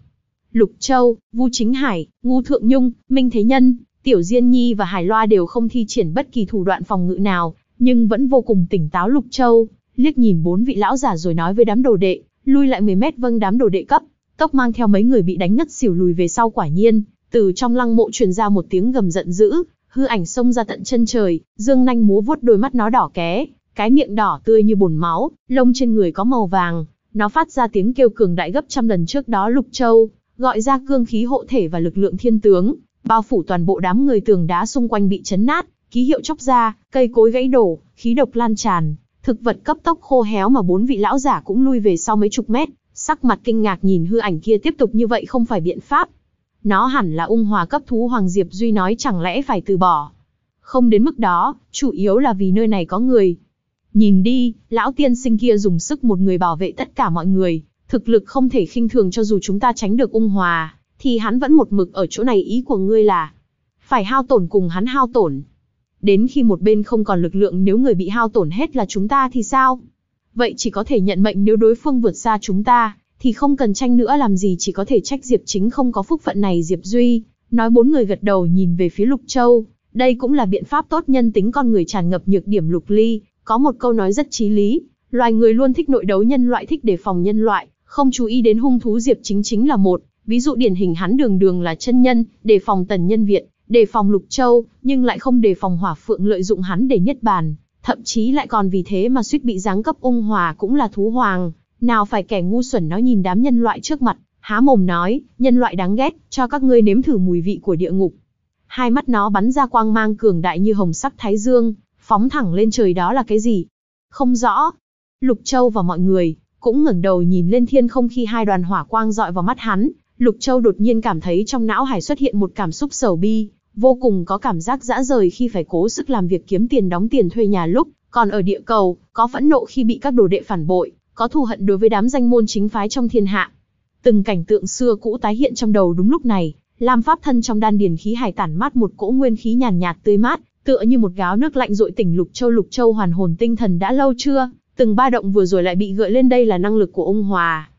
lục châu vu chính hải ngu thượng nhung minh thế nhân tiểu diên nhi và hải loa đều không thi triển bất kỳ thủ đoạn phòng ngự nào nhưng vẫn vô cùng tỉnh táo lục châu liếc nhìn bốn vị lão giả rồi nói với đám đồ đệ lui lại 10 mét vâng đám đồ đệ cấp tốc mang theo mấy người bị đánh ngất xỉu lùi về sau quả nhiên từ trong lăng mộ truyền ra một tiếng gầm giận dữ hư ảnh xông ra tận chân trời, dương nanh múa vuốt đôi mắt nó đỏ ké, cái miệng đỏ tươi như bồn máu, lông trên người có màu vàng, nó phát ra tiếng kêu cường đại gấp trăm lần trước đó Lục Châu, gọi ra cương khí hộ thể và lực lượng thiên tướng, bao phủ toàn bộ đám người tường đá xung quanh bị chấn nát, ký hiệu chóc ra, cây cối gãy đổ, khí độc lan tràn, thực vật cấp tốc khô héo mà bốn vị lão giả cũng lui về sau mấy chục mét, sắc mặt kinh ngạc nhìn hư ảnh kia tiếp tục như vậy không phải biện pháp, nó hẳn là ung hòa cấp thú Hoàng Diệp Duy nói chẳng lẽ phải từ bỏ. Không đến mức đó, chủ yếu là vì nơi này có người. Nhìn đi, lão tiên sinh kia dùng sức một người bảo vệ tất cả mọi người, thực lực không thể khinh thường cho dù chúng ta tránh được ung hòa, thì hắn vẫn một mực ở chỗ này ý của ngươi là phải hao tổn cùng hắn hao tổn. Đến khi một bên không còn lực lượng nếu người bị hao tổn hết là chúng ta thì sao? Vậy chỉ có thể nhận mệnh nếu đối phương vượt xa chúng ta, thì không cần tranh nữa làm gì chỉ có thể trách Diệp Chính không có phúc phận này Diệp Duy, nói bốn người gật đầu nhìn về phía Lục Châu, đây cũng là biện pháp tốt nhân tính con người tràn ngập nhược điểm Lục Ly, có một câu nói rất chí lý, loài người luôn thích nội đấu nhân loại thích đề phòng nhân loại, không chú ý đến hung thú Diệp Chính chính là một, ví dụ điển hình hắn đường đường là chân nhân, đề phòng tần nhân viện, đề phòng Lục Châu, nhưng lại không đề phòng Hỏa Phượng lợi dụng hắn để nhất bàn, thậm chí lại còn vì thế mà suýt bị giáng cấp ung hòa cũng là thú hoàng, nào phải kẻ ngu xuẩn nó nhìn đám nhân loại trước mặt, há mồm nói, nhân loại đáng ghét, cho các ngươi nếm thử mùi vị của địa ngục. Hai mắt nó bắn ra quang mang cường đại như hồng sắc thái dương, phóng thẳng lên trời đó là cái gì? Không rõ. Lục Châu và mọi người, cũng ngẩng đầu nhìn lên thiên không khi hai đoàn hỏa quang dọi vào mắt hắn, Lục Châu đột nhiên cảm thấy trong não hải xuất hiện một cảm xúc sầu bi, vô cùng có cảm giác dã rời khi phải cố sức làm việc kiếm tiền đóng tiền thuê nhà lúc, còn ở địa cầu, có phẫn nộ khi bị các đồ đệ phản bội, có thù hận đối với đám danh môn chính phái trong thiên hạ. Từng cảnh tượng xưa cũ tái hiện trong đầu đúng lúc này, Lam Pháp thân trong đan điền khí hải tản mát một cỗ nguyên khí nhàn nhạt tươi mát, tựa như một gáo nước lạnh dội tỉnh Lục Châu Lục Châu hoàn hồn tinh thần đã lâu chưa, từng ba động vừa rồi lại bị gợi lên đây là năng lực của ông Hòa.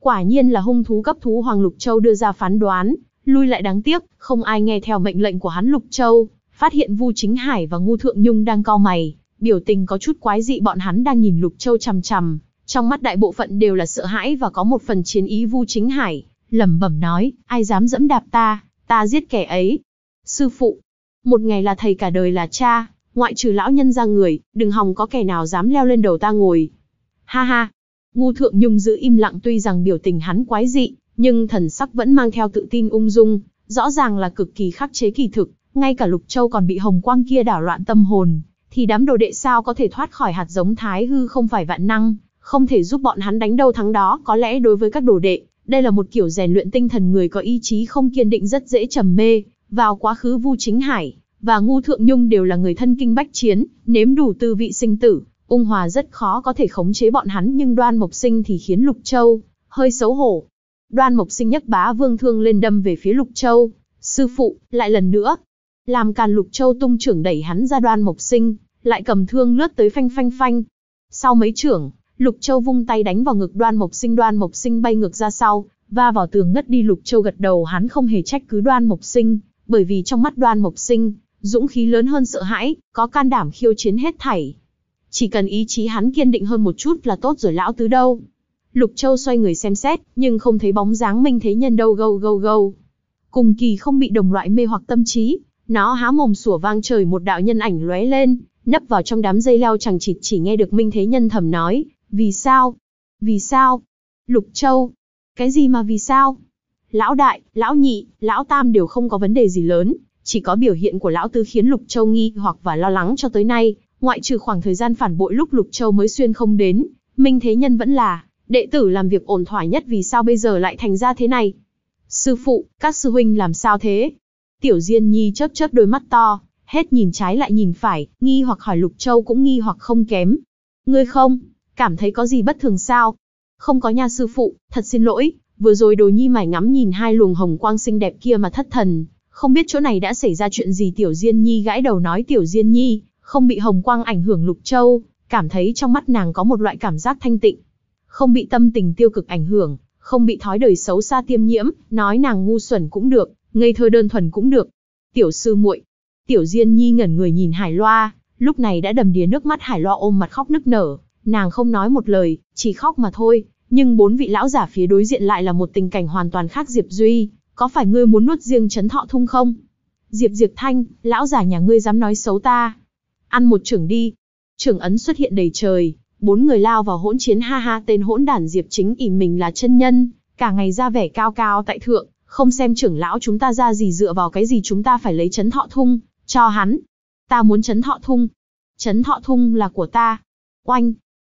Quả nhiên là hung thú cấp thú Hoàng Lục Châu đưa ra phán đoán, lui lại đáng tiếc, không ai nghe theo mệnh lệnh của hắn Lục Châu, phát hiện Vu Chính Hải và Ngô Thượng Nhung đang co mày, biểu tình có chút quái dị bọn hắn đang nhìn Lục Châu chằm chằm, trong mắt đại bộ phận đều là sợ hãi và có một phần chiến ý Vu Chính Hải, lẩm bẩm nói, ai dám dẫm đạp ta, ta giết kẻ ấy. Sư phụ, một ngày là thầy cả đời là cha, ngoại trừ lão nhân ra người, đừng hòng có kẻ nào dám leo lên đầu ta ngồi. Ha ha, ngu thượng nhung giữ im lặng tuy rằng biểu tình hắn quái dị, nhưng thần sắc vẫn mang theo tự tin ung dung, rõ ràng là cực kỳ khắc chế kỳ thực, ngay cả Lục Châu còn bị hồng quang kia đảo loạn tâm hồn, thì đám đồ đệ sao có thể thoát khỏi hạt giống thái hư không phải vạn năng không thể giúp bọn hắn đánh đâu thắng đó, có lẽ đối với các đồ đệ, đây là một kiểu rèn luyện tinh thần người có ý chí không kiên định rất dễ trầm mê, vào quá khứ Vu Chính Hải và Ngô Thượng Nhung đều là người thân kinh bách chiến, nếm đủ tư vị sinh tử, ung hòa rất khó có thể khống chế bọn hắn nhưng Đoan Mộc Sinh thì khiến Lục Châu hơi xấu hổ. Đoan Mộc Sinh nhấc bá vương thương lên đâm về phía Lục Châu, sư phụ, lại lần nữa. Làm càn Lục Châu tung trưởng đẩy hắn ra Đoan Mộc Sinh, lại cầm thương lướt tới phanh phanh phanh. Sau mấy trưởng, Lục Châu vung tay đánh vào ngực Đoan Mộc Sinh, Đoan Mộc Sinh bay ngược ra sau, va vào tường ngất đi, Lục Châu gật đầu, hắn không hề trách cứ Đoan Mộc Sinh, bởi vì trong mắt Đoan Mộc Sinh, dũng khí lớn hơn sợ hãi, có can đảm khiêu chiến hết thảy. Chỉ cần ý chí hắn kiên định hơn một chút là tốt rồi lão tứ đâu. Lục Châu xoay người xem xét, nhưng không thấy bóng dáng Minh Thế Nhân đâu gâu gâu gâu. Cùng kỳ không bị đồng loại mê hoặc tâm trí, nó há mồm sủa vang trời một đạo nhân ảnh lóe lên, nấp vào trong đám dây leo chẳng chịt chỉ nghe được Minh Thế Nhân thầm nói, vì sao? Vì sao? Lục Châu. Cái gì mà vì sao? Lão đại, lão nhị, lão tam đều không có vấn đề gì lớn, chỉ có biểu hiện của lão tư khiến Lục Châu nghi hoặc và lo lắng cho tới nay, ngoại trừ khoảng thời gian phản bội lúc Lục Châu mới xuyên không đến, Minh Thế Nhân vẫn là đệ tử làm việc ổn thỏa nhất vì sao bây giờ lại thành ra thế này? Sư phụ, các sư huynh làm sao thế? Tiểu Diên Nhi chớp chớp đôi mắt to, hết nhìn trái lại nhìn phải, nghi hoặc hỏi Lục Châu cũng nghi hoặc không kém. Ngươi không? cảm thấy có gì bất thường sao? Không có nha sư phụ, thật xin lỗi, vừa rồi đồ nhi mải ngắm nhìn hai luồng hồng quang xinh đẹp kia mà thất thần. Không biết chỗ này đã xảy ra chuyện gì Tiểu Diên Nhi gãi đầu nói Tiểu Diên Nhi, không bị hồng quang ảnh hưởng Lục Châu, cảm thấy trong mắt nàng có một loại cảm giác thanh tịnh. Không bị tâm tình tiêu cực ảnh hưởng, không bị thói đời xấu xa tiêm nhiễm, nói nàng ngu xuẩn cũng được, ngây thơ đơn thuần cũng được. Tiểu sư muội, Tiểu Diên Nhi ngẩn người nhìn Hải Loa, lúc này đã đầm đìa nước mắt Hải Loa ôm mặt khóc nức nở. Nàng không nói một lời, chỉ khóc mà thôi, nhưng bốn vị lão giả phía đối diện lại là một tình cảnh hoàn toàn khác Diệp Duy, có phải ngươi muốn nuốt riêng chấn thọ thung không? Diệp Diệp Thanh, lão giả nhà ngươi dám nói xấu ta. Ăn một trưởng đi. Trưởng ấn xuất hiện đầy trời, bốn người lao vào hỗn chiến ha ha tên hỗn đản Diệp chính ỉ mình là chân nhân, cả ngày ra vẻ cao cao tại thượng, không xem trưởng lão chúng ta ra gì dựa vào cái gì chúng ta phải lấy chấn thọ thung, cho hắn. Ta muốn chấn thọ thung. Chấn thọ thung là của ta. Oanh,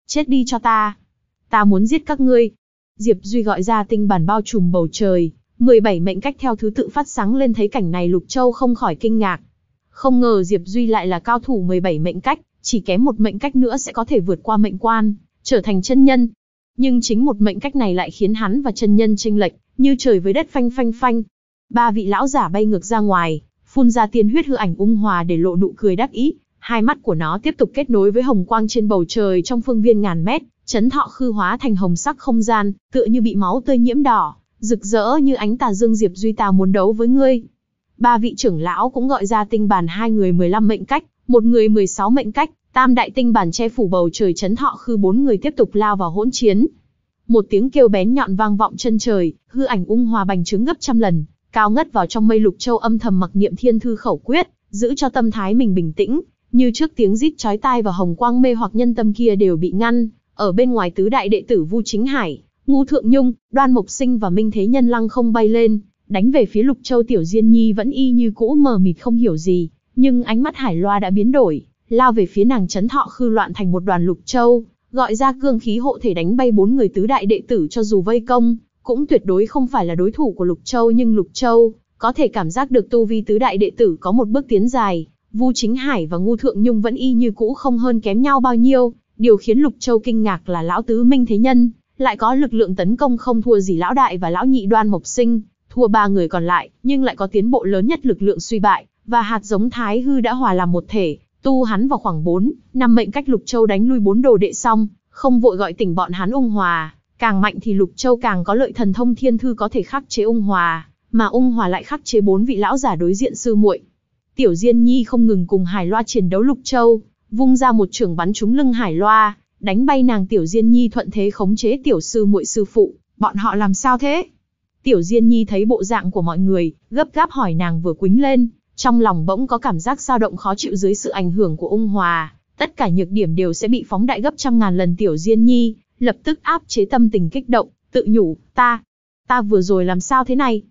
chết đi cho ta. Ta muốn giết các ngươi. Diệp Duy gọi ra tinh bản bao trùm bầu trời, 17 mệnh cách theo thứ tự phát sáng lên thấy cảnh này Lục Châu không khỏi kinh ngạc. Không ngờ Diệp Duy lại là cao thủ 17 mệnh cách, chỉ kém một mệnh cách nữa sẽ có thể vượt qua mệnh quan, trở thành chân nhân. Nhưng chính một mệnh cách này lại khiến hắn và chân nhân chênh lệch, như trời với đất phanh phanh phanh. Ba vị lão giả bay ngược ra ngoài, phun ra tiên huyết hư ảnh ung hòa để lộ nụ cười đắc ý, Hai mắt của nó tiếp tục kết nối với hồng quang trên bầu trời trong phương viên ngàn mét, chấn thọ khư hóa thành hồng sắc không gian, tựa như bị máu tươi nhiễm đỏ, rực rỡ như ánh tà dương diệp duy ta muốn đấu với ngươi. Ba vị trưởng lão cũng gọi ra tinh bản hai người 15 mệnh cách, một người 16 mệnh cách, tam đại tinh bản che phủ bầu trời chấn thọ khư bốn người tiếp tục lao vào hỗn chiến. Một tiếng kêu bén nhọn vang vọng chân trời, hư ảnh ung hòa bành trướng gấp trăm lần, cao ngất vào trong mây lục châu âm thầm mặc niệm thiên thư khẩu quyết, giữ cho tâm thái mình bình tĩnh, như trước tiếng rít chói tai và hồng quang mê hoặc nhân tâm kia đều bị ngăn, ở bên ngoài tứ đại đệ tử Vu Chính Hải, Ngô Thượng Nhung, Đoan Mộc Sinh và Minh Thế Nhân lăng không bay lên, đánh về phía Lục Châu tiểu Diên Nhi vẫn y như cũ mờ mịt không hiểu gì, nhưng ánh mắt Hải Loa đã biến đổi, lao về phía nàng chấn thọ khư loạn thành một đoàn Lục Châu, gọi ra cương khí hộ thể đánh bay bốn người tứ đại đệ tử cho dù vây công, cũng tuyệt đối không phải là đối thủ của Lục Châu nhưng Lục Châu có thể cảm giác được tu vi tứ đại đệ tử có một bước tiến dài, Vu Chính Hải và Ngô Thượng Nhung vẫn y như cũ không hơn kém nhau bao nhiêu, điều khiến Lục Châu kinh ngạc là lão tứ minh thế nhân, lại có lực lượng tấn công không thua gì lão đại và lão nhị đoan mộc sinh, thua ba người còn lại, nhưng lại có tiến bộ lớn nhất lực lượng suy bại, và hạt giống thái hư đã hòa làm một thể, tu hắn vào khoảng 4, năm mệnh cách Lục Châu đánh lui bốn đồ đệ xong, không vội gọi tỉnh bọn hắn ung hòa, càng mạnh thì Lục Châu càng có lợi thần thông thiên thư có thể khắc chế ung hòa, mà ung hòa lại khắc chế bốn vị lão giả đối diện sư muội, Tiểu Diên Nhi không ngừng cùng Hải Loa chiến đấu Lục Châu, vung ra một trường bắn trúng lưng Hải Loa, đánh bay nàng Tiểu Diên Nhi thuận thế khống chế tiểu sư muội sư phụ, bọn họ làm sao thế? Tiểu Diên Nhi thấy bộ dạng của mọi người, gấp gáp hỏi nàng vừa quính lên, trong lòng bỗng có cảm giác dao động khó chịu dưới sự ảnh hưởng của ung hòa, tất cả nhược điểm đều sẽ bị phóng đại gấp trăm ngàn lần Tiểu Diên Nhi, lập tức áp chế tâm tình kích động, tự nhủ, ta, ta vừa rồi làm sao thế này?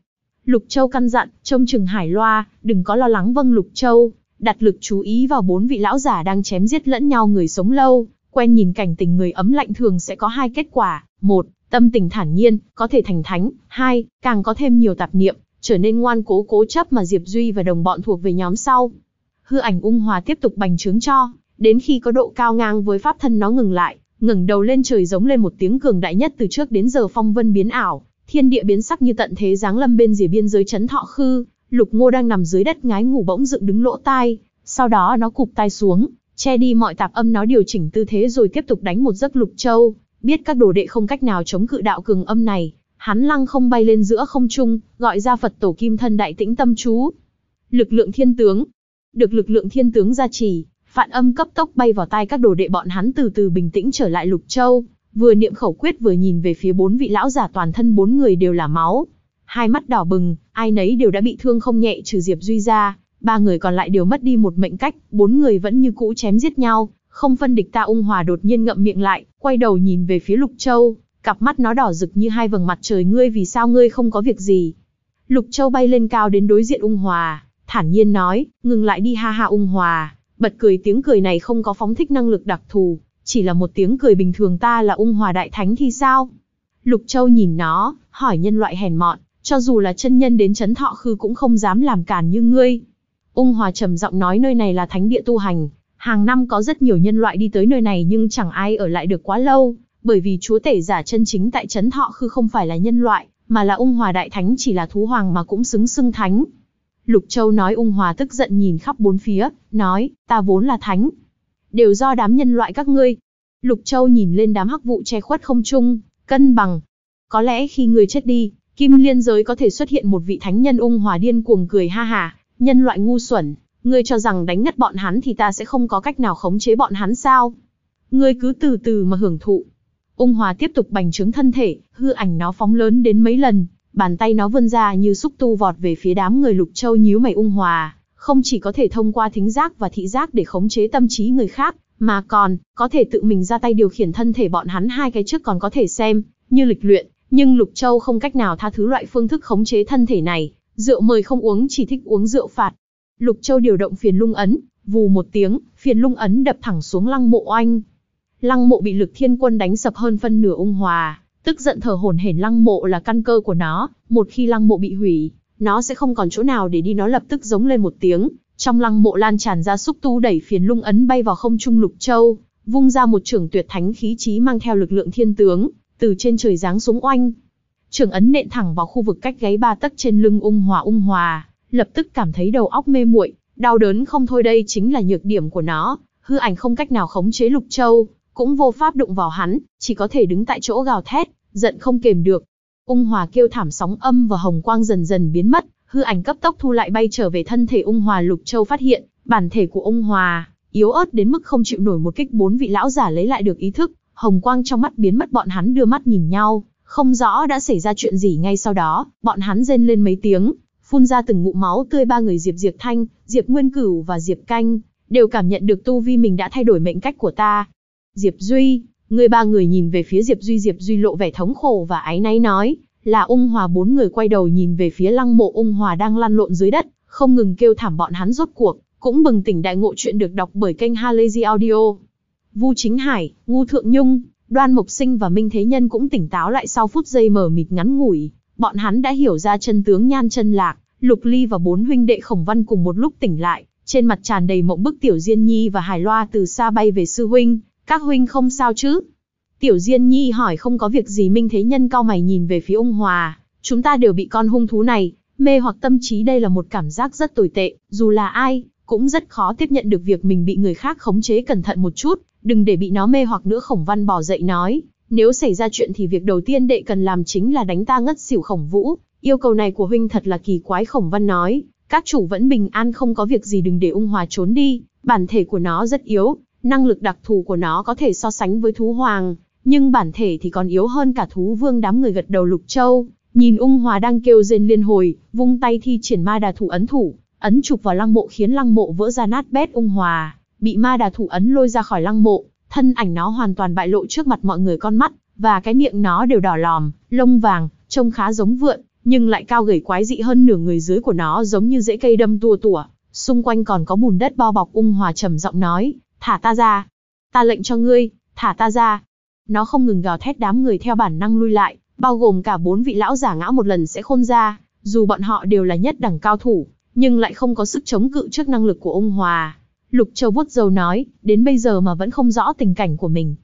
Lục Châu căn dặn, trông chừng Hải Loa, đừng có lo lắng vâng Lục Châu, đặt lực chú ý vào bốn vị lão giả đang chém giết lẫn nhau người sống lâu, quen nhìn cảnh tình người ấm lạnh thường sẽ có hai kết quả, một, tâm tình thản nhiên, có thể thành thánh, hai, càng có thêm nhiều tạp niệm, trở nên ngoan cố cố chấp mà Diệp Duy và đồng bọn thuộc về nhóm sau. Hư ảnh ung hòa tiếp tục bành trướng cho, đến khi có độ cao ngang với pháp thân nó ngừng lại, ngừng đầu lên trời giống lên một tiếng cường đại nhất từ trước đến giờ phong vân biến ảo, Thiên địa biến sắc như tận thế giáng lâm bên rìa biên giới chấn thọ khư, lục ngô đang nằm dưới đất ngái ngủ bỗng dựng đứng lỗ tai, sau đó nó cụp tai xuống, che đi mọi tạp âm nó điều chỉnh tư thế rồi tiếp tục đánh một giấc lục châu, biết các đồ đệ không cách nào chống cự đạo cường âm này, hắn lăng không bay lên giữa không trung, gọi ra Phật tổ kim thân đại tĩnh tâm chú. Lực lượng thiên tướng, được lực lượng thiên tướng gia trì, phản âm cấp tốc bay vào tai các đồ đệ bọn hắn từ từ bình tĩnh trở lại lục châu, Vừa niệm khẩu quyết vừa nhìn về phía bốn vị lão giả toàn thân bốn người đều là máu. Hai mắt đỏ bừng, ai nấy đều đã bị thương không nhẹ trừ Diệp Duy ra, ba người còn lại đều mất đi một mệnh cách, bốn người vẫn như cũ chém giết nhau, không phân địch ta ung hòa đột nhiên ngậm miệng lại, quay đầu nhìn về phía Lục Châu, cặp mắt nó đỏ rực như hai vầng mặt trời ngươi vì sao ngươi không có việc gì. Lục Châu bay lên cao đến đối diện ung hòa, thản nhiên nói, ngừng lại đi ha ha ung hòa, bật cười tiếng cười này không có phóng thích năng lực đặc thù, chỉ là một tiếng cười bình thường ta là ung hòa đại thánh thì sao? Lục Châu nhìn nó, hỏi nhân loại hèn mọn, cho dù là chân nhân đến chấn thọ khư cũng không dám làm càn như ngươi. Ung hòa trầm giọng nói nơi này là thánh địa tu hành, hàng năm có rất nhiều nhân loại đi tới nơi này nhưng chẳng ai ở lại được quá lâu, bởi vì chúa tể giả chân chính tại Chấn thọ khư không phải là nhân loại, mà là ung hòa đại thánh chỉ là thú hoàng mà cũng xứng xưng thánh. Lục Châu nói ung hòa tức giận nhìn khắp bốn phía, nói, ta vốn là thánh, đều do đám nhân loại các ngươi. Lục Châu nhìn lên đám hắc vụ che khuất không trung, cân bằng. Có lẽ khi người chết đi, kim liên giới có thể xuất hiện một vị thánh nhân ung hòa điên cuồng cười ha hả, nhân loại ngu xuẩn, ngươi cho rằng đánh ngất bọn hắn thì ta sẽ không có cách nào khống chế bọn hắn sao? Ngươi cứ từ từ mà hưởng thụ. Ung hòa tiếp tục bành trướng thân thể, hư ảnh nó phóng lớn đến mấy lần, bàn tay nó vươn ra như xúc tu vọt về phía đám người Lục Châu nhíu mày ung hòa không chỉ có thể thông qua thính giác và thị giác để khống chế tâm trí người khác, mà còn có thể tự mình ra tay điều khiển thân thể bọn hắn hai cái trước còn có thể xem như lịch luyện, nhưng Lục Châu không cách nào tha thứ loại phương thức khống chế thân thể này, rượu mời không uống chỉ thích uống rượu phạt. Lục Châu điều động phiền lung ấn, vù một tiếng, phiền lung ấn đập thẳng xuống lăng mộ oanh. Lăng mộ bị lực thiên quân đánh sập hơn phân nửa ung hòa, tức giận thở hổn hển lăng mộ là căn cơ của nó, một khi lăng mộ bị hủy, nó sẽ không còn chỗ nào để đi nó lập tức giống lên một tiếng, trong lăng mộ lan tràn ra xúc tu đẩy phiền lung ấn bay vào không trung lục châu, vung ra một trường tuyệt thánh khí chí mang theo lực lượng thiên tướng, từ trên trời giáng xuống oanh. Trường ấn nện thẳng vào khu vực cách gáy ba tấc trên lưng ung hòa ung hòa, lập tức cảm thấy đầu óc mê muội, đau đớn không thôi đây chính là nhược điểm của nó, hư ảnh không cách nào khống chế lục châu, cũng vô pháp đụng vào hắn, chỉ có thể đứng tại chỗ gào thét, giận không kềm được, Ung hòa kêu thảm sóng âm và hồng quang dần dần biến mất, hư ảnh cấp tốc thu lại bay trở về thân thể ung hòa lục châu phát hiện, bản thể của ung hòa, yếu ớt đến mức không chịu nổi một kích bốn vị lão giả lấy lại được ý thức, hồng quang trong mắt biến mất bọn hắn đưa mắt nhìn nhau, không rõ đã xảy ra chuyện gì ngay sau đó, bọn hắn rên lên mấy tiếng, phun ra từng ngụm máu tươi ba người Diệp Diệp Thanh, Diệp Nguyên Cửu và Diệp Canh, đều cảm nhận được tu vi mình đã thay đổi mệnh cách của ta. Diệp Duy, Người ba người nhìn về phía Diệp Duy Diệp Duy lộ vẻ thống khổ và áy náy nói, là ung hòa bốn người quay đầu nhìn về phía lăng mộ ung hòa đang lăn lộn dưới đất, không ngừng kêu thảm bọn hắn rốt cuộc, cũng bừng tỉnh đại ngộ chuyện được đọc bởi kênh Halazy Audio. Vu Chính Hải, Ngu Thượng Nhung, Đoan Mộc Sinh và Minh Thế Nhân cũng tỉnh táo lại sau phút giây mờ mịt ngắn ngủi, bọn hắn đã hiểu ra chân tướng Nhan Chân Lạc, Lục Ly và bốn huynh đệ Khổng Văn cùng một lúc tỉnh lại, trên mặt tràn đầy mộng bức Tiểu Diên Nhi và Hải Loa từ xa bay về sư huynh, các huynh không sao chứ? Tiểu Diên Nhi hỏi không có việc gì Minh Thế Nhân cao mày nhìn về phía ông Hòa. Chúng ta đều bị con hung thú này, mê hoặc tâm trí đây là một cảm giác rất tồi tệ, dù là ai, cũng rất khó tiếp nhận được việc mình bị người khác khống chế cẩn thận một chút, đừng để bị nó mê hoặc nữa khổng văn bỏ dậy nói. Nếu xảy ra chuyện thì việc đầu tiên đệ cần làm chính là đánh ta ngất xỉu khổng vũ, yêu cầu này của huynh thật là kỳ quái khổng văn nói, các chủ vẫn bình an không có việc gì đừng để ung hòa trốn đi, bản thể của nó rất yếu, Năng lực đặc thù của nó có thể so sánh với thú hoàng, nhưng bản thể thì còn yếu hơn cả thú vương đám người gật đầu lục châu. Nhìn ung hòa đang kêu rên liên hồi, vung tay thi triển ma đà thủ ấn thủ, ấn chụp vào lăng mộ khiến lăng mộ vỡ ra nát bét ung hòa, bị ma đà thủ ấn lôi ra khỏi lăng mộ, thân ảnh nó hoàn toàn bại lộ trước mặt mọi người con mắt, và cái miệng nó đều đỏ lòm, lông vàng, trông khá giống vượn, nhưng lại cao gầy quái dị hơn nửa người dưới của nó giống như rễ cây đâm tua tủa. Xung quanh còn có bùn đất bao bọc ung hòa trầm giọng nói, Thả ta ra. Ta lệnh cho ngươi, thả ta ra. Nó không ngừng gào thét đám người theo bản năng lui lại, bao gồm cả bốn vị lão giả ngã một lần sẽ khôn ra, dù bọn họ đều là nhất đẳng cao thủ, nhưng lại không có sức chống cự trước năng lực của ông Hòa. Lục Châu vuốt dầu nói, đến bây giờ mà vẫn không rõ tình cảnh của mình.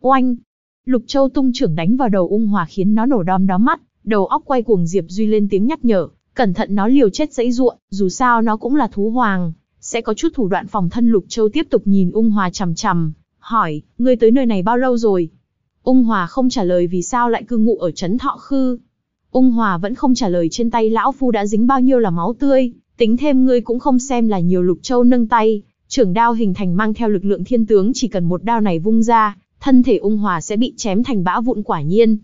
Oanh! Lục Châu tung trưởng đánh vào đầu ung hòa khiến nó nổ đom đóm mắt, đầu óc quay cuồng Diệp Duy lên tiếng nhắc nhở, cẩn thận nó liều chết dãy ruộng, dù sao nó cũng là thú hoàng, sẽ có chút thủ đoạn phòng thân Lục Châu tiếp tục nhìn Ung Hòa chằm chằm, hỏi, ngươi tới nơi này bao lâu rồi? Ung Hòa không trả lời vì sao lại cư ngụ ở Trấn Thọ Khư. Ung Hòa vẫn không trả lời trên tay lão phu đã dính bao nhiêu là máu tươi, tính thêm ngươi cũng không xem là nhiều Lục Châu nâng tay, trưởng đao hình thành mang theo lực lượng thiên tướng chỉ cần một đao này vung ra, thân thể Ung Hòa sẽ bị chém thành bã vụn quả nhiên.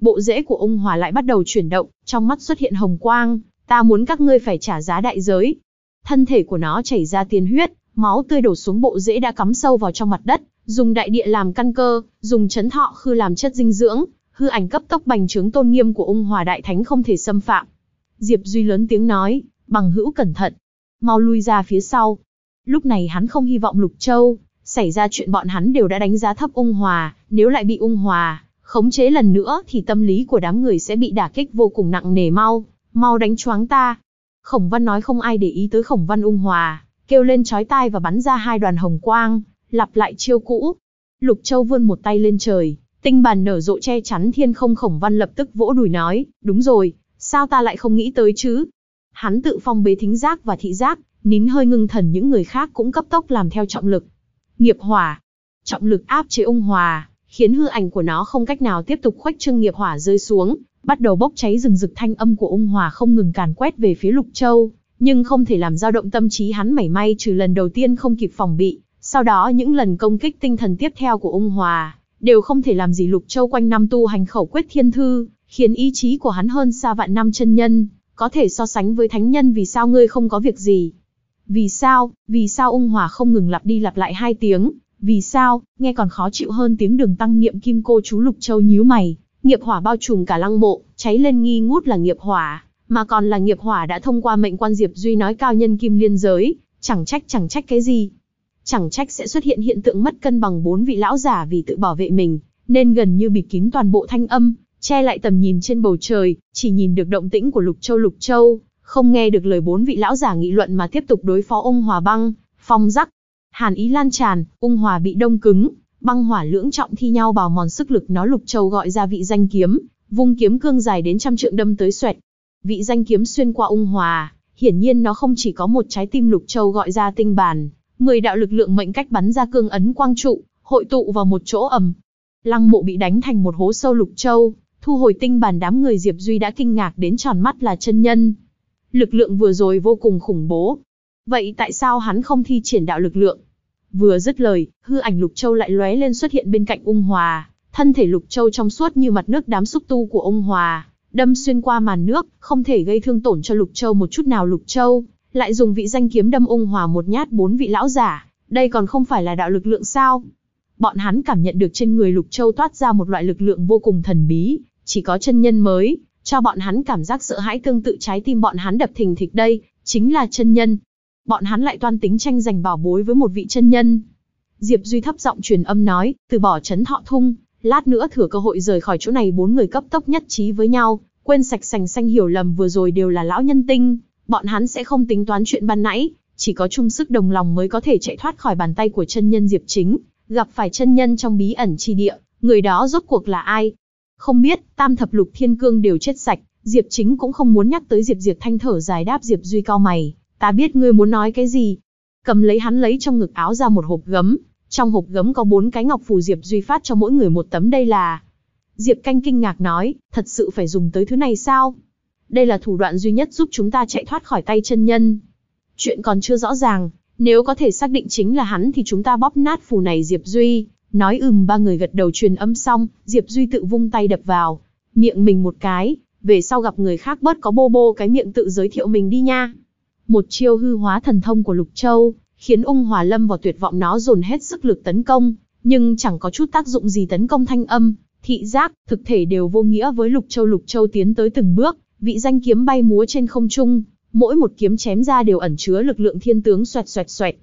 Bộ rễ của Ung Hòa lại bắt đầu chuyển động, trong mắt xuất hiện hồng quang, ta muốn các ngươi phải trả giá đại giới, thân thể của nó chảy ra tiên huyết, máu tươi đổ xuống bộ rễ đã cắm sâu vào trong mặt đất, dùng đại địa làm căn cơ, dùng chấn thọ khư làm chất dinh dưỡng, hư ảnh cấp tốc bành trướng tôn nghiêm của ung hòa đại thánh không thể xâm phạm. Diệp Duy lớn tiếng nói, bằng hữu cẩn thận, mau lui ra phía sau. Lúc này hắn không hy vọng Lục Châu, xảy ra chuyện bọn hắn đều đã đánh giá thấp ung hòa, nếu lại bị ung hòa, khống chế lần nữa thì tâm lý của đám người sẽ bị đả kích vô cùng nặng nề mau, mau đánh choáng ta. Khổng Văn nói không ai để ý tới Khổng Văn ung hòa, kêu lên chói tai và bắn ra hai đoàn hồng quang, lặp lại chiêu cũ. Lục Châu vươn một tay lên trời, tinh bàn nở rộ che chắn thiên không Khổng Văn lập tức vỗ đùi nói, đúng rồi, sao ta lại không nghĩ tới chứ? Hắn tự phong bế thính giác và thị giác, nín hơi ngưng thần những người khác cũng cấp tốc làm theo trọng lực. Nghiệp hỏa, trọng lực áp chế ung hòa, khiến hư ảnh của nó không cách nào tiếp tục khuếch trương nghiệp hỏa rơi xuống, bắt đầu bốc cháy rừng rực thanh âm của ung hòa không ngừng càn quét về phía Lục Châu, nhưng không thể làm dao động tâm trí hắn mảy may trừ lần đầu tiên không kịp phòng bị, sau đó những lần công kích tinh thần tiếp theo của ung hòa, đều không thể làm gì Lục Châu quanh năm tu hành khẩu quyết thiên thư, khiến ý chí của hắn hơn xa vạn năm chân nhân, có thể so sánh với thánh nhân vì sao ngươi không có việc gì. Vì sao, vì sao ung hòa không ngừng lặp đi lặp lại hai tiếng, vì sao, nghe còn khó chịu hơn tiếng đường tăng niệm kim cô chú Lục Châu nhíu mày, Nghiệp hỏa bao trùm cả lăng mộ, cháy lên nghi ngút là nghiệp hỏa, mà còn là nghiệp hỏa đã thông qua mệnh quan Diệp Duy nói cao nhân kim liên giới, chẳng trách chẳng trách cái gì. Chẳng trách sẽ xuất hiện hiện tượng mất cân bằng bốn vị lão giả vì tự bảo vệ mình, nên gần như bị kín toàn bộ thanh âm, che lại tầm nhìn trên bầu trời, chỉ nhìn được động tĩnh của Lục Châu Lục Châu, không nghe được lời bốn vị lão giả nghị luận mà tiếp tục đối phó ung hòa băng, phong rắc. Hàn ý lan tràn, ung hòa bị đông cứng, Băng hỏa lưỡng trọng thi nhau bào mòn sức lực nó lục châu gọi ra vị danh kiếm, vung kiếm cương dài đến trăm trượng đâm tới xoẹt. Vị danh kiếm xuyên qua ung hòa, hiển nhiên nó không chỉ có một trái tim lục châu gọi ra tinh bàn, mười đạo lực lượng mệnh cách bắn ra cương ấn quang trụ, hội tụ vào một chỗ ầm. Lăng mộ bị đánh thành một hố sâu lục châu, thu hồi tinh bàn đám người Diệp Duy đã kinh ngạc đến tròn mắt là chân nhân. Lực lượng vừa rồi vô cùng khủng bố. Vậy tại sao hắn không thi triển đạo lực lượng? Vừa dứt lời, hư ảnh Lục Châu lại lóe lên xuất hiện bên cạnh Ung Hòa, thân thể Lục Châu trong suốt như mặt nước đám xúc tu của Ung Hòa, đâm xuyên qua màn nước, không thể gây thương tổn cho Lục Châu một chút nào Lục Châu, lại dùng vị danh kiếm đâm Ung Hòa một nhát bốn vị lão giả, đây còn không phải là đạo lực lượng sao? Bọn hắn cảm nhận được trên người Lục Châu toát ra một loại lực lượng vô cùng thần bí, chỉ có chân nhân mới, cho bọn hắn cảm giác sợ hãi tương tự trái tim bọn hắn đập thình thịch đây, chính là chân nhân, bọn hắn lại toan tính tranh giành bảo bối với một vị chân nhân. Diệp Duy thấp giọng truyền âm nói, từ bỏ chấn thọ thung, lát nữa thừa cơ hội rời khỏi chỗ này bốn người cấp tốc nhất trí với nhau, quên sạch sành xanh hiểu lầm vừa rồi đều là lão nhân tinh, bọn hắn sẽ không tính toán chuyện ban nãy, chỉ có chung sức đồng lòng mới có thể chạy thoát khỏi bàn tay của chân nhân Diệp Chính, gặp phải chân nhân trong bí ẩn chi địa, người đó rốt cuộc là ai? Không biết, tam thập lục thiên cương đều chết sạch, Diệp Chính cũng không muốn nhắc tới Diệp Diệp Thanh thở dài đáp Diệp Duy cao mày, Ta biết ngươi muốn nói cái gì. Cầm lấy hắn lấy trong ngực áo ra một hộp gấm. Trong hộp gấm có bốn cái ngọc phù Diệp Duy phát cho mỗi người một tấm đây là. Diệp Canh kinh ngạc nói, thật sự phải dùng tới thứ này sao? Đây là thủ đoạn duy nhất giúp chúng ta chạy thoát khỏi tay chân nhân. Chuyện còn chưa rõ ràng, nếu có thể xác định chính là hắn thì chúng ta bóp nát phù này Diệp Duy. Nói ừm ba người gật đầu truyền âm xong, Diệp Duy tự vung tay đập vào. Miệng mình một cái, về sau gặp người khác bớt có bô bô cái miệng tự giới thiệu mình đi nha. Một chiêu hư hóa thần thông của Lục Châu, khiến ung hòa lâm vào tuyệt vọng nó dồn hết sức lực tấn công, nhưng chẳng có chút tác dụng gì tấn công thanh âm, thị giác, thực thể đều vô nghĩa với Lục Châu. Lục Châu tiến tới từng bước, vị danh kiếm bay múa trên không trung, mỗi một kiếm chém ra đều ẩn chứa lực lượng thiên tướng xoẹt xoẹt xoẹt.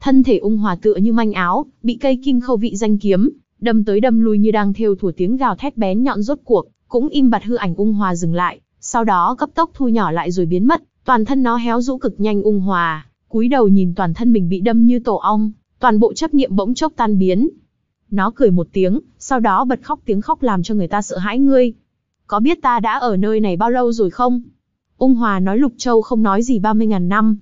Thân thể ung hòa tựa như manh áo, bị cây kim khâu vị danh kiếm, đâm tới đâm lui như đang theo thủ tiếng gào thét bén nhọn rốt cuộc, cũng im bặt hư ảnh ung hòa dừng lại, sau đó cấp tốc thu nhỏ lại rồi biến mất. Toàn thân nó héo rũ cực nhanh ung hòa, cúi đầu nhìn toàn thân mình bị đâm như tổ ong, toàn bộ chấp niệm bỗng chốc tan biến. Nó cười một tiếng, sau đó bật khóc tiếng khóc làm cho người ta sợ hãi ngươi. Có biết ta đã ở nơi này bao lâu rồi không? Ung Hòa nói Lục Châu không nói gì ba mươi ngàn năm.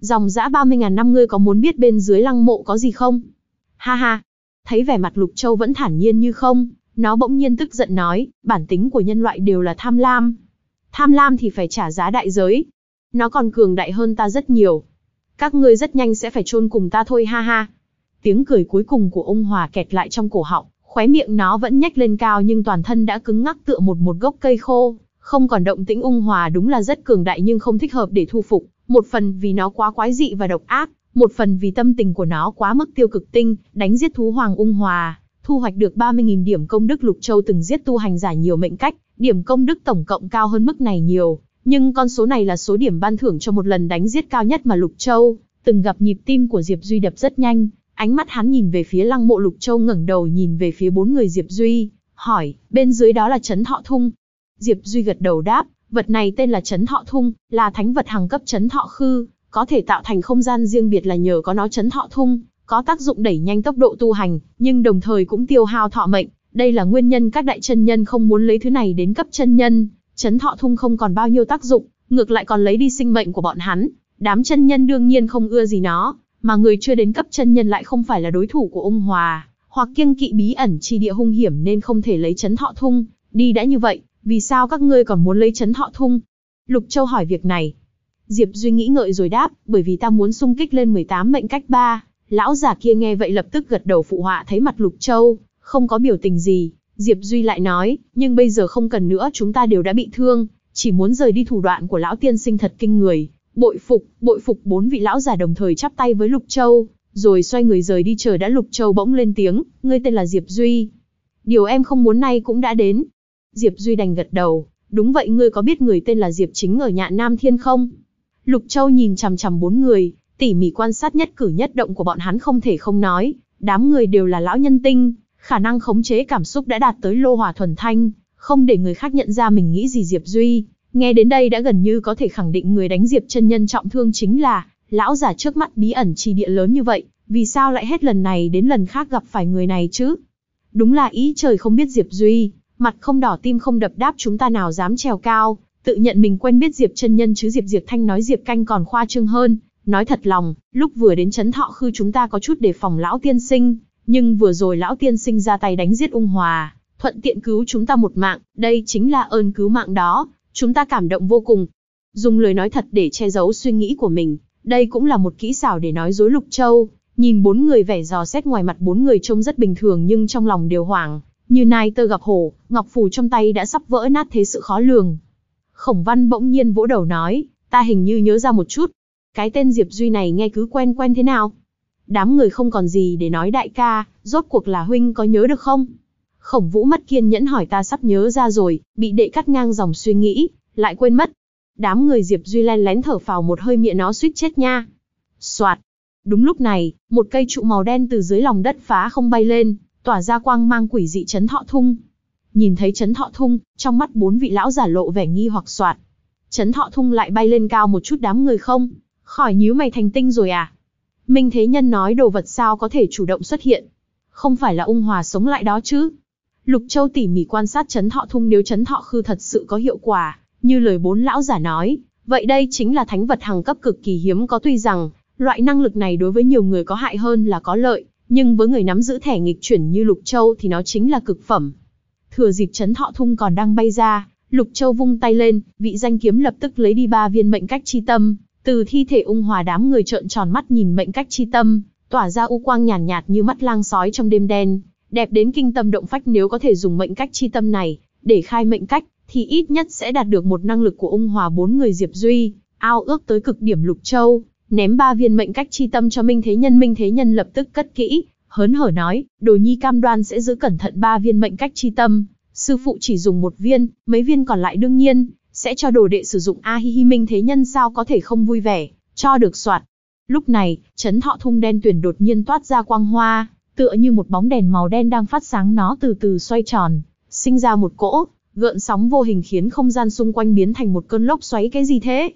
Dòng dã mươi ngàn năm ngươi có muốn biết bên dưới lăng mộ có gì không? Ha ha! Thấy vẻ mặt Lục Châu vẫn thản nhiên như không, nó bỗng nhiên tức giận nói, bản tính của nhân loại đều là tham lam. Tham lam thì phải trả giá đại giới, nó còn cường đại hơn ta rất nhiều. Các ngươi rất nhanh sẽ phải chôn cùng ta thôi ha ha. Tiếng cười cuối cùng của ông Hòa kẹt lại trong cổ họng, khóe miệng nó vẫn nhếch lên cao nhưng toàn thân đã cứng ngắc tựa một một gốc cây khô, không còn động tĩnh ung hòa đúng là rất cường đại nhưng không thích hợp để thu phục, một phần vì nó quá quái dị và độc ác, một phần vì tâm tình của nó quá mức tiêu cực tinh, đánh giết thú hoàng ung hòa, thu hoạch được 30.000 điểm công đức lục châu từng giết tu hành giả nhiều mệnh cách, điểm công đức tổng cộng cao hơn mức này nhiều, nhưng con số này là số điểm ban thưởng cho một lần đánh giết cao nhất mà Lục Châu từng gặp nhịp tim của Diệp Duy đập rất nhanh, ánh mắt hắn nhìn về phía lăng mộ Lục Châu ngẩng đầu nhìn về phía bốn người Diệp Duy, hỏi, bên dưới đó là Trấn Thọ Thung. Diệp Duy gật đầu đáp, vật này tên là Trấn Thọ Thung, là thánh vật hàng cấp Trấn Thọ Khư, có thể tạo thành không gian riêng biệt là nhờ có nó Trấn Thọ Thung, có tác dụng đẩy nhanh tốc độ tu hành, nhưng đồng thời cũng tiêu hao thọ mệnh. Đây là nguyên nhân các đại chân nhân không muốn lấy thứ này đến cấp chân nhân, chấn thọ thung không còn bao nhiêu tác dụng, ngược lại còn lấy đi sinh mệnh của bọn hắn. Đám chân nhân đương nhiên không ưa gì nó, mà người chưa đến cấp chân nhân lại không phải là đối thủ của ông Hòa, hoặc kiêng kỵ bí ẩn chi địa hung hiểm nên không thể lấy chấn thọ thung. Đi đã như vậy, vì sao các ngươi còn muốn lấy chấn thọ thung? Lục Châu hỏi việc này. Diệp Duy nghĩ ngợi rồi đáp, bởi vì ta muốn xung kích lên 18 mệnh cách 3. Lão già kia nghe vậy lập tức gật đầu phụ họa thấy mặt Lục Châu, không có biểu tình gì, Diệp Duy lại nói, nhưng bây giờ không cần nữa chúng ta đều đã bị thương, chỉ muốn rời đi thủ đoạn của lão tiên sinh thật kinh người. Bội phục, bội phục bốn vị lão già đồng thời chắp tay với Lục Châu, rồi xoay người rời đi chờ đã Lục Châu bỗng lên tiếng, ngươi tên là Diệp Duy. Điều em không muốn nay cũng đã đến. Diệp Duy đành gật đầu, đúng vậy ngươi có biết người tên là Diệp Chính ở nhạn Nam Thiên không? Lục Châu nhìn chằm chằm bốn người, tỉ mỉ quan sát nhất cử nhất động của bọn hắn không thể không nói, đám người đều là lão nhân tinh, khả năng khống chế cảm xúc đã đạt tới lô hỏa thuần thanh, không để người khác nhận ra mình nghĩ gì Diệp Duy. Nghe đến đây đã gần như có thể khẳng định người đánh Diệp chân nhân trọng thương chính là lão giả trước mắt bí ẩn trì địa lớn như vậy, vì sao lại hết lần này đến lần khác gặp phải người này chứ? Đúng là ý trời không biết Diệp Duy, mặt không đỏ tim không đập đáp chúng ta nào dám trèo cao, tự nhận mình quen biết Diệp chân nhân chứ Diệp Diệp Thanh nói Diệp canh còn khoa trương hơn, nói thật lòng, lúc vừa đến chấn thọ khư chúng ta có chút để phòng lão tiên sinh, nhưng vừa rồi lão tiên sinh ra tay đánh giết ung hòa, thuận tiện cứu chúng ta một mạng, đây chính là ơn cứu mạng đó, chúng ta cảm động vô cùng. Dùng lời nói thật để che giấu suy nghĩ của mình, đây cũng là một kỹ xảo để nói dối Lục Châu. Nhìn bốn người vẻ dò xét ngoài mặt bốn người trông rất bình thường nhưng trong lòng đều hoảng, như nai tơ gặp hổ, ngọc phù trong tay đã sắp vỡ nát thế sự khó lường. Khổng Văn bỗng nhiên vỗ đầu nói, ta hình như nhớ ra một chút, cái tên Diệp Duy này nghe cứ quen quen thế nào? đám người không còn gì để nói đại ca, rốt cuộc là huynh có nhớ được không? Khổng vũ mất kiên nhẫn hỏi ta sắp nhớ ra rồi, bị đệ cắt ngang dòng suy nghĩ, lại quên mất. Đám người Diệp Duy len lén thở phào một hơi miệng nó suýt chết nha. Soạt. Đúng lúc này, một cây trụ màu đen từ dưới lòng đất phá không bay lên, tỏa ra quang mang quỷ dị chấn thọ thung. Nhìn thấy chấn thọ thung, trong mắt bốn vị lão giả lộ vẻ nghi hoặc soạt. Chấn thọ thung lại bay lên cao một chút đám người không? Khỏi nhíu mày thành tinh rồi à? Minh Thế Nhân nói đồ vật sao có thể chủ động xuất hiện. Không phải là ung hòa sống lại đó chứ. Lục Châu tỉ mỉ quan sát chấn thọ thung nếu chấn thọ khư thật sự có hiệu quả, như lời bốn lão giả nói, vậy đây chính là thánh vật hàng cấp cực kỳ hiếm có tuy rằng, loại năng lực này đối với nhiều người có hại hơn là có lợi, nhưng với người nắm giữ thẻ nghịch chuyển như Lục Châu thì nó chính là cực phẩm. Thừa dịp chấn thọ thung còn đang bay ra, Lục Châu vung tay lên, vị danh kiếm lập tức lấy đi ba viên mệnh cách chi tâm, từ thi thể ung hòa đám người trợn tròn mắt nhìn mệnh cách chi tâm, tỏa ra u quang nhàn nhạt, nhạt như mắt lang sói trong đêm đen, đẹp đến kinh tâm động phách nếu có thể dùng mệnh cách chi tâm này để khai mệnh cách thì ít nhất sẽ đạt được một năng lực của ung hòa bốn người Diệp Duy, ao ước tới cực điểm Lục Châu, ném ba viên mệnh cách chi tâm cho Minh Thế Nhân, Minh Thế Nhân lập tức cất kỹ, hớn hở nói, Đồ Nhi cam đoan sẽ giữ cẩn thận ba viên mệnh cách chi tâm, sư phụ chỉ dùng một viên, mấy viên còn lại đương nhiên sẽ cho đồ đệ sử dụng A Hi Hi Minh thế nhân sao có thể không vui vẻ, cho được soạt. Lúc này, chấn thọ thung đen tuyển đột nhiên toát ra quang hoa, tựa như một bóng đèn màu đen đang phát sáng nó từ từ xoay tròn, sinh ra một cỗ, gợn sóng vô hình khiến không gian xung quanh biến thành một cơn lốc xoáy cái gì thế.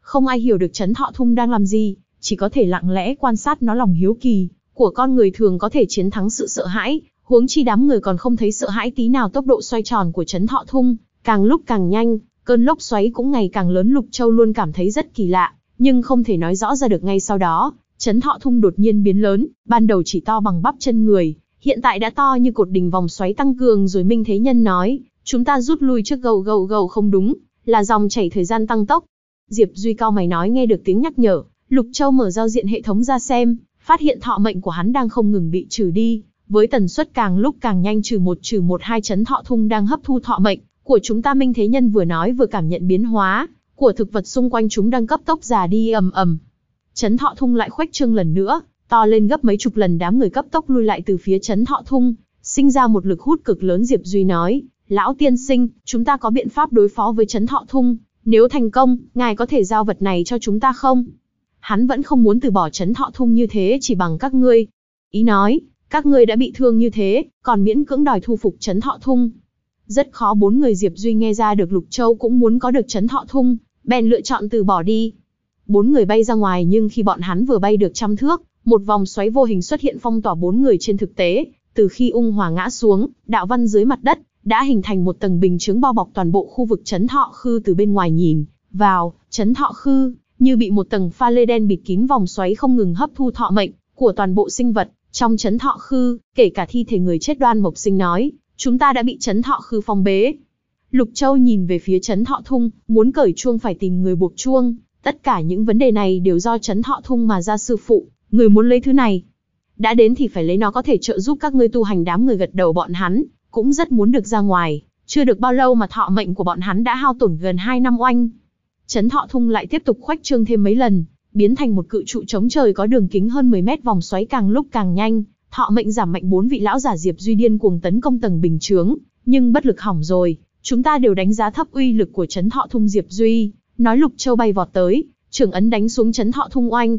Không ai hiểu được chấn thọ thung đang làm gì, chỉ có thể lặng lẽ quan sát nó lòng hiếu kỳ, của con người thường có thể chiến thắng sự sợ hãi, huống chi đám người còn không thấy sợ hãi tí nào tốc độ xoay tròn của chấn thọ thung, càng lúc càng nhanh, Cơn lốc xoáy cũng ngày càng lớn Lục Châu luôn cảm thấy rất kỳ lạ, nhưng không thể nói rõ ra được ngay sau đó. Chấn thọ thung đột nhiên biến lớn, ban đầu chỉ to bằng bắp chân người, hiện tại đã to như cột đỉnh vòng xoáy tăng cường rồi Minh Thế Nhân nói, chúng ta rút lui trước gầu gầu gầu không đúng, là dòng chảy thời gian tăng tốc. Diệp Duy cao mày nói nghe được tiếng nhắc nhở, Lục Châu mở giao diện hệ thống ra xem, phát hiện thọ mệnh của hắn đang không ngừng bị trừ đi, với tần suất càng lúc càng nhanh trừ một trừ một hai chấn thọ thung đang hấp thu thọ mệnh, của chúng ta Minh Thế Nhân vừa nói vừa cảm nhận biến hóa, của thực vật xung quanh chúng đang cấp tốc già đi ầm ầm. Chấn thọ thung lại khoách trương lần nữa, to lên gấp mấy chục lần đám người cấp tốc lui lại từ phía chấn thọ thung, sinh ra một lực hút cực lớn Diệp Duy nói, lão tiên sinh, chúng ta có biện pháp đối phó với chấn thọ thung, nếu thành công, ngài có thể giao vật này cho chúng ta không? Hắn vẫn không muốn từ bỏ chấn thọ thung như thế chỉ bằng các ngươi. Ý nói, các ngươi đã bị thương như thế, còn miễn cưỡng đòi thu phục chấn thọ thung, rất khó bốn người Diệp Duy nghe ra được Lục Châu cũng muốn có được chấn thọ thung, bèn lựa chọn từ bỏ đi. Bốn người bay ra ngoài nhưng khi bọn hắn vừa bay được trăm thước, một vòng xoáy vô hình xuất hiện phong tỏa bốn người trên thực tế. Từ khi ung hòa ngã xuống, đạo văn dưới mặt đất, đã hình thành một tầng bình chứng bao bọc toàn bộ khu vực chấn thọ khư từ bên ngoài nhìn, vào, chấn thọ khư, như bị một tầng pha lê đen bịt kín vòng xoáy không ngừng hấp thu thọ mệnh của toàn bộ sinh vật trong chấn thọ khư, kể cả thi thể người chết đoan mộc sinh nói chúng ta đã bị chấn thọ khư phong bế. Lục Châu nhìn về phía chấn thọ thung, muốn cởi chuông phải tìm người buộc chuông. Tất cả những vấn đề này đều do chấn thọ thung mà ra sư phụ, người muốn lấy thứ này. Đã đến thì phải lấy nó có thể trợ giúp các ngươi tu hành đám người gật đầu bọn hắn, cũng rất muốn được ra ngoài. Chưa được bao lâu mà thọ mệnh của bọn hắn đã hao tổn gần 2 năm oanh. Chấn thọ thung lại tiếp tục khoách trương thêm mấy lần, biến thành một cự trụ chống trời có đường kính hơn 10 mét vòng xoáy càng lúc càng nhanh, thọ mệnh giảm mạnh bốn vị lão giả Diệp Duy điên cuồng tấn công tầng bình chướng, nhưng bất lực hỏng rồi, chúng ta đều đánh giá thấp uy lực của Trấn thọ thung Diệp Duy, nói Lục Châu bay vọt tới, trưởng ấn đánh xuống Trấn thọ thung oanh.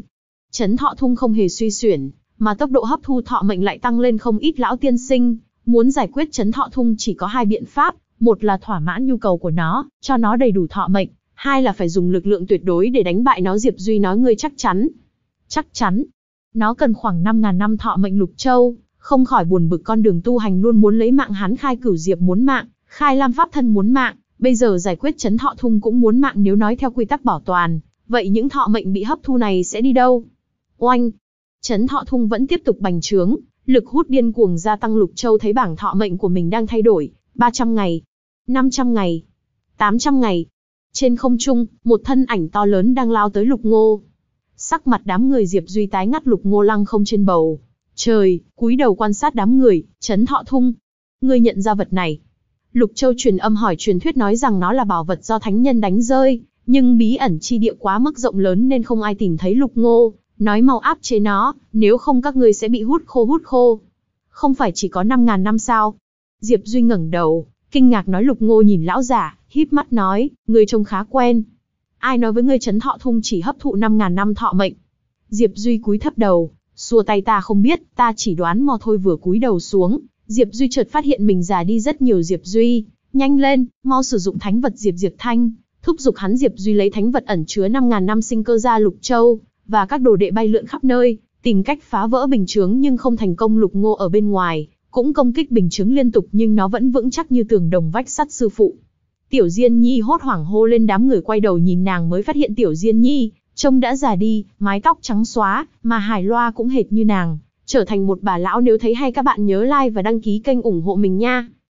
Trấn thọ thung không hề suy xuyển, mà tốc độ hấp thu thọ mệnh lại tăng lên không ít lão tiên sinh, muốn giải quyết Trấn thọ thung chỉ có hai biện pháp, một là thỏa mãn nhu cầu của nó, cho nó đầy đủ thọ mệnh, hai là phải dùng lực lượng tuyệt đối để đánh bại nó Diệp Duy nói ngươi chắc chắn. Chắc chắn, nó cần khoảng 5.000 năm thọ mệnh lục châu, không khỏi buồn bực con đường tu hành luôn muốn lấy mạng hắn khai cửu diệp muốn mạng, khai lam pháp thân muốn mạng, bây giờ giải quyết chấn thọ thung cũng muốn mạng nếu nói theo quy tắc bảo toàn, vậy những thọ mệnh bị hấp thu này sẽ đi đâu? Oanh! Chấn thọ thung vẫn tiếp tục bành trướng, lực hút điên cuồng gia tăng lục châu thấy bảng thọ mệnh của mình đang thay đổi, 300 ngày, 500 ngày, 800 ngày. Trên không trung, một thân ảnh to lớn đang lao tới lục ngô, sắc mặt đám người Diệp Duy tái ngắt lục ngô lăng không trên bầu. Trời, cúi đầu quan sát đám người, chấn thọ thung. Ngươi nhận ra vật này. Lục Châu truyền âm hỏi truyền thuyết nói rằng nó là bảo vật do thánh nhân đánh rơi, nhưng bí ẩn chi địa quá mức rộng lớn nên không ai tìm thấy lục ngô, nói mau áp chế nó, nếu không các ngươi sẽ bị hút khô hút khô. Không phải chỉ có 5.000 năm sao? Diệp Duy ngẩng đầu, kinh ngạc nói lục ngô nhìn lão giả, híp mắt nói, người trông khá quen, ai nói với ngươi chấn thọ thung chỉ hấp thụ 5.000 năm thọ mệnh. Diệp Duy cúi thấp đầu, xua tay ta không biết, ta chỉ đoán mò thôi vừa cúi đầu xuống. Diệp Duy chợt phát hiện mình già đi rất nhiều Diệp Duy, nhanh lên, mau sử dụng thánh vật Diệp Diệp Thanh, thúc giục hắn Diệp Duy lấy thánh vật ẩn chứa 5.000 năm sinh cơ ra Lục Châu, và các đồ đệ bay lượn khắp nơi, tìm cách phá vỡ bình chướng nhưng không thành công Lục Ngô ở bên ngoài, cũng công kích bình chướng liên tục nhưng nó vẫn vững chắc như tường đồng vách sắt sư phụ. Tiểu Diên Nhi hốt hoảng hô lên đám người quay đầu nhìn nàng mới phát hiện Tiểu Diên Nhi, trông đã già đi, mái tóc trắng xóa, mà Hải Loa cũng hệt như nàng, trở thành một bà lão nếu thấy hay các bạn nhớ like và đăng ký kênh ủng hộ mình nha.